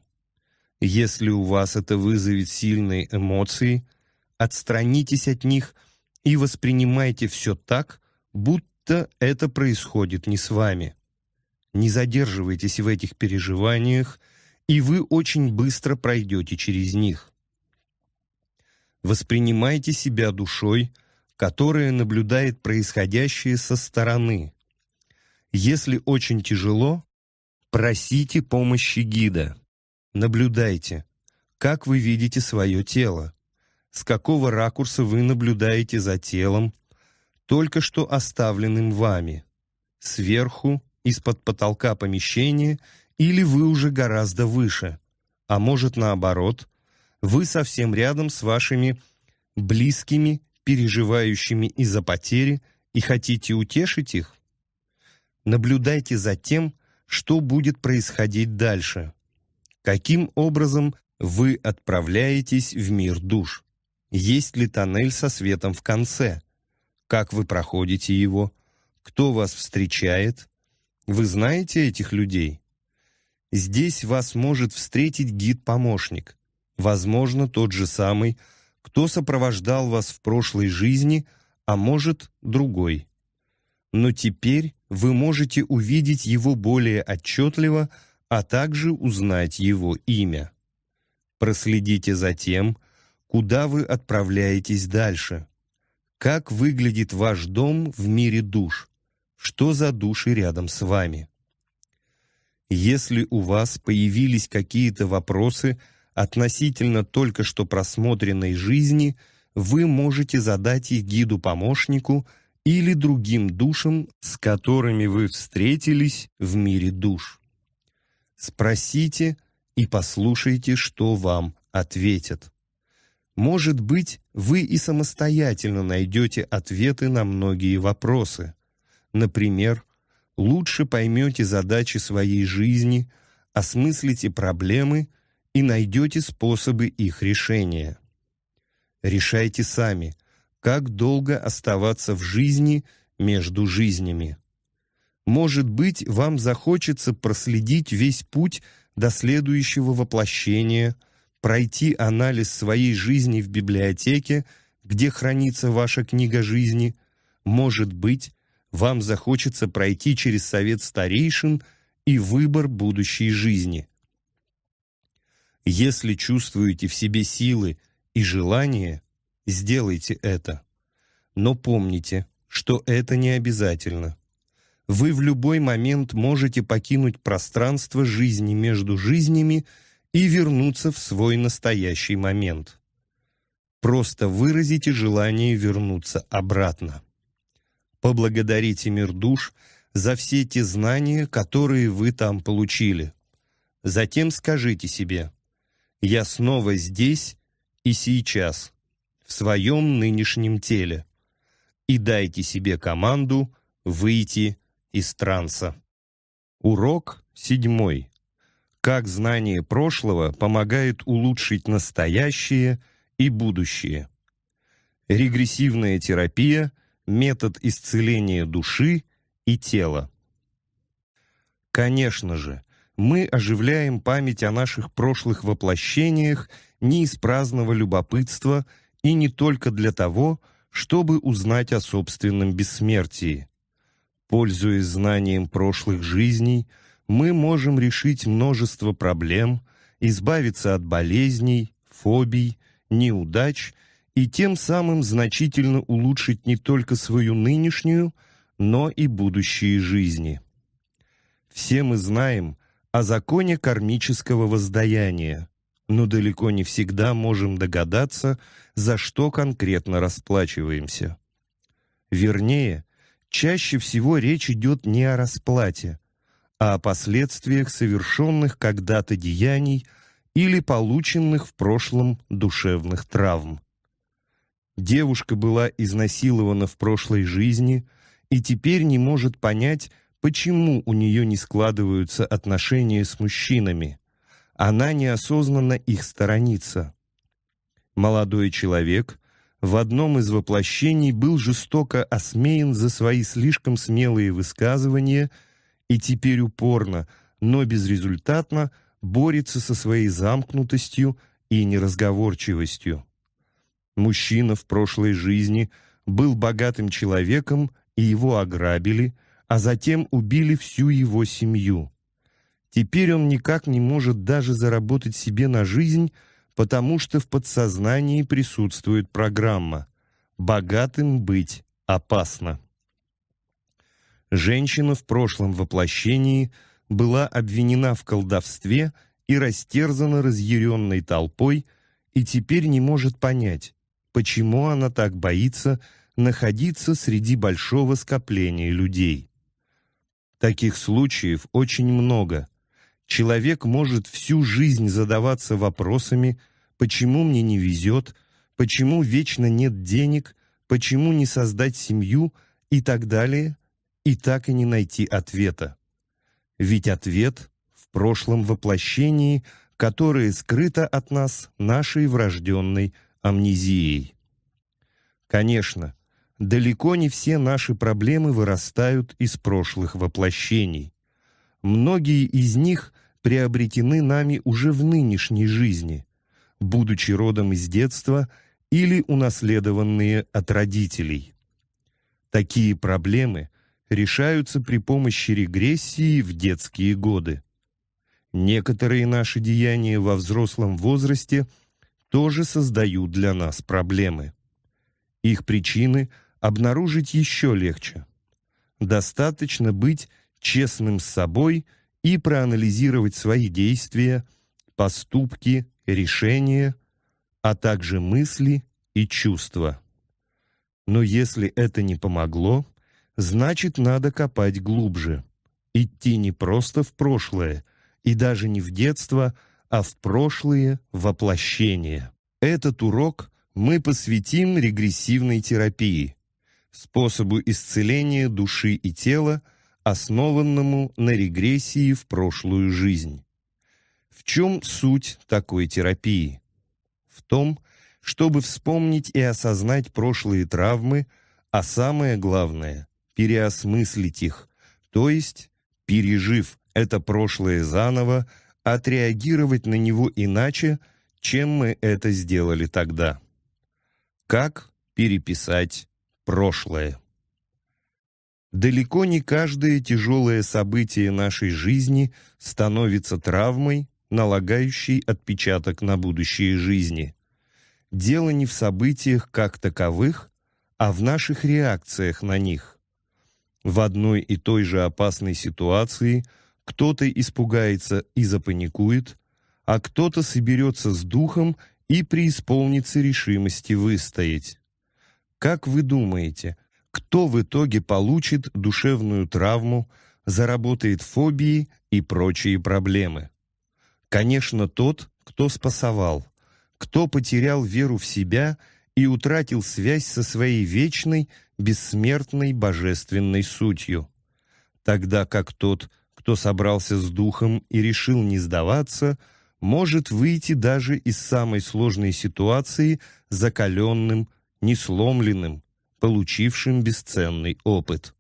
S1: Если у вас это вызовет сильные эмоции, отстранитесь от них и воспринимайте все так, будто это происходит не с вами. Не задерживайтесь в этих переживаниях – и вы очень быстро пройдете через них. Воспринимайте себя душой, которая наблюдает происходящее со стороны. Если очень тяжело, просите помощи гида. Наблюдайте, как вы видите свое тело, с какого ракурса вы наблюдаете за телом, только что оставленным вами, сверху, из-под потолка помещения – или вы уже гораздо выше, а может наоборот, вы совсем рядом с вашими близкими, переживающими из-за потери, и хотите утешить их? Наблюдайте за тем, что будет происходить дальше. Каким образом вы отправляетесь в мир душ? Есть ли тоннель со светом в конце? Как вы проходите его? Кто вас встречает? Вы знаете этих людей? Здесь вас может встретить гид-помощник, возможно, тот же самый, кто сопровождал вас в прошлой жизни, а может, другой. Но теперь вы можете увидеть его более отчетливо, а также узнать его имя. Проследите за тем, куда вы отправляетесь дальше, как выглядит ваш дом в мире душ, что за души рядом с вами. Если у вас появились какие-то вопросы относительно только что просмотренной жизни, вы можете задать их гиду-помощнику или другим душам, с которыми вы встретились в мире душ. Спросите и послушайте, что вам ответят. Может быть, вы и самостоятельно найдете ответы на многие вопросы. Например, лучше поймете задачи своей жизни, осмыслите проблемы и найдете способы их решения. Решайте сами, как долго оставаться в жизни между жизнями. Может быть, вам захочется проследить весь путь до следующего воплощения, пройти анализ своей жизни в библиотеке, где хранится ваша книга жизни. Может быть, вам захочется пройти через совет старейшин и выбор будущей жизни. Если чувствуете в себе силы и желание, сделайте это. Но помните, что это не обязательно. Вы в любой момент можете покинуть пространство жизни между жизнями и вернуться в свой настоящий момент. Просто выразите желание вернуться обратно поблагодарите мир душ за все те знания, которые вы там получили. Затем скажите себе «Я снова здесь и сейчас, в своем нынешнем теле» и дайте себе команду выйти из транса. Урок седьмой. Как знание прошлого помогает улучшить настоящее и будущее. Регрессивная терапия метод исцеления души и тела. Конечно же, мы оживляем память о наших прошлых воплощениях не из праздного любопытства и не только для того, чтобы узнать о собственном бессмертии. Пользуясь знанием прошлых жизней, мы можем решить множество проблем, избавиться от болезней, фобий, неудач и тем самым значительно улучшить не только свою нынешнюю, но и будущие жизни. Все мы знаем о законе кармического воздаяния, но далеко не всегда можем догадаться, за что конкретно расплачиваемся. Вернее, чаще всего речь идет не о расплате, а о последствиях совершенных когда-то деяний или полученных в прошлом душевных травм. Девушка была изнасилована в прошлой жизни и теперь не может понять, почему у нее не складываются отношения с мужчинами. Она неосознанно их сторонится. Молодой человек в одном из воплощений был жестоко осмеян за свои слишком смелые высказывания и теперь упорно, но безрезультатно борется со своей замкнутостью и неразговорчивостью. Мужчина в прошлой жизни был богатым человеком, и его ограбили, а затем убили всю его семью. Теперь он никак не может даже заработать себе на жизнь, потому что в подсознании присутствует программа «Богатым быть опасно». Женщина в прошлом воплощении была обвинена в колдовстве и растерзана разъяренной толпой, и теперь не может понять, почему она так боится находиться среди большого скопления людей. Таких случаев очень много. Человек может всю жизнь задаваться вопросами «почему мне не везет?», «почему вечно нет денег?», «почему не создать семью?» и так далее, и так и не найти ответа. Ведь ответ в прошлом воплощении, которое скрыто от нас нашей врожденной амнезией. Конечно, далеко не все наши проблемы вырастают из прошлых воплощений. Многие из них приобретены нами уже в нынешней жизни, будучи родом из детства или унаследованные от родителей. Такие проблемы решаются при помощи регрессии в детские годы. Некоторые наши деяния во взрослом возрасте – тоже создают для нас проблемы. Их причины обнаружить еще легче. Достаточно быть честным с собой и проанализировать свои действия, поступки, решения, а также мысли и чувства. Но если это не помогло, значит, надо копать глубже. Идти не просто в прошлое и даже не в детство, а а в прошлые воплощения. Этот урок мы посвятим регрессивной терапии, способу исцеления души и тела, основанному на регрессии в прошлую жизнь. В чем суть такой терапии? В том, чтобы вспомнить и осознать прошлые травмы, а самое главное – переосмыслить их, то есть, пережив это прошлое заново, отреагировать на него иначе, чем мы это сделали тогда. Как переписать прошлое? Далеко не каждое тяжелое событие нашей жизни становится травмой, налагающей отпечаток на будущие жизни. Дело не в событиях как таковых, а в наших реакциях на них. В одной и той же опасной ситуации – кто-то испугается и запаникует, а кто-то соберется с духом и преисполнится решимости выстоять. Как вы думаете, кто в итоге получит душевную травму, заработает фобии и прочие проблемы? Конечно, тот, кто спасовал, кто потерял веру в себя и утратил связь со своей вечной, бессмертной божественной сутью. Тогда как тот, кто собрался с духом и решил не сдаваться, может выйти даже из самой сложной ситуации закаленным, несломленным, получившим бесценный опыт.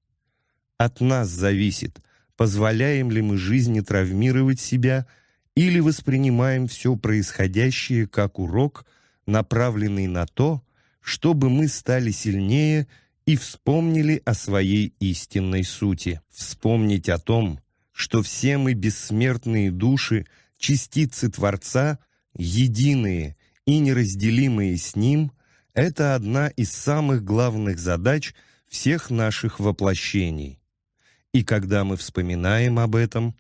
S1: От нас зависит, позволяем ли мы жизни травмировать себя или воспринимаем все происходящее как урок, направленный на то, чтобы мы стали сильнее и вспомнили о своей истинной сути. Вспомнить о том, что все мы бессмертные души, частицы Творца, единые и неразделимые с Ним, это одна из самых главных задач всех наших воплощений. И когда мы вспоминаем об этом,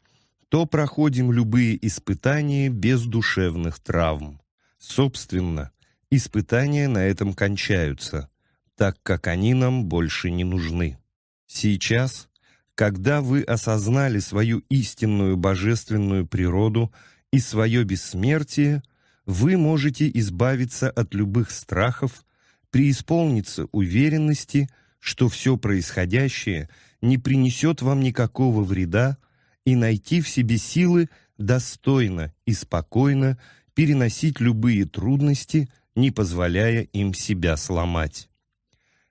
S1: то проходим любые испытания без душевных травм. Собственно, испытания на этом кончаются, так как они нам больше не нужны. Сейчас – когда вы осознали свою истинную божественную природу и свое бессмертие, вы можете избавиться от любых страхов, преисполниться уверенности, что все происходящее не принесет вам никакого вреда и найти в себе силы достойно и спокойно переносить любые трудности, не позволяя им себя сломать.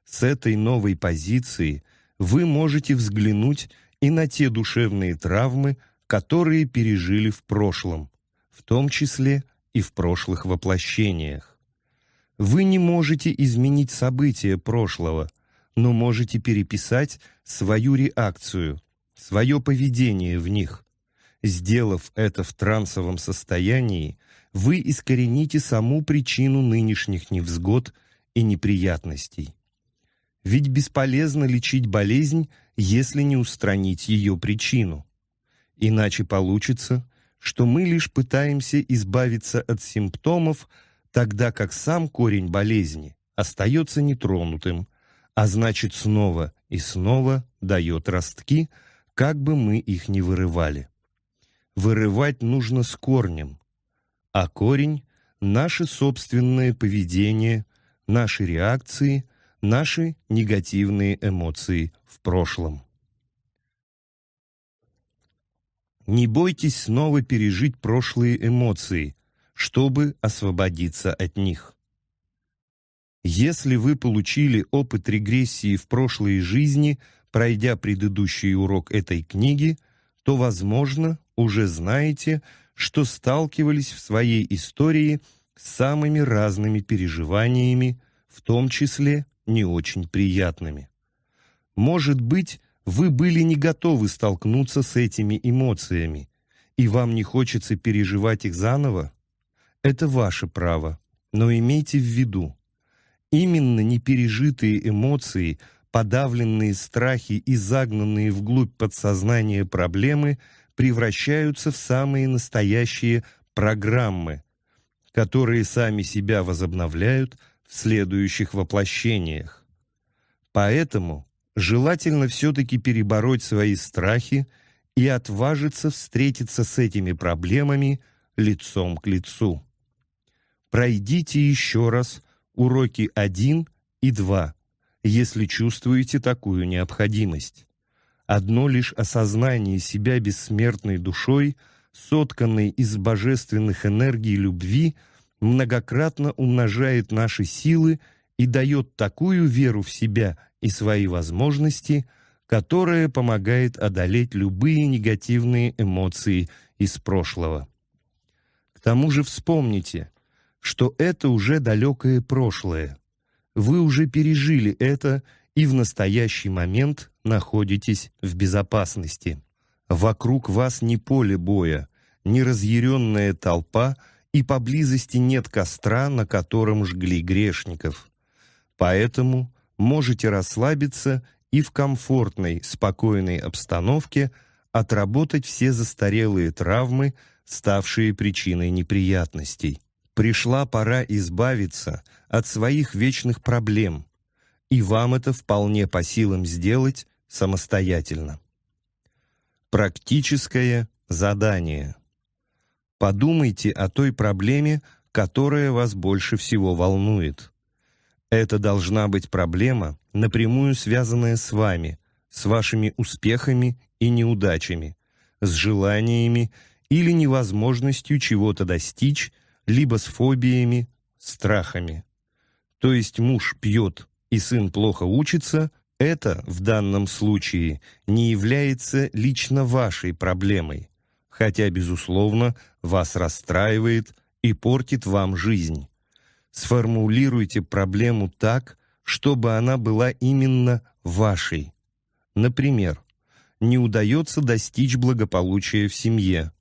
S1: С этой новой позиции – вы можете взглянуть и на те душевные травмы, которые пережили в прошлом, в том числе и в прошлых воплощениях. Вы не можете изменить события прошлого, но можете переписать свою реакцию, свое поведение в них. Сделав это в трансовом состоянии, вы искорените саму причину нынешних невзгод и неприятностей. Ведь бесполезно лечить болезнь, если не устранить ее причину. Иначе получится, что мы лишь пытаемся избавиться от симптомов, тогда как сам корень болезни остается нетронутым, а значит снова и снова дает ростки, как бы мы их ни вырывали. Вырывать нужно с корнем, а корень – наше собственное поведение, наши реакции наши негативные эмоции в прошлом. Не бойтесь снова пережить прошлые эмоции, чтобы освободиться от них. Если вы получили опыт регрессии в прошлой жизни, пройдя предыдущий урок этой книги, то, возможно, уже знаете, что сталкивались в своей истории с самыми разными переживаниями, в том числе не очень приятными. Может быть, вы были не готовы столкнуться с этими эмоциями, и вам не хочется переживать их заново? Это ваше право, но имейте в виду, именно непережитые эмоции, подавленные страхи и загнанные вглубь подсознания проблемы превращаются в самые настоящие программы, которые сами себя возобновляют – следующих воплощениях. Поэтому желательно все-таки перебороть свои страхи и отважиться встретиться с этими проблемами лицом к лицу. Пройдите еще раз уроки 1 и 2, если чувствуете такую необходимость. Одно лишь осознание себя бессмертной душой, сотканной из божественных энергий любви – многократно умножает наши силы и дает такую веру в себя и свои возможности, которая помогает одолеть любые негативные эмоции из прошлого. К тому же вспомните, что это уже далекое прошлое. Вы уже пережили это и в настоящий момент находитесь в безопасности. Вокруг вас не поле боя, не разъяренная толпа – и поблизости нет костра, на котором жгли грешников. Поэтому можете расслабиться и в комфортной, спокойной обстановке отработать все застарелые травмы, ставшие причиной неприятностей. Пришла пора избавиться от своих вечных проблем, и вам это вполне по силам сделать самостоятельно. Практическое задание – Подумайте о той проблеме, которая вас больше всего волнует. Это должна быть проблема, напрямую связанная с вами, с вашими успехами и неудачами, с желаниями или невозможностью чего-то достичь, либо с фобиями, страхами. То есть муж пьет и сын плохо учится, это в данном случае не является лично вашей проблемой хотя, безусловно, вас расстраивает и портит вам жизнь. Сформулируйте проблему так, чтобы она была именно вашей. Например, не удается достичь благополучия в семье.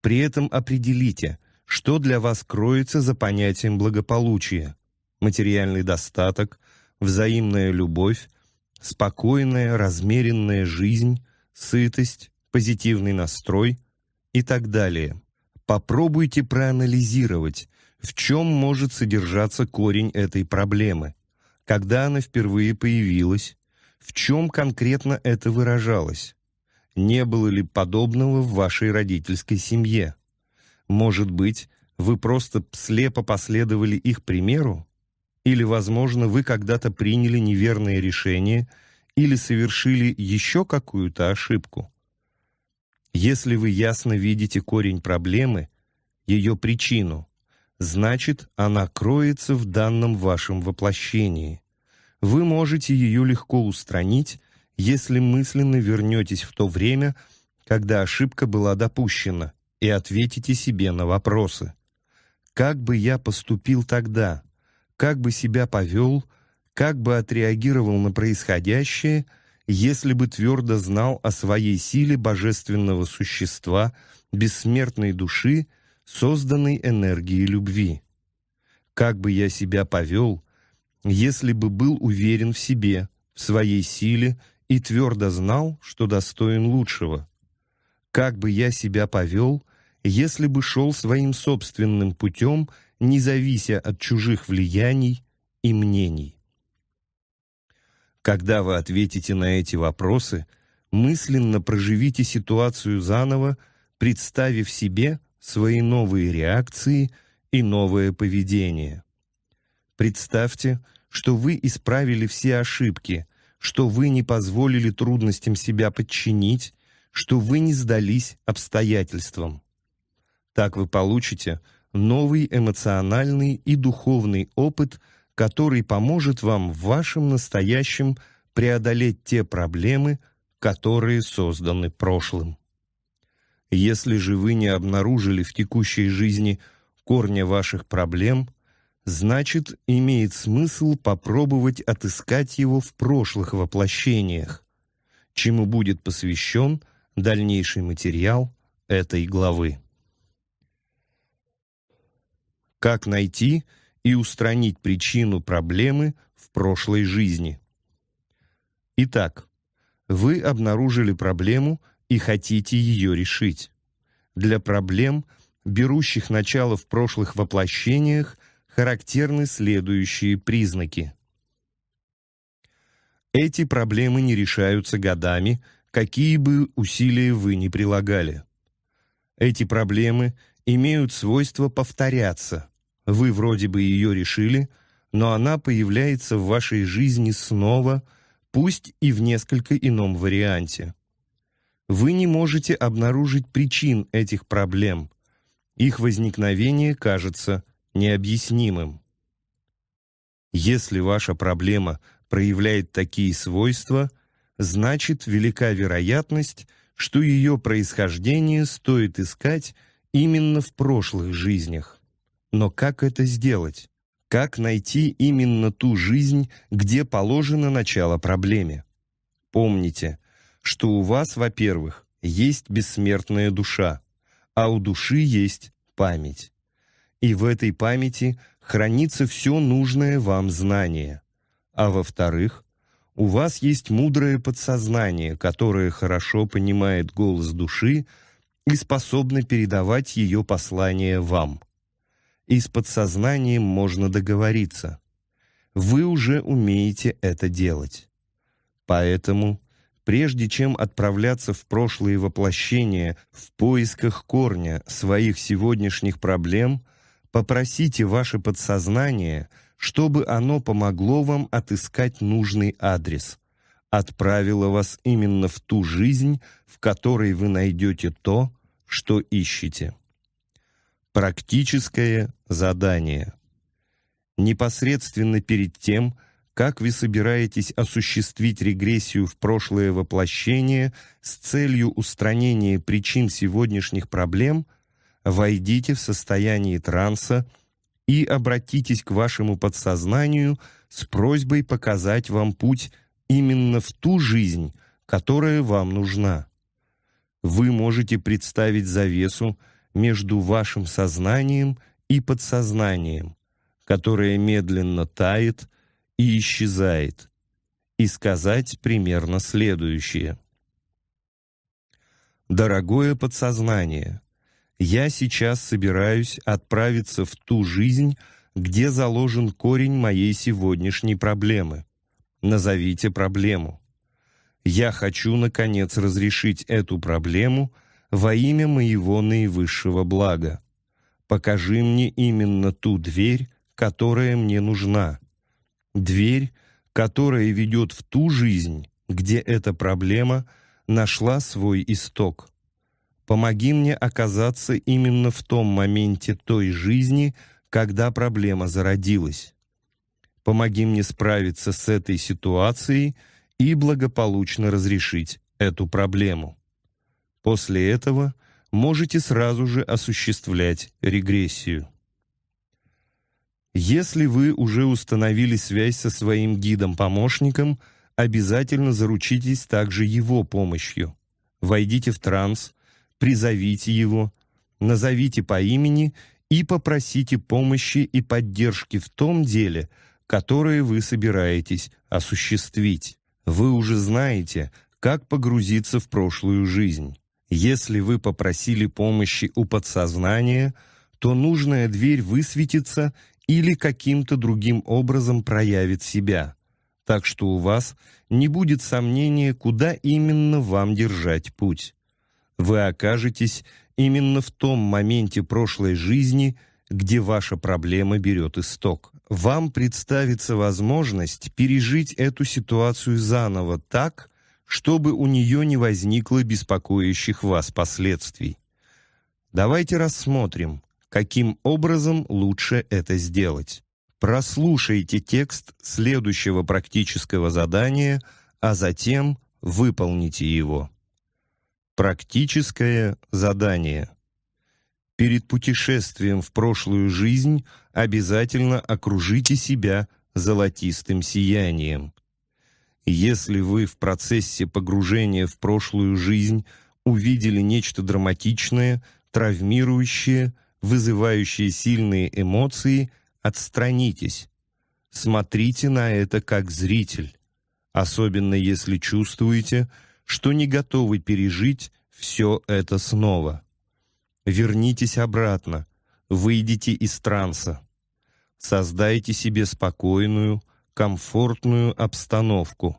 S1: При этом определите, что для вас кроется за понятием благополучия. Материальный достаток, взаимная любовь, спокойная, размеренная жизнь, сытость, позитивный настрой, и так далее. Попробуйте проанализировать, в чем может содержаться корень этой проблемы, когда она впервые появилась, в чем конкретно это выражалось, не было ли подобного в вашей родительской семье. Может быть, вы просто слепо последовали их примеру? Или, возможно, вы когда-то приняли неверное решение или совершили еще какую-то ошибку? Если вы ясно видите корень проблемы, ее причину, значит, она кроется в данном вашем воплощении. Вы можете ее легко устранить, если мысленно вернетесь в то время, когда ошибка была допущена, и ответите себе на вопросы. Как бы я поступил тогда? Как бы себя повел? Как бы отреагировал на происходящее – если бы твердо знал о своей силе божественного существа, бессмертной души, созданной энергией любви. Как бы я себя повел, если бы был уверен в себе, в своей силе и твердо знал, что достоин лучшего? Как бы я себя повел, если бы шел своим собственным путем, не завися от чужих влияний и мнений? Когда вы ответите на эти вопросы, мысленно проживите ситуацию заново, представив себе свои новые реакции и новое поведение. Представьте, что вы исправили все ошибки, что вы не позволили трудностям себя подчинить, что вы не сдались обстоятельствам. Так вы получите новый эмоциональный и духовный опыт – который поможет вам в вашем настоящем преодолеть те проблемы, которые созданы прошлым. Если же вы не обнаружили в текущей жизни корня ваших проблем, значит, имеет смысл попробовать отыскать его в прошлых воплощениях, чему будет посвящен дальнейший материал этой главы. Как найти – и устранить причину проблемы в прошлой жизни. Итак, вы обнаружили проблему и хотите ее решить. Для проблем, берущих начало в прошлых воплощениях, характерны следующие признаки. Эти проблемы не решаются годами, какие бы усилия вы ни прилагали. Эти проблемы имеют свойство повторяться – вы вроде бы ее решили, но она появляется в вашей жизни снова, пусть и в несколько ином варианте. Вы не можете обнаружить причин этих проблем. Их возникновение кажется необъяснимым. Если ваша проблема проявляет такие свойства, значит велика вероятность, что ее происхождение стоит искать именно в прошлых жизнях. Но как это сделать? Как найти именно ту жизнь, где положено начало проблеме? Помните, что у вас, во-первых, есть бессмертная душа, а у души есть память. И в этой памяти хранится все нужное вам знание. А во-вторых, у вас есть мудрое подсознание, которое хорошо понимает голос души и способно передавать ее послание вам – и с подсознанием можно договориться. Вы уже умеете это делать. Поэтому, прежде чем отправляться в прошлые воплощения в поисках корня своих сегодняшних проблем, попросите ваше подсознание, чтобы оно помогло вам отыскать нужный адрес, отправило вас именно в ту жизнь, в которой вы найдете то, что ищете. Практическое задание. Непосредственно перед тем, как вы собираетесь осуществить регрессию в прошлое воплощение с целью устранения причин сегодняшних проблем, войдите в состояние транса и обратитесь к вашему подсознанию с просьбой показать вам путь именно в ту жизнь, которая вам нужна. Вы можете представить завесу, между вашим сознанием и подсознанием, которое медленно тает и исчезает, и сказать примерно следующее. «Дорогое подсознание, я сейчас собираюсь отправиться в ту жизнь, где заложен корень моей сегодняшней проблемы. Назовите проблему. Я хочу, наконец, разрешить эту проблему – во имя моего наивысшего блага. Покажи мне именно ту дверь, которая мне нужна. Дверь, которая ведет в ту жизнь, где эта проблема нашла свой исток. Помоги мне оказаться именно в том моменте той жизни, когда проблема зародилась. Помоги мне справиться с этой ситуацией и благополучно разрешить эту проблему. После этого можете сразу же осуществлять регрессию. Если вы уже установили связь со своим гидом-помощником, обязательно заручитесь также его помощью. Войдите в транс, призовите его, назовите по имени и попросите помощи и поддержки в том деле, которое вы собираетесь осуществить. Вы уже знаете, как погрузиться в прошлую жизнь. Если вы попросили помощи у подсознания, то нужная дверь высветится или каким-то другим образом проявит себя. Так что у вас не будет сомнения, куда именно вам держать путь. Вы окажетесь именно в том моменте прошлой жизни, где ваша проблема берет исток. Вам представится возможность пережить эту ситуацию заново так, чтобы у нее не возникло беспокоящих вас последствий. Давайте рассмотрим, каким образом лучше это сделать. Прослушайте текст следующего практического задания, а затем выполните его. Практическое задание. Перед путешествием в прошлую жизнь обязательно окружите себя золотистым сиянием. Если вы в процессе погружения в прошлую жизнь увидели нечто драматичное, травмирующее, вызывающее сильные эмоции, отстранитесь. Смотрите на это как зритель, особенно если чувствуете, что не готовы пережить все это снова. Вернитесь обратно, выйдите из транса. Создайте себе спокойную, комфортную обстановку.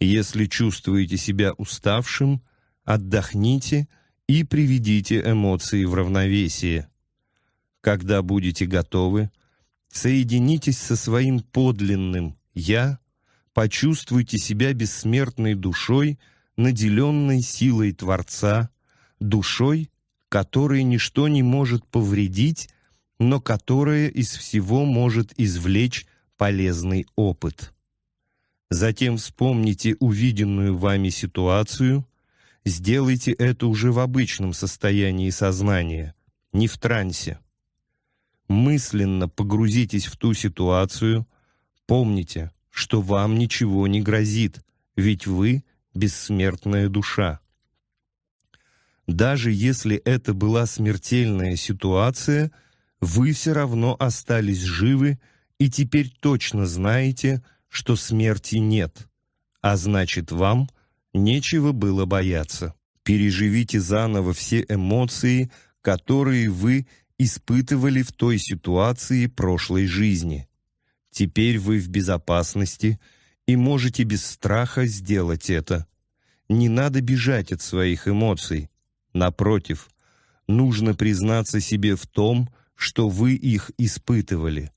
S1: Если чувствуете себя уставшим, отдохните и приведите эмоции в равновесие. Когда будете готовы, соединитесь со своим подлинным «я», почувствуйте себя бессмертной душой, наделенной силой Творца, душой, которой ничто не может повредить, но которая из всего может извлечь полезный опыт. Затем вспомните увиденную вами ситуацию, сделайте это уже в обычном состоянии сознания, не в трансе. Мысленно погрузитесь в ту ситуацию, помните, что вам ничего не грозит, ведь вы — бессмертная душа. Даже если это была смертельная ситуация, вы все равно остались живы и теперь точно знаете, что смерти нет, а значит вам нечего было бояться. Переживите заново все эмоции, которые вы испытывали в той ситуации прошлой жизни. Теперь вы в безопасности и можете без страха сделать это. Не надо бежать от своих эмоций. Напротив, нужно признаться себе в том, что вы их испытывали.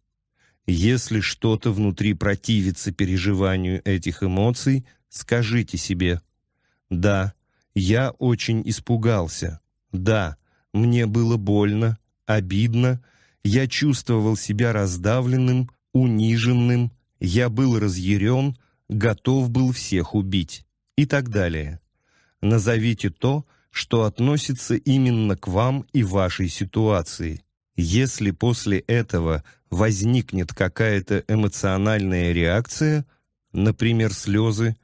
S1: Если что-то внутри противится переживанию этих эмоций, скажите себе «Да, я очень испугался. Да, мне было больно, обидно. Я чувствовал себя раздавленным, униженным. Я был разъярен, готов был всех убить» и так далее. Назовите то, что относится именно к вам и вашей ситуации. Если после этого возникнет какая-то эмоциональная реакция, например, слезы,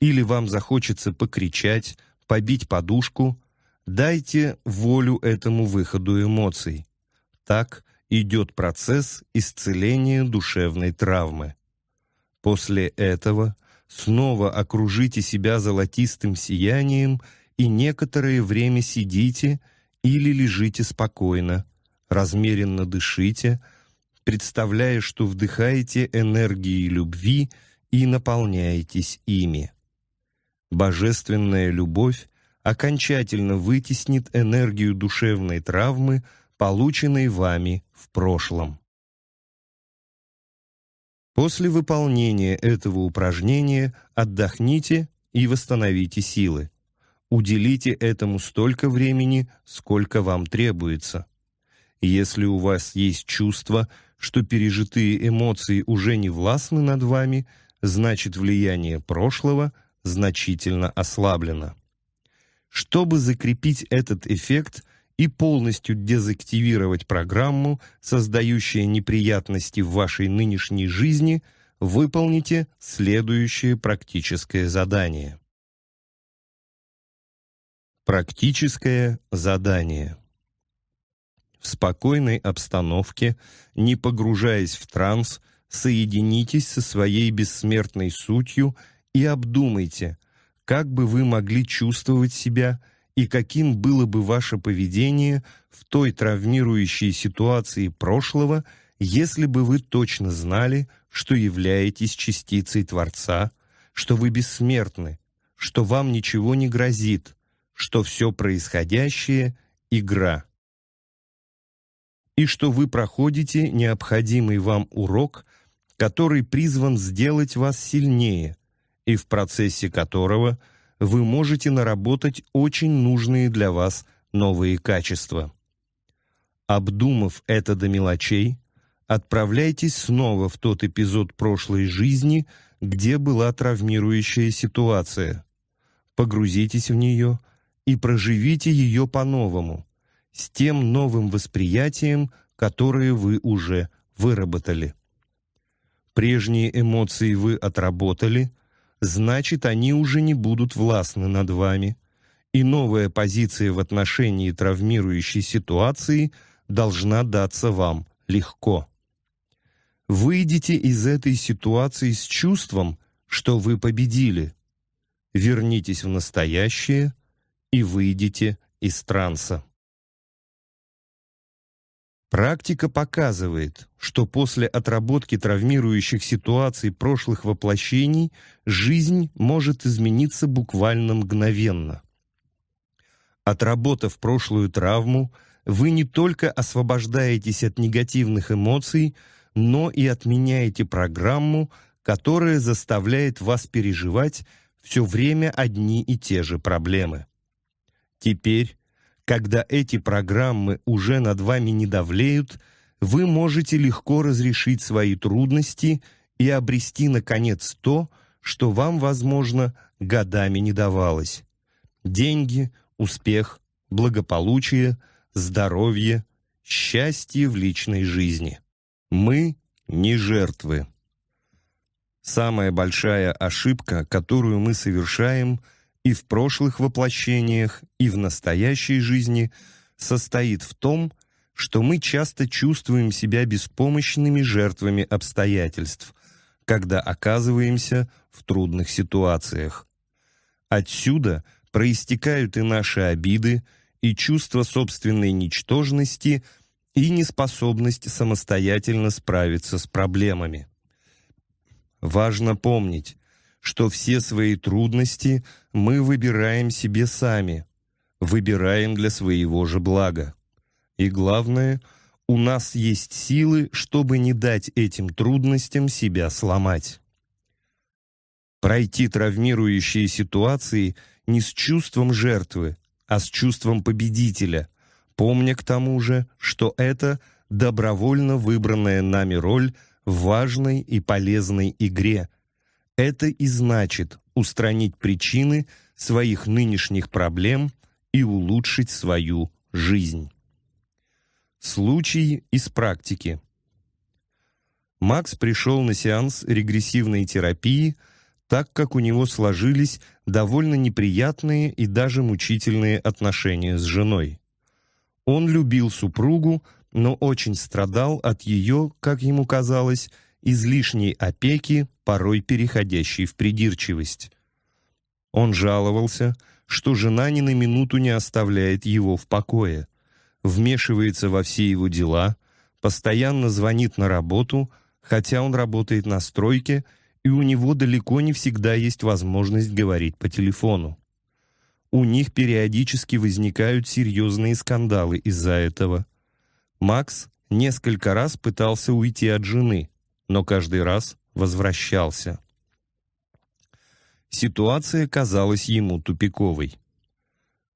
S1: или вам захочется покричать, побить подушку, дайте волю этому выходу эмоций. Так идет процесс исцеления душевной травмы. После этого снова окружите себя золотистым сиянием и некоторое время сидите или лежите спокойно, размеренно дышите – представляя, что вдыхаете энергии любви и наполняетесь ими. Божественная любовь окончательно вытеснит энергию душевной травмы, полученной вами в прошлом. После выполнения этого упражнения отдохните и восстановите силы. Уделите этому столько времени, сколько вам требуется. Если у вас есть чувство – что пережитые эмоции уже не властны над вами, значит влияние прошлого значительно ослаблено. Чтобы закрепить этот эффект и полностью дезактивировать программу, создающую неприятности в вашей нынешней жизни, выполните следующее практическое задание. Практическое задание в спокойной обстановке, не погружаясь в транс, соединитесь со своей бессмертной сутью и обдумайте, как бы вы могли чувствовать себя и каким было бы ваше поведение в той травмирующей ситуации прошлого, если бы вы точно знали, что являетесь частицей Творца, что вы бессмертны, что вам ничего не грозит, что все происходящее — игра и что вы проходите необходимый вам урок, который призван сделать вас сильнее, и в процессе которого вы можете наработать очень нужные для вас новые качества. Обдумав это до мелочей, отправляйтесь снова в тот эпизод прошлой жизни, где была травмирующая ситуация. Погрузитесь в нее и проживите ее по-новому – с тем новым восприятием, которое вы уже выработали. Прежние эмоции вы отработали, значит, они уже не будут властны над вами, и новая позиция в отношении травмирующей ситуации должна даться вам легко. Выйдите из этой ситуации с чувством, что вы победили. Вернитесь в настоящее и выйдите из транса. Практика показывает, что после отработки травмирующих ситуаций прошлых воплощений жизнь может измениться буквально мгновенно. Отработав прошлую травму, вы не только освобождаетесь от негативных эмоций, но и отменяете программу, которая заставляет вас переживать все время одни и те же проблемы. Теперь когда эти программы уже над вами не давлеют, вы можете легко разрешить свои трудности и обрести, наконец, то, что вам, возможно, годами не давалось. Деньги, успех, благополучие, здоровье, счастье в личной жизни. Мы не жертвы. Самая большая ошибка, которую мы совершаем – и в прошлых воплощениях, и в настоящей жизни состоит в том, что мы часто чувствуем себя беспомощными жертвами обстоятельств, когда оказываемся в трудных ситуациях. Отсюда проистекают и наши обиды, и чувство собственной ничтожности, и неспособность самостоятельно справиться с проблемами. Важно помнить, что все свои трудности мы выбираем себе сами, выбираем для своего же блага. И главное, у нас есть силы, чтобы не дать этим трудностям себя сломать. Пройти травмирующие ситуации не с чувством жертвы, а с чувством победителя, помня к тому же, что это добровольно выбранная нами роль в важной и полезной игре – это и значит устранить причины своих нынешних проблем и улучшить свою жизнь. Случай из практики. Макс пришел на сеанс регрессивной терапии, так как у него сложились довольно неприятные и даже мучительные отношения с женой. Он любил супругу, но очень страдал от ее, как ему казалось, излишней опеки, порой переходящей в придирчивость. Он жаловался, что жена ни на минуту не оставляет его в покое, вмешивается во все его дела, постоянно звонит на работу, хотя он работает на стройке, и у него далеко не всегда есть возможность говорить по телефону. У них периодически возникают серьезные скандалы из-за этого. Макс несколько раз пытался уйти от жены, но каждый раз возвращался. Ситуация казалась ему тупиковой.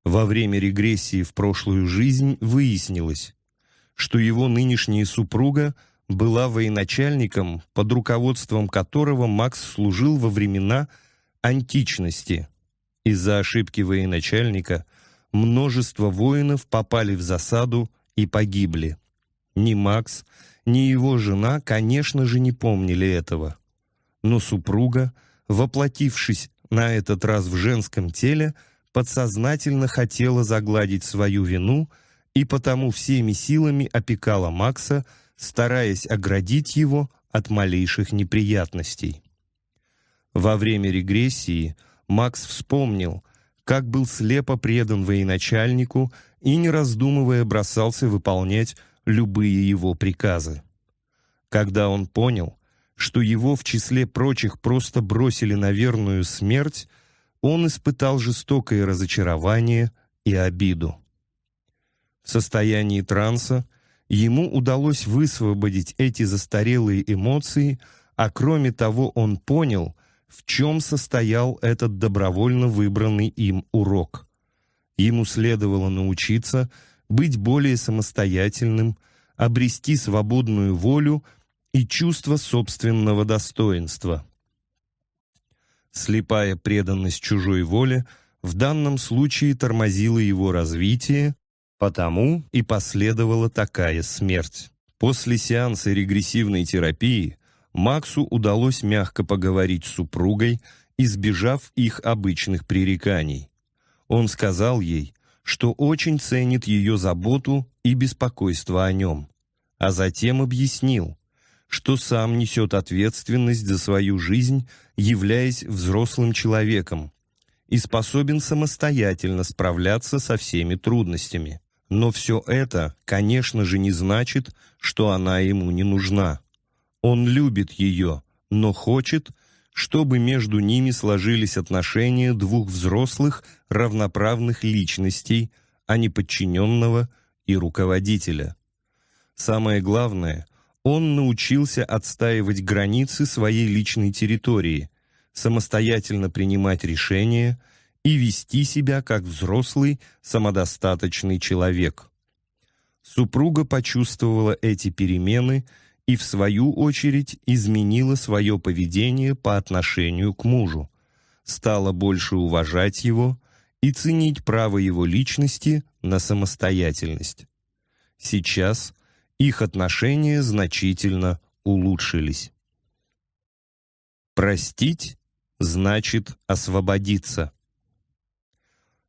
S1: Во время регрессии в прошлую жизнь выяснилось, что его нынешняя супруга была военачальником, под руководством которого Макс служил во времена античности. Из-за ошибки военачальника множество воинов попали в засаду и погибли. Ни Макс, ни его жена, конечно же, не помнили этого. Но супруга, воплотившись на этот раз в женском теле, подсознательно хотела загладить свою вину и потому всеми силами опекала Макса, стараясь оградить его от малейших неприятностей. Во время регрессии Макс вспомнил, как был слепо предан военачальнику и, не раздумывая, бросался выполнять любые его приказы. Когда он понял, что его в числе прочих просто бросили на верную смерть, он испытал жестокое разочарование и обиду. В состоянии транса ему удалось высвободить эти застарелые эмоции, а кроме того он понял, в чем состоял этот добровольно выбранный им урок. Ему следовало научиться – быть более самостоятельным, обрести свободную волю и чувство собственного достоинства. Слепая преданность чужой воле в данном случае тормозила его развитие, потому и последовала такая смерть. После сеанса регрессивной терапии Максу удалось мягко поговорить с супругой, избежав их обычных пререканий. Он сказал ей, что очень ценит ее заботу и беспокойство о нем, а затем объяснил, что сам несет ответственность за свою жизнь, являясь взрослым человеком, и способен самостоятельно справляться со всеми трудностями. Но все это, конечно же, не значит, что она ему не нужна. Он любит ее, но хочет – чтобы между ними сложились отношения двух взрослых равноправных личностей, а не подчиненного и руководителя. Самое главное, он научился отстаивать границы своей личной территории, самостоятельно принимать решения и вести себя как взрослый самодостаточный человек. Супруга почувствовала эти перемены – и, в свою очередь, изменила свое поведение по отношению к мужу, стала больше уважать его и ценить право его личности на самостоятельность. Сейчас их отношения значительно улучшились. Простить значит освободиться.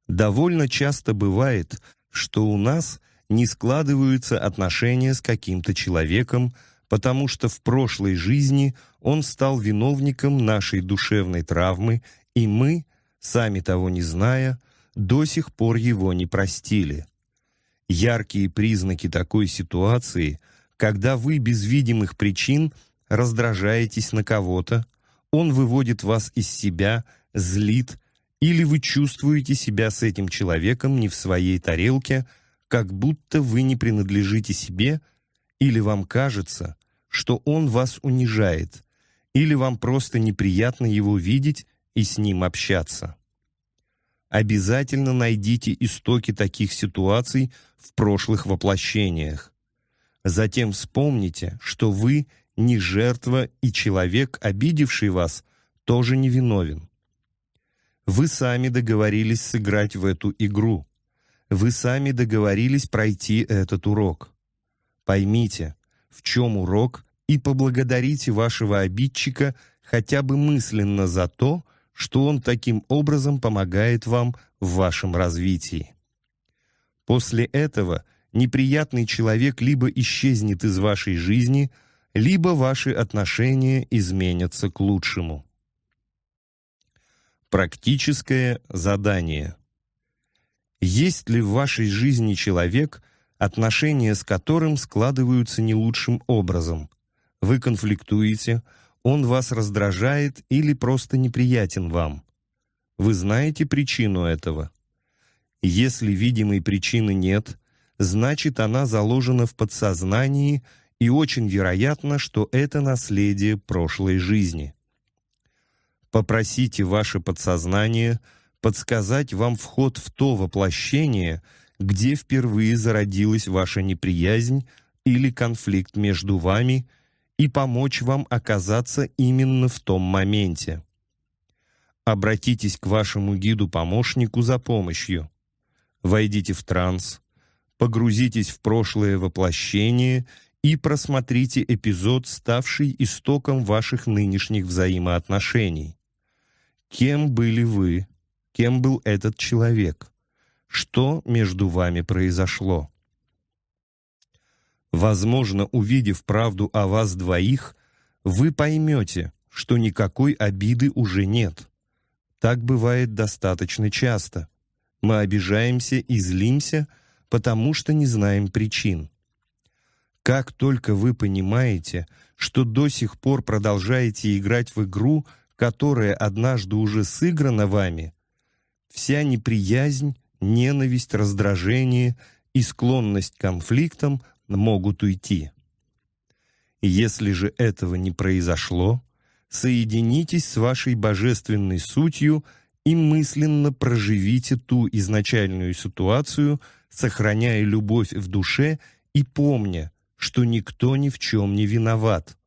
S1: Довольно часто бывает, что у нас не складываются отношения с каким-то человеком, потому что в прошлой жизни он стал виновником нашей душевной травмы, и мы, сами того не зная, до сих пор его не простили. Яркие признаки такой ситуации, когда вы без видимых причин раздражаетесь на кого-то, он выводит вас из себя, злит, или вы чувствуете себя с этим человеком не в своей тарелке, как будто вы не принадлежите себе, или вам кажется, что он вас унижает, или вам просто неприятно его видеть и с ним общаться. Обязательно найдите истоки таких ситуаций в прошлых воплощениях. Затем вспомните, что вы не жертва и человек, обидевший вас, тоже не виновен. Вы сами договорились сыграть в эту игру. Вы сами договорились пройти этот урок. Поймите, в чем урок, и поблагодарите вашего обидчика хотя бы мысленно за то, что он таким образом помогает вам в вашем развитии. После этого неприятный человек либо исчезнет из вашей жизни, либо ваши отношения изменятся к лучшему. Практическое задание. Есть ли в вашей жизни человек, отношения с которым складываются не лучшим образом. Вы конфликтуете, он вас раздражает или просто неприятен вам. Вы знаете причину этого. Если видимой причины нет, значит она заложена в подсознании и очень вероятно, что это наследие прошлой жизни. Попросите ваше подсознание подсказать вам вход в то воплощение – где впервые зародилась ваша неприязнь или конфликт между вами и помочь вам оказаться именно в том моменте. Обратитесь к вашему гиду-помощнику за помощью. Войдите в транс, погрузитесь в прошлое воплощение и просмотрите эпизод, ставший истоком ваших нынешних взаимоотношений. Кем были вы? Кем был этот человек? что между вами произошло. Возможно, увидев правду о вас двоих, вы поймете, что никакой обиды уже нет. Так бывает достаточно часто. Мы обижаемся и злимся, потому что не знаем причин. Как только вы понимаете, что до сих пор продолжаете играть в игру, которая однажды уже сыграна вами, вся неприязнь ненависть, раздражение и склонность к конфликтам могут уйти. Если же этого не произошло, соединитесь с вашей божественной сутью и мысленно проживите ту изначальную ситуацию, сохраняя любовь в душе и помня, что никто ни в чем не виноват.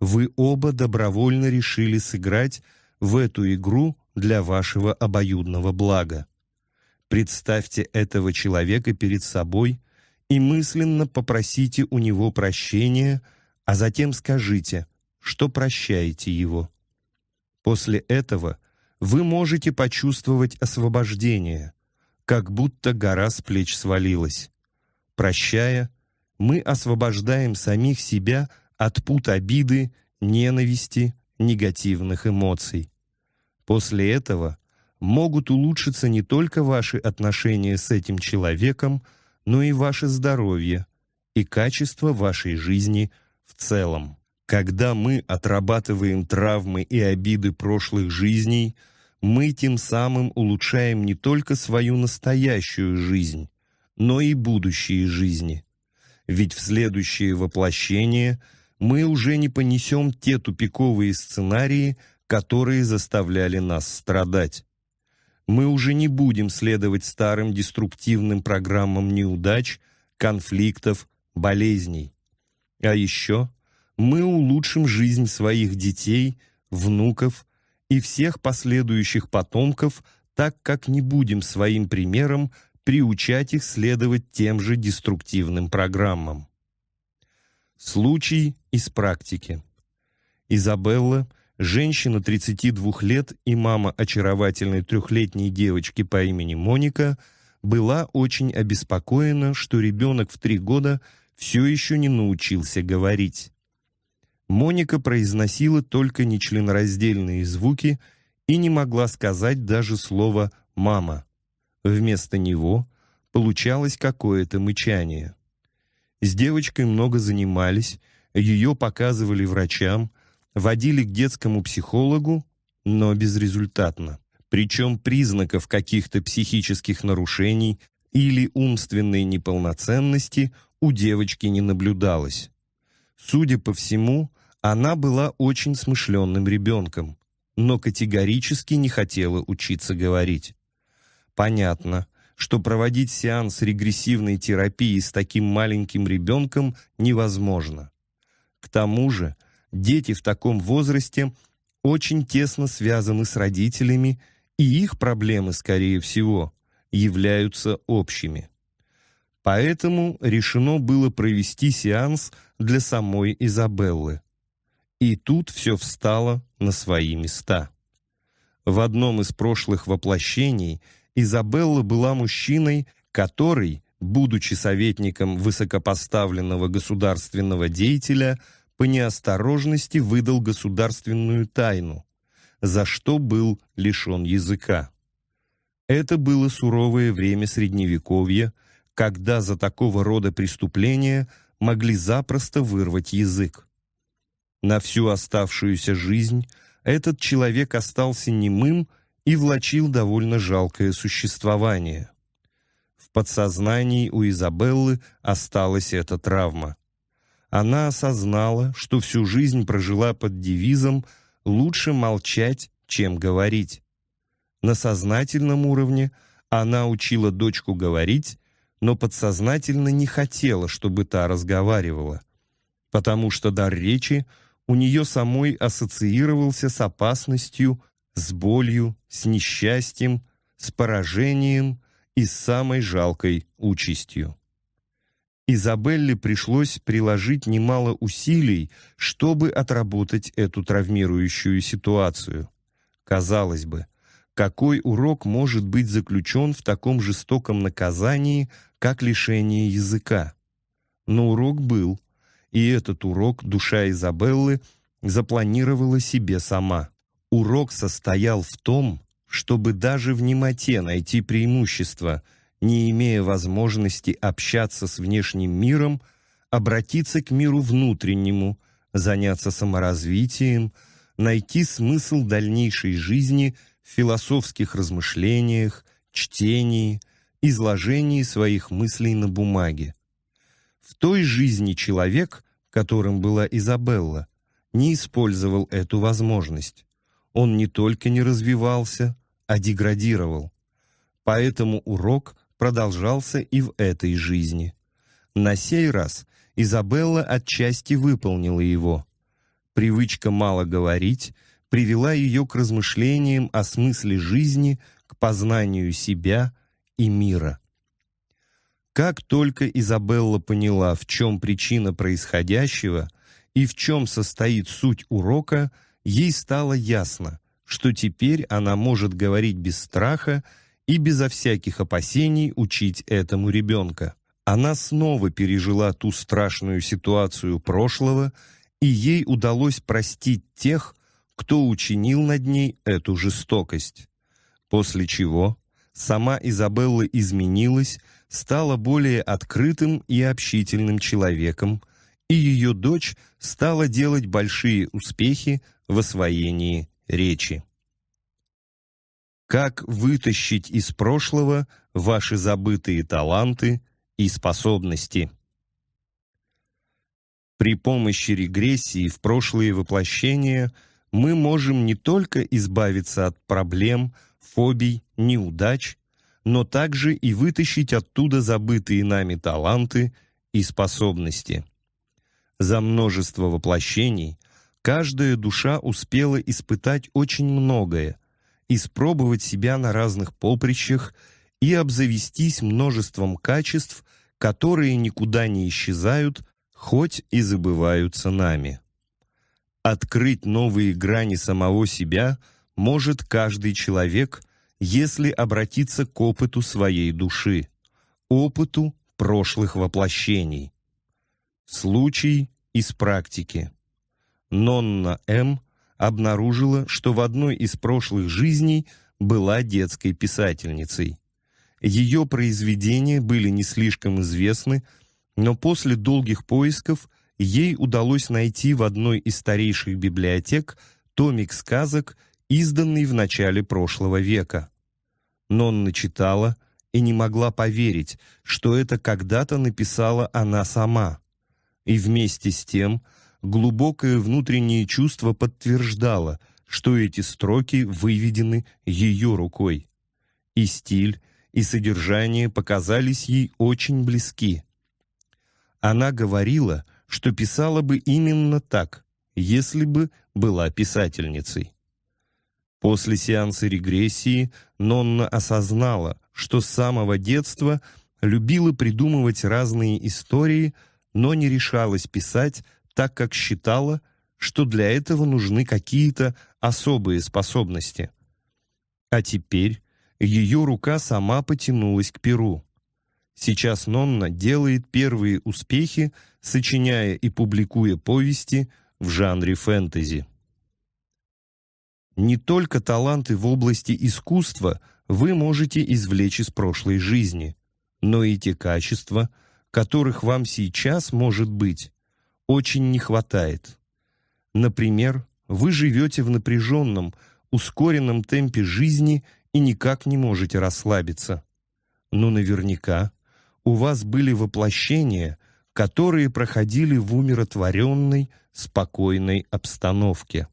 S1: Вы оба добровольно решили сыграть в эту игру для вашего обоюдного блага. Представьте этого человека перед собой и мысленно попросите у него прощения, а затем скажите, что прощаете его. После этого вы можете почувствовать освобождение, как будто гора с плеч свалилась. Прощая, мы освобождаем самих себя от пут обиды, ненависти, негативных эмоций. После этого могут улучшиться не только ваши отношения с этим человеком, но и ваше здоровье и качество вашей жизни в целом. Когда мы отрабатываем травмы и обиды прошлых жизней, мы тем самым улучшаем не только свою настоящую жизнь, но и будущие жизни. Ведь в следующее воплощение мы уже не понесем те тупиковые сценарии, которые заставляли нас страдать мы уже не будем следовать старым деструктивным программам неудач, конфликтов, болезней. А еще мы улучшим жизнь своих детей, внуков и всех последующих потомков, так как не будем своим примером приучать их следовать тем же деструктивным программам. Случай из практики. Изабелла – женщина 32 лет и мама очаровательной трехлетней девочки по имени Моника, была очень обеспокоена, что ребенок в три года все еще не научился говорить. Моника произносила только нечленораздельные звуки и не могла сказать даже слово «мама». Вместо него получалось какое-то мычание. С девочкой много занимались, ее показывали врачам – водили к детскому психологу, но безрезультатно. Причем признаков каких-то психических нарушений или умственной неполноценности у девочки не наблюдалось. Судя по всему, она была очень смышленным ребенком, но категорически не хотела учиться говорить. Понятно, что проводить сеанс регрессивной терапии с таким маленьким ребенком невозможно. К тому же Дети в таком возрасте очень тесно связаны с родителями, и их проблемы, скорее всего, являются общими. Поэтому решено было провести сеанс для самой Изабеллы. И тут все встало на свои места. В одном из прошлых воплощений Изабелла была мужчиной, который, будучи советником высокопоставленного государственного деятеля, по неосторожности выдал государственную тайну, за что был лишен языка. Это было суровое время Средневековья, когда за такого рода преступления могли запросто вырвать язык. На всю оставшуюся жизнь этот человек остался немым и влачил довольно жалкое существование. В подсознании у Изабеллы осталась эта травма она осознала, что всю жизнь прожила под девизом «лучше молчать, чем говорить». На сознательном уровне она учила дочку говорить, но подсознательно не хотела, чтобы та разговаривала, потому что дар речи у нее самой ассоциировался с опасностью, с болью, с несчастьем, с поражением и с самой жалкой участью. Изабелле пришлось приложить немало усилий, чтобы отработать эту травмирующую ситуацию. Казалось бы, какой урок может быть заключен в таком жестоком наказании, как лишение языка? Но урок был, и этот урок душа Изабеллы запланировала себе сама. Урок состоял в том, чтобы даже в немоте найти преимущество – не имея возможности общаться с внешним миром, обратиться к миру внутреннему, заняться саморазвитием, найти смысл дальнейшей жизни в философских размышлениях, чтении, изложении своих мыслей на бумаге. В той жизни человек, которым была Изабелла, не использовал эту возможность. Он не только не развивался, а деградировал. Поэтому урок – продолжался и в этой жизни. На сей раз Изабелла отчасти выполнила его. Привычка мало говорить привела ее к размышлениям о смысле жизни, к познанию себя и мира. Как только Изабелла поняла, в чем причина происходящего и в чем состоит суть урока, ей стало ясно, что теперь она может говорить без страха и безо всяких опасений учить этому ребенка. Она снова пережила ту страшную ситуацию прошлого, и ей удалось простить тех, кто учинил над ней эту жестокость. После чего сама Изабелла изменилась, стала более открытым и общительным человеком, и ее дочь стала делать большие успехи в освоении речи. Как вытащить из прошлого ваши забытые таланты и способности? При помощи регрессии в прошлые воплощения мы можем не только избавиться от проблем, фобий, неудач, но также и вытащить оттуда забытые нами таланты и способности. За множество воплощений каждая душа успела испытать очень многое – испробовать себя на разных поприщах и обзавестись множеством качеств, которые никуда не исчезают, хоть и забываются нами. Открыть новые грани самого себя может каждый человек, если обратиться к опыту своей души, опыту прошлых воплощений. Случай из практики. Нонна М обнаружила, что в одной из прошлых жизней была детской писательницей. Ее произведения были не слишком известны, но после долгих поисков ей удалось найти в одной из старейших библиотек томик сказок, изданный в начале прошлого века. Нонна читала и не могла поверить, что это когда-то написала она сама. И вместе с тем – глубокое внутреннее чувство подтверждало, что эти строки выведены ее рукой. И стиль, и содержание показались ей очень близки. Она говорила, что писала бы именно так, если бы была писательницей. После сеанса регрессии Нонна осознала, что с самого детства любила придумывать разные истории, но не решалась писать так как считала, что для этого нужны какие-то особые способности. А теперь ее рука сама потянулась к перу. Сейчас Нонна делает первые успехи, сочиняя и публикуя повести в жанре фэнтези. Не только таланты в области искусства вы можете извлечь из прошлой жизни, но и те качества, которых вам сейчас, может быть, очень не хватает. Например, вы живете в напряженном, ускоренном темпе жизни и никак не можете расслабиться. Но наверняка у вас были воплощения, которые проходили в умиротворенной, спокойной обстановке.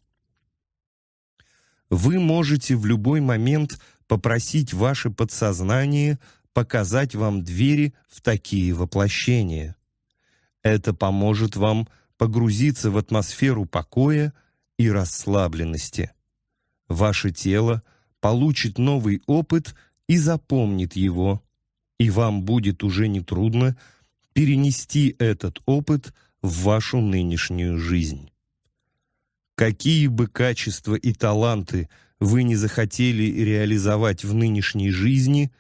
S1: Вы можете в любой момент попросить ваше подсознание показать вам двери в такие воплощения. Это поможет вам погрузиться в атмосферу покоя и расслабленности. Ваше тело получит новый опыт и запомнит его, и вам будет уже нетрудно перенести этот опыт в вашу нынешнюю жизнь. Какие бы качества и таланты вы не захотели реализовать в нынешней жизни,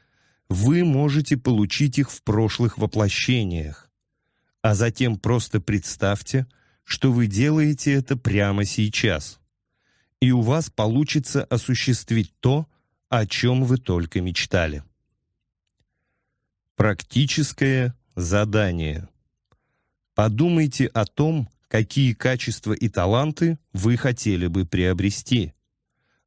S1: вы можете получить их в прошлых воплощениях а затем просто представьте, что вы делаете это прямо сейчас. И у вас получится осуществить то, о чем вы только мечтали. Практическое задание. Подумайте о том, какие качества и таланты вы хотели бы приобрести.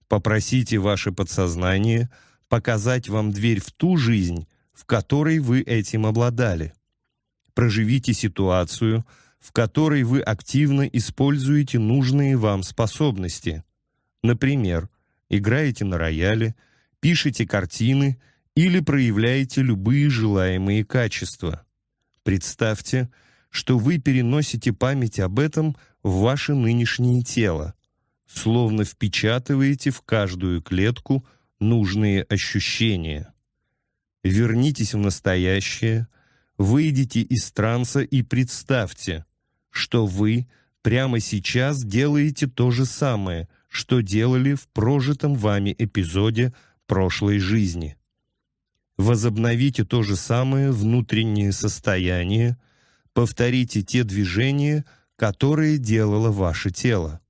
S1: Попросите ваше подсознание показать вам дверь в ту жизнь, в которой вы этим обладали – проживите ситуацию, в которой вы активно используете нужные вам способности. Например, играете на рояле, пишете картины или проявляете любые желаемые качества. Представьте, что вы переносите память об этом в ваше нынешнее тело, словно впечатываете в каждую клетку нужные ощущения. Вернитесь в настоящее – выйдите из транса и представьте, что вы прямо сейчас делаете то же самое, что делали в прожитом вами эпизоде прошлой жизни. Возобновите то же самое внутреннее состояние, повторите те движения, которые делало ваше тело.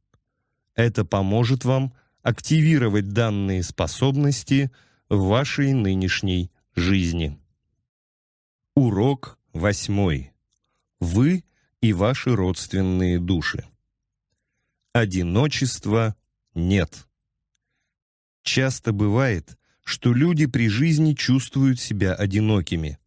S1: Это поможет вам активировать данные способности в вашей нынешней жизни. Урок восьмой. Вы и ваши родственные души. Одиночества нет. Часто бывает, что люди при жизни чувствуют себя одинокими,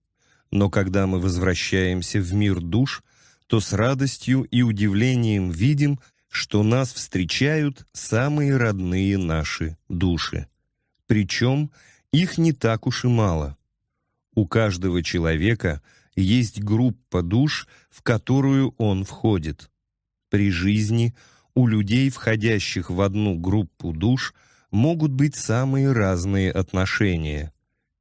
S1: но когда мы возвращаемся в мир душ, то с радостью и удивлением видим, что нас встречают самые родные наши души. Причем их не так уж и мало. У каждого человека есть группа душ, в которую он входит. При жизни у людей, входящих в одну группу душ, могут быть самые разные отношения.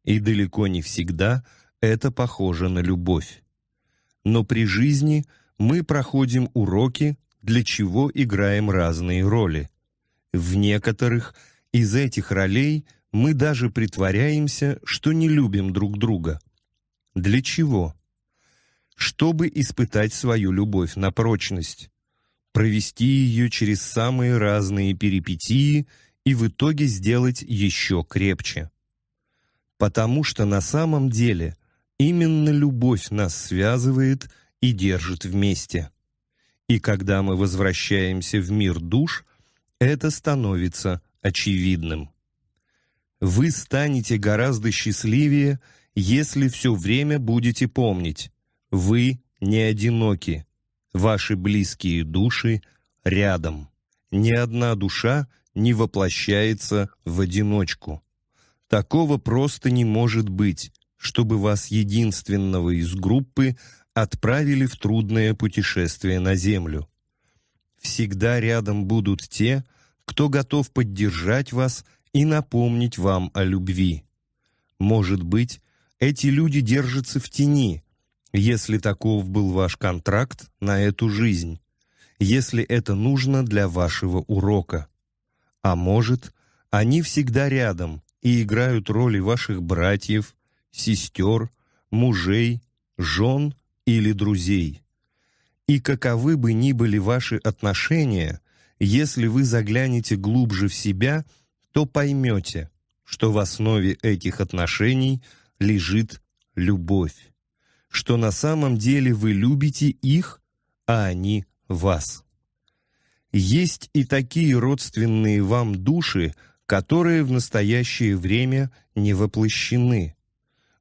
S1: И далеко не всегда это похоже на любовь. Но при жизни мы проходим уроки, для чего играем разные роли. В некоторых из этих ролей – мы даже притворяемся, что не любим друг друга. Для чего? Чтобы испытать свою любовь на прочность, провести ее через самые разные перипетии и в итоге сделать еще крепче. Потому что на самом деле именно любовь нас связывает и держит вместе. И когда мы возвращаемся в мир душ, это становится очевидным. Вы станете гораздо счастливее, если все время будете помнить. Вы не одиноки. Ваши близкие души рядом. Ни одна душа не воплощается в одиночку. Такого просто не может быть, чтобы вас единственного из группы отправили в трудное путешествие на Землю. Всегда рядом будут те, кто готов поддержать вас и напомнить вам о любви. Может быть, эти люди держатся в тени, если таков был ваш контракт на эту жизнь, если это нужно для вашего урока. А может, они всегда рядом и играют роли ваших братьев, сестер, мужей, жен или друзей. И каковы бы ни были ваши отношения, если вы заглянете глубже в себя – то поймете, что в основе этих отношений лежит любовь, что на самом деле вы любите их, а они вас. Есть и такие родственные вам души, которые в настоящее время не воплощены.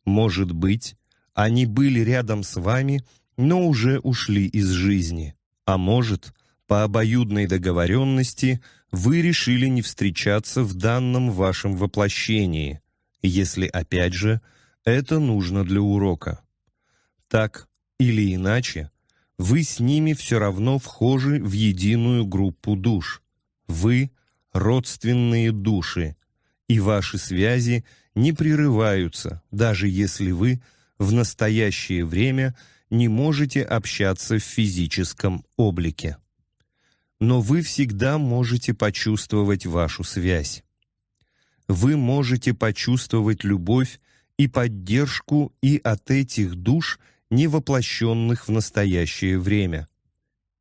S1: Может быть, они были рядом с вами, но уже ушли из жизни, а может, по обоюдной договоренности – вы решили не встречаться в данном вашем воплощении, если, опять же, это нужно для урока. Так или иначе, вы с ними все равно вхожи в единую группу душ. Вы — родственные души, и ваши связи не прерываются, даже если вы в настоящее время не можете общаться в физическом облике но вы всегда можете почувствовать вашу связь. Вы можете почувствовать любовь и поддержку и от этих душ, не воплощенных в настоящее время.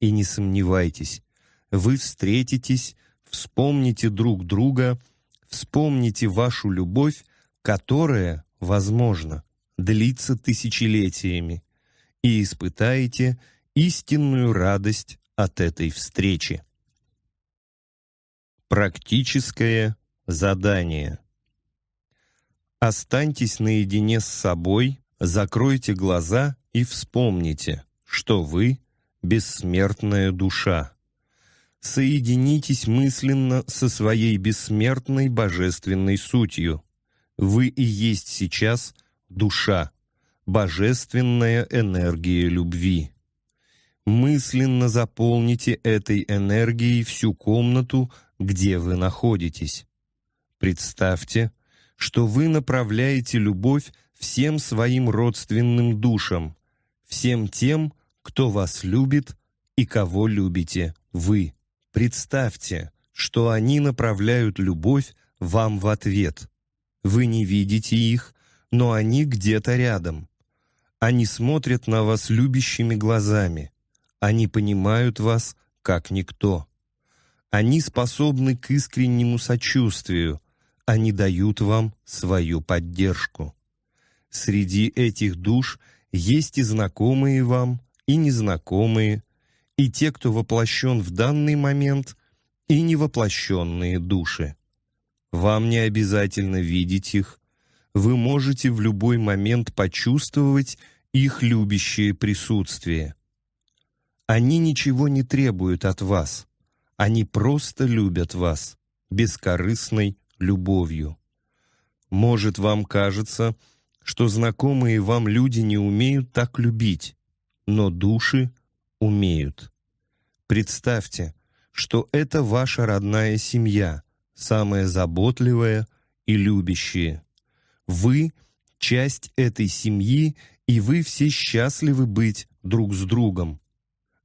S1: И не сомневайтесь, вы встретитесь, вспомните друг друга, вспомните вашу любовь, которая, возможно, длится тысячелетиями, и испытаете истинную радость от этой встречи. Практическое задание. Останьтесь наедине с собой, закройте глаза и вспомните, что вы — бессмертная душа. Соединитесь мысленно со своей бессмертной божественной сутью. Вы и есть сейчас душа, божественная энергия любви мысленно заполните этой энергией всю комнату, где вы находитесь. Представьте, что вы направляете любовь всем своим родственным душам, всем тем, кто вас любит и кого любите вы. Представьте, что они направляют любовь вам в ответ. Вы не видите их, но они где-то рядом. Они смотрят на вас любящими глазами. Они понимают вас, как никто. Они способны к искреннему сочувствию. Они дают вам свою поддержку. Среди этих душ есть и знакомые вам, и незнакомые, и те, кто воплощен в данный момент, и невоплощенные души. Вам не обязательно видеть их. Вы можете в любой момент почувствовать их любящее присутствие. Они ничего не требуют от вас. Они просто любят вас бескорыстной любовью. Может, вам кажется, что знакомые вам люди не умеют так любить, но души умеют. Представьте, что это ваша родная семья, самая заботливая и любящая. Вы — часть этой семьи, и вы все счастливы быть друг с другом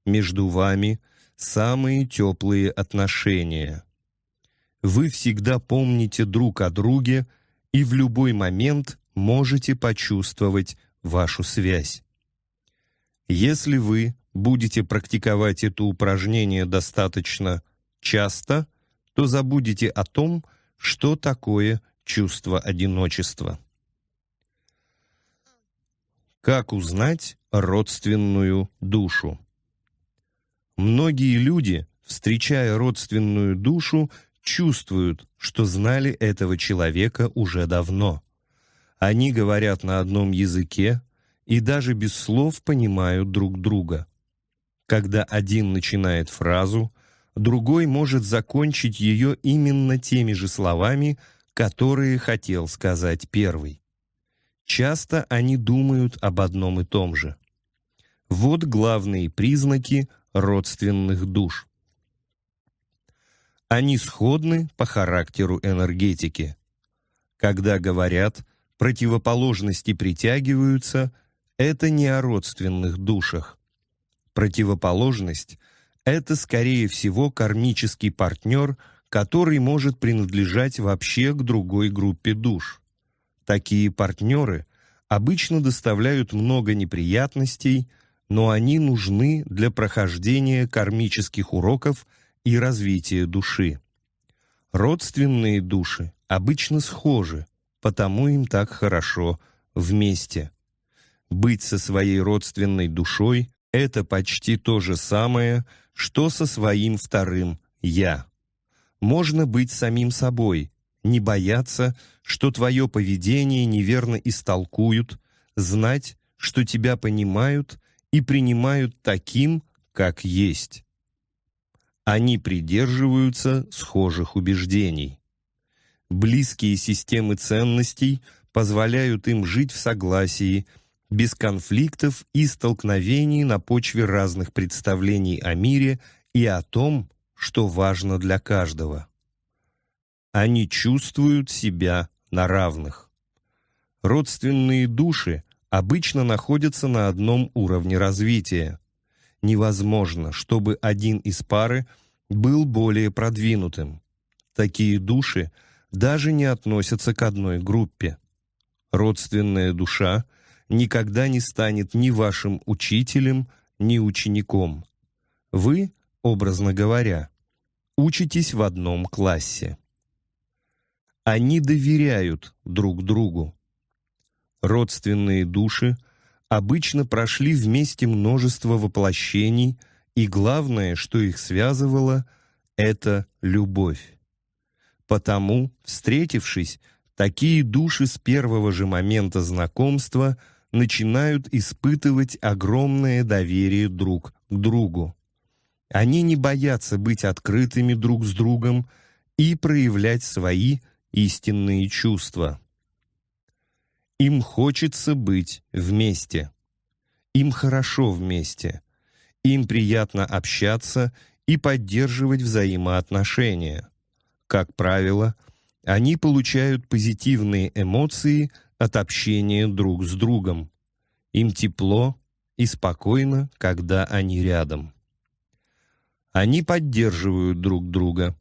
S1: между вами самые теплые отношения. Вы всегда помните друг о друге и в любой момент можете почувствовать вашу связь. Если вы будете практиковать это упражнение достаточно часто, то забудете о том, что такое чувство одиночества. Как узнать родственную душу? Многие люди, встречая родственную душу, чувствуют, что знали этого человека уже давно. Они говорят на одном языке и даже без слов понимают друг друга. Когда один начинает фразу, другой может закончить ее именно теми же словами, которые хотел сказать первый. Часто они думают об одном и том же. Вот главные признаки родственных душ. Они сходны по характеру энергетики. Когда говорят «противоположности притягиваются», это не о родственных душах. Противоположность – это, скорее всего, кармический партнер, который может принадлежать вообще к другой группе душ. Такие партнеры обычно доставляют много неприятностей – но они нужны для прохождения кармических уроков и развития души. Родственные души обычно схожи, потому им так хорошо вместе. Быть со своей родственной душой – это почти то же самое, что со своим вторым «я». Можно быть самим собой, не бояться, что твое поведение неверно истолкуют, знать, что тебя понимают и принимают таким, как есть. Они придерживаются схожих убеждений. Близкие системы ценностей позволяют им жить в согласии, без конфликтов и столкновений на почве разных представлений о мире и о том, что важно для каждого. Они чувствуют себя на равных. Родственные души обычно находятся на одном уровне развития. Невозможно, чтобы один из пары был более продвинутым. Такие души даже не относятся к одной группе. Родственная душа никогда не станет ни вашим учителем, ни учеником. Вы, образно говоря, учитесь в одном классе. Они доверяют друг другу родственные души обычно прошли вместе множество воплощений, и главное, что их связывало, это любовь. Потому, встретившись, такие души с первого же момента знакомства начинают испытывать огромное доверие друг к другу. Они не боятся быть открытыми друг с другом и проявлять свои истинные чувства. Им хочется быть вместе. Им хорошо вместе. Им приятно общаться и поддерживать взаимоотношения. Как правило, они получают позитивные эмоции от общения друг с другом. Им тепло и спокойно, когда они рядом. Они поддерживают друг друга.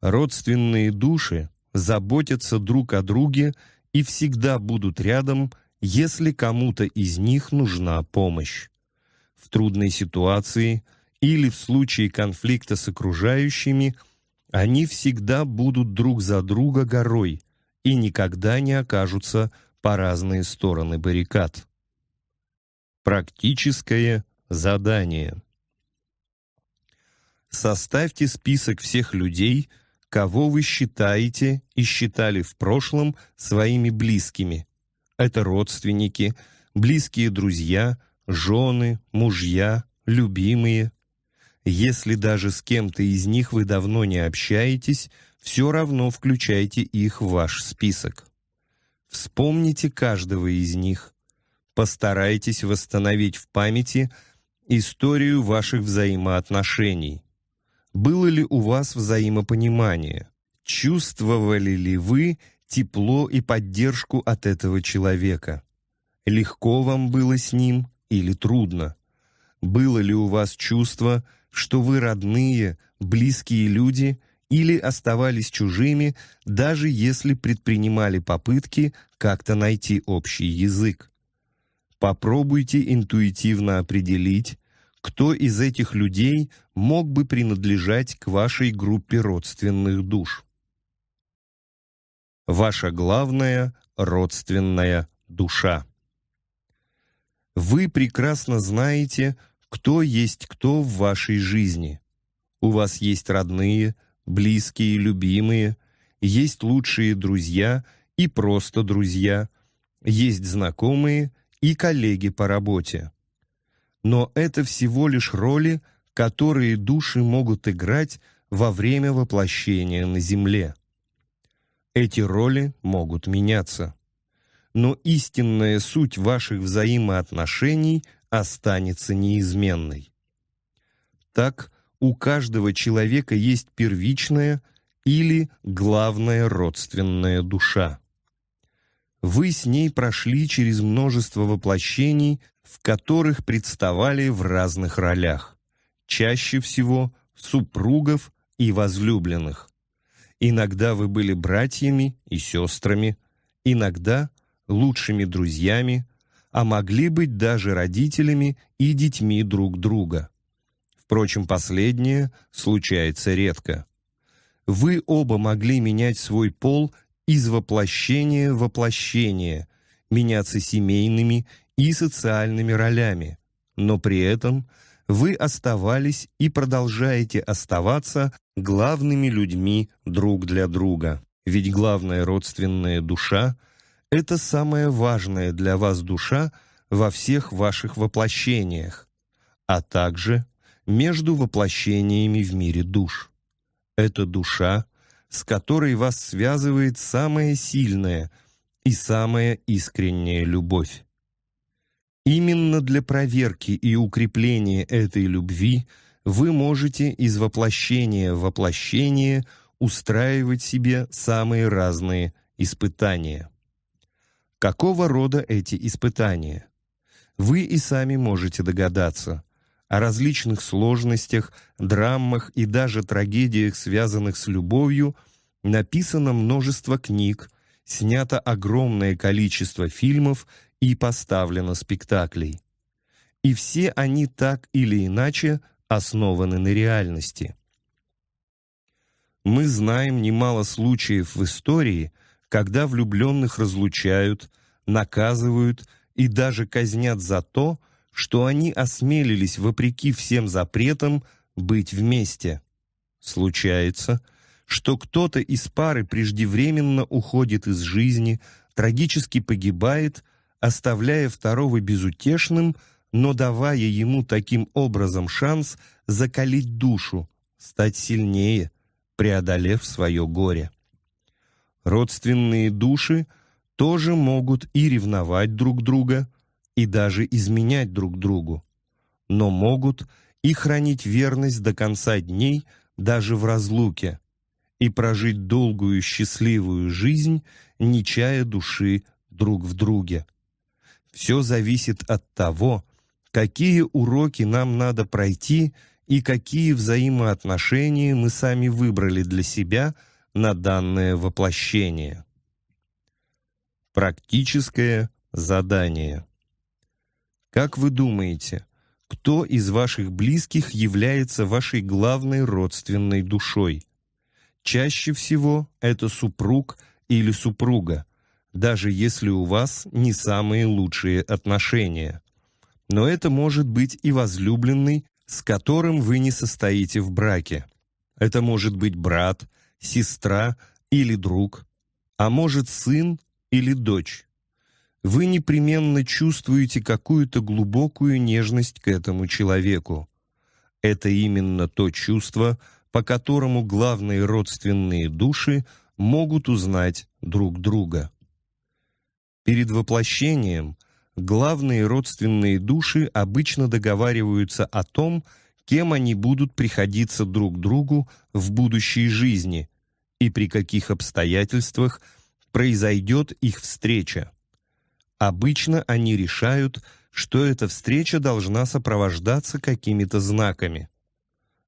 S1: Родственные души заботятся друг о друге и всегда будут рядом, если кому-то из них нужна помощь. В трудной ситуации или в случае конфликта с окружающими они всегда будут друг за друга горой и никогда не окажутся по разные стороны баррикад. Практическое задание. Составьте список всех людей – кого вы считаете и считали в прошлом своими близкими. Это родственники, близкие друзья, жены, мужья, любимые. Если даже с кем-то из них вы давно не общаетесь, все равно включайте их в ваш список. Вспомните каждого из них. Постарайтесь восстановить в памяти историю ваших взаимоотношений. Было ли у вас взаимопонимание? Чувствовали ли вы тепло и поддержку от этого человека? Легко вам было с ним или трудно? Было ли у вас чувство, что вы родные, близкие люди или оставались чужими, даже если предпринимали попытки как-то найти общий язык? Попробуйте интуитивно определить, кто из этих людей мог бы принадлежать к вашей группе родственных душ. Ваша главная родственная душа. Вы прекрасно знаете, кто есть кто в вашей жизни. У вас есть родные, близкие, любимые, есть лучшие друзья и просто друзья, есть знакомые и коллеги по работе но это всего лишь роли, которые души могут играть во время воплощения на земле. Эти роли могут меняться. Но истинная суть ваших взаимоотношений останется неизменной. Так, у каждого человека есть первичная или главная родственная душа. Вы с ней прошли через множество воплощений в которых представали в разных ролях, чаще всего супругов и возлюбленных. Иногда вы были братьями и сестрами, иногда лучшими друзьями, а могли быть даже родителями и детьми друг друга. Впрочем, последнее случается редко. Вы оба могли менять свой пол из воплощения в воплощение, меняться семейными и социальными ролями, но при этом вы оставались и продолжаете оставаться главными людьми друг для друга. Ведь главная родственная душа – это самая важная для вас душа во всех ваших воплощениях, а также между воплощениями в мире душ. Это душа, с которой вас связывает самая сильная и самая искренняя любовь. Именно для проверки и укрепления этой любви вы можете из воплощения в воплощение устраивать себе самые разные испытания. Какого рода эти испытания? Вы и сами можете догадаться о различных сложностях, драмах и даже трагедиях, связанных с любовью, написано множество книг, снято огромное количество фильмов – и поставлено спектаклей. И все они так или иначе основаны на реальности. Мы знаем немало случаев в истории, когда влюбленных разлучают, наказывают и даже казнят за то, что они осмелились, вопреки всем запретам, быть вместе. Случается, что кто-то из пары преждевременно уходит из жизни, трагически погибает – оставляя второго безутешным, но давая ему таким образом шанс закалить душу, стать сильнее, преодолев свое горе. Родственные души тоже могут и ревновать друг друга, и даже изменять друг другу, но могут и хранить верность до конца дней даже в разлуке, и прожить долгую счастливую жизнь, не чая души друг в друге. Все зависит от того, какие уроки нам надо пройти и какие взаимоотношения мы сами выбрали для себя на данное воплощение. Практическое задание. Как вы думаете, кто из ваших близких является вашей главной родственной душой? Чаще всего это супруг или супруга даже если у вас не самые лучшие отношения. Но это может быть и возлюбленный, с которым вы не состоите в браке. Это может быть брат, сестра или друг, а может сын или дочь. Вы непременно чувствуете какую-то глубокую нежность к этому человеку. Это именно то чувство, по которому главные родственные души могут узнать друг друга. Перед воплощением главные родственные души обычно договариваются о том, кем они будут приходиться друг другу в будущей жизни и при каких обстоятельствах произойдет их встреча. Обычно они решают, что эта встреча должна сопровождаться какими-то знаками.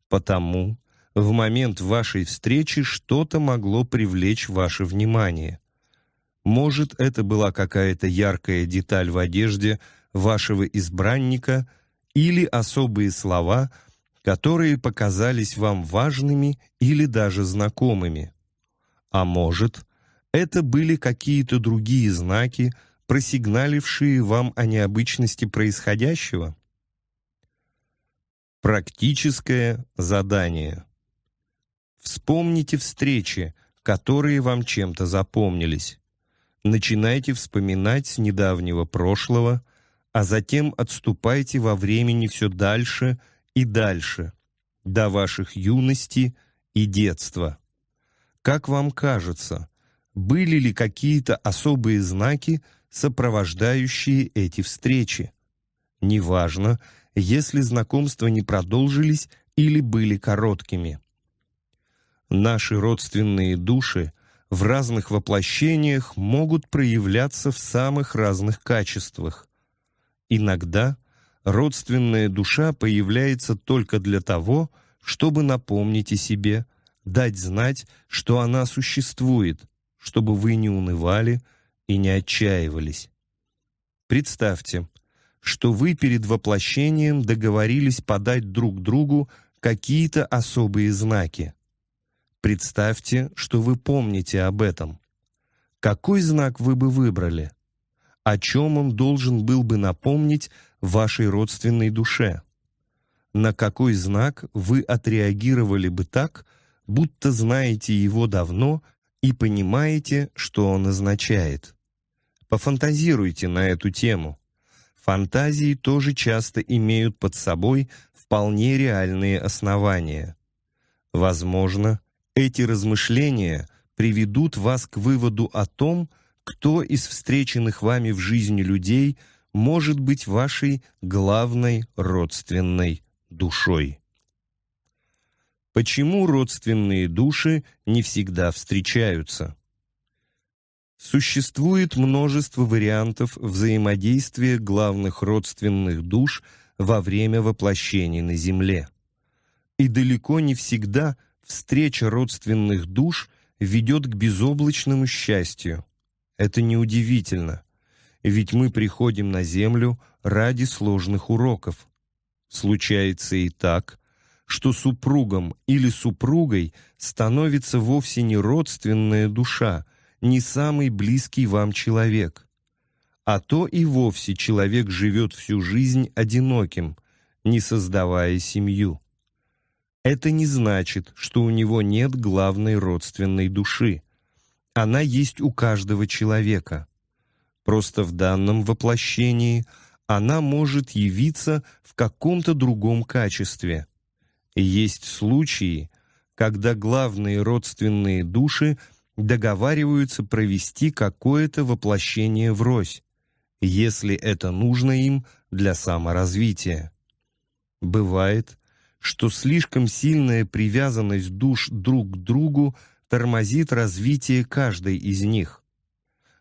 S1: Потому в момент вашей встречи что-то могло привлечь ваше внимание. Может, это была какая-то яркая деталь в одежде вашего избранника или особые слова, которые показались вам важными или даже знакомыми. А может, это были какие-то другие знаки, просигналившие вам о необычности происходящего? Практическое задание. Вспомните встречи, которые вам чем-то запомнились начинайте вспоминать с недавнего прошлого, а затем отступайте во времени все дальше и дальше, до ваших юности и детства. Как вам кажется, были ли какие-то особые знаки, сопровождающие эти встречи? Неважно, если знакомства не продолжились или были короткими. Наши родственные души в разных воплощениях могут проявляться в самых разных качествах. Иногда родственная душа появляется только для того, чтобы напомнить о себе, дать знать, что она существует, чтобы вы не унывали и не отчаивались. Представьте, что вы перед воплощением договорились подать друг другу какие-то особые знаки. Представьте, что вы помните об этом. Какой знак вы бы выбрали? О чем он должен был бы напомнить вашей родственной душе? На какой знак вы отреагировали бы так, будто знаете его давно и понимаете, что он означает? Пофантазируйте на эту тему. Фантазии тоже часто имеют под собой вполне реальные основания. Возможно, эти размышления приведут вас к выводу о том, кто из встреченных вами в жизни людей может быть вашей главной родственной душой. Почему родственные души не всегда встречаются? Существует множество вариантов взаимодействия главных родственных душ во время воплощения на Земле. И далеко не всегда – встреча родственных душ ведет к безоблачному счастью. Это неудивительно, ведь мы приходим на Землю ради сложных уроков. Случается и так, что супругом или супругой становится вовсе не родственная душа, не самый близкий вам человек. А то и вовсе человек живет всю жизнь одиноким, не создавая семью. Это не значит, что у него нет главной родственной души. Она есть у каждого человека. Просто в данном воплощении она может явиться в каком-то другом качестве. Есть случаи, когда главные родственные души договариваются провести какое-то воплощение врозь, если это нужно им для саморазвития. Бывает, что слишком сильная привязанность душ друг к другу тормозит развитие каждой из них.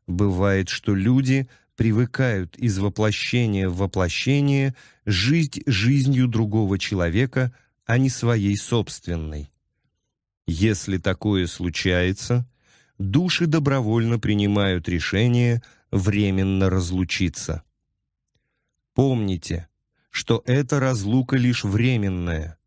S1: Бывает, что люди привыкают из воплощения в воплощение жить жизнью другого человека, а не своей собственной. Если такое случается, души добровольно принимают решение временно разлучиться. Помните, что эта разлука лишь временная.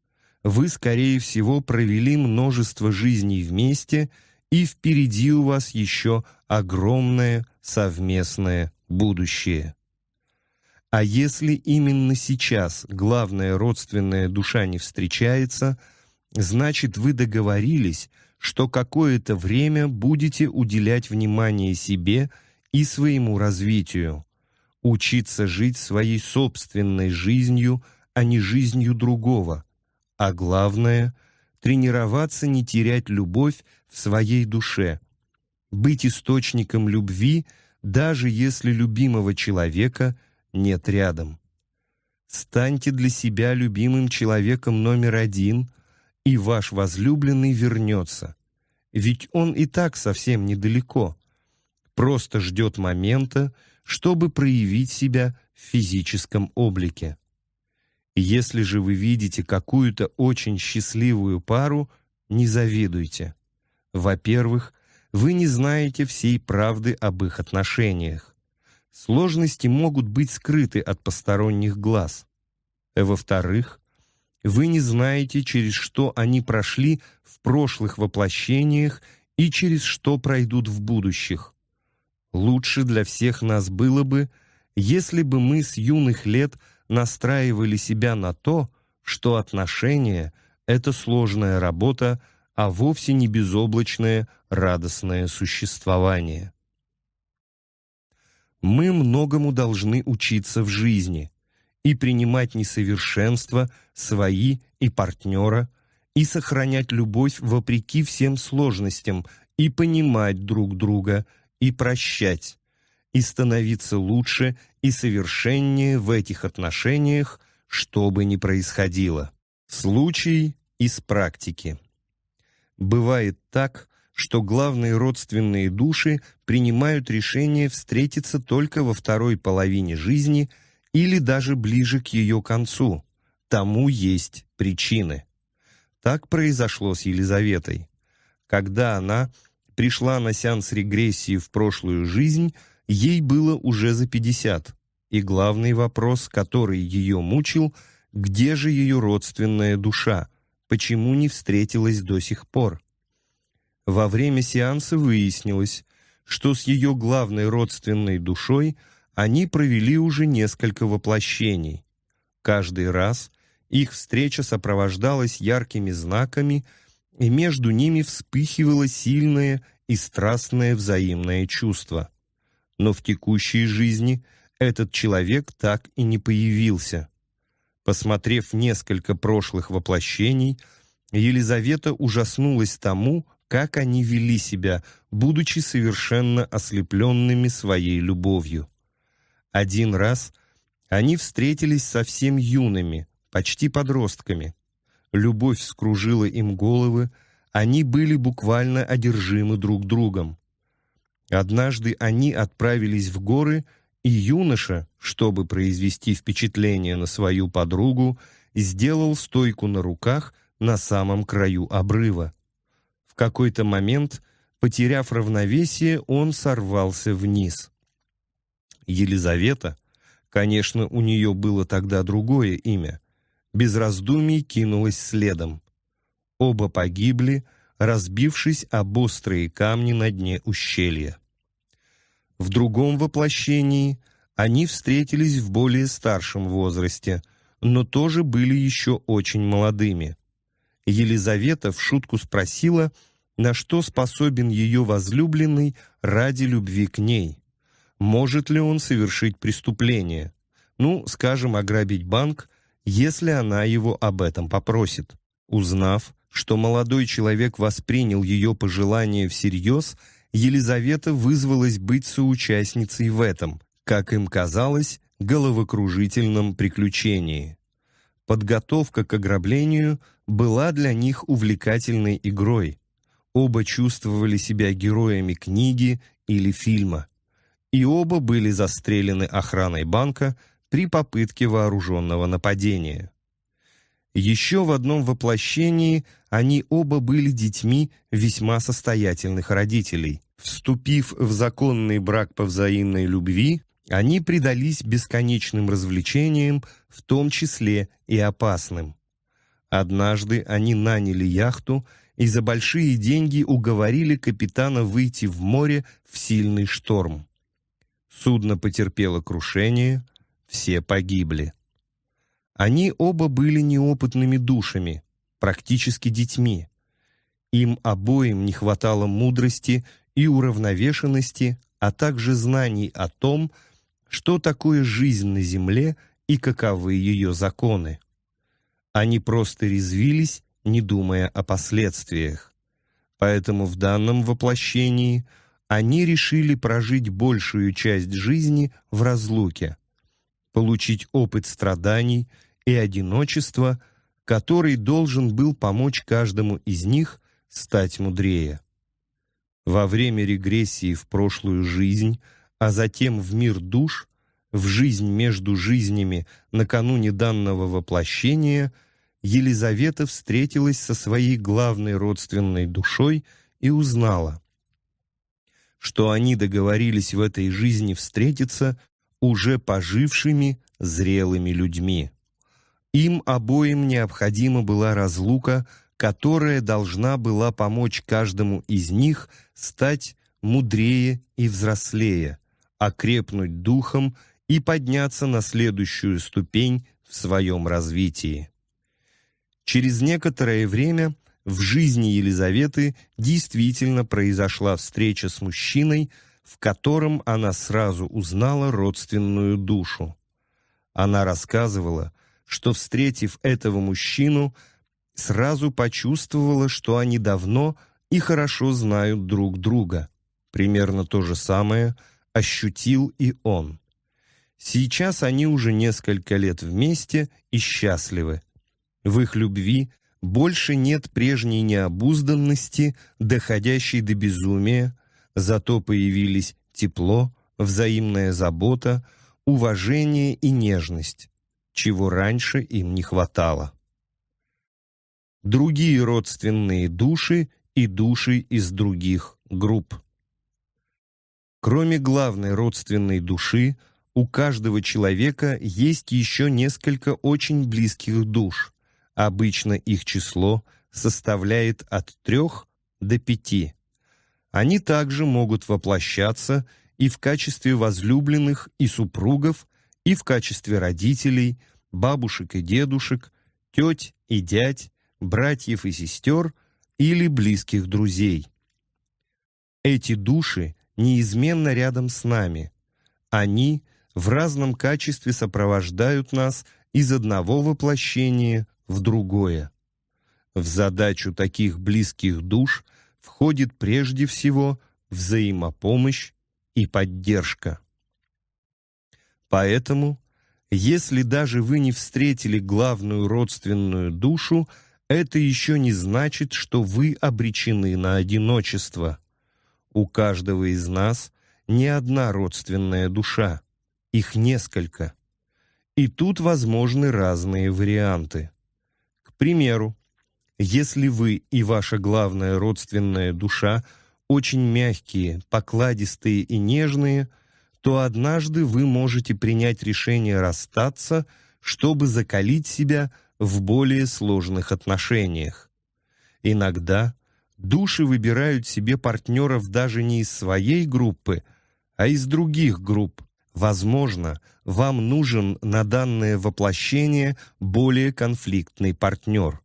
S1: Вы, скорее всего, провели множество жизней вместе, и впереди у вас еще огромное совместное будущее. А если именно сейчас главная родственная душа не встречается, значит, вы договорились, что какое-то время будете уделять внимание себе и своему развитию, учиться жить своей собственной жизнью, а не жизнью другого, а главное — тренироваться не терять любовь в своей душе, быть источником любви, даже если любимого человека нет рядом. Станьте для себя любимым человеком номер один, и ваш возлюбленный вернется, ведь он и так совсем недалеко, просто ждет момента, чтобы проявить себя в физическом облике. Если же вы видите какую-то очень счастливую пару, не завидуйте. Во-первых, вы не знаете всей правды об их отношениях. Сложности могут быть скрыты от посторонних глаз. Во-вторых, вы не знаете, через что они прошли в прошлых воплощениях и через что пройдут в будущих. Лучше для всех нас было бы, если бы мы с юных лет настраивали себя на то, что отношения — это сложная работа, а вовсе не безоблачное радостное существование. Мы многому должны учиться в жизни и принимать несовершенства свои и партнера, и сохранять любовь вопреки всем сложностям и понимать друг друга — и прощать, и становиться лучше и совершеннее в этих отношениях, что бы ни происходило. Случай из практики. Бывает так, что главные родственные души принимают решение встретиться только во второй половине жизни или даже ближе к ее концу. Тому есть причины. Так произошло с Елизаветой. Когда она пришла на сеанс регрессии в прошлую жизнь, ей было уже за 50. И главный вопрос, который ее мучил, где же ее родственная душа, почему не встретилась до сих пор? Во время сеанса выяснилось, что с ее главной родственной душой они провели уже несколько воплощений. Каждый раз их встреча сопровождалась яркими знаками – и между ними вспыхивало сильное и страстное взаимное чувство. Но в текущей жизни этот человек так и не появился. Посмотрев несколько прошлых воплощений, Елизавета ужаснулась тому, как они вели себя, будучи совершенно ослепленными своей любовью. Один раз они встретились совсем юными, почти подростками – любовь скружила им головы, они были буквально одержимы друг другом. Однажды они отправились в горы, и юноша, чтобы произвести впечатление на свою подругу, сделал стойку на руках на самом краю обрыва. В какой-то момент, потеряв равновесие, он сорвался вниз. Елизавета, конечно, у нее было тогда другое имя, без раздумий кинулась следом. Оба погибли, разбившись об острые камни на дне ущелья. В другом воплощении они встретились в более старшем возрасте, но тоже были еще очень молодыми. Елизавета в шутку спросила, на что способен ее возлюбленный ради любви к ней. Может ли он совершить преступление? Ну, скажем, ограбить банк – если она его об этом попросит. Узнав, что молодой человек воспринял ее пожелание всерьез, Елизавета вызвалась быть соучастницей в этом, как им казалось, головокружительном приключении. Подготовка к ограблению была для них увлекательной игрой. Оба чувствовали себя героями книги или фильма. И оба были застрелены охраной банка – при попытке вооруженного нападения. Еще в одном воплощении они оба были детьми весьма состоятельных родителей. Вступив в законный брак по взаимной любви, они предались бесконечным развлечениям, в том числе и опасным. Однажды они наняли яхту и за большие деньги уговорили капитана выйти в море в сильный шторм. Судно потерпело крушение – все погибли. Они оба были неопытными душами, практически детьми. Им обоим не хватало мудрости и уравновешенности, а также знаний о том, что такое жизнь на Земле и каковы ее законы. Они просто резвились, не думая о последствиях. Поэтому в данном воплощении они решили прожить большую часть жизни в разлуке – получить опыт страданий и одиночества, который должен был помочь каждому из них стать мудрее. Во время регрессии в прошлую жизнь, а затем в мир душ, в жизнь между жизнями накануне данного воплощения, Елизавета встретилась со своей главной родственной душой и узнала, что они договорились в этой жизни встретиться уже пожившими зрелыми людьми. Им обоим необходима была разлука, которая должна была помочь каждому из них стать мудрее и взрослее, окрепнуть духом и подняться на следующую ступень в своем развитии. Через некоторое время в жизни Елизаветы действительно произошла встреча с мужчиной – в котором она сразу узнала родственную душу. Она рассказывала, что, встретив этого мужчину, сразу почувствовала, что они давно и хорошо знают друг друга. Примерно то же самое ощутил и он. Сейчас они уже несколько лет вместе и счастливы. В их любви больше нет прежней необузданности, доходящей до безумия, Зато появились тепло, взаимная забота, уважение и нежность, чего раньше им не хватало. Другие родственные души и души из других групп. Кроме главной родственной души, у каждого человека есть еще несколько очень близких душ. Обычно их число составляет от трех до пяти. Они также могут воплощаться и в качестве возлюбленных и супругов, и в качестве родителей, бабушек и дедушек, теть и дядь, братьев и сестер или близких друзей. Эти души неизменно рядом с нами. Они в разном качестве сопровождают нас из одного воплощения в другое. В задачу таких близких душ – входит прежде всего взаимопомощь и поддержка. Поэтому, если даже вы не встретили главную родственную душу, это еще не значит, что вы обречены на одиночество. У каждого из нас не одна родственная душа, их несколько. И тут возможны разные варианты. К примеру, если вы и ваша главная родственная душа очень мягкие, покладистые и нежные, то однажды вы можете принять решение расстаться, чтобы закалить себя в более сложных отношениях. Иногда души выбирают себе партнеров даже не из своей группы, а из других групп. Возможно, вам нужен на данное воплощение более конфликтный партнер.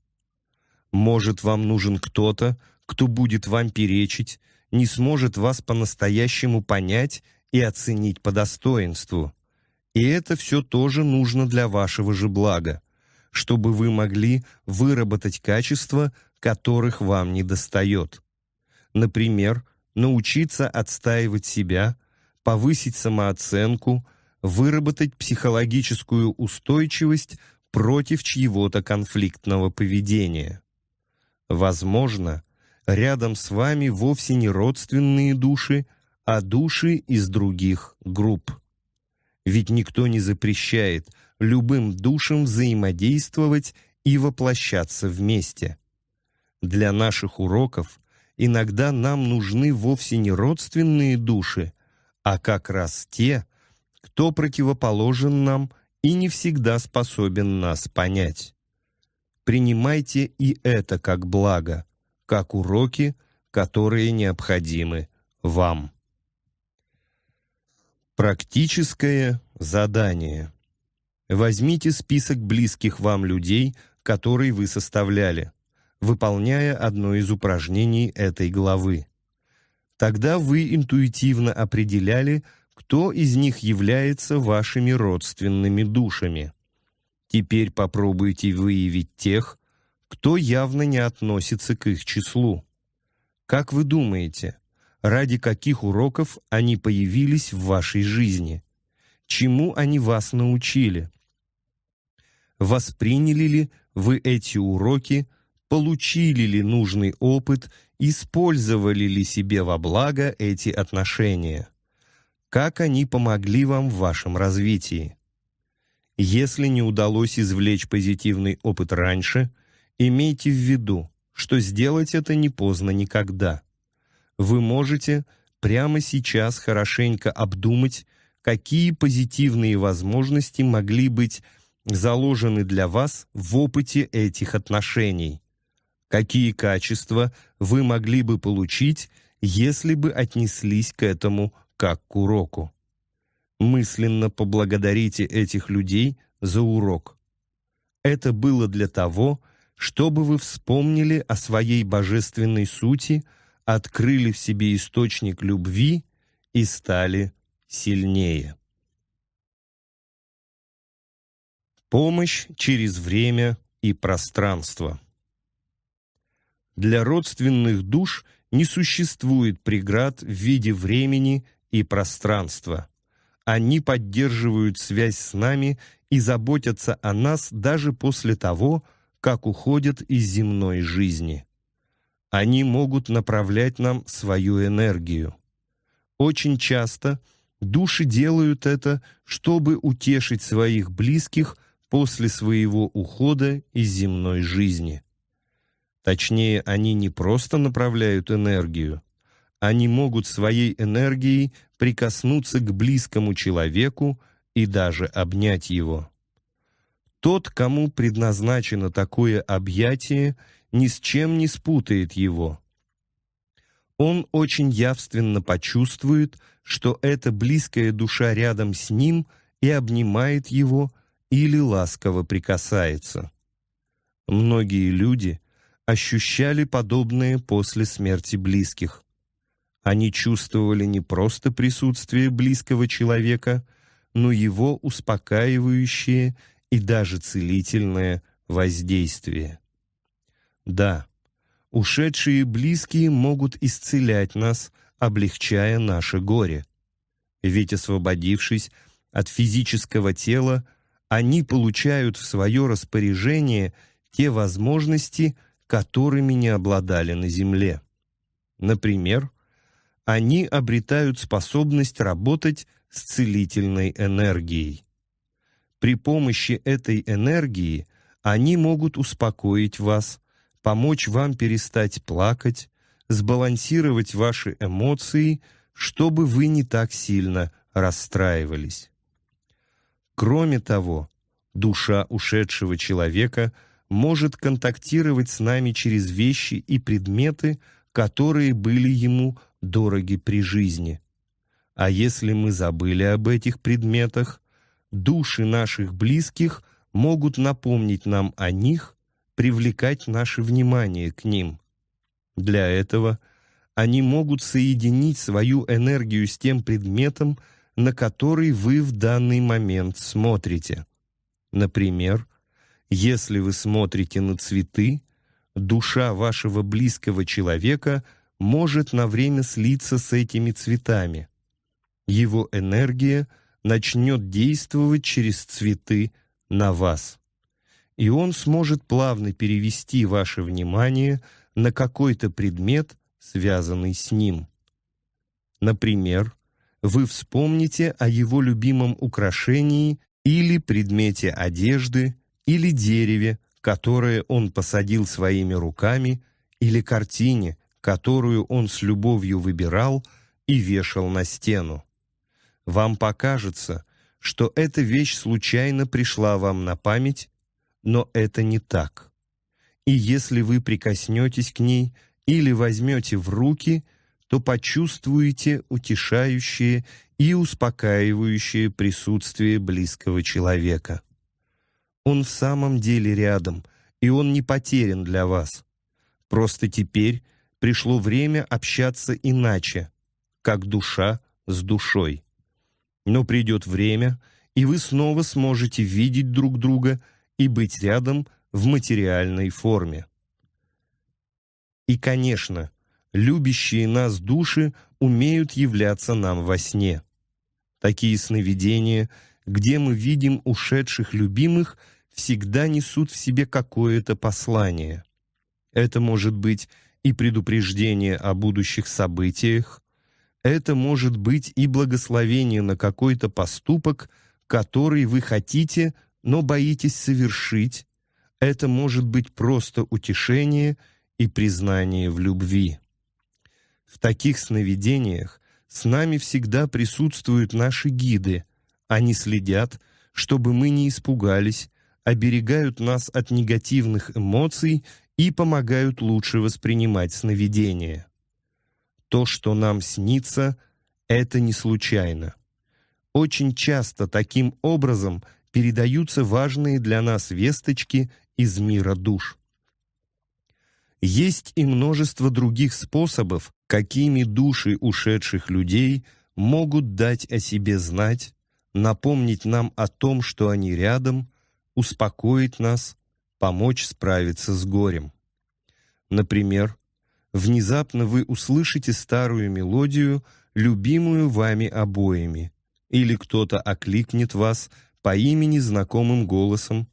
S1: Может, вам нужен кто-то, кто будет вам перечить, не сможет вас по-настоящему понять и оценить по достоинству. И это все тоже нужно для вашего же блага, чтобы вы могли выработать качества, которых вам не достает. Например, научиться отстаивать себя, повысить самооценку, выработать психологическую устойчивость против чьего-то конфликтного поведения. Возможно, рядом с вами вовсе не родственные души, а души из других групп. Ведь никто не запрещает любым душам взаимодействовать и воплощаться вместе. Для наших уроков иногда нам нужны вовсе не родственные души, а как раз те, кто противоположен нам и не всегда способен нас понять принимайте и это как благо, как уроки, которые необходимы вам. Практическое задание. Возьмите список близких вам людей, который вы составляли, выполняя одно из упражнений этой главы. Тогда вы интуитивно определяли, кто из них является вашими родственными душами – Теперь попробуйте выявить тех, кто явно не относится к их числу. Как вы думаете, ради каких уроков они появились в вашей жизни? Чему они вас научили? Восприняли ли вы эти уроки, получили ли нужный опыт, использовали ли себе во благо эти отношения? Как они помогли вам в вашем развитии? Если не удалось извлечь позитивный опыт раньше, имейте в виду, что сделать это не поздно никогда. Вы можете прямо сейчас хорошенько обдумать, какие позитивные возможности могли быть заложены для вас в опыте этих отношений. Какие качества вы могли бы получить, если бы отнеслись к этому как к уроку. Мысленно поблагодарите этих людей за урок. Это было для того, чтобы вы вспомнили о своей божественной сути, открыли в себе источник любви и стали сильнее. Помощь через время и пространство. Для родственных душ не существует преград в виде времени и пространства. Они поддерживают связь с нами и заботятся о нас даже после того, как уходят из земной жизни. Они могут направлять нам свою энергию. Очень часто души делают это, чтобы утешить своих близких после своего ухода из земной жизни. Точнее, они не просто направляют энергию, они могут своей энергией прикоснуться к близкому человеку и даже обнять его. Тот, кому предназначено такое объятие, ни с чем не спутает его. Он очень явственно почувствует, что эта близкая душа рядом с ним и обнимает его или ласково прикасается. Многие люди ощущали подобное после смерти близких. Они чувствовали не просто присутствие близкого человека, но его успокаивающее и даже целительное воздействие. Да, ушедшие близкие могут исцелять нас, облегчая наше горе. Ведь освободившись от физического тела, они получают в свое распоряжение те возможности, которыми не обладали на Земле. Например, они обретают способность работать с целительной энергией. При помощи этой энергии они могут успокоить вас, помочь вам перестать плакать, сбалансировать ваши эмоции, чтобы вы не так сильно расстраивались. Кроме того, душа ушедшего человека может контактировать с нами через вещи и предметы, которые были ему дороги при жизни. А если мы забыли об этих предметах, души наших близких могут напомнить нам о них, привлекать наше внимание к ним. Для этого они могут соединить свою энергию с тем предметом, на который вы в данный момент смотрите. Например, если вы смотрите на цветы, душа вашего близкого человека может на время слиться с этими цветами. Его энергия начнет действовать через цветы на вас. И он сможет плавно перевести ваше внимание на какой-то предмет, связанный с ним. Например, вы вспомните о его любимом украшении или предмете одежды, или дереве, которое он посадил своими руками, или картине, которую он с любовью выбирал и вешал на стену. Вам покажется, что эта вещь случайно пришла вам на память, но это не так. И если вы прикоснетесь к ней или возьмете в руки, то почувствуете утешающее и успокаивающее присутствие близкого человека. Он в самом деле рядом, и он не потерян для вас. Просто теперь пришло время общаться иначе, как душа с душой. Но придет время, и вы снова сможете видеть друг друга и быть рядом в материальной форме. И, конечно, любящие нас души умеют являться нам во сне. Такие сновидения, где мы видим ушедших любимых, всегда несут в себе какое-то послание. Это может быть и предупреждение о будущих событиях, это может быть и благословение на какой-то поступок, который вы хотите, но боитесь совершить, это может быть просто утешение и признание в любви. В таких сновидениях с нами всегда присутствуют наши гиды. Они следят, чтобы мы не испугались, оберегают нас от негативных эмоций и помогают лучше воспринимать сновидения. То, что нам снится, это не случайно. Очень часто таким образом передаются важные для нас весточки из мира душ. Есть и множество других способов, какими души ушедших людей могут дать о себе знать, напомнить нам о том, что они рядом, успокоить нас, помочь справиться с горем. Например, внезапно вы услышите старую мелодию, любимую вами обоими, или кто-то окликнет вас по имени знакомым голосом,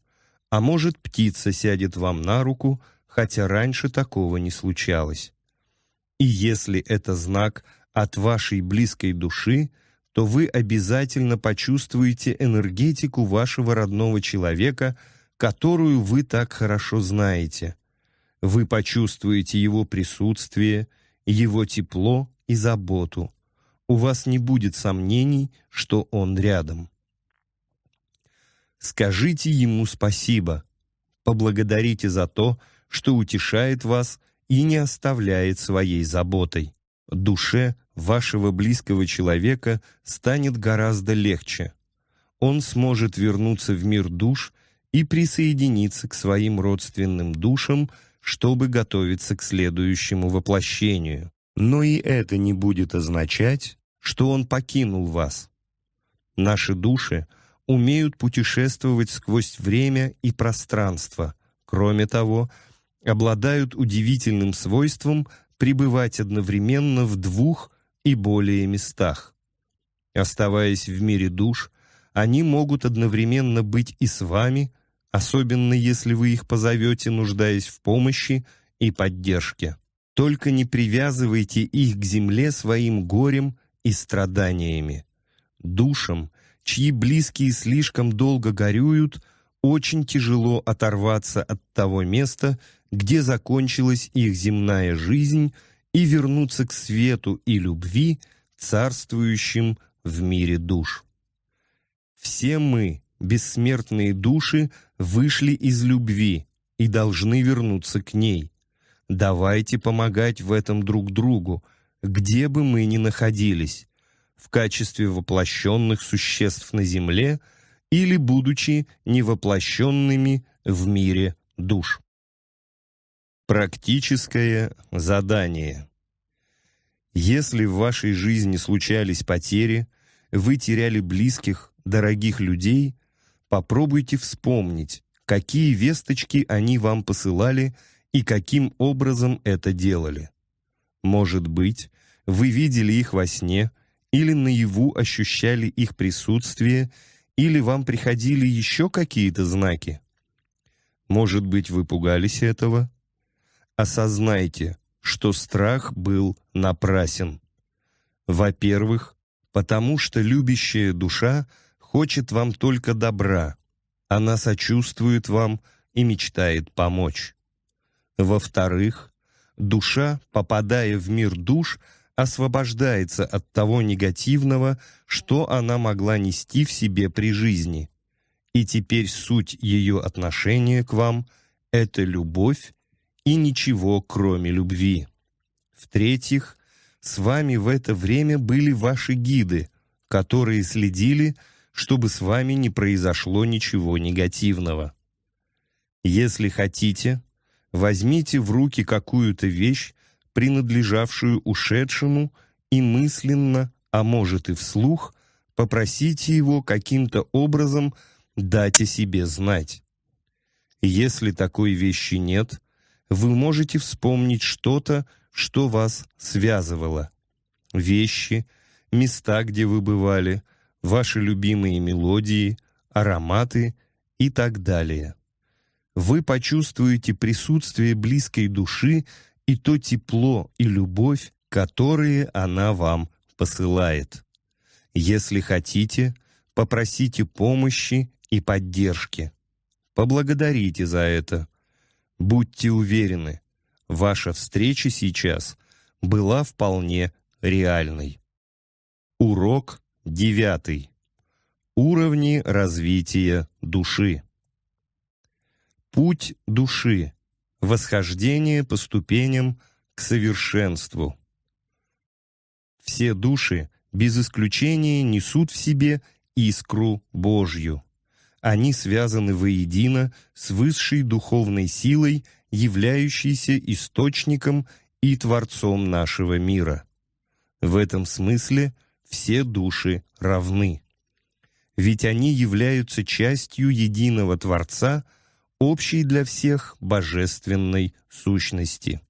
S1: а может, птица сядет вам на руку, хотя раньше такого не случалось. И если это знак от вашей близкой души, то вы обязательно почувствуете энергетику вашего родного человека – которую вы так хорошо знаете. Вы почувствуете его присутствие, его тепло и заботу. У вас не будет сомнений, что он рядом. Скажите ему спасибо. Поблагодарите за то, что утешает вас и не оставляет своей заботой. Душе вашего близкого человека станет гораздо легче. Он сможет вернуться в мир душ и присоединиться к своим родственным душам, чтобы готовиться к следующему воплощению. Но и это не будет означать, что он покинул вас. Наши души умеют путешествовать сквозь время и пространство, кроме того, обладают удивительным свойством пребывать одновременно в двух и более местах. Оставаясь в мире душ, они могут одновременно быть и с вами – особенно если вы их позовете, нуждаясь в помощи и поддержке. Только не привязывайте их к земле своим горем и страданиями. Душам, чьи близкие слишком долго горюют, очень тяжело оторваться от того места, где закончилась их земная жизнь, и вернуться к свету и любви, царствующим в мире душ. Все мы, бессмертные души вышли из любви и должны вернуться к ней. Давайте помогать в этом друг другу, где бы мы ни находились, в качестве воплощенных существ на земле или будучи невоплощенными в мире душ. Практическое задание. Если в вашей жизни случались потери, вы теряли близких, дорогих людей, Попробуйте вспомнить, какие весточки они вам посылали и каким образом это делали. Может быть, вы видели их во сне или наяву ощущали их присутствие или вам приходили еще какие-то знаки. Может быть, вы пугались этого? Осознайте, что страх был напрасен. Во-первых, потому что любящая душа хочет вам только добра. Она сочувствует вам и мечтает помочь. Во-вторых, душа, попадая в мир душ, освобождается от того негативного, что она могла нести в себе при жизни. И теперь суть ее отношения к вам – это любовь и ничего, кроме любви. В-третьих, с вами в это время были ваши гиды, которые следили – чтобы с вами не произошло ничего негативного. Если хотите, возьмите в руки какую-то вещь, принадлежавшую ушедшему, и мысленно, а может и вслух, попросите его каким-то образом дать о себе знать. Если такой вещи нет, вы можете вспомнить что-то, что вас связывало. Вещи, места, где вы бывали, ваши любимые мелодии, ароматы и так далее. Вы почувствуете присутствие близкой души и то тепло и любовь, которые она вам посылает. Если хотите, попросите помощи и поддержки. Поблагодарите за это. Будьте уверены, ваша встреча сейчас была вполне реальной. Урок Девятый. Уровни развития души. Путь души. Восхождение по ступеням к совершенству. Все души без исключения несут в себе искру Божью. Они связаны воедино с высшей духовной силой, являющейся источником и творцом нашего мира. В этом смысле – все души равны. Ведь они являются частью единого Творца, общей для всех божественной сущности.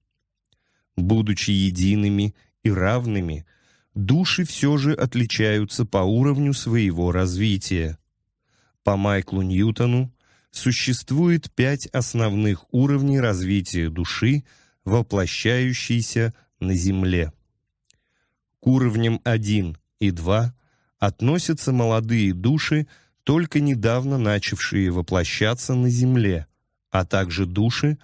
S1: Будучи едиными и равными, души все же отличаются по уровню своего развития. По Майклу Ньютону существует пять основных уровней развития души, воплощающейся на Земле. К уровням 1 и 2 относятся молодые души, только недавно начавшие воплощаться на земле, а также души,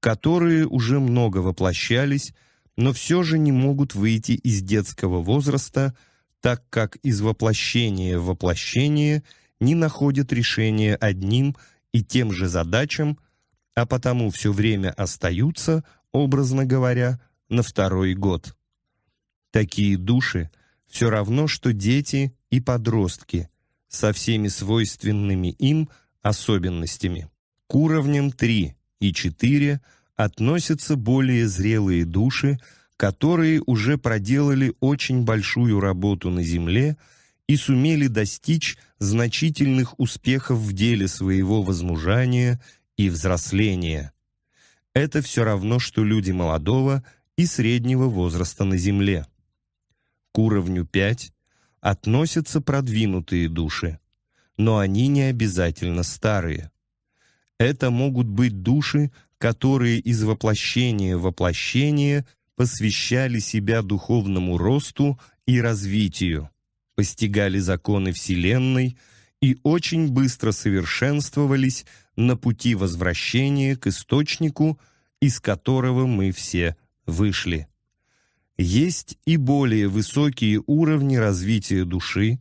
S1: которые уже много воплощались, но все же не могут выйти из детского возраста, так как из воплощения в воплощение не находят решения одним и тем же задачам, а потому все время остаются, образно говоря, на второй год. Такие души – все равно, что дети и подростки, со всеми свойственными им особенностями. К уровням 3 и 4 относятся более зрелые души, которые уже проделали очень большую работу на Земле и сумели достичь значительных успехов в деле своего возмужания и взросления. Это все равно, что люди молодого и среднего возраста на Земле. К уровню 5 относятся продвинутые души, но они не обязательно старые. Это могут быть души, которые из воплощения в воплощение посвящали себя духовному росту и развитию, постигали законы Вселенной и очень быстро совершенствовались на пути возвращения к источнику, из которого мы все вышли. Есть и более высокие уровни развития души,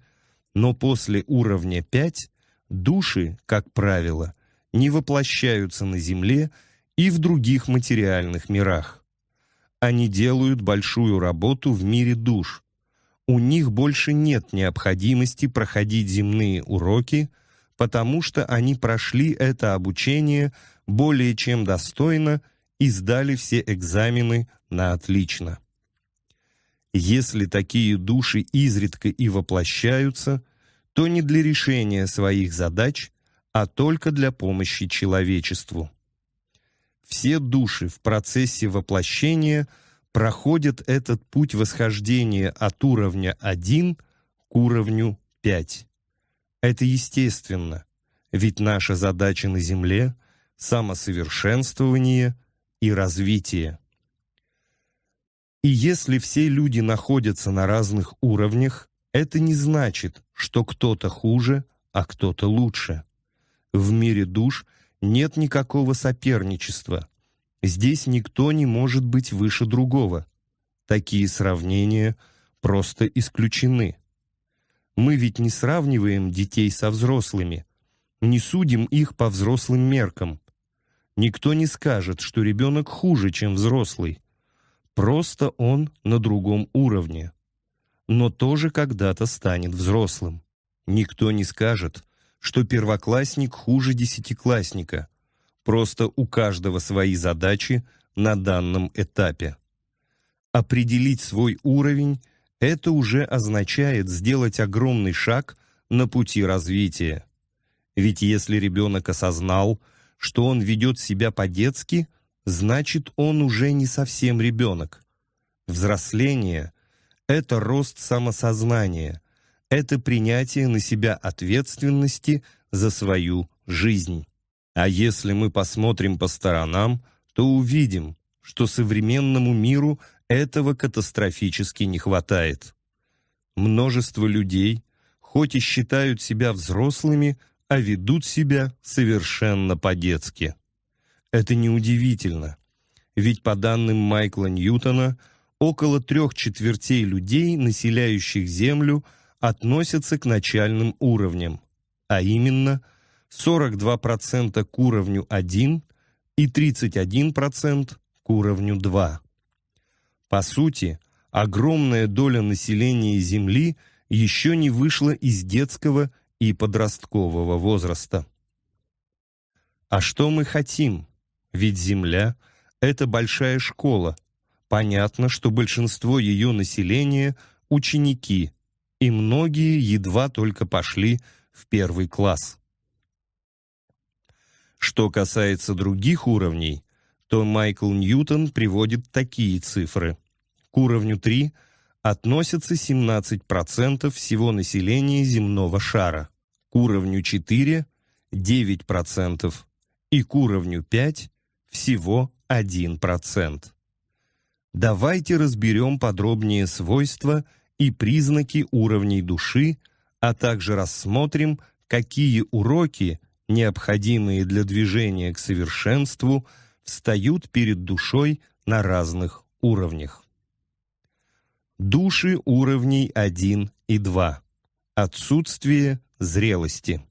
S1: но после уровня 5 души, как правило, не воплощаются на Земле и в других материальных мирах. Они делают большую работу в мире душ. У них больше нет необходимости проходить земные уроки, потому что они прошли это обучение более чем достойно и сдали все экзамены на отлично. Если такие души изредка и воплощаются, то не для решения своих задач, а только для помощи человечеству. Все души в процессе воплощения проходят этот путь восхождения от уровня 1 к уровню 5. Это естественно, ведь наша задача на Земле – самосовершенствование и развитие. И если все люди находятся на разных уровнях, это не значит, что кто-то хуже, а кто-то лучше. В мире душ нет никакого соперничества. Здесь никто не может быть выше другого. Такие сравнения просто исключены. Мы ведь не сравниваем детей со взрослыми, не судим их по взрослым меркам. Никто не скажет, что ребенок хуже, чем взрослый. Просто он на другом уровне. Но тоже когда-то станет взрослым. Никто не скажет, что первоклассник хуже десятиклассника. Просто у каждого свои задачи на данном этапе. Определить свой уровень – это уже означает сделать огромный шаг на пути развития. Ведь если ребенок осознал, что он ведет себя по-детски, значит, он уже не совсем ребенок. Взросление — это рост самосознания, это принятие на себя ответственности за свою жизнь. А если мы посмотрим по сторонам, то увидим, что современному миру этого катастрофически не хватает. Множество людей, хоть и считают себя взрослыми, а ведут себя совершенно по-детски. Это неудивительно, ведь по данным Майкла Ньютона, около трех четвертей людей, населяющих Землю, относятся к начальным уровням, а именно 42% к уровню 1 и 31% к уровню 2. По сути, огромная доля населения Земли еще не вышла из детского и подросткового возраста. А что мы хотим? Ведь Земля — это большая школа. Понятно, что большинство ее населения — ученики, и многие едва только пошли в первый класс. Что касается других уровней, то Майкл Ньютон приводит такие цифры. К уровню 3 относятся 17% всего населения земного шара, к уровню 4 – 9%, и к уровню 5 всего 1%. Давайте разберем подробнее свойства и признаки уровней души, а также рассмотрим, какие уроки, необходимые для движения к совершенству, встают перед душой на разных уровнях. Души уровней 1 и 2. Отсутствие зрелости.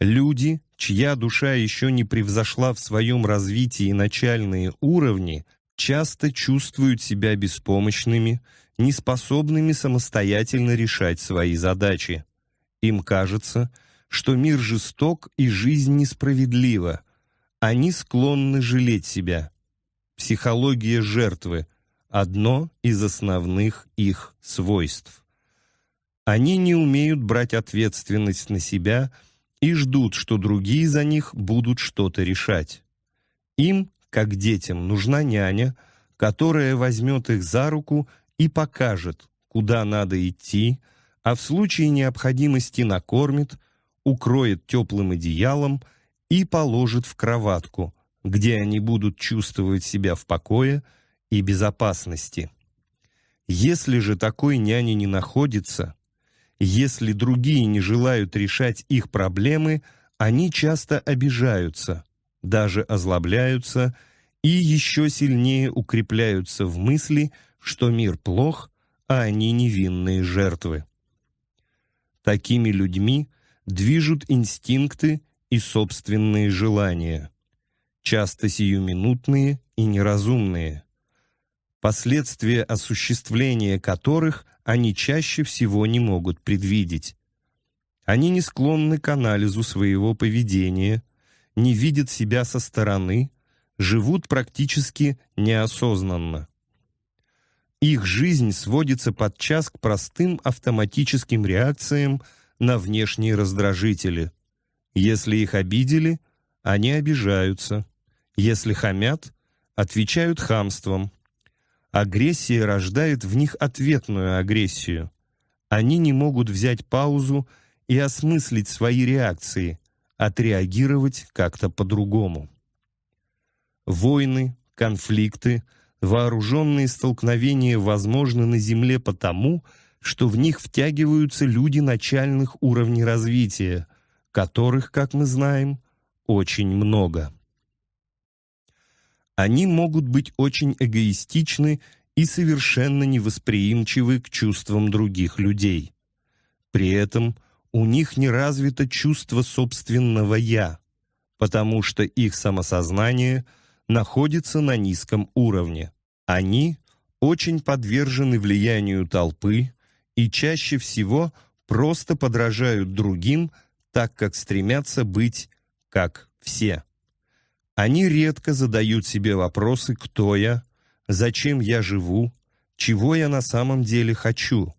S1: Люди, чья душа еще не превзошла в своем развитии начальные уровни, часто чувствуют себя беспомощными, неспособными самостоятельно решать свои задачи. Им кажется, что мир жесток и жизнь несправедлива. Они склонны жалеть себя. Психология жертвы – одно из основных их свойств. Они не умеют брать ответственность на себя – и ждут, что другие за них будут что-то решать. Им, как детям, нужна няня, которая возьмет их за руку и покажет, куда надо идти, а в случае необходимости накормит, укроет теплым одеялом и положит в кроватку, где они будут чувствовать себя в покое и безопасности. Если же такой няни не находится, если другие не желают решать их проблемы, они часто обижаются, даже озлобляются и еще сильнее укрепляются в мысли, что мир плох, а они невинные жертвы. Такими людьми движут инстинкты и собственные желания, часто сиюминутные и неразумные последствия осуществления которых они чаще всего не могут предвидеть. Они не склонны к анализу своего поведения, не видят себя со стороны, живут практически неосознанно. Их жизнь сводится подчас к простым автоматическим реакциям на внешние раздражители. Если их обидели, они обижаются. Если хамят, отвечают хамством. Агрессия рождает в них ответную агрессию. Они не могут взять паузу и осмыслить свои реакции, отреагировать как-то по-другому. Войны, конфликты, вооруженные столкновения возможны на Земле потому, что в них втягиваются люди начальных уровней развития, которых, как мы знаем, очень много. Они могут быть очень эгоистичны и совершенно невосприимчивы к чувствам других людей. При этом у них не развито чувство собственного «я», потому что их самосознание находится на низком уровне. Они очень подвержены влиянию толпы и чаще всего просто подражают другим, так как стремятся быть как все. Они редко задают себе вопросы «Кто я?», «Зачем я живу?», «Чего я на самом деле хочу?».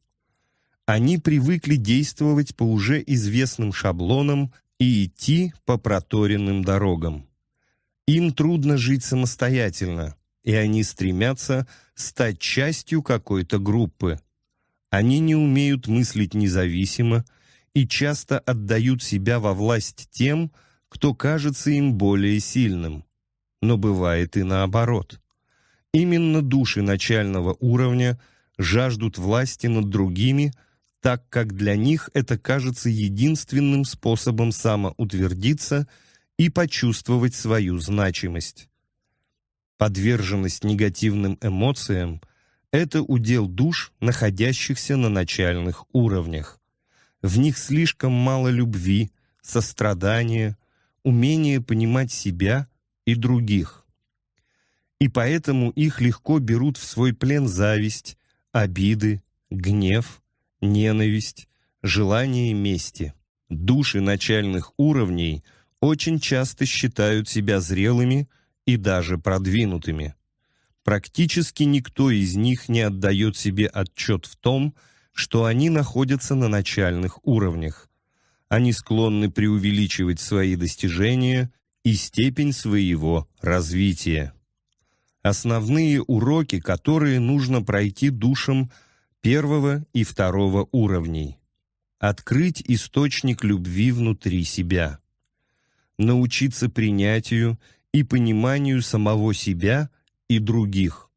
S1: Они привыкли действовать по уже известным шаблонам и идти по проторенным дорогам. Им трудно жить самостоятельно, и они стремятся стать частью какой-то группы. Они не умеют мыслить независимо и часто отдают себя во власть тем, кто кажется им более сильным. Но бывает и наоборот. Именно души начального уровня жаждут власти над другими, так как для них это кажется единственным способом самоутвердиться и почувствовать свою значимость. Подверженность негативным эмоциям – это удел душ, находящихся на начальных уровнях. В них слишком мало любви, сострадания, умение понимать себя и других. И поэтому их легко берут в свой плен зависть, обиды, гнев, ненависть, желание мести. Души начальных уровней очень часто считают себя зрелыми и даже продвинутыми. Практически никто из них не отдает себе отчет в том, что они находятся на начальных уровнях, они склонны преувеличивать свои достижения и степень своего развития. Основные уроки, которые нужно пройти душам первого и второго уровней. Открыть источник любви внутри себя. Научиться принятию и пониманию самого себя и других.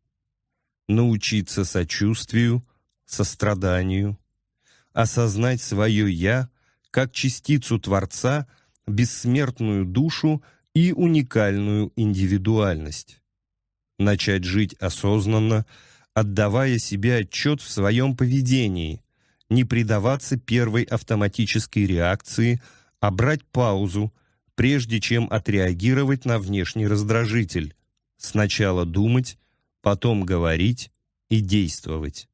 S1: Научиться сочувствию, состраданию. Осознать свое «я» как частицу Творца, бессмертную душу и уникальную индивидуальность. Начать жить осознанно, отдавая себе отчет в своем поведении, не предаваться первой автоматической реакции, а брать паузу, прежде чем отреагировать на внешний раздражитель. Сначала думать, потом говорить и действовать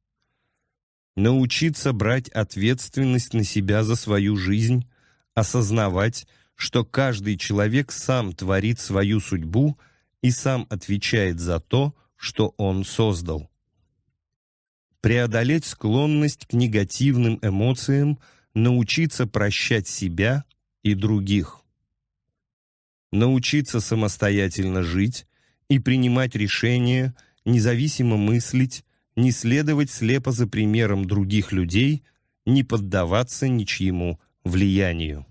S1: научиться брать ответственность на себя за свою жизнь, осознавать, что каждый человек сам творит свою судьбу и сам отвечает за то, что он создал. Преодолеть склонность к негативным эмоциям, научиться прощать себя и других. Научиться самостоятельно жить и принимать решения, независимо мыслить, не следовать слепо за примером других людей, не поддаваться ничьему влиянию.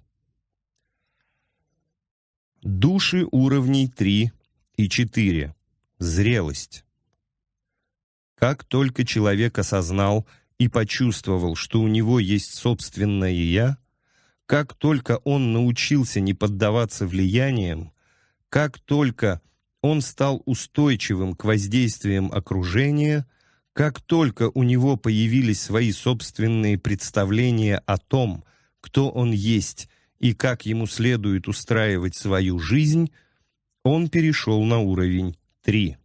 S1: Души уровней 3 и 4. Зрелость. Как только человек осознал и почувствовал, что у него есть собственное «я», как только он научился не поддаваться влияниям, как только он стал устойчивым к воздействиям окружения, как только у него появились свои собственные представления о том, кто он есть и как ему следует устраивать свою жизнь, он перешел на уровень 3.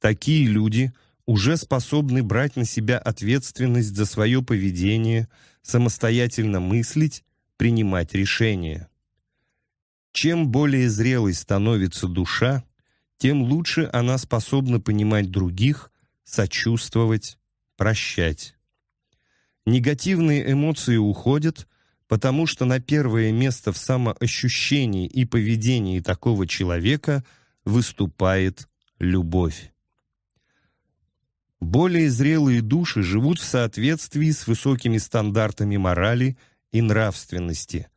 S1: Такие люди уже способны брать на себя ответственность за свое поведение, самостоятельно мыслить, принимать решения. Чем более зрелой становится душа, тем лучше она способна понимать других – сочувствовать, прощать. Негативные эмоции уходят, потому что на первое место в самоощущении и поведении такого человека выступает любовь. Более зрелые души живут в соответствии с высокими стандартами морали и нравственности.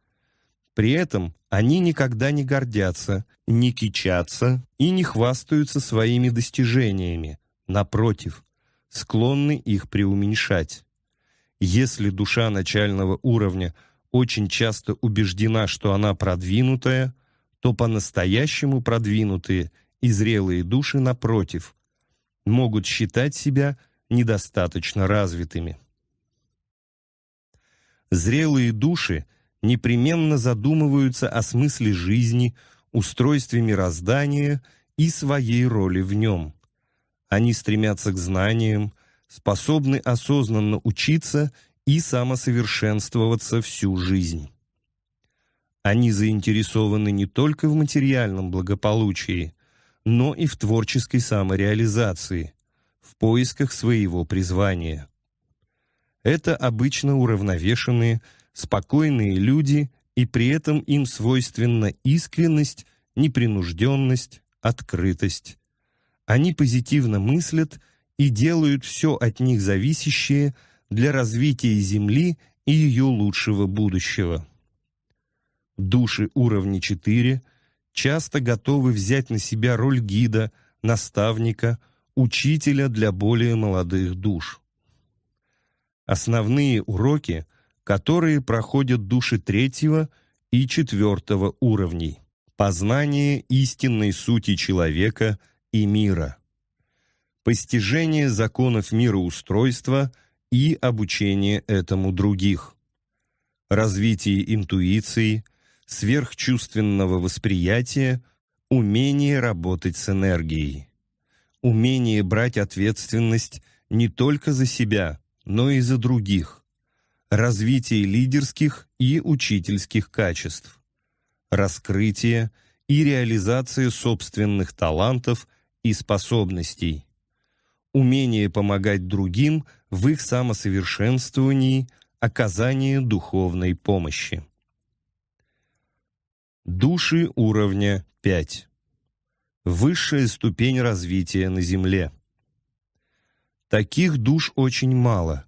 S1: При этом они никогда не гордятся, не кичатся и не хвастаются своими достижениями, напротив, склонны их преуменьшать. Если душа начального уровня очень часто убеждена, что она продвинутая, то по-настоящему продвинутые и зрелые души, напротив, могут считать себя недостаточно развитыми. Зрелые души непременно задумываются о смысле жизни, устройстве мироздания и своей роли в нем. Они стремятся к знаниям, способны осознанно учиться и самосовершенствоваться всю жизнь. Они заинтересованы не только в материальном благополучии, но и в творческой самореализации, в поисках своего призвания. Это обычно уравновешенные, спокойные люди, и при этом им свойственна искренность, непринужденность, открытость, они позитивно мыслят и делают все от них зависящее для развития Земли и ее лучшего будущего. Души уровня 4 часто готовы взять на себя роль гида, наставника, учителя для более молодых душ. Основные уроки, которые проходят души третьего и четвертого уровней. Познание истинной сути человека – и мира. Постижение законов мироустройства и обучение этому других. Развитие интуиции, сверхчувственного восприятия, умение работать с энергией. Умение брать ответственность не только за себя, но и за других. Развитие лидерских и учительских качеств. Раскрытие и реализация собственных талантов – и способностей. Умение помогать другим в их самосовершенствовании, оказание духовной помощи. Души уровня 5. Высшая ступень развития на Земле. Таких душ очень мало,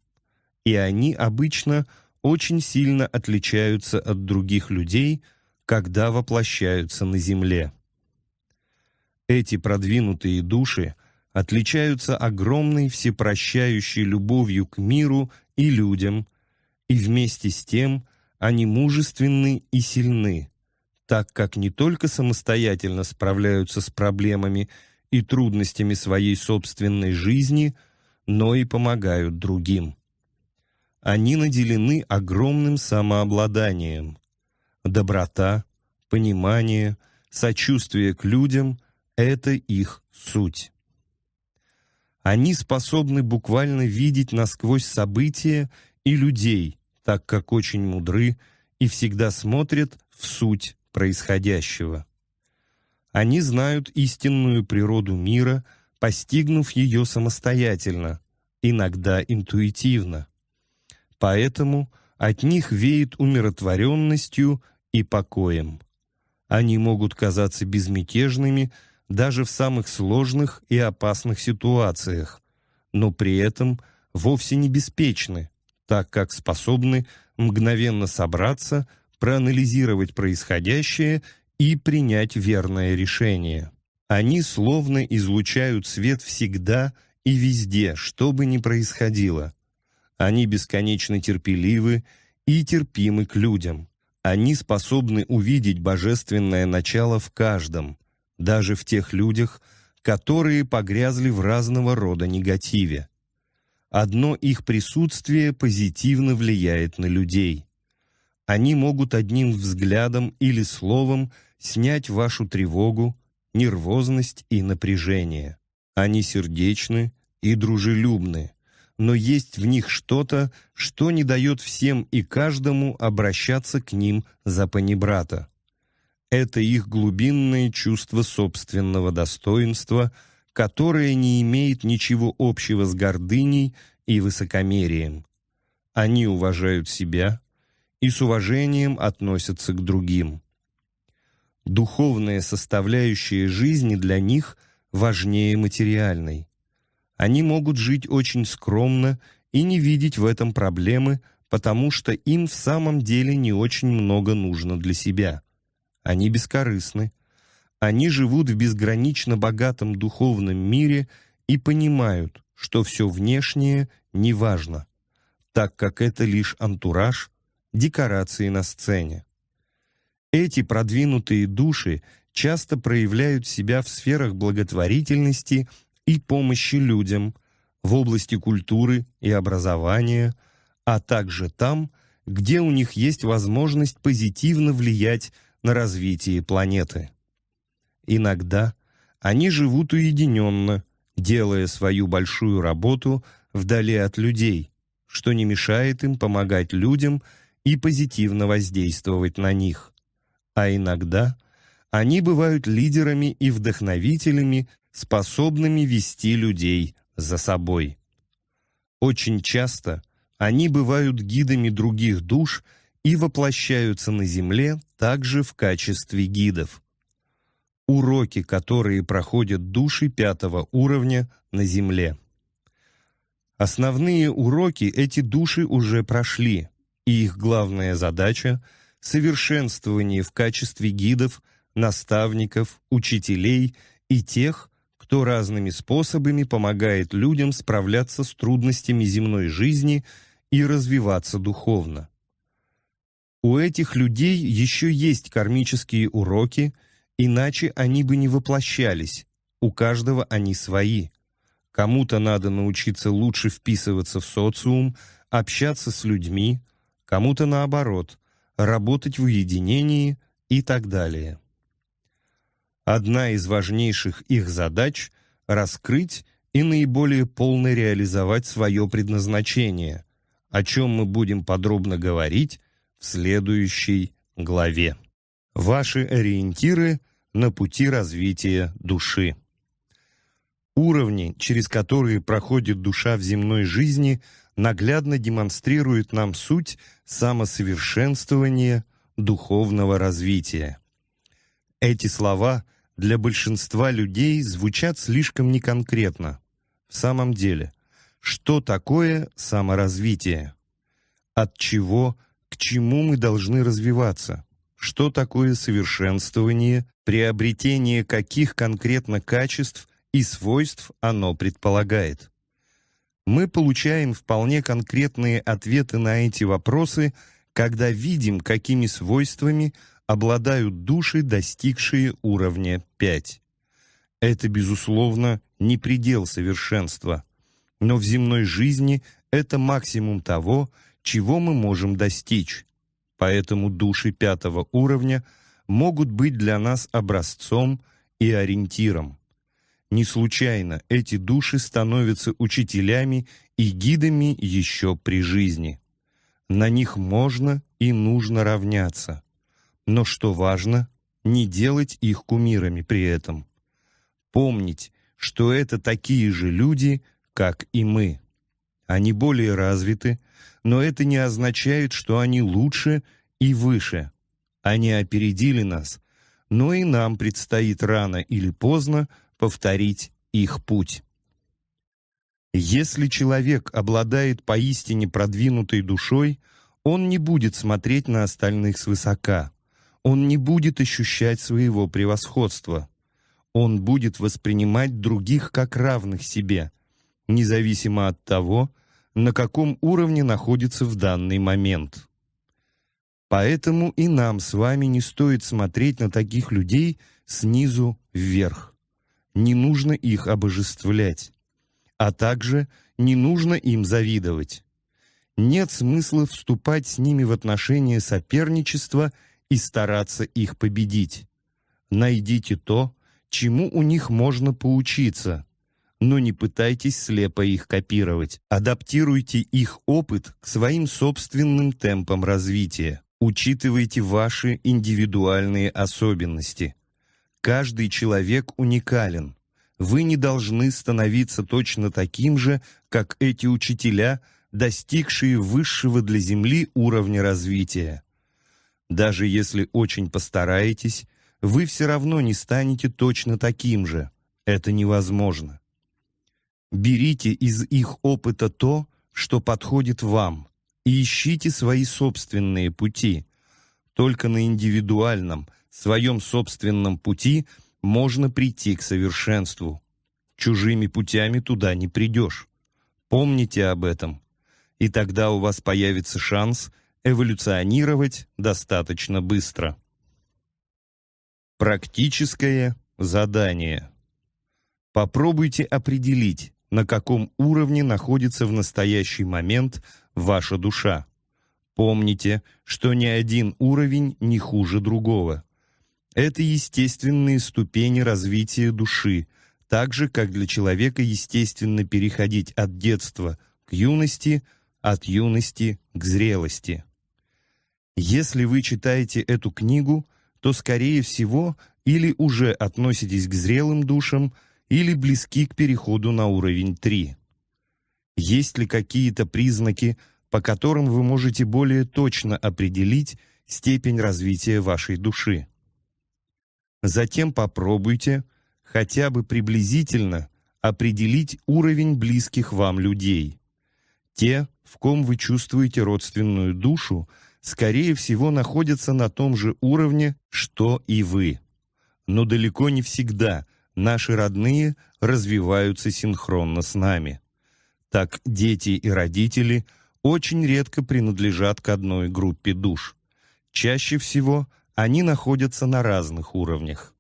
S1: и они обычно очень сильно отличаются от других людей, когда воплощаются на Земле. Эти продвинутые души отличаются огромной всепрощающей любовью к миру и людям, и вместе с тем они мужественны и сильны, так как не только самостоятельно справляются с проблемами и трудностями своей собственной жизни, но и помогают другим. Они наделены огромным самообладанием. Доброта, понимание, сочувствие к людям это их суть. Они способны буквально видеть насквозь события и людей, так как очень мудры и всегда смотрят в суть происходящего. Они знают истинную природу мира, постигнув ее самостоятельно, иногда интуитивно. Поэтому от них веет умиротворенностью и покоем. Они могут казаться безмятежными, даже в самых сложных и опасных ситуациях, но при этом вовсе не беспечны, так как способны мгновенно собраться, проанализировать происходящее и принять верное решение. Они словно излучают свет всегда и везде, что бы ни происходило. Они бесконечно терпеливы и терпимы к людям. Они способны увидеть божественное начало в каждом, даже в тех людях, которые погрязли в разного рода негативе. Одно их присутствие позитивно влияет на людей. Они могут одним взглядом или словом снять вашу тревогу, нервозность и напряжение. Они сердечны и дружелюбны, но есть в них что-то, что не дает всем и каждому обращаться к ним за панибрата это их глубинное чувство собственного достоинства, которое не имеет ничего общего с гордыней и высокомерием. Они уважают себя и с уважением относятся к другим. Духовная составляющая жизни для них важнее материальной. Они могут жить очень скромно и не видеть в этом проблемы, потому что им в самом деле не очень много нужно для себя – они бескорыстны, они живут в безгранично богатом духовном мире и понимают, что все внешнее не важно, так как это лишь антураж, декорации на сцене. Эти продвинутые души часто проявляют себя в сферах благотворительности и помощи людям, в области культуры и образования, а также там, где у них есть возможность позитивно влиять на развитии планеты. Иногда они живут уединенно, делая свою большую работу вдали от людей, что не мешает им помогать людям и позитивно воздействовать на них. А иногда они бывают лидерами и вдохновителями, способными вести людей за собой. Очень часто они бывают гидами других душ и воплощаются на Земле также в качестве гидов. Уроки, которые проходят души пятого уровня на Земле. Основные уроки эти души уже прошли, и их главная задача — совершенствование в качестве гидов, наставников, учителей и тех, кто разными способами помогает людям справляться с трудностями земной жизни и развиваться духовно. У этих людей еще есть кармические уроки, иначе они бы не воплощались, у каждого они свои. Кому-то надо научиться лучше вписываться в социум, общаться с людьми, кому-то наоборот, работать в уединении и так далее. Одна из важнейших их задач – раскрыть и наиболее полно реализовать свое предназначение, о чем мы будем подробно говорить – следующей главе. Ваши ориентиры на пути развития души. Уровни, через которые проходит душа в земной жизни, наглядно демонстрируют нам суть самосовершенствования духовного развития. Эти слова для большинства людей звучат слишком неконкретно. В самом деле, что такое саморазвитие? От чего к чему мы должны развиваться, что такое совершенствование, приобретение каких конкретно качеств и свойств оно предполагает. Мы получаем вполне конкретные ответы на эти вопросы, когда видим, какими свойствами обладают души, достигшие уровня 5. Это, безусловно, не предел совершенства, но в земной жизни это максимум того, чего мы можем достичь. Поэтому души пятого уровня могут быть для нас образцом и ориентиром. Не случайно эти души становятся учителями и гидами еще при жизни. На них можно и нужно равняться. Но что важно, не делать их кумирами при этом. Помнить, что это такие же люди, как и мы. Они более развиты, но это не означает, что они лучше и выше. Они опередили нас, но и нам предстоит рано или поздно повторить их путь. Если человек обладает поистине продвинутой душой, он не будет смотреть на остальных свысока, он не будет ощущать своего превосходства, он будет воспринимать других как равных себе, независимо от того, на каком уровне находится в данный момент. Поэтому и нам с вами не стоит смотреть на таких людей снизу вверх. Не нужно их обожествлять, а также не нужно им завидовать. Нет смысла вступать с ними в отношения соперничества и стараться их победить. Найдите то, чему у них можно поучиться – но не пытайтесь слепо их копировать. Адаптируйте их опыт к своим собственным темпам развития. Учитывайте ваши индивидуальные особенности. Каждый человек уникален. Вы не должны становиться точно таким же, как эти учителя, достигшие высшего для Земли уровня развития. Даже если очень постараетесь, вы все равно не станете точно таким же. Это невозможно. Берите из их опыта то, что подходит вам, и ищите свои собственные пути. Только на индивидуальном, своем собственном пути можно прийти к совершенству. Чужими путями туда не придешь. Помните об этом. И тогда у вас появится шанс эволюционировать достаточно быстро. Практическое задание. Попробуйте определить, на каком уровне находится в настоящий момент ваша душа. Помните, что ни один уровень не хуже другого. Это естественные ступени развития души, так же, как для человека естественно переходить от детства к юности, от юности к зрелости. Если вы читаете эту книгу, то, скорее всего, или уже относитесь к зрелым душам – или близки к переходу на уровень 3. Есть ли какие-то признаки, по которым вы можете более точно определить степень развития вашей души? Затем попробуйте хотя бы приблизительно определить уровень близких вам людей. Те, в ком вы чувствуете родственную душу, скорее всего, находятся на том же уровне, что и вы. Но далеко не всегда наши родные развиваются синхронно с нами. Так дети и родители очень редко принадлежат к одной группе душ. Чаще всего они находятся на разных уровнях.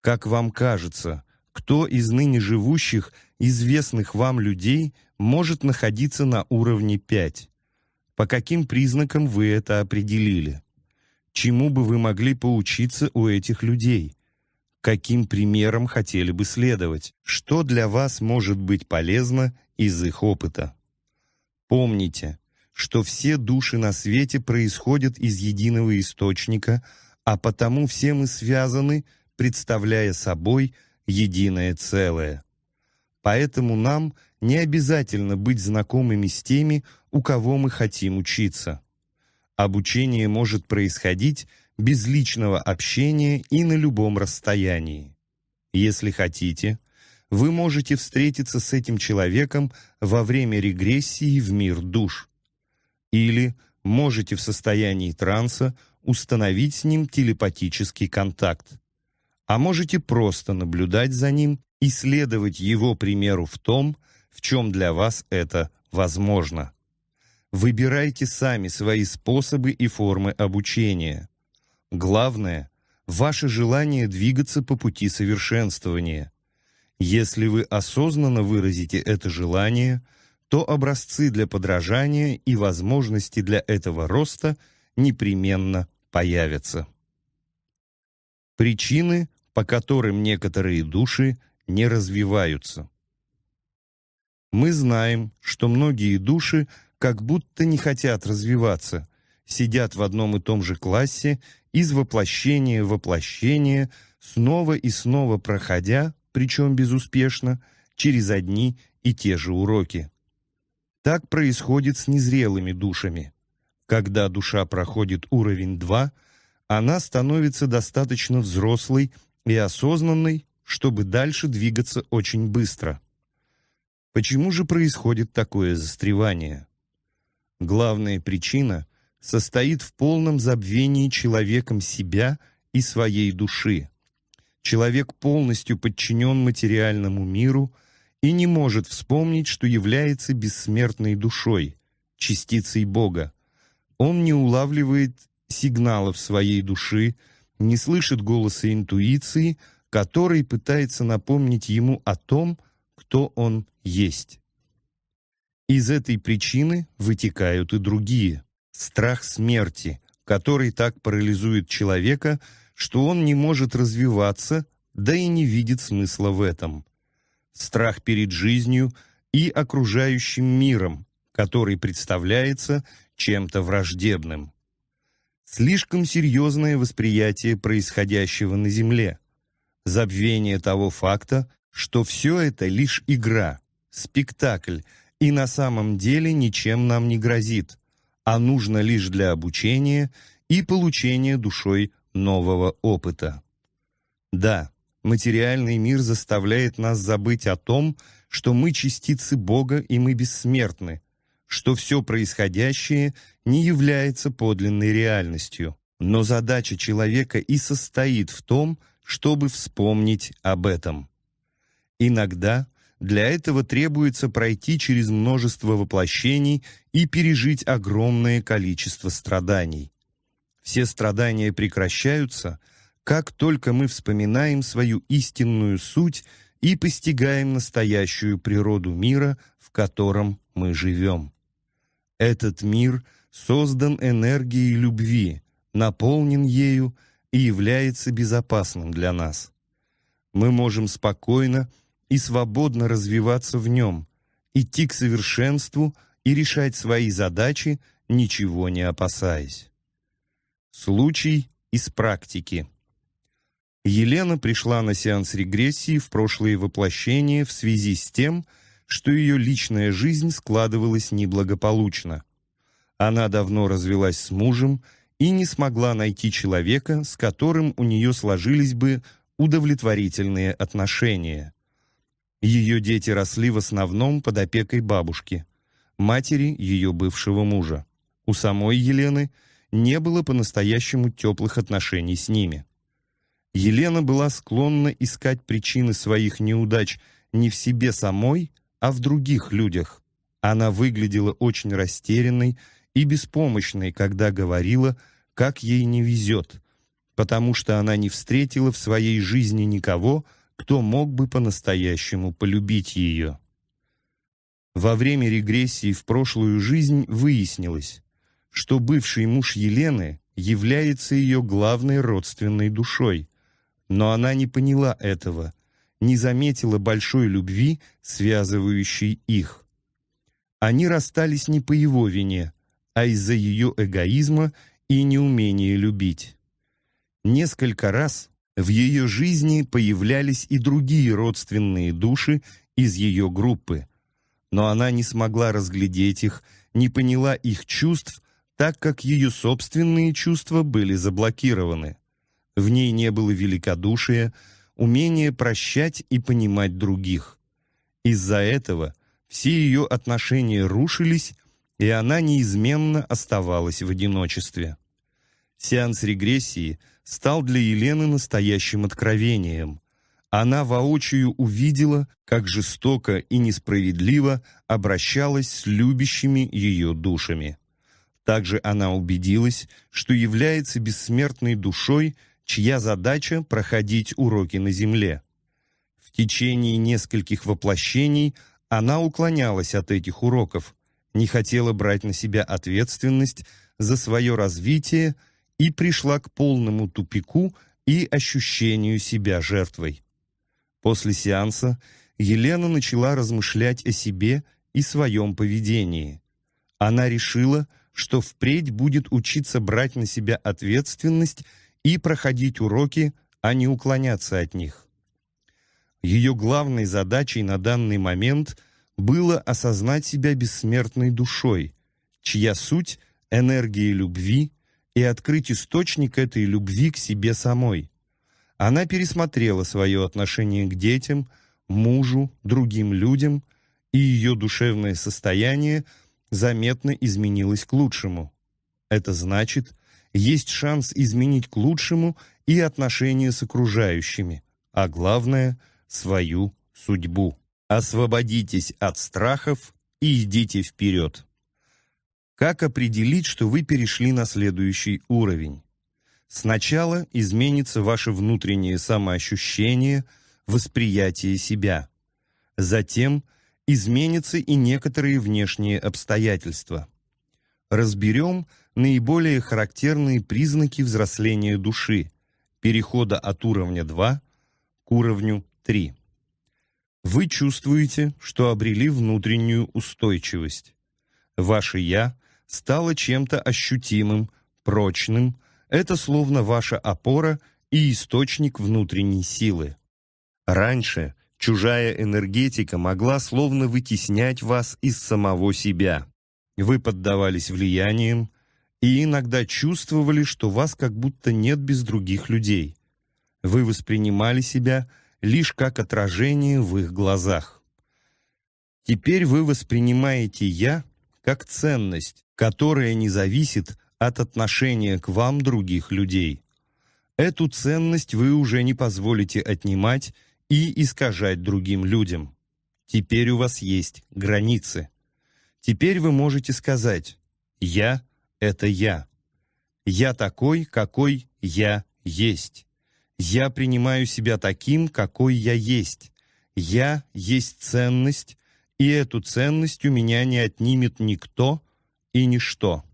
S1: Как вам кажется, кто из ныне живущих, известных вам людей, может находиться на уровне 5? По каким признакам вы это определили? Чему бы вы могли поучиться у этих людей? каким примером хотели бы следовать, что для вас может быть полезно из их опыта. Помните, что все души на свете происходят из единого источника, а потому все мы связаны, представляя собой единое целое. Поэтому нам не обязательно быть знакомыми с теми, у кого мы хотим учиться. Обучение может происходить без личного общения и на любом расстоянии. Если хотите, вы можете встретиться с этим человеком во время регрессии в мир душ. Или можете в состоянии транса установить с ним телепатический контакт. А можете просто наблюдать за ним и следовать его примеру в том, в чем для вас это возможно. Выбирайте сами свои способы и формы обучения. Главное – ваше желание двигаться по пути совершенствования. Если вы осознанно выразите это желание, то образцы для подражания и возможности для этого роста непременно появятся. Причины, по которым некоторые души не развиваются. Мы знаем, что многие души как будто не хотят развиваться, сидят в одном и том же классе, из воплощения в воплощение, снова и снова проходя, причем безуспешно, через одни и те же уроки. Так происходит с незрелыми душами. Когда душа проходит уровень 2, она становится достаточно взрослой и осознанной, чтобы дальше двигаться очень быстро. Почему же происходит такое застревание? Главная причина состоит в полном забвении человеком себя и своей души. Человек полностью подчинен материальному миру и не может вспомнить, что является бессмертной душой, частицей Бога. Он не улавливает сигналов своей души, не слышит голоса интуиции, который пытается напомнить ему о том, кто он есть. Из этой причины вытекают и другие страх смерти, который так парализует человека, что он не может развиваться, да и не видит смысла в этом. Страх перед жизнью и окружающим миром, который представляется чем-то враждебным. Слишком серьезное восприятие происходящего на Земле, забвение того факта, что все это лишь игра, спектакль, и на самом деле ничем нам не грозит – а нужно лишь для обучения и получения душой нового опыта. Да, материальный мир заставляет нас забыть о том, что мы частицы Бога и мы бессмертны, что все происходящее не является подлинной реальностью. Но задача человека и состоит в том, чтобы вспомнить об этом. Иногда для этого требуется пройти через множество воплощений и пережить огромное количество страданий. Все страдания прекращаются, как только мы вспоминаем свою истинную суть и постигаем настоящую природу мира, в котором мы живем. Этот мир создан энергией любви, наполнен ею и является безопасным для нас. Мы можем спокойно и свободно развиваться в нем, идти к совершенству – и решать свои задачи, ничего не опасаясь. Случай из практики. Елена пришла на сеанс регрессии в прошлые воплощения в связи с тем, что ее личная жизнь складывалась неблагополучно. Она давно развелась с мужем и не смогла найти человека, с которым у нее сложились бы удовлетворительные отношения. Ее дети росли в основном под опекой бабушки матери ее бывшего мужа. У самой Елены не было по-настоящему теплых отношений с ними. Елена была склонна искать причины своих неудач не в себе самой, а в других людях. Она выглядела очень растерянной и беспомощной, когда говорила, как ей не везет, потому что она не встретила в своей жизни никого, кто мог бы по-настоящему полюбить ее. Во время регрессии в прошлую жизнь выяснилось, что бывший муж Елены является ее главной родственной душой, но она не поняла этого, не заметила большой любви, связывающей их. Они расстались не по его вине, а из-за ее эгоизма и неумения любить. Несколько раз в ее жизни появлялись и другие родственные души из ее группы – но она не смогла разглядеть их, не поняла их чувств, так как ее собственные чувства были заблокированы. В ней не было великодушия, умения прощать и понимать других. Из-за этого все ее отношения рушились, и она неизменно оставалась в одиночестве. Сеанс регрессии стал для Елены настоящим откровением она воочию увидела, как жестоко и несправедливо обращалась с любящими ее душами. Также она убедилась, что является бессмертной душой, чья задача – проходить уроки на земле. В течение нескольких воплощений она уклонялась от этих уроков, не хотела брать на себя ответственность за свое развитие и пришла к полному тупику и ощущению себя жертвой. После сеанса Елена начала размышлять о себе и своем поведении. Она решила, что впредь будет учиться брать на себя ответственность и проходить уроки, а не уклоняться от них. Ее главной задачей на данный момент было осознать себя бессмертной душой, чья суть — энергия любви, и открыть источник этой любви к себе самой она пересмотрела свое отношение к детям, мужу, другим людям, и ее душевное состояние заметно изменилось к лучшему. Это значит, есть шанс изменить к лучшему и отношения с окружающими, а главное – свою судьбу. Освободитесь от страхов и идите вперед. Как определить, что вы перешли на следующий уровень? Сначала изменится ваше внутреннее самоощущение, восприятие себя. Затем изменятся и некоторые внешние обстоятельства. Разберем наиболее характерные признаки взросления души, перехода от уровня 2 к уровню 3 вы чувствуете, что обрели внутреннюю устойчивость. Ваше «я» стало чем-то ощутимым, прочным, это словно ваша опора и источник внутренней силы. Раньше чужая энергетика могла словно вытеснять вас из самого себя. Вы поддавались влияниям и иногда чувствовали, что вас как будто нет без других людей. Вы воспринимали себя лишь как отражение в их глазах. Теперь вы воспринимаете «я» как ценность, которая не зависит от отношения к вам других людей. Эту ценность вы уже не позволите отнимать и искажать другим людям. Теперь у вас есть границы. Теперь вы можете сказать «Я — это я». «Я такой, какой я есть». «Я принимаю себя таким, какой я есть». «Я есть ценность, и эту ценность у меня не отнимет никто и ничто».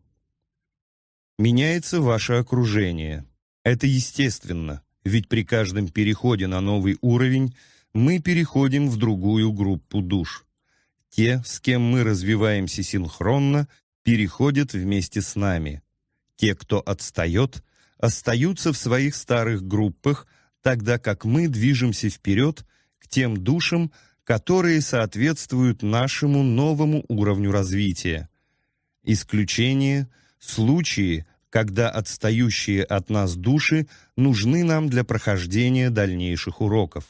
S1: Меняется ваше окружение. Это естественно, ведь при каждом переходе на новый уровень мы переходим в другую группу душ. Те, с кем мы развиваемся синхронно, переходят вместе с нами. Те, кто отстает, остаются в своих старых группах, тогда как мы движемся вперед к тем душам, которые соответствуют нашему новому уровню развития. Исключение случаи, когда отстающие от нас души нужны нам для прохождения дальнейших уроков.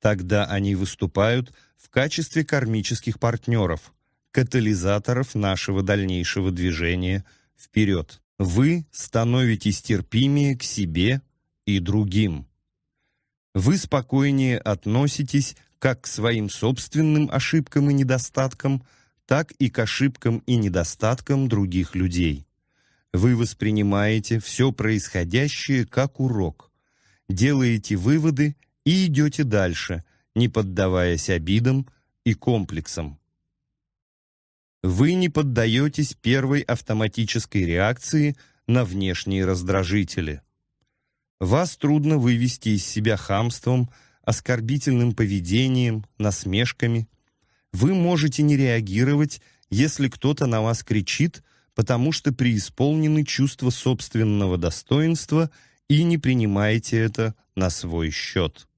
S1: Тогда они выступают в качестве кармических партнеров, катализаторов нашего дальнейшего движения вперед. Вы становитесь терпимее к себе и другим. Вы спокойнее относитесь как к своим собственным ошибкам и недостаткам – так и к ошибкам и недостаткам других людей. Вы воспринимаете все происходящее как урок, делаете выводы и идете дальше, не поддаваясь обидам и комплексам. Вы не поддаетесь первой автоматической реакции на внешние раздражители. Вас трудно вывести из себя хамством, оскорбительным поведением, насмешками, вы можете не реагировать, если кто-то на вас кричит, потому что преисполнены чувства собственного достоинства и не принимаете это на свой счет.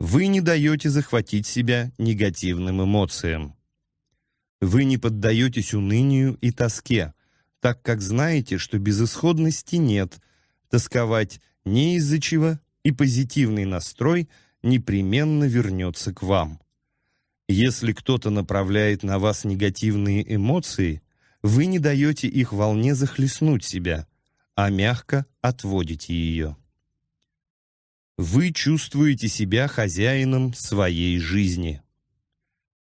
S1: Вы не даете захватить себя негативным эмоциям. Вы не поддаетесь унынию и тоске, так как знаете, что безысходности нет, тосковать не из-за чего, и позитивный настрой непременно вернется к вам. Если кто-то направляет на вас негативные эмоции, вы не даете их волне захлестнуть себя, а мягко отводите ее. Вы чувствуете себя хозяином своей жизни.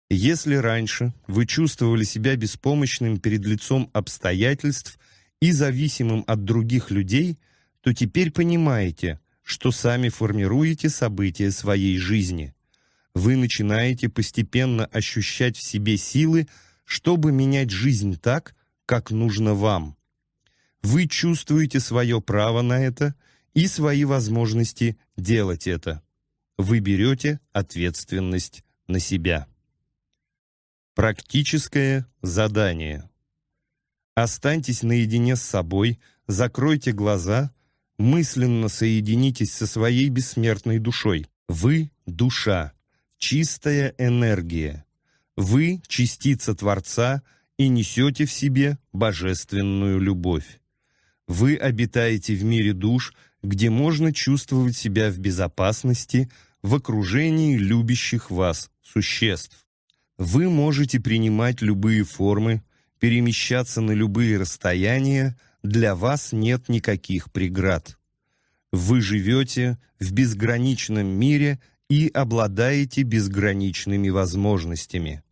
S1: Если раньше вы чувствовали себя беспомощным перед лицом обстоятельств и зависимым от других людей, то теперь понимаете, что сами формируете события своей жизни – вы начинаете постепенно ощущать в себе силы, чтобы менять жизнь так, как нужно вам. Вы чувствуете свое право на это и свои возможности делать это. Вы берете ответственность на себя. Практическое задание. Останьтесь наедине с собой, закройте глаза, мысленно соединитесь со своей бессмертной душой. Вы — душа, чистая энергия. Вы – частица Творца и несете в себе божественную любовь. Вы обитаете в мире душ, где можно чувствовать себя в безопасности, в окружении любящих вас существ. Вы можете принимать любые формы, перемещаться на любые расстояния, для вас нет никаких преград. Вы живете в безграничном мире и обладаете безграничными возможностями.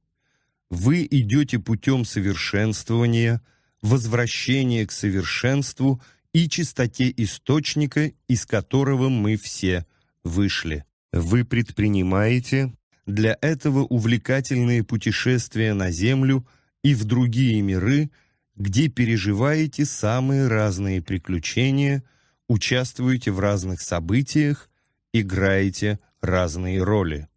S1: Вы идете путем совершенствования, возвращения к совершенству и чистоте источника, из которого мы все вышли. Вы предпринимаете для этого увлекательные путешествия на Землю и в другие миры, где переживаете самые разные приключения, участвуете в разных событиях, играете разные роли.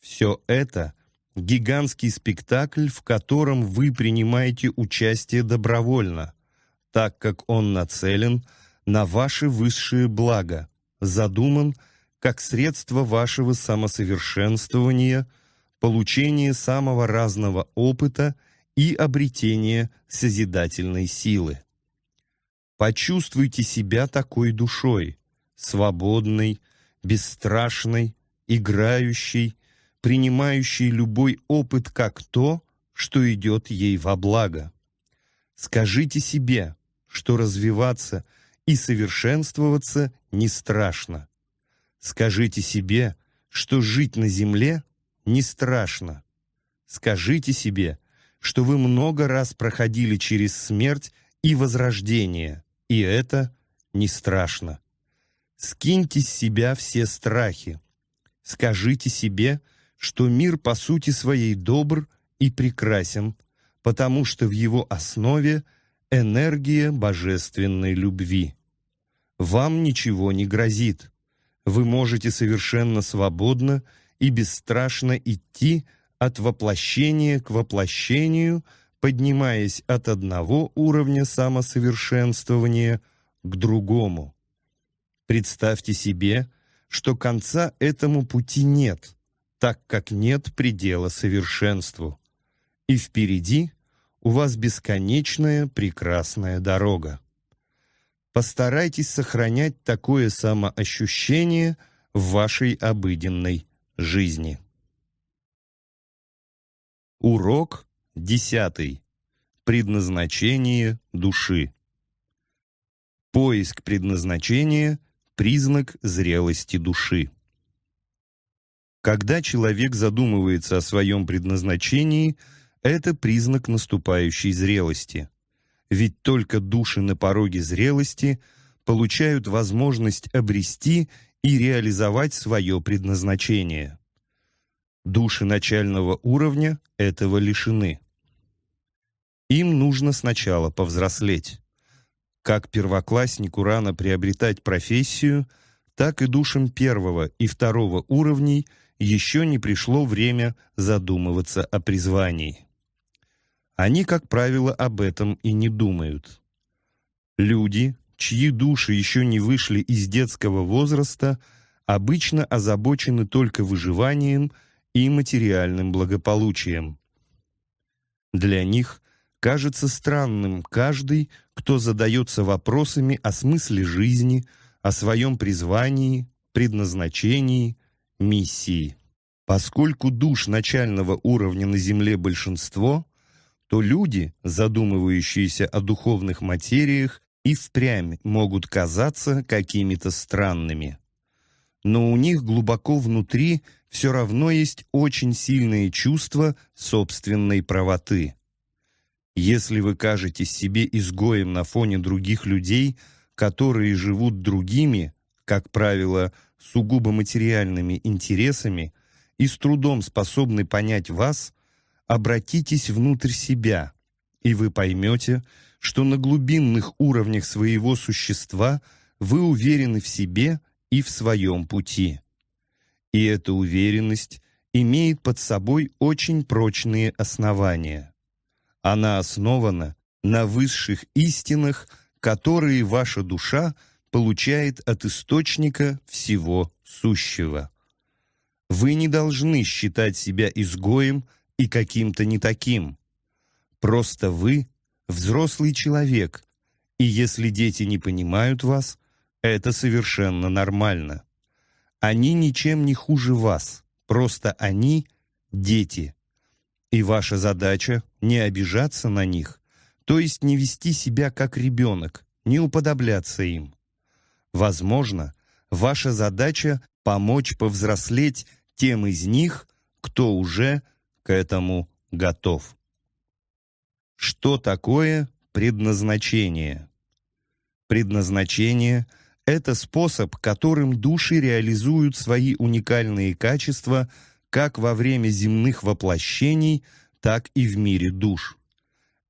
S1: Все это — гигантский спектакль, в котором вы принимаете участие добровольно, так как он нацелен на ваше высшее благо, задуман как средство вашего самосовершенствования, получения самого разного опыта и обретения созидательной силы. Почувствуйте себя такой душой, свободной, бесстрашной, играющей, принимающей любой опыт как то, что идет ей во благо. Скажите себе, что развиваться и совершенствоваться не страшно. Скажите себе, что жить на земле не страшно. Скажите себе, что вы много раз проходили через смерть и возрождение, и это не страшно. Скиньте с себя все страхи. Скажите себе, что мир по сути своей добр и прекрасен, потому что в его основе энергия божественной любви. Вам ничего не грозит. Вы можете совершенно свободно и бесстрашно идти от воплощения к воплощению, поднимаясь от одного уровня самосовершенствования к другому. Представьте себе, что конца этому пути нет, так как нет предела совершенству. И впереди у вас бесконечная прекрасная дорога. Постарайтесь сохранять такое самоощущение в вашей обыденной жизни. Урок десятый. Предназначение души. Поиск предназначения признак зрелости души. Когда человек задумывается о своем предназначении, это признак наступающей зрелости. Ведь только души на пороге зрелости получают возможность обрести и реализовать свое предназначение. Души начального уровня этого лишены. Им нужно сначала повзрослеть как первокласснику рано приобретать профессию, так и душам первого и второго уровней еще не пришло время задумываться о призвании. Они, как правило, об этом и не думают. Люди, чьи души еще не вышли из детского возраста, обычно озабочены только выживанием и материальным благополучием. Для них кажется странным каждый, кто задается вопросами о смысле жизни, о своем призвании, предназначении, миссии. Поскольку душ начального уровня на Земле большинство, то люди, задумывающиеся о духовных материях, и впрямь могут казаться какими-то странными. Но у них глубоко внутри все равно есть очень сильные чувства собственной правоты. Если вы кажетесь себе изгоем на фоне других людей, которые живут другими, как правило, сугубо материальными интересами, и с трудом способны понять вас, обратитесь внутрь себя, и вы поймете, что на глубинных уровнях своего существа вы уверены в себе и в своем пути. И эта уверенность имеет под собой очень прочные основания. Она основана на высших истинах, которые ваша душа получает от источника всего сущего. Вы не должны считать себя изгоем и каким-то не таким. Просто вы – взрослый человек, и если дети не понимают вас, это совершенно нормально. Они ничем не хуже вас, просто они – дети. И ваша задача не обижаться на них, то есть не вести себя как ребенок, не уподобляться им. Возможно, ваша задача – помочь повзрослеть тем из них, кто уже к этому готов. Что такое предназначение? Предназначение – это способ, которым души реализуют свои уникальные качества как во время земных воплощений – так и в мире душ.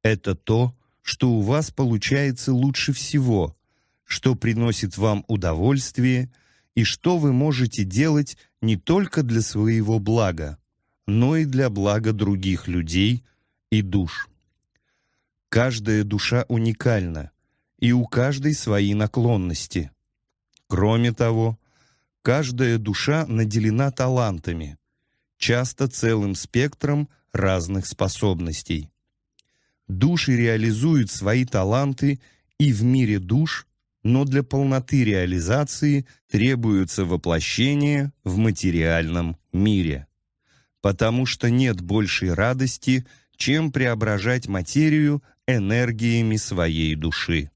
S1: Это то, что у вас получается лучше всего, что приносит вам удовольствие и что вы можете делать не только для своего блага, но и для блага других людей и душ. Каждая душа уникальна, и у каждой свои наклонности. Кроме того, каждая душа наделена талантами, часто целым спектром разных способностей. Души реализуют свои таланты и в мире душ, но для полноты реализации требуется воплощение в материальном мире. Потому что нет большей радости, чем преображать материю энергиями своей души.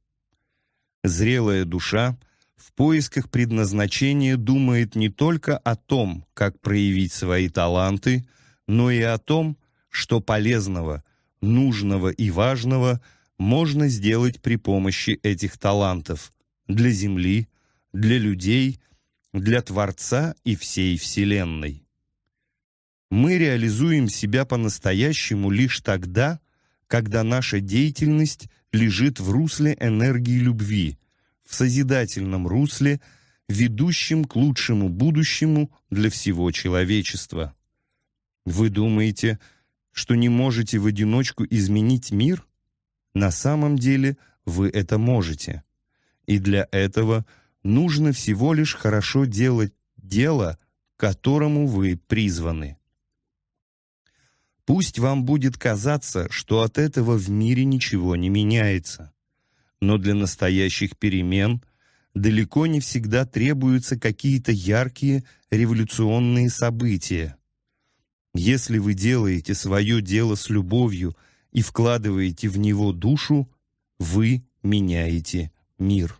S1: Зрелая душа в поисках предназначения думает не только о том, как проявить свои таланты, но и о том, что полезного, нужного и важного можно сделать при помощи этих талантов для Земли, для людей, для Творца и всей Вселенной. Мы реализуем себя по-настоящему лишь тогда, когда наша деятельность лежит в русле энергии любви, в созидательном русле, ведущем к лучшему будущему для всего человечества. Вы думаете, что не можете в одиночку изменить мир? На самом деле вы это можете. И для этого нужно всего лишь хорошо делать дело, которому вы призваны. Пусть вам будет казаться, что от этого в мире ничего не меняется. Но для настоящих перемен далеко не всегда требуются какие-то яркие революционные события – если вы делаете свое дело с любовью и вкладываете в него душу, вы меняете мир.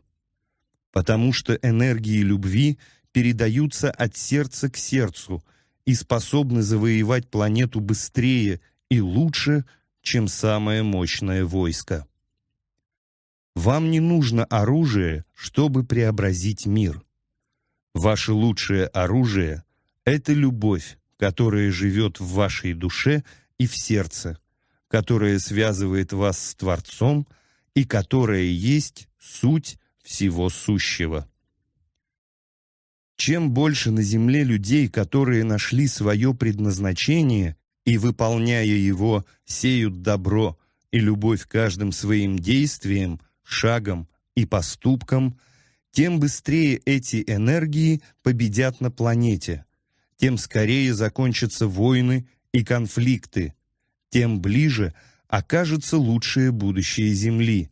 S1: Потому что энергии любви передаются от сердца к сердцу и способны завоевать планету быстрее и лучше, чем самое мощное войско. Вам не нужно оружие, чтобы преобразить мир. Ваше лучшее оружие – это любовь, которое живет в вашей душе и в сердце, которое связывает вас с Творцом и которое есть суть всего сущего. Чем больше на земле людей, которые нашли свое предназначение и, выполняя его, сеют добро и любовь каждым своим действием, шагом и поступком, тем быстрее эти энергии победят на планете – тем скорее закончатся войны и конфликты, тем ближе окажется лучшее будущее Земли,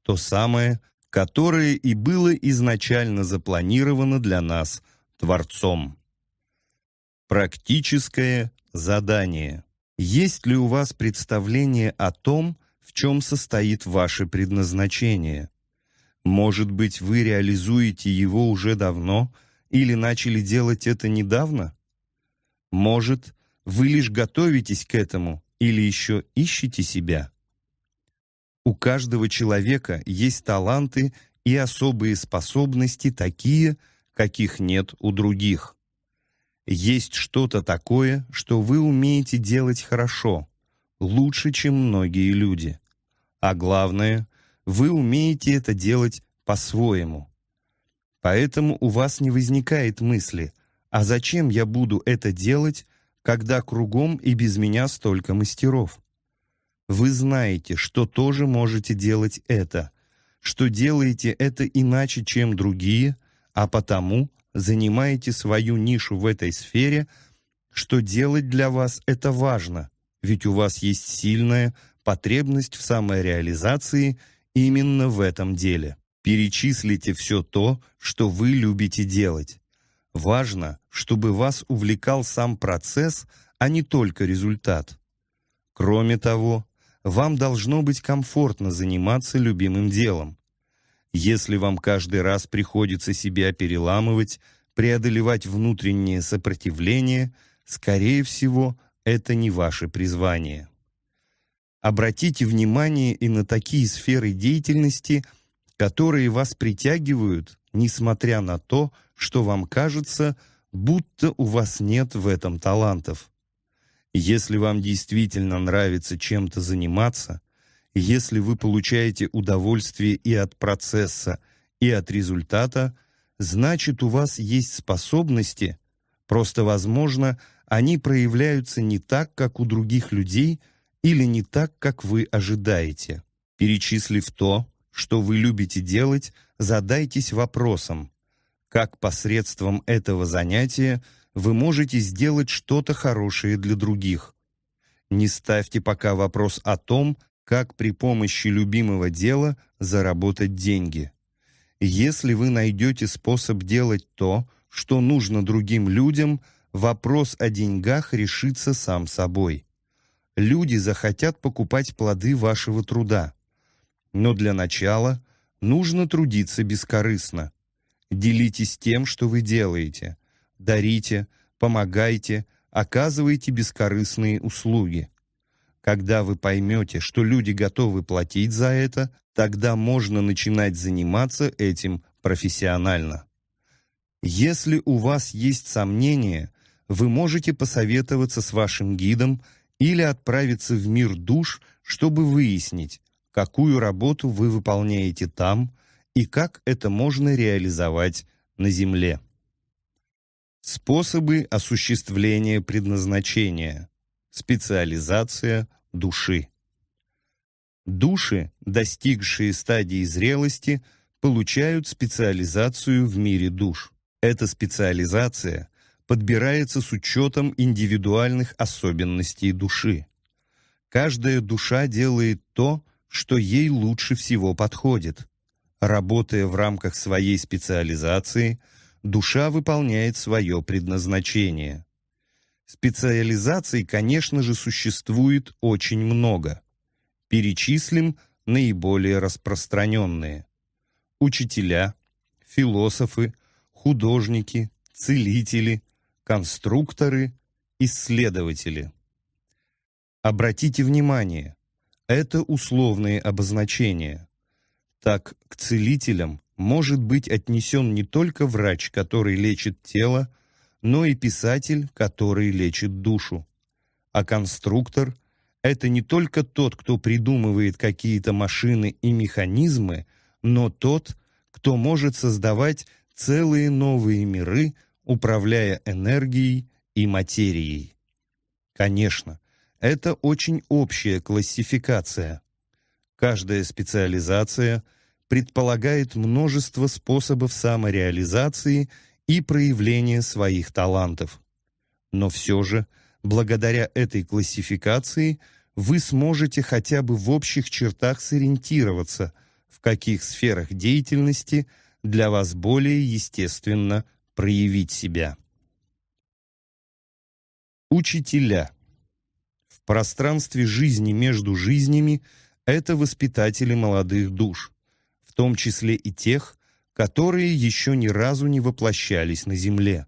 S1: то самое, которое и было изначально запланировано для нас Творцом. Практическое задание. Есть ли у вас представление о том, в чем состоит ваше предназначение? Может быть, вы реализуете его уже давно или начали делать это недавно? Может, вы лишь готовитесь к этому или еще ищете себя? У каждого человека есть таланты и особые способности, такие, каких нет у других. Есть что-то такое, что вы умеете делать хорошо, лучше, чем многие люди. А главное, вы умеете это делать по-своему. Поэтому у вас не возникает мысли – а зачем я буду это делать, когда кругом и без меня столько мастеров? Вы знаете, что тоже можете делать это, что делаете это иначе, чем другие, а потому занимаете свою нишу в этой сфере, что делать для вас это важно, ведь у вас есть сильная потребность в самореализации именно в этом деле. Перечислите все то, что вы любите делать. Важно, чтобы вас увлекал сам процесс, а не только результат. Кроме того, вам должно быть комфортно заниматься любимым делом. Если вам каждый раз приходится себя переламывать, преодолевать внутреннее сопротивление, скорее всего, это не ваше призвание. Обратите внимание и на такие сферы деятельности, которые вас притягивают, несмотря на то, что вам кажется, будто у вас нет в этом талантов. Если вам действительно нравится чем-то заниматься, если вы получаете удовольствие и от процесса, и от результата, значит, у вас есть способности, просто, возможно, они проявляются не так, как у других людей, или не так, как вы ожидаете. Перечислив то, что вы любите делать, задайтесь вопросом, как посредством этого занятия вы можете сделать что-то хорошее для других. Не ставьте пока вопрос о том, как при помощи любимого дела заработать деньги. Если вы найдете способ делать то, что нужно другим людям, вопрос о деньгах решится сам собой. Люди захотят покупать плоды вашего труда. Но для начала нужно трудиться бескорыстно. Делитесь тем, что вы делаете. Дарите, помогайте, оказывайте бескорыстные услуги. Когда вы поймете, что люди готовы платить за это, тогда можно начинать заниматься этим профессионально. Если у вас есть сомнения, вы можете посоветоваться с вашим гидом или отправиться в мир душ, чтобы выяснить, какую работу вы выполняете там, и как это можно реализовать на Земле. Способы осуществления предназначения. Специализация души. Души, достигшие стадии зрелости, получают специализацию в мире душ. Эта специализация подбирается с учетом индивидуальных особенностей души. Каждая душа делает то, что ей лучше всего подходит. Работая в рамках своей специализации, душа выполняет свое предназначение. Специализаций, конечно же, существует очень много. Перечислим наиболее распространенные. Учителя, философы, художники, целители, конструкторы, исследователи. Обратите внимание, это условные обозначения – так к целителям может быть отнесен не только врач, который лечит тело, но и писатель, который лечит душу. А конструктор — это не только тот, кто придумывает какие-то машины и механизмы, но тот, кто может создавать целые новые миры, управляя энергией и материей. Конечно, это очень общая классификация, Каждая специализация предполагает множество способов самореализации и проявления своих талантов. Но все же, благодаря этой классификации, вы сможете хотя бы в общих чертах сориентироваться, в каких сферах деятельности для вас более естественно проявить себя. Учителя. В пространстве жизни между жизнями – это воспитатели молодых душ, в том числе и тех, которые еще ни разу не воплощались на Земле.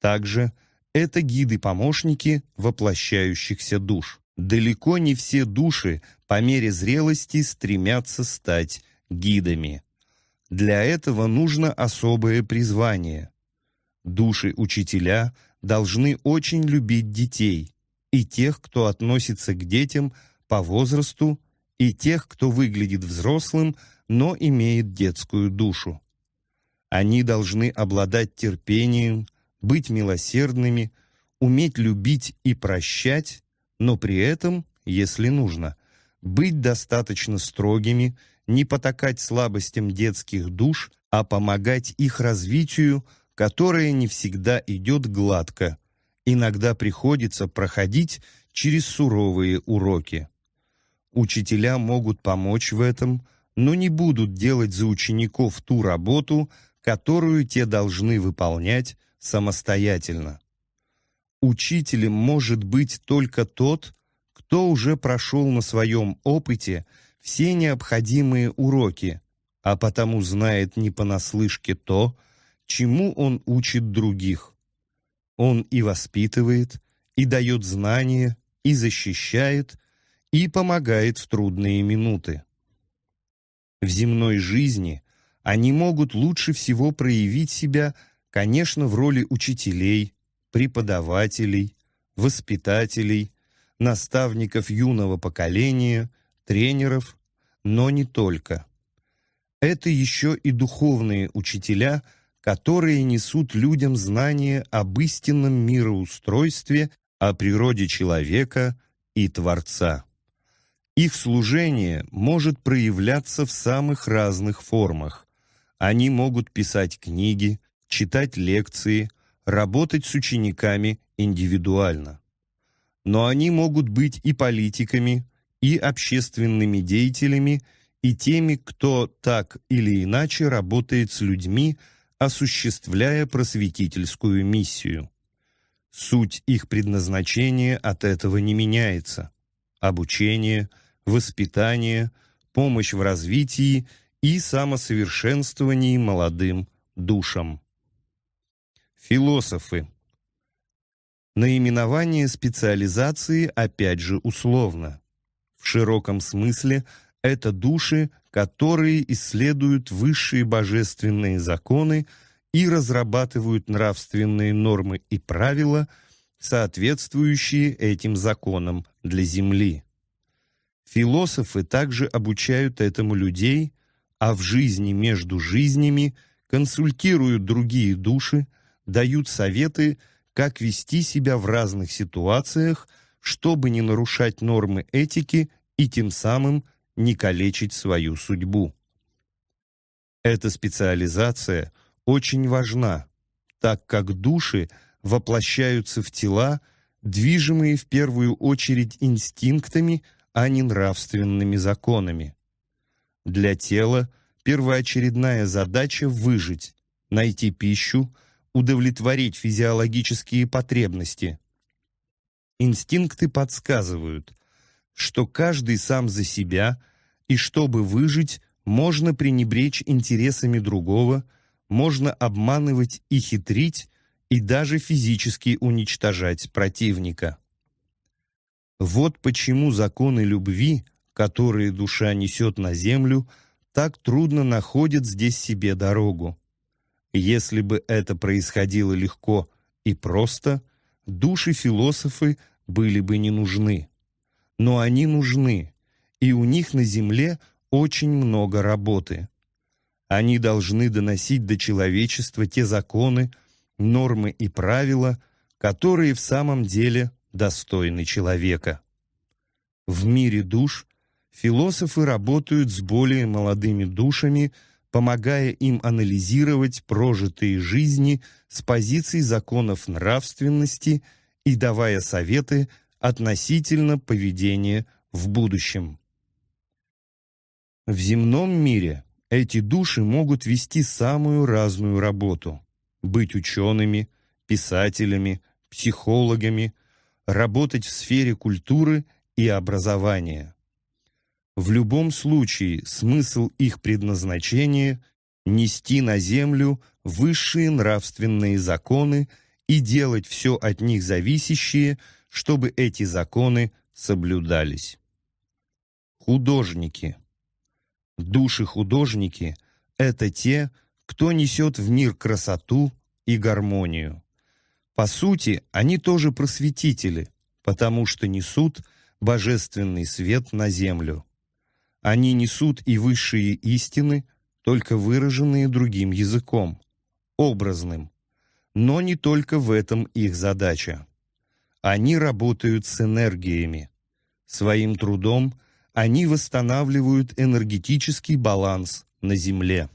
S1: Также это гиды-помощники воплощающихся душ. Далеко не все души по мере зрелости стремятся стать гидами. Для этого нужно особое призвание. Души учителя должны очень любить детей и тех, кто относится к детям по возрасту и тех, кто выглядит взрослым, но имеет детскую душу. Они должны обладать терпением, быть милосердными, уметь любить и прощать, но при этом, если нужно, быть достаточно строгими, не потакать слабостям детских душ, а помогать их развитию, которое не всегда идет гладко. Иногда приходится проходить через суровые уроки. Учителя могут помочь в этом, но не будут делать за учеников ту работу, которую те должны выполнять самостоятельно. Учителем может быть только тот, кто уже прошел на своем опыте все необходимые уроки, а потому знает не понаслышке то, чему он учит других. Он и воспитывает, и дает знания, и защищает, и помогает в трудные минуты. В земной жизни они могут лучше всего проявить себя, конечно, в роли учителей, преподавателей, воспитателей, наставников юного поколения, тренеров, но не только. Это еще и духовные учителя, которые несут людям знания об истинном мироустройстве, о природе человека и Творца. Их служение может проявляться в самых разных формах. Они могут писать книги, читать лекции, работать с учениками индивидуально. Но они могут быть и политиками, и общественными деятелями, и теми, кто так или иначе работает с людьми, осуществляя просветительскую миссию. Суть их предназначения от этого не меняется. Обучение – воспитание, помощь в развитии и самосовершенствовании молодым душам. Философы. Наименование специализации опять же условно. В широком смысле это души, которые исследуют высшие божественные законы и разрабатывают нравственные нормы и правила, соответствующие этим законам для Земли. Философы также обучают этому людей, а в жизни между жизнями консультируют другие души, дают советы, как вести себя в разных ситуациях, чтобы не нарушать нормы этики и тем самым не калечить свою судьбу. Эта специализация очень важна, так как души воплощаются в тела, движимые в первую очередь инстинктами – а не нравственными законами. Для тела первоочередная задача – выжить, найти пищу, удовлетворить физиологические потребности. Инстинкты подсказывают, что каждый сам за себя, и чтобы выжить, можно пренебречь интересами другого, можно обманывать и хитрить, и даже физически уничтожать противника. Вот почему законы любви, которые душа несет на землю, так трудно находят здесь себе дорогу. Если бы это происходило легко и просто, души-философы были бы не нужны. Но они нужны, и у них на земле очень много работы. Они должны доносить до человечества те законы, нормы и правила, которые в самом деле достойны человека. В мире душ философы работают с более молодыми душами, помогая им анализировать прожитые жизни с позиций законов нравственности и давая советы относительно поведения в будущем. В земном мире эти души могут вести самую разную работу – быть учеными, писателями, психологами, работать в сфере культуры и образования. В любом случае смысл их предназначения – нести на землю высшие нравственные законы и делать все от них зависящее, чтобы эти законы соблюдались. Художники. Души-художники – это те, кто несет в мир красоту и гармонию. По сути, они тоже просветители, потому что несут божественный свет на землю. Они несут и высшие истины, только выраженные другим языком, образным. Но не только в этом их задача. Они работают с энергиями. Своим трудом они восстанавливают энергетический баланс на Земле.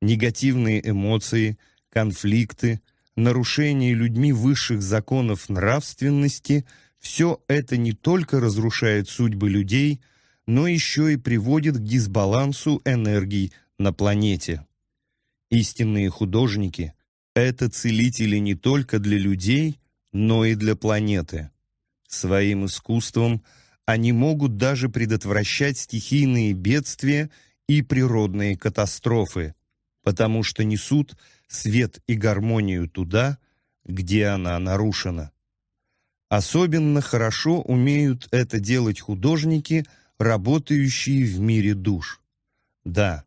S1: Негативные эмоции, конфликты – нарушение людьми высших законов нравственности, все это не только разрушает судьбы людей, но еще и приводит к дисбалансу энергий на планете. Истинные художники – это целители не только для людей, но и для планеты. Своим искусством они могут даже предотвращать стихийные бедствия и природные катастрофы, потому что несут – свет и гармонию туда, где она нарушена. Особенно хорошо умеют это делать художники, работающие в мире душ. Да,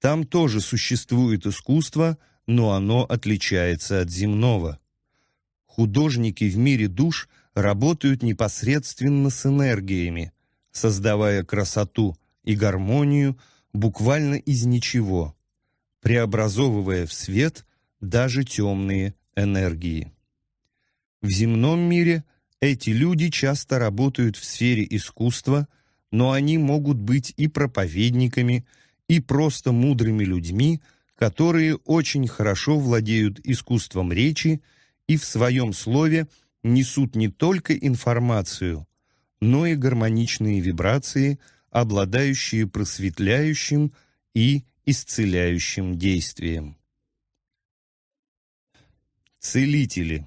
S1: там тоже существует искусство, но оно отличается от земного. Художники в мире душ работают непосредственно с энергиями, создавая красоту и гармонию буквально из ничего преобразовывая в свет даже темные энергии. В земном мире эти люди часто работают в сфере искусства, но они могут быть и проповедниками, и просто мудрыми людьми, которые очень хорошо владеют искусством речи и в своем слове несут не только информацию, но и гармоничные вибрации, обладающие просветляющим и исцеляющим действием. Целители.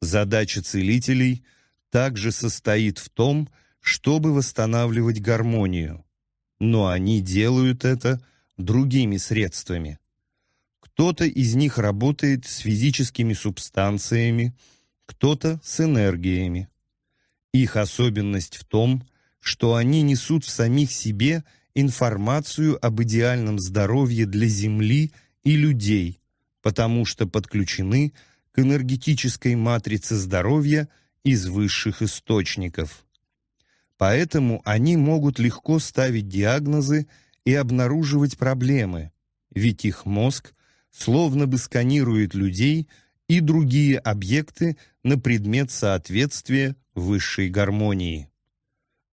S1: Задача целителей также состоит в том, чтобы восстанавливать гармонию, но они делают это другими средствами. Кто-то из них работает с физическими субстанциями, кто-то с энергиями. Их особенность в том, что они несут в самих себе энергию, информацию об идеальном здоровье для Земли и людей, потому что подключены к энергетической матрице здоровья из высших источников. Поэтому они могут легко ставить диагнозы и обнаруживать проблемы, ведь их мозг словно бы сканирует людей и другие объекты на предмет соответствия высшей гармонии.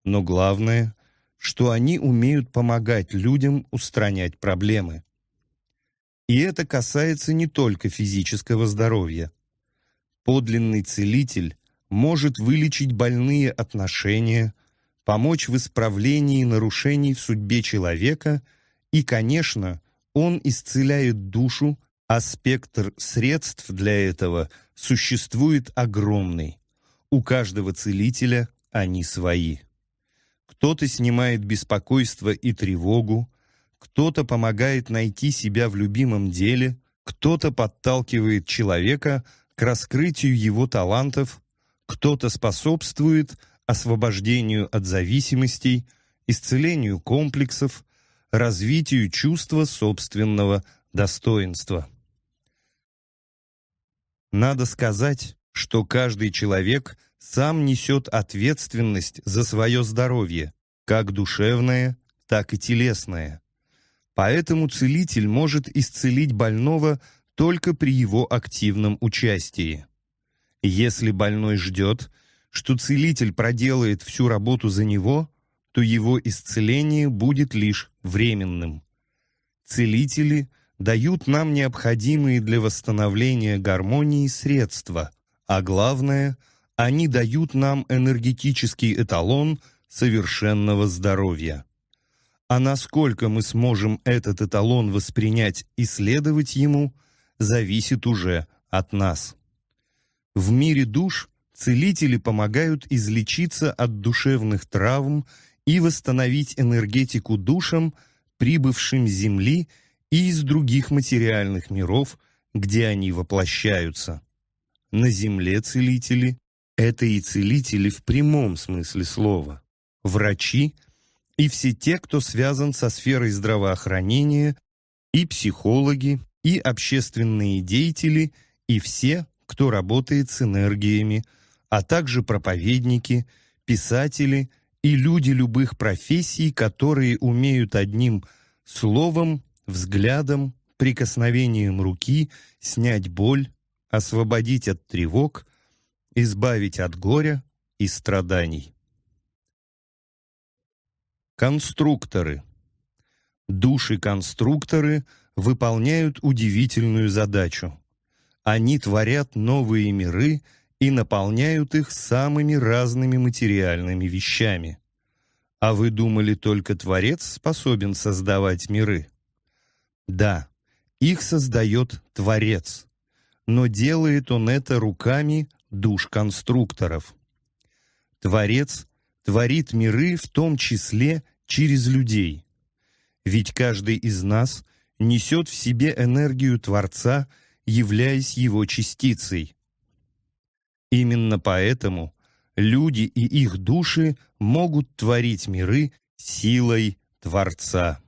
S1: Но главное, что они умеют помогать людям устранять проблемы. И это касается не только физического здоровья. Подлинный целитель может вылечить больные отношения, помочь в исправлении нарушений в судьбе человека и, конечно, он исцеляет душу, а спектр средств для этого существует огромный. У каждого целителя они свои. Кто-то снимает беспокойство и тревогу, кто-то помогает найти себя в любимом деле, кто-то подталкивает человека к раскрытию его талантов, кто-то способствует освобождению от зависимостей, исцелению комплексов, развитию чувства собственного достоинства. Надо сказать, что каждый человек сам несет ответственность за свое здоровье, как душевное, так и телесное. Поэтому целитель может исцелить больного только при его активном участии. Если больной ждет, что целитель проделает всю работу за него, то его исцеление будет лишь временным. Целители дают нам необходимые для восстановления гармонии средства, а главное – они дают нам энергетический эталон совершенного здоровья. А насколько мы сможем этот эталон воспринять и следовать ему, зависит уже от нас. В мире душ целители помогают излечиться от душевных травм и восстановить энергетику душам, прибывшим с Земли и из других материальных миров, где они воплощаются. На Земле целители это и целители в прямом смысле слова, врачи и все те, кто связан со сферой здравоохранения, и психологи, и общественные деятели, и все, кто работает с энергиями, а также проповедники, писатели и люди любых профессий, которые умеют одним словом, взглядом, прикосновением руки снять боль, освободить от тревог – избавить от горя и страданий. Конструкторы. Души-конструкторы выполняют удивительную задачу. Они творят новые миры и наполняют их самыми разными материальными вещами. А вы думали, только Творец способен создавать миры? Да, их создает Творец, но делает он это руками душ конструкторов. Творец творит миры в том числе через людей. Ведь каждый из нас несет в себе энергию Творца, являясь его частицей. Именно поэтому люди и их души могут творить миры силой Творца.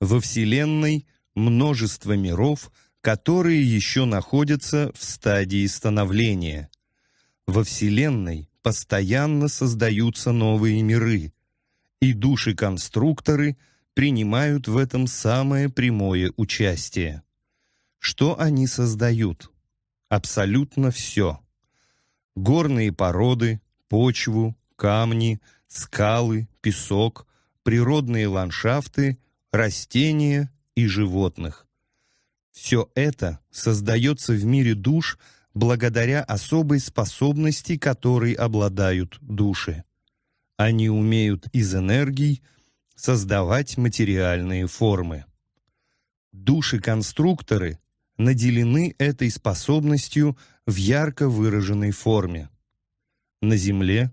S1: Во Вселенной множество миров – которые еще находятся в стадии становления. Во Вселенной постоянно создаются новые миры, и души-конструкторы принимают в этом самое прямое участие. Что они создают? Абсолютно все. Горные породы, почву, камни, скалы, песок, природные ландшафты, растения и животных. Все это создается в мире душ благодаря особой способности, которой обладают души. Они умеют из энергий создавать материальные формы. Души-конструкторы наделены этой способностью в ярко выраженной форме. На Земле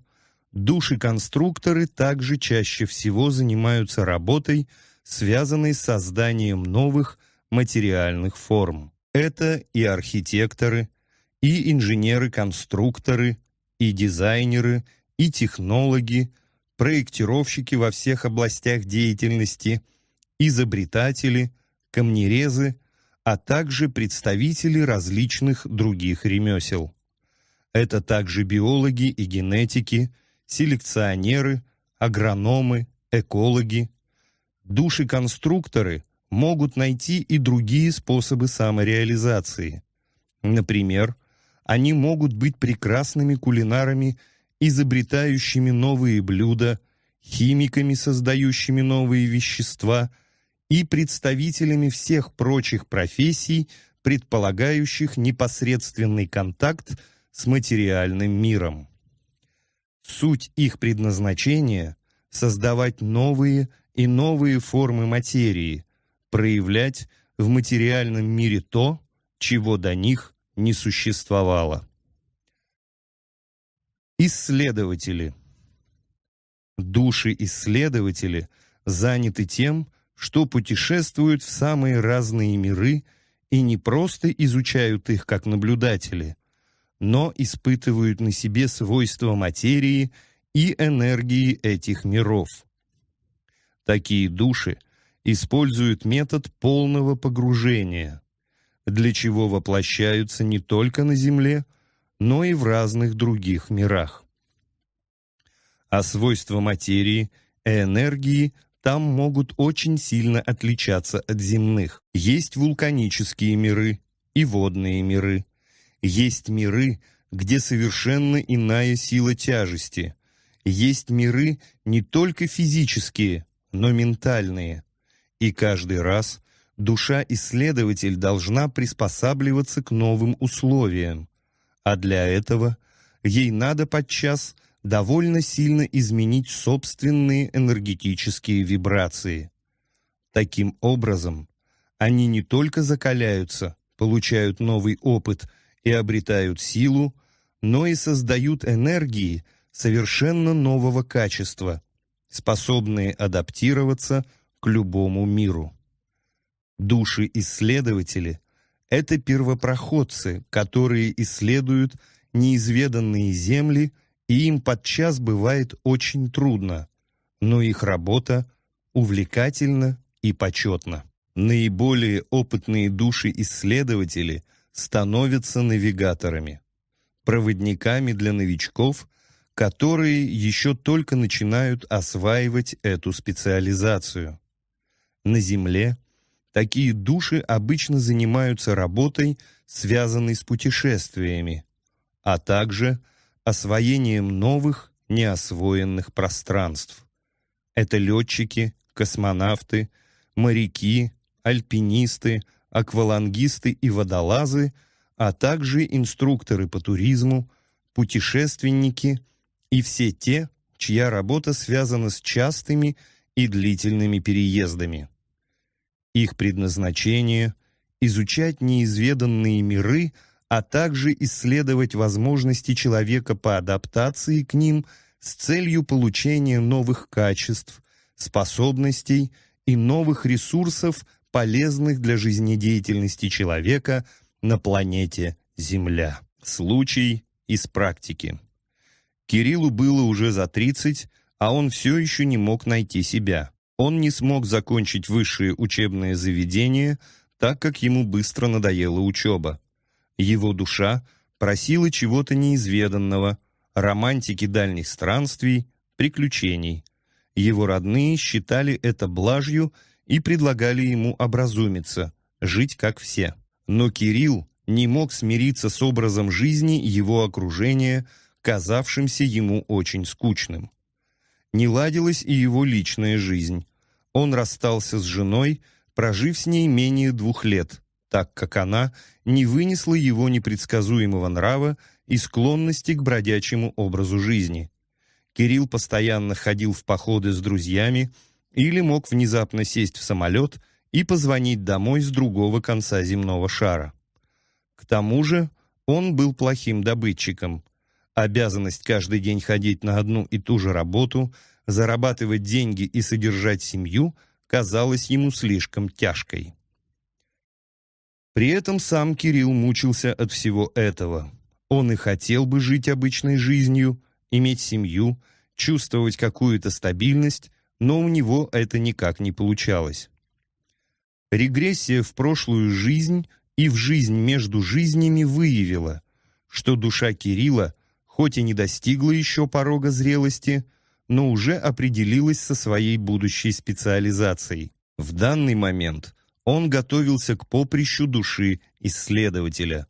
S1: души-конструкторы также чаще всего занимаются работой, связанной с созданием новых материальных форм. Это и архитекторы, и инженеры-конструкторы, и дизайнеры, и технологи, проектировщики во всех областях деятельности, изобретатели, камнерезы, а также представители различных других ремесел. Это также биологи и генетики, селекционеры, агрономы, экологи, души-конструкторы – могут найти и другие способы самореализации. Например, они могут быть прекрасными кулинарами, изобретающими новые блюда, химиками, создающими новые вещества и представителями всех прочих профессий, предполагающих непосредственный контакт с материальным миром. Суть их предназначения – создавать новые и новые формы материи – проявлять в материальном мире то, чего до них не существовало. Исследователи. Души-исследователи заняты тем, что путешествуют в самые разные миры и не просто изучают их как наблюдатели, но испытывают на себе свойства материи и энергии этих миров. Такие души – используют метод полного погружения, для чего воплощаются не только на Земле, но и в разных других мирах. А свойства материи и энергии там могут очень сильно отличаться от земных. Есть вулканические миры и водные миры. Есть миры, где совершенно иная сила тяжести. Есть миры не только физические, но ментальные – и каждый раз душа-исследователь должна приспосабливаться к новым условиям, а для этого ей надо подчас довольно сильно изменить собственные энергетические вибрации. Таким образом, они не только закаляются, получают новый опыт и обретают силу, но и создают энергии совершенно нового качества, способные адаптироваться – к любому миру. Души-исследователи — это первопроходцы, которые исследуют неизведанные земли, и им подчас бывает очень трудно, но их работа увлекательна и почетна. Наиболее опытные души-исследователи становятся навигаторами, проводниками для новичков, которые еще только начинают осваивать эту специализацию на Земле, такие души обычно занимаются работой, связанной с путешествиями, а также освоением новых неосвоенных пространств. Это летчики, космонавты, моряки, альпинисты, аквалангисты и водолазы, а также инструкторы по туризму, путешественники и все те, чья работа связана с частыми и длительными переездами. Их предназначение — изучать неизведанные миры, а также исследовать возможности человека по адаптации к ним с целью получения новых качеств, способностей и новых ресурсов, полезных для жизнедеятельности человека на планете Земля. Случай из практики. Кириллу было уже за 30, а он все еще не мог найти себя. Он не смог закончить высшее учебное заведение, так как ему быстро надоела учеба. Его душа просила чего-то неизведанного, романтики дальних странствий, приключений. Его родные считали это блажью и предлагали ему образумиться, жить как все. Но Кирилл не мог смириться с образом жизни его окружения, казавшимся ему очень скучным. Не ладилась и его личная жизнь. Он расстался с женой, прожив с ней менее двух лет, так как она не вынесла его непредсказуемого нрава и склонности к бродячему образу жизни. Кирилл постоянно ходил в походы с друзьями или мог внезапно сесть в самолет и позвонить домой с другого конца земного шара. К тому же он был плохим добытчиком. Обязанность каждый день ходить на одну и ту же работу – зарабатывать деньги и содержать семью казалось ему слишком тяжкой. При этом сам Кирилл мучился от всего этого. Он и хотел бы жить обычной жизнью, иметь семью, чувствовать какую-то стабильность, но у него это никак не получалось. Регрессия в прошлую жизнь и в жизнь между жизнями выявила, что душа Кирилла, хоть и не достигла еще порога зрелости, но уже определилась со своей будущей специализацией. В данный момент он готовился к поприщу души исследователя.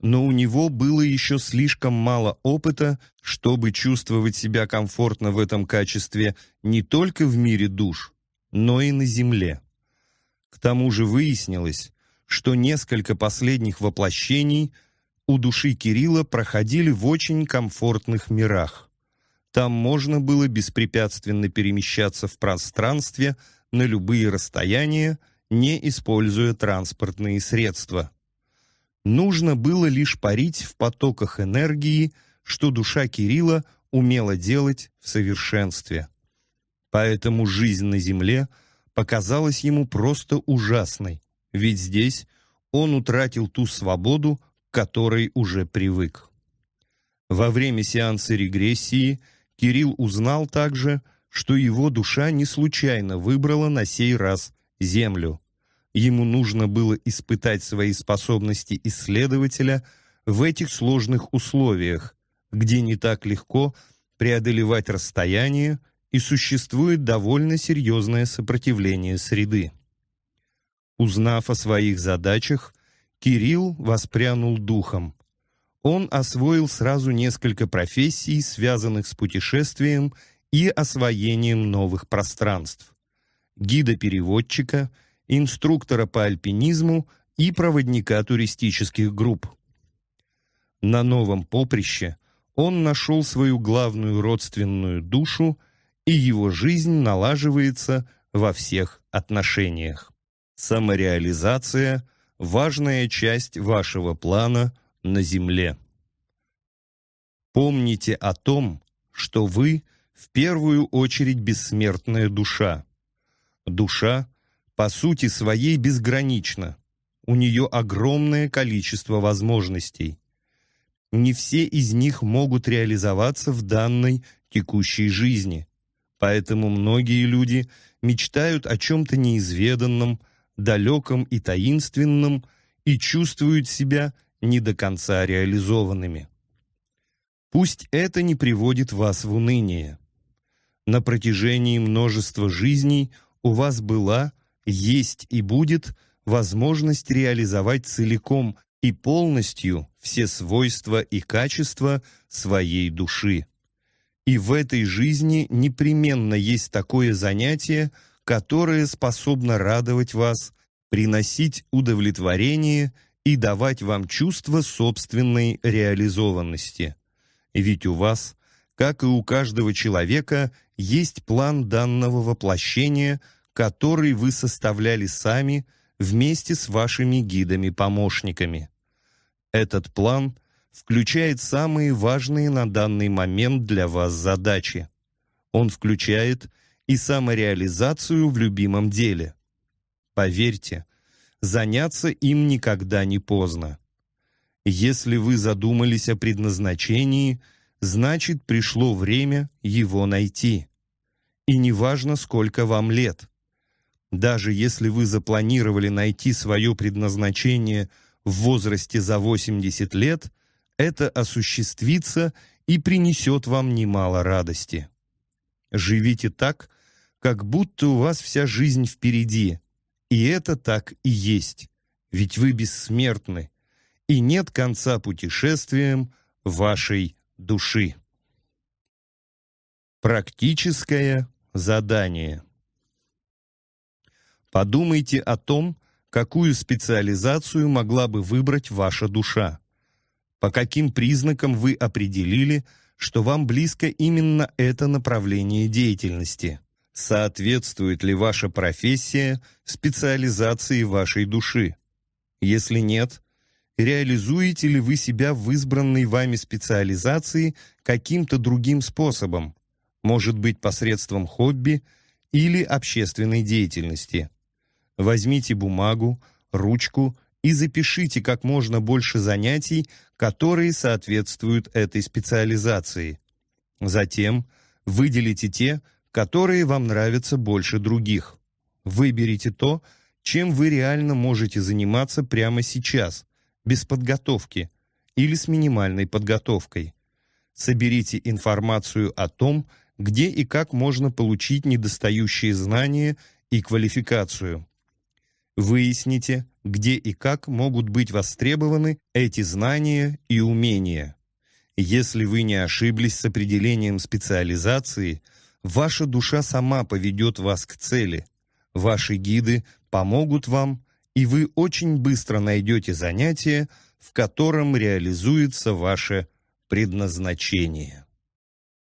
S1: Но у него было еще слишком мало опыта, чтобы чувствовать себя комфортно в этом качестве не только в мире душ, но и на Земле. К тому же выяснилось, что несколько последних воплощений у души Кирилла проходили в очень комфортных мирах. Там можно было беспрепятственно перемещаться в пространстве на любые расстояния, не используя транспортные средства. Нужно было лишь парить в потоках энергии, что душа Кирилла умела делать в совершенстве. Поэтому жизнь на Земле показалась ему просто ужасной, ведь здесь он утратил ту свободу, к которой уже привык. Во время сеанса регрессии – Кирилл узнал также, что его душа не случайно выбрала на сей раз Землю. Ему нужно было испытать свои способности исследователя в этих сложных условиях, где не так легко преодолевать расстояние и существует довольно серьезное сопротивление среды. Узнав о своих задачах, Кирилл воспрянул духом он освоил сразу несколько профессий, связанных с путешествием и освоением новых пространств. Гида-переводчика, инструктора по альпинизму и проводника туристических групп. На новом поприще он нашел свою главную родственную душу, и его жизнь налаживается во всех отношениях. Самореализация – важная часть вашего плана – на земле. Помните о том, что вы в первую очередь бессмертная душа. Душа, по сути своей, безгранична. У нее огромное количество возможностей. Не все из них могут реализоваться в данной текущей жизни. Поэтому многие люди мечтают о чем-то неизведанном, далеком и таинственном и чувствуют себя не до конца реализованными. Пусть это не приводит вас в уныние. На протяжении множества жизней у вас была, есть и будет возможность реализовать целиком и полностью все свойства и качества своей души. И в этой жизни непременно есть такое занятие, которое способно радовать вас, приносить удовлетворение – и давать вам чувство собственной реализованности. Ведь у вас, как и у каждого человека, есть план данного воплощения, который вы составляли сами вместе с вашими гидами-помощниками. Этот план включает самые важные на данный момент для вас задачи. Он включает и самореализацию в любимом деле. Поверьте, заняться им никогда не поздно. Если вы задумались о предназначении, значит, пришло время его найти. И неважно, сколько вам лет. Даже если вы запланировали найти свое предназначение в возрасте за 80 лет, это осуществится и принесет вам немало радости. Живите так, как будто у вас вся жизнь впереди, и это так и есть, ведь вы бессмертны, и нет конца путешествиям вашей души. Практическое задание. Подумайте о том, какую специализацию могла бы выбрать ваша душа. По каким признакам вы определили, что вам близко именно это направление деятельности – соответствует ли ваша профессия специализации вашей души. Если нет, реализуете ли вы себя в избранной вами специализации каким-то другим способом, может быть посредством хобби или общественной деятельности. Возьмите бумагу, ручку и запишите как можно больше занятий, которые соответствуют этой специализации. Затем выделите те, которые вам нравятся больше других. Выберите то, чем вы реально можете заниматься прямо сейчас, без подготовки или с минимальной подготовкой. Соберите информацию о том, где и как можно получить недостающие знания и квалификацию. Выясните, где и как могут быть востребованы эти знания и умения. Если вы не ошиблись с определением специализации – Ваша душа сама поведет вас к цели. Ваши гиды помогут вам, и вы очень быстро найдете занятие, в котором реализуется ваше предназначение.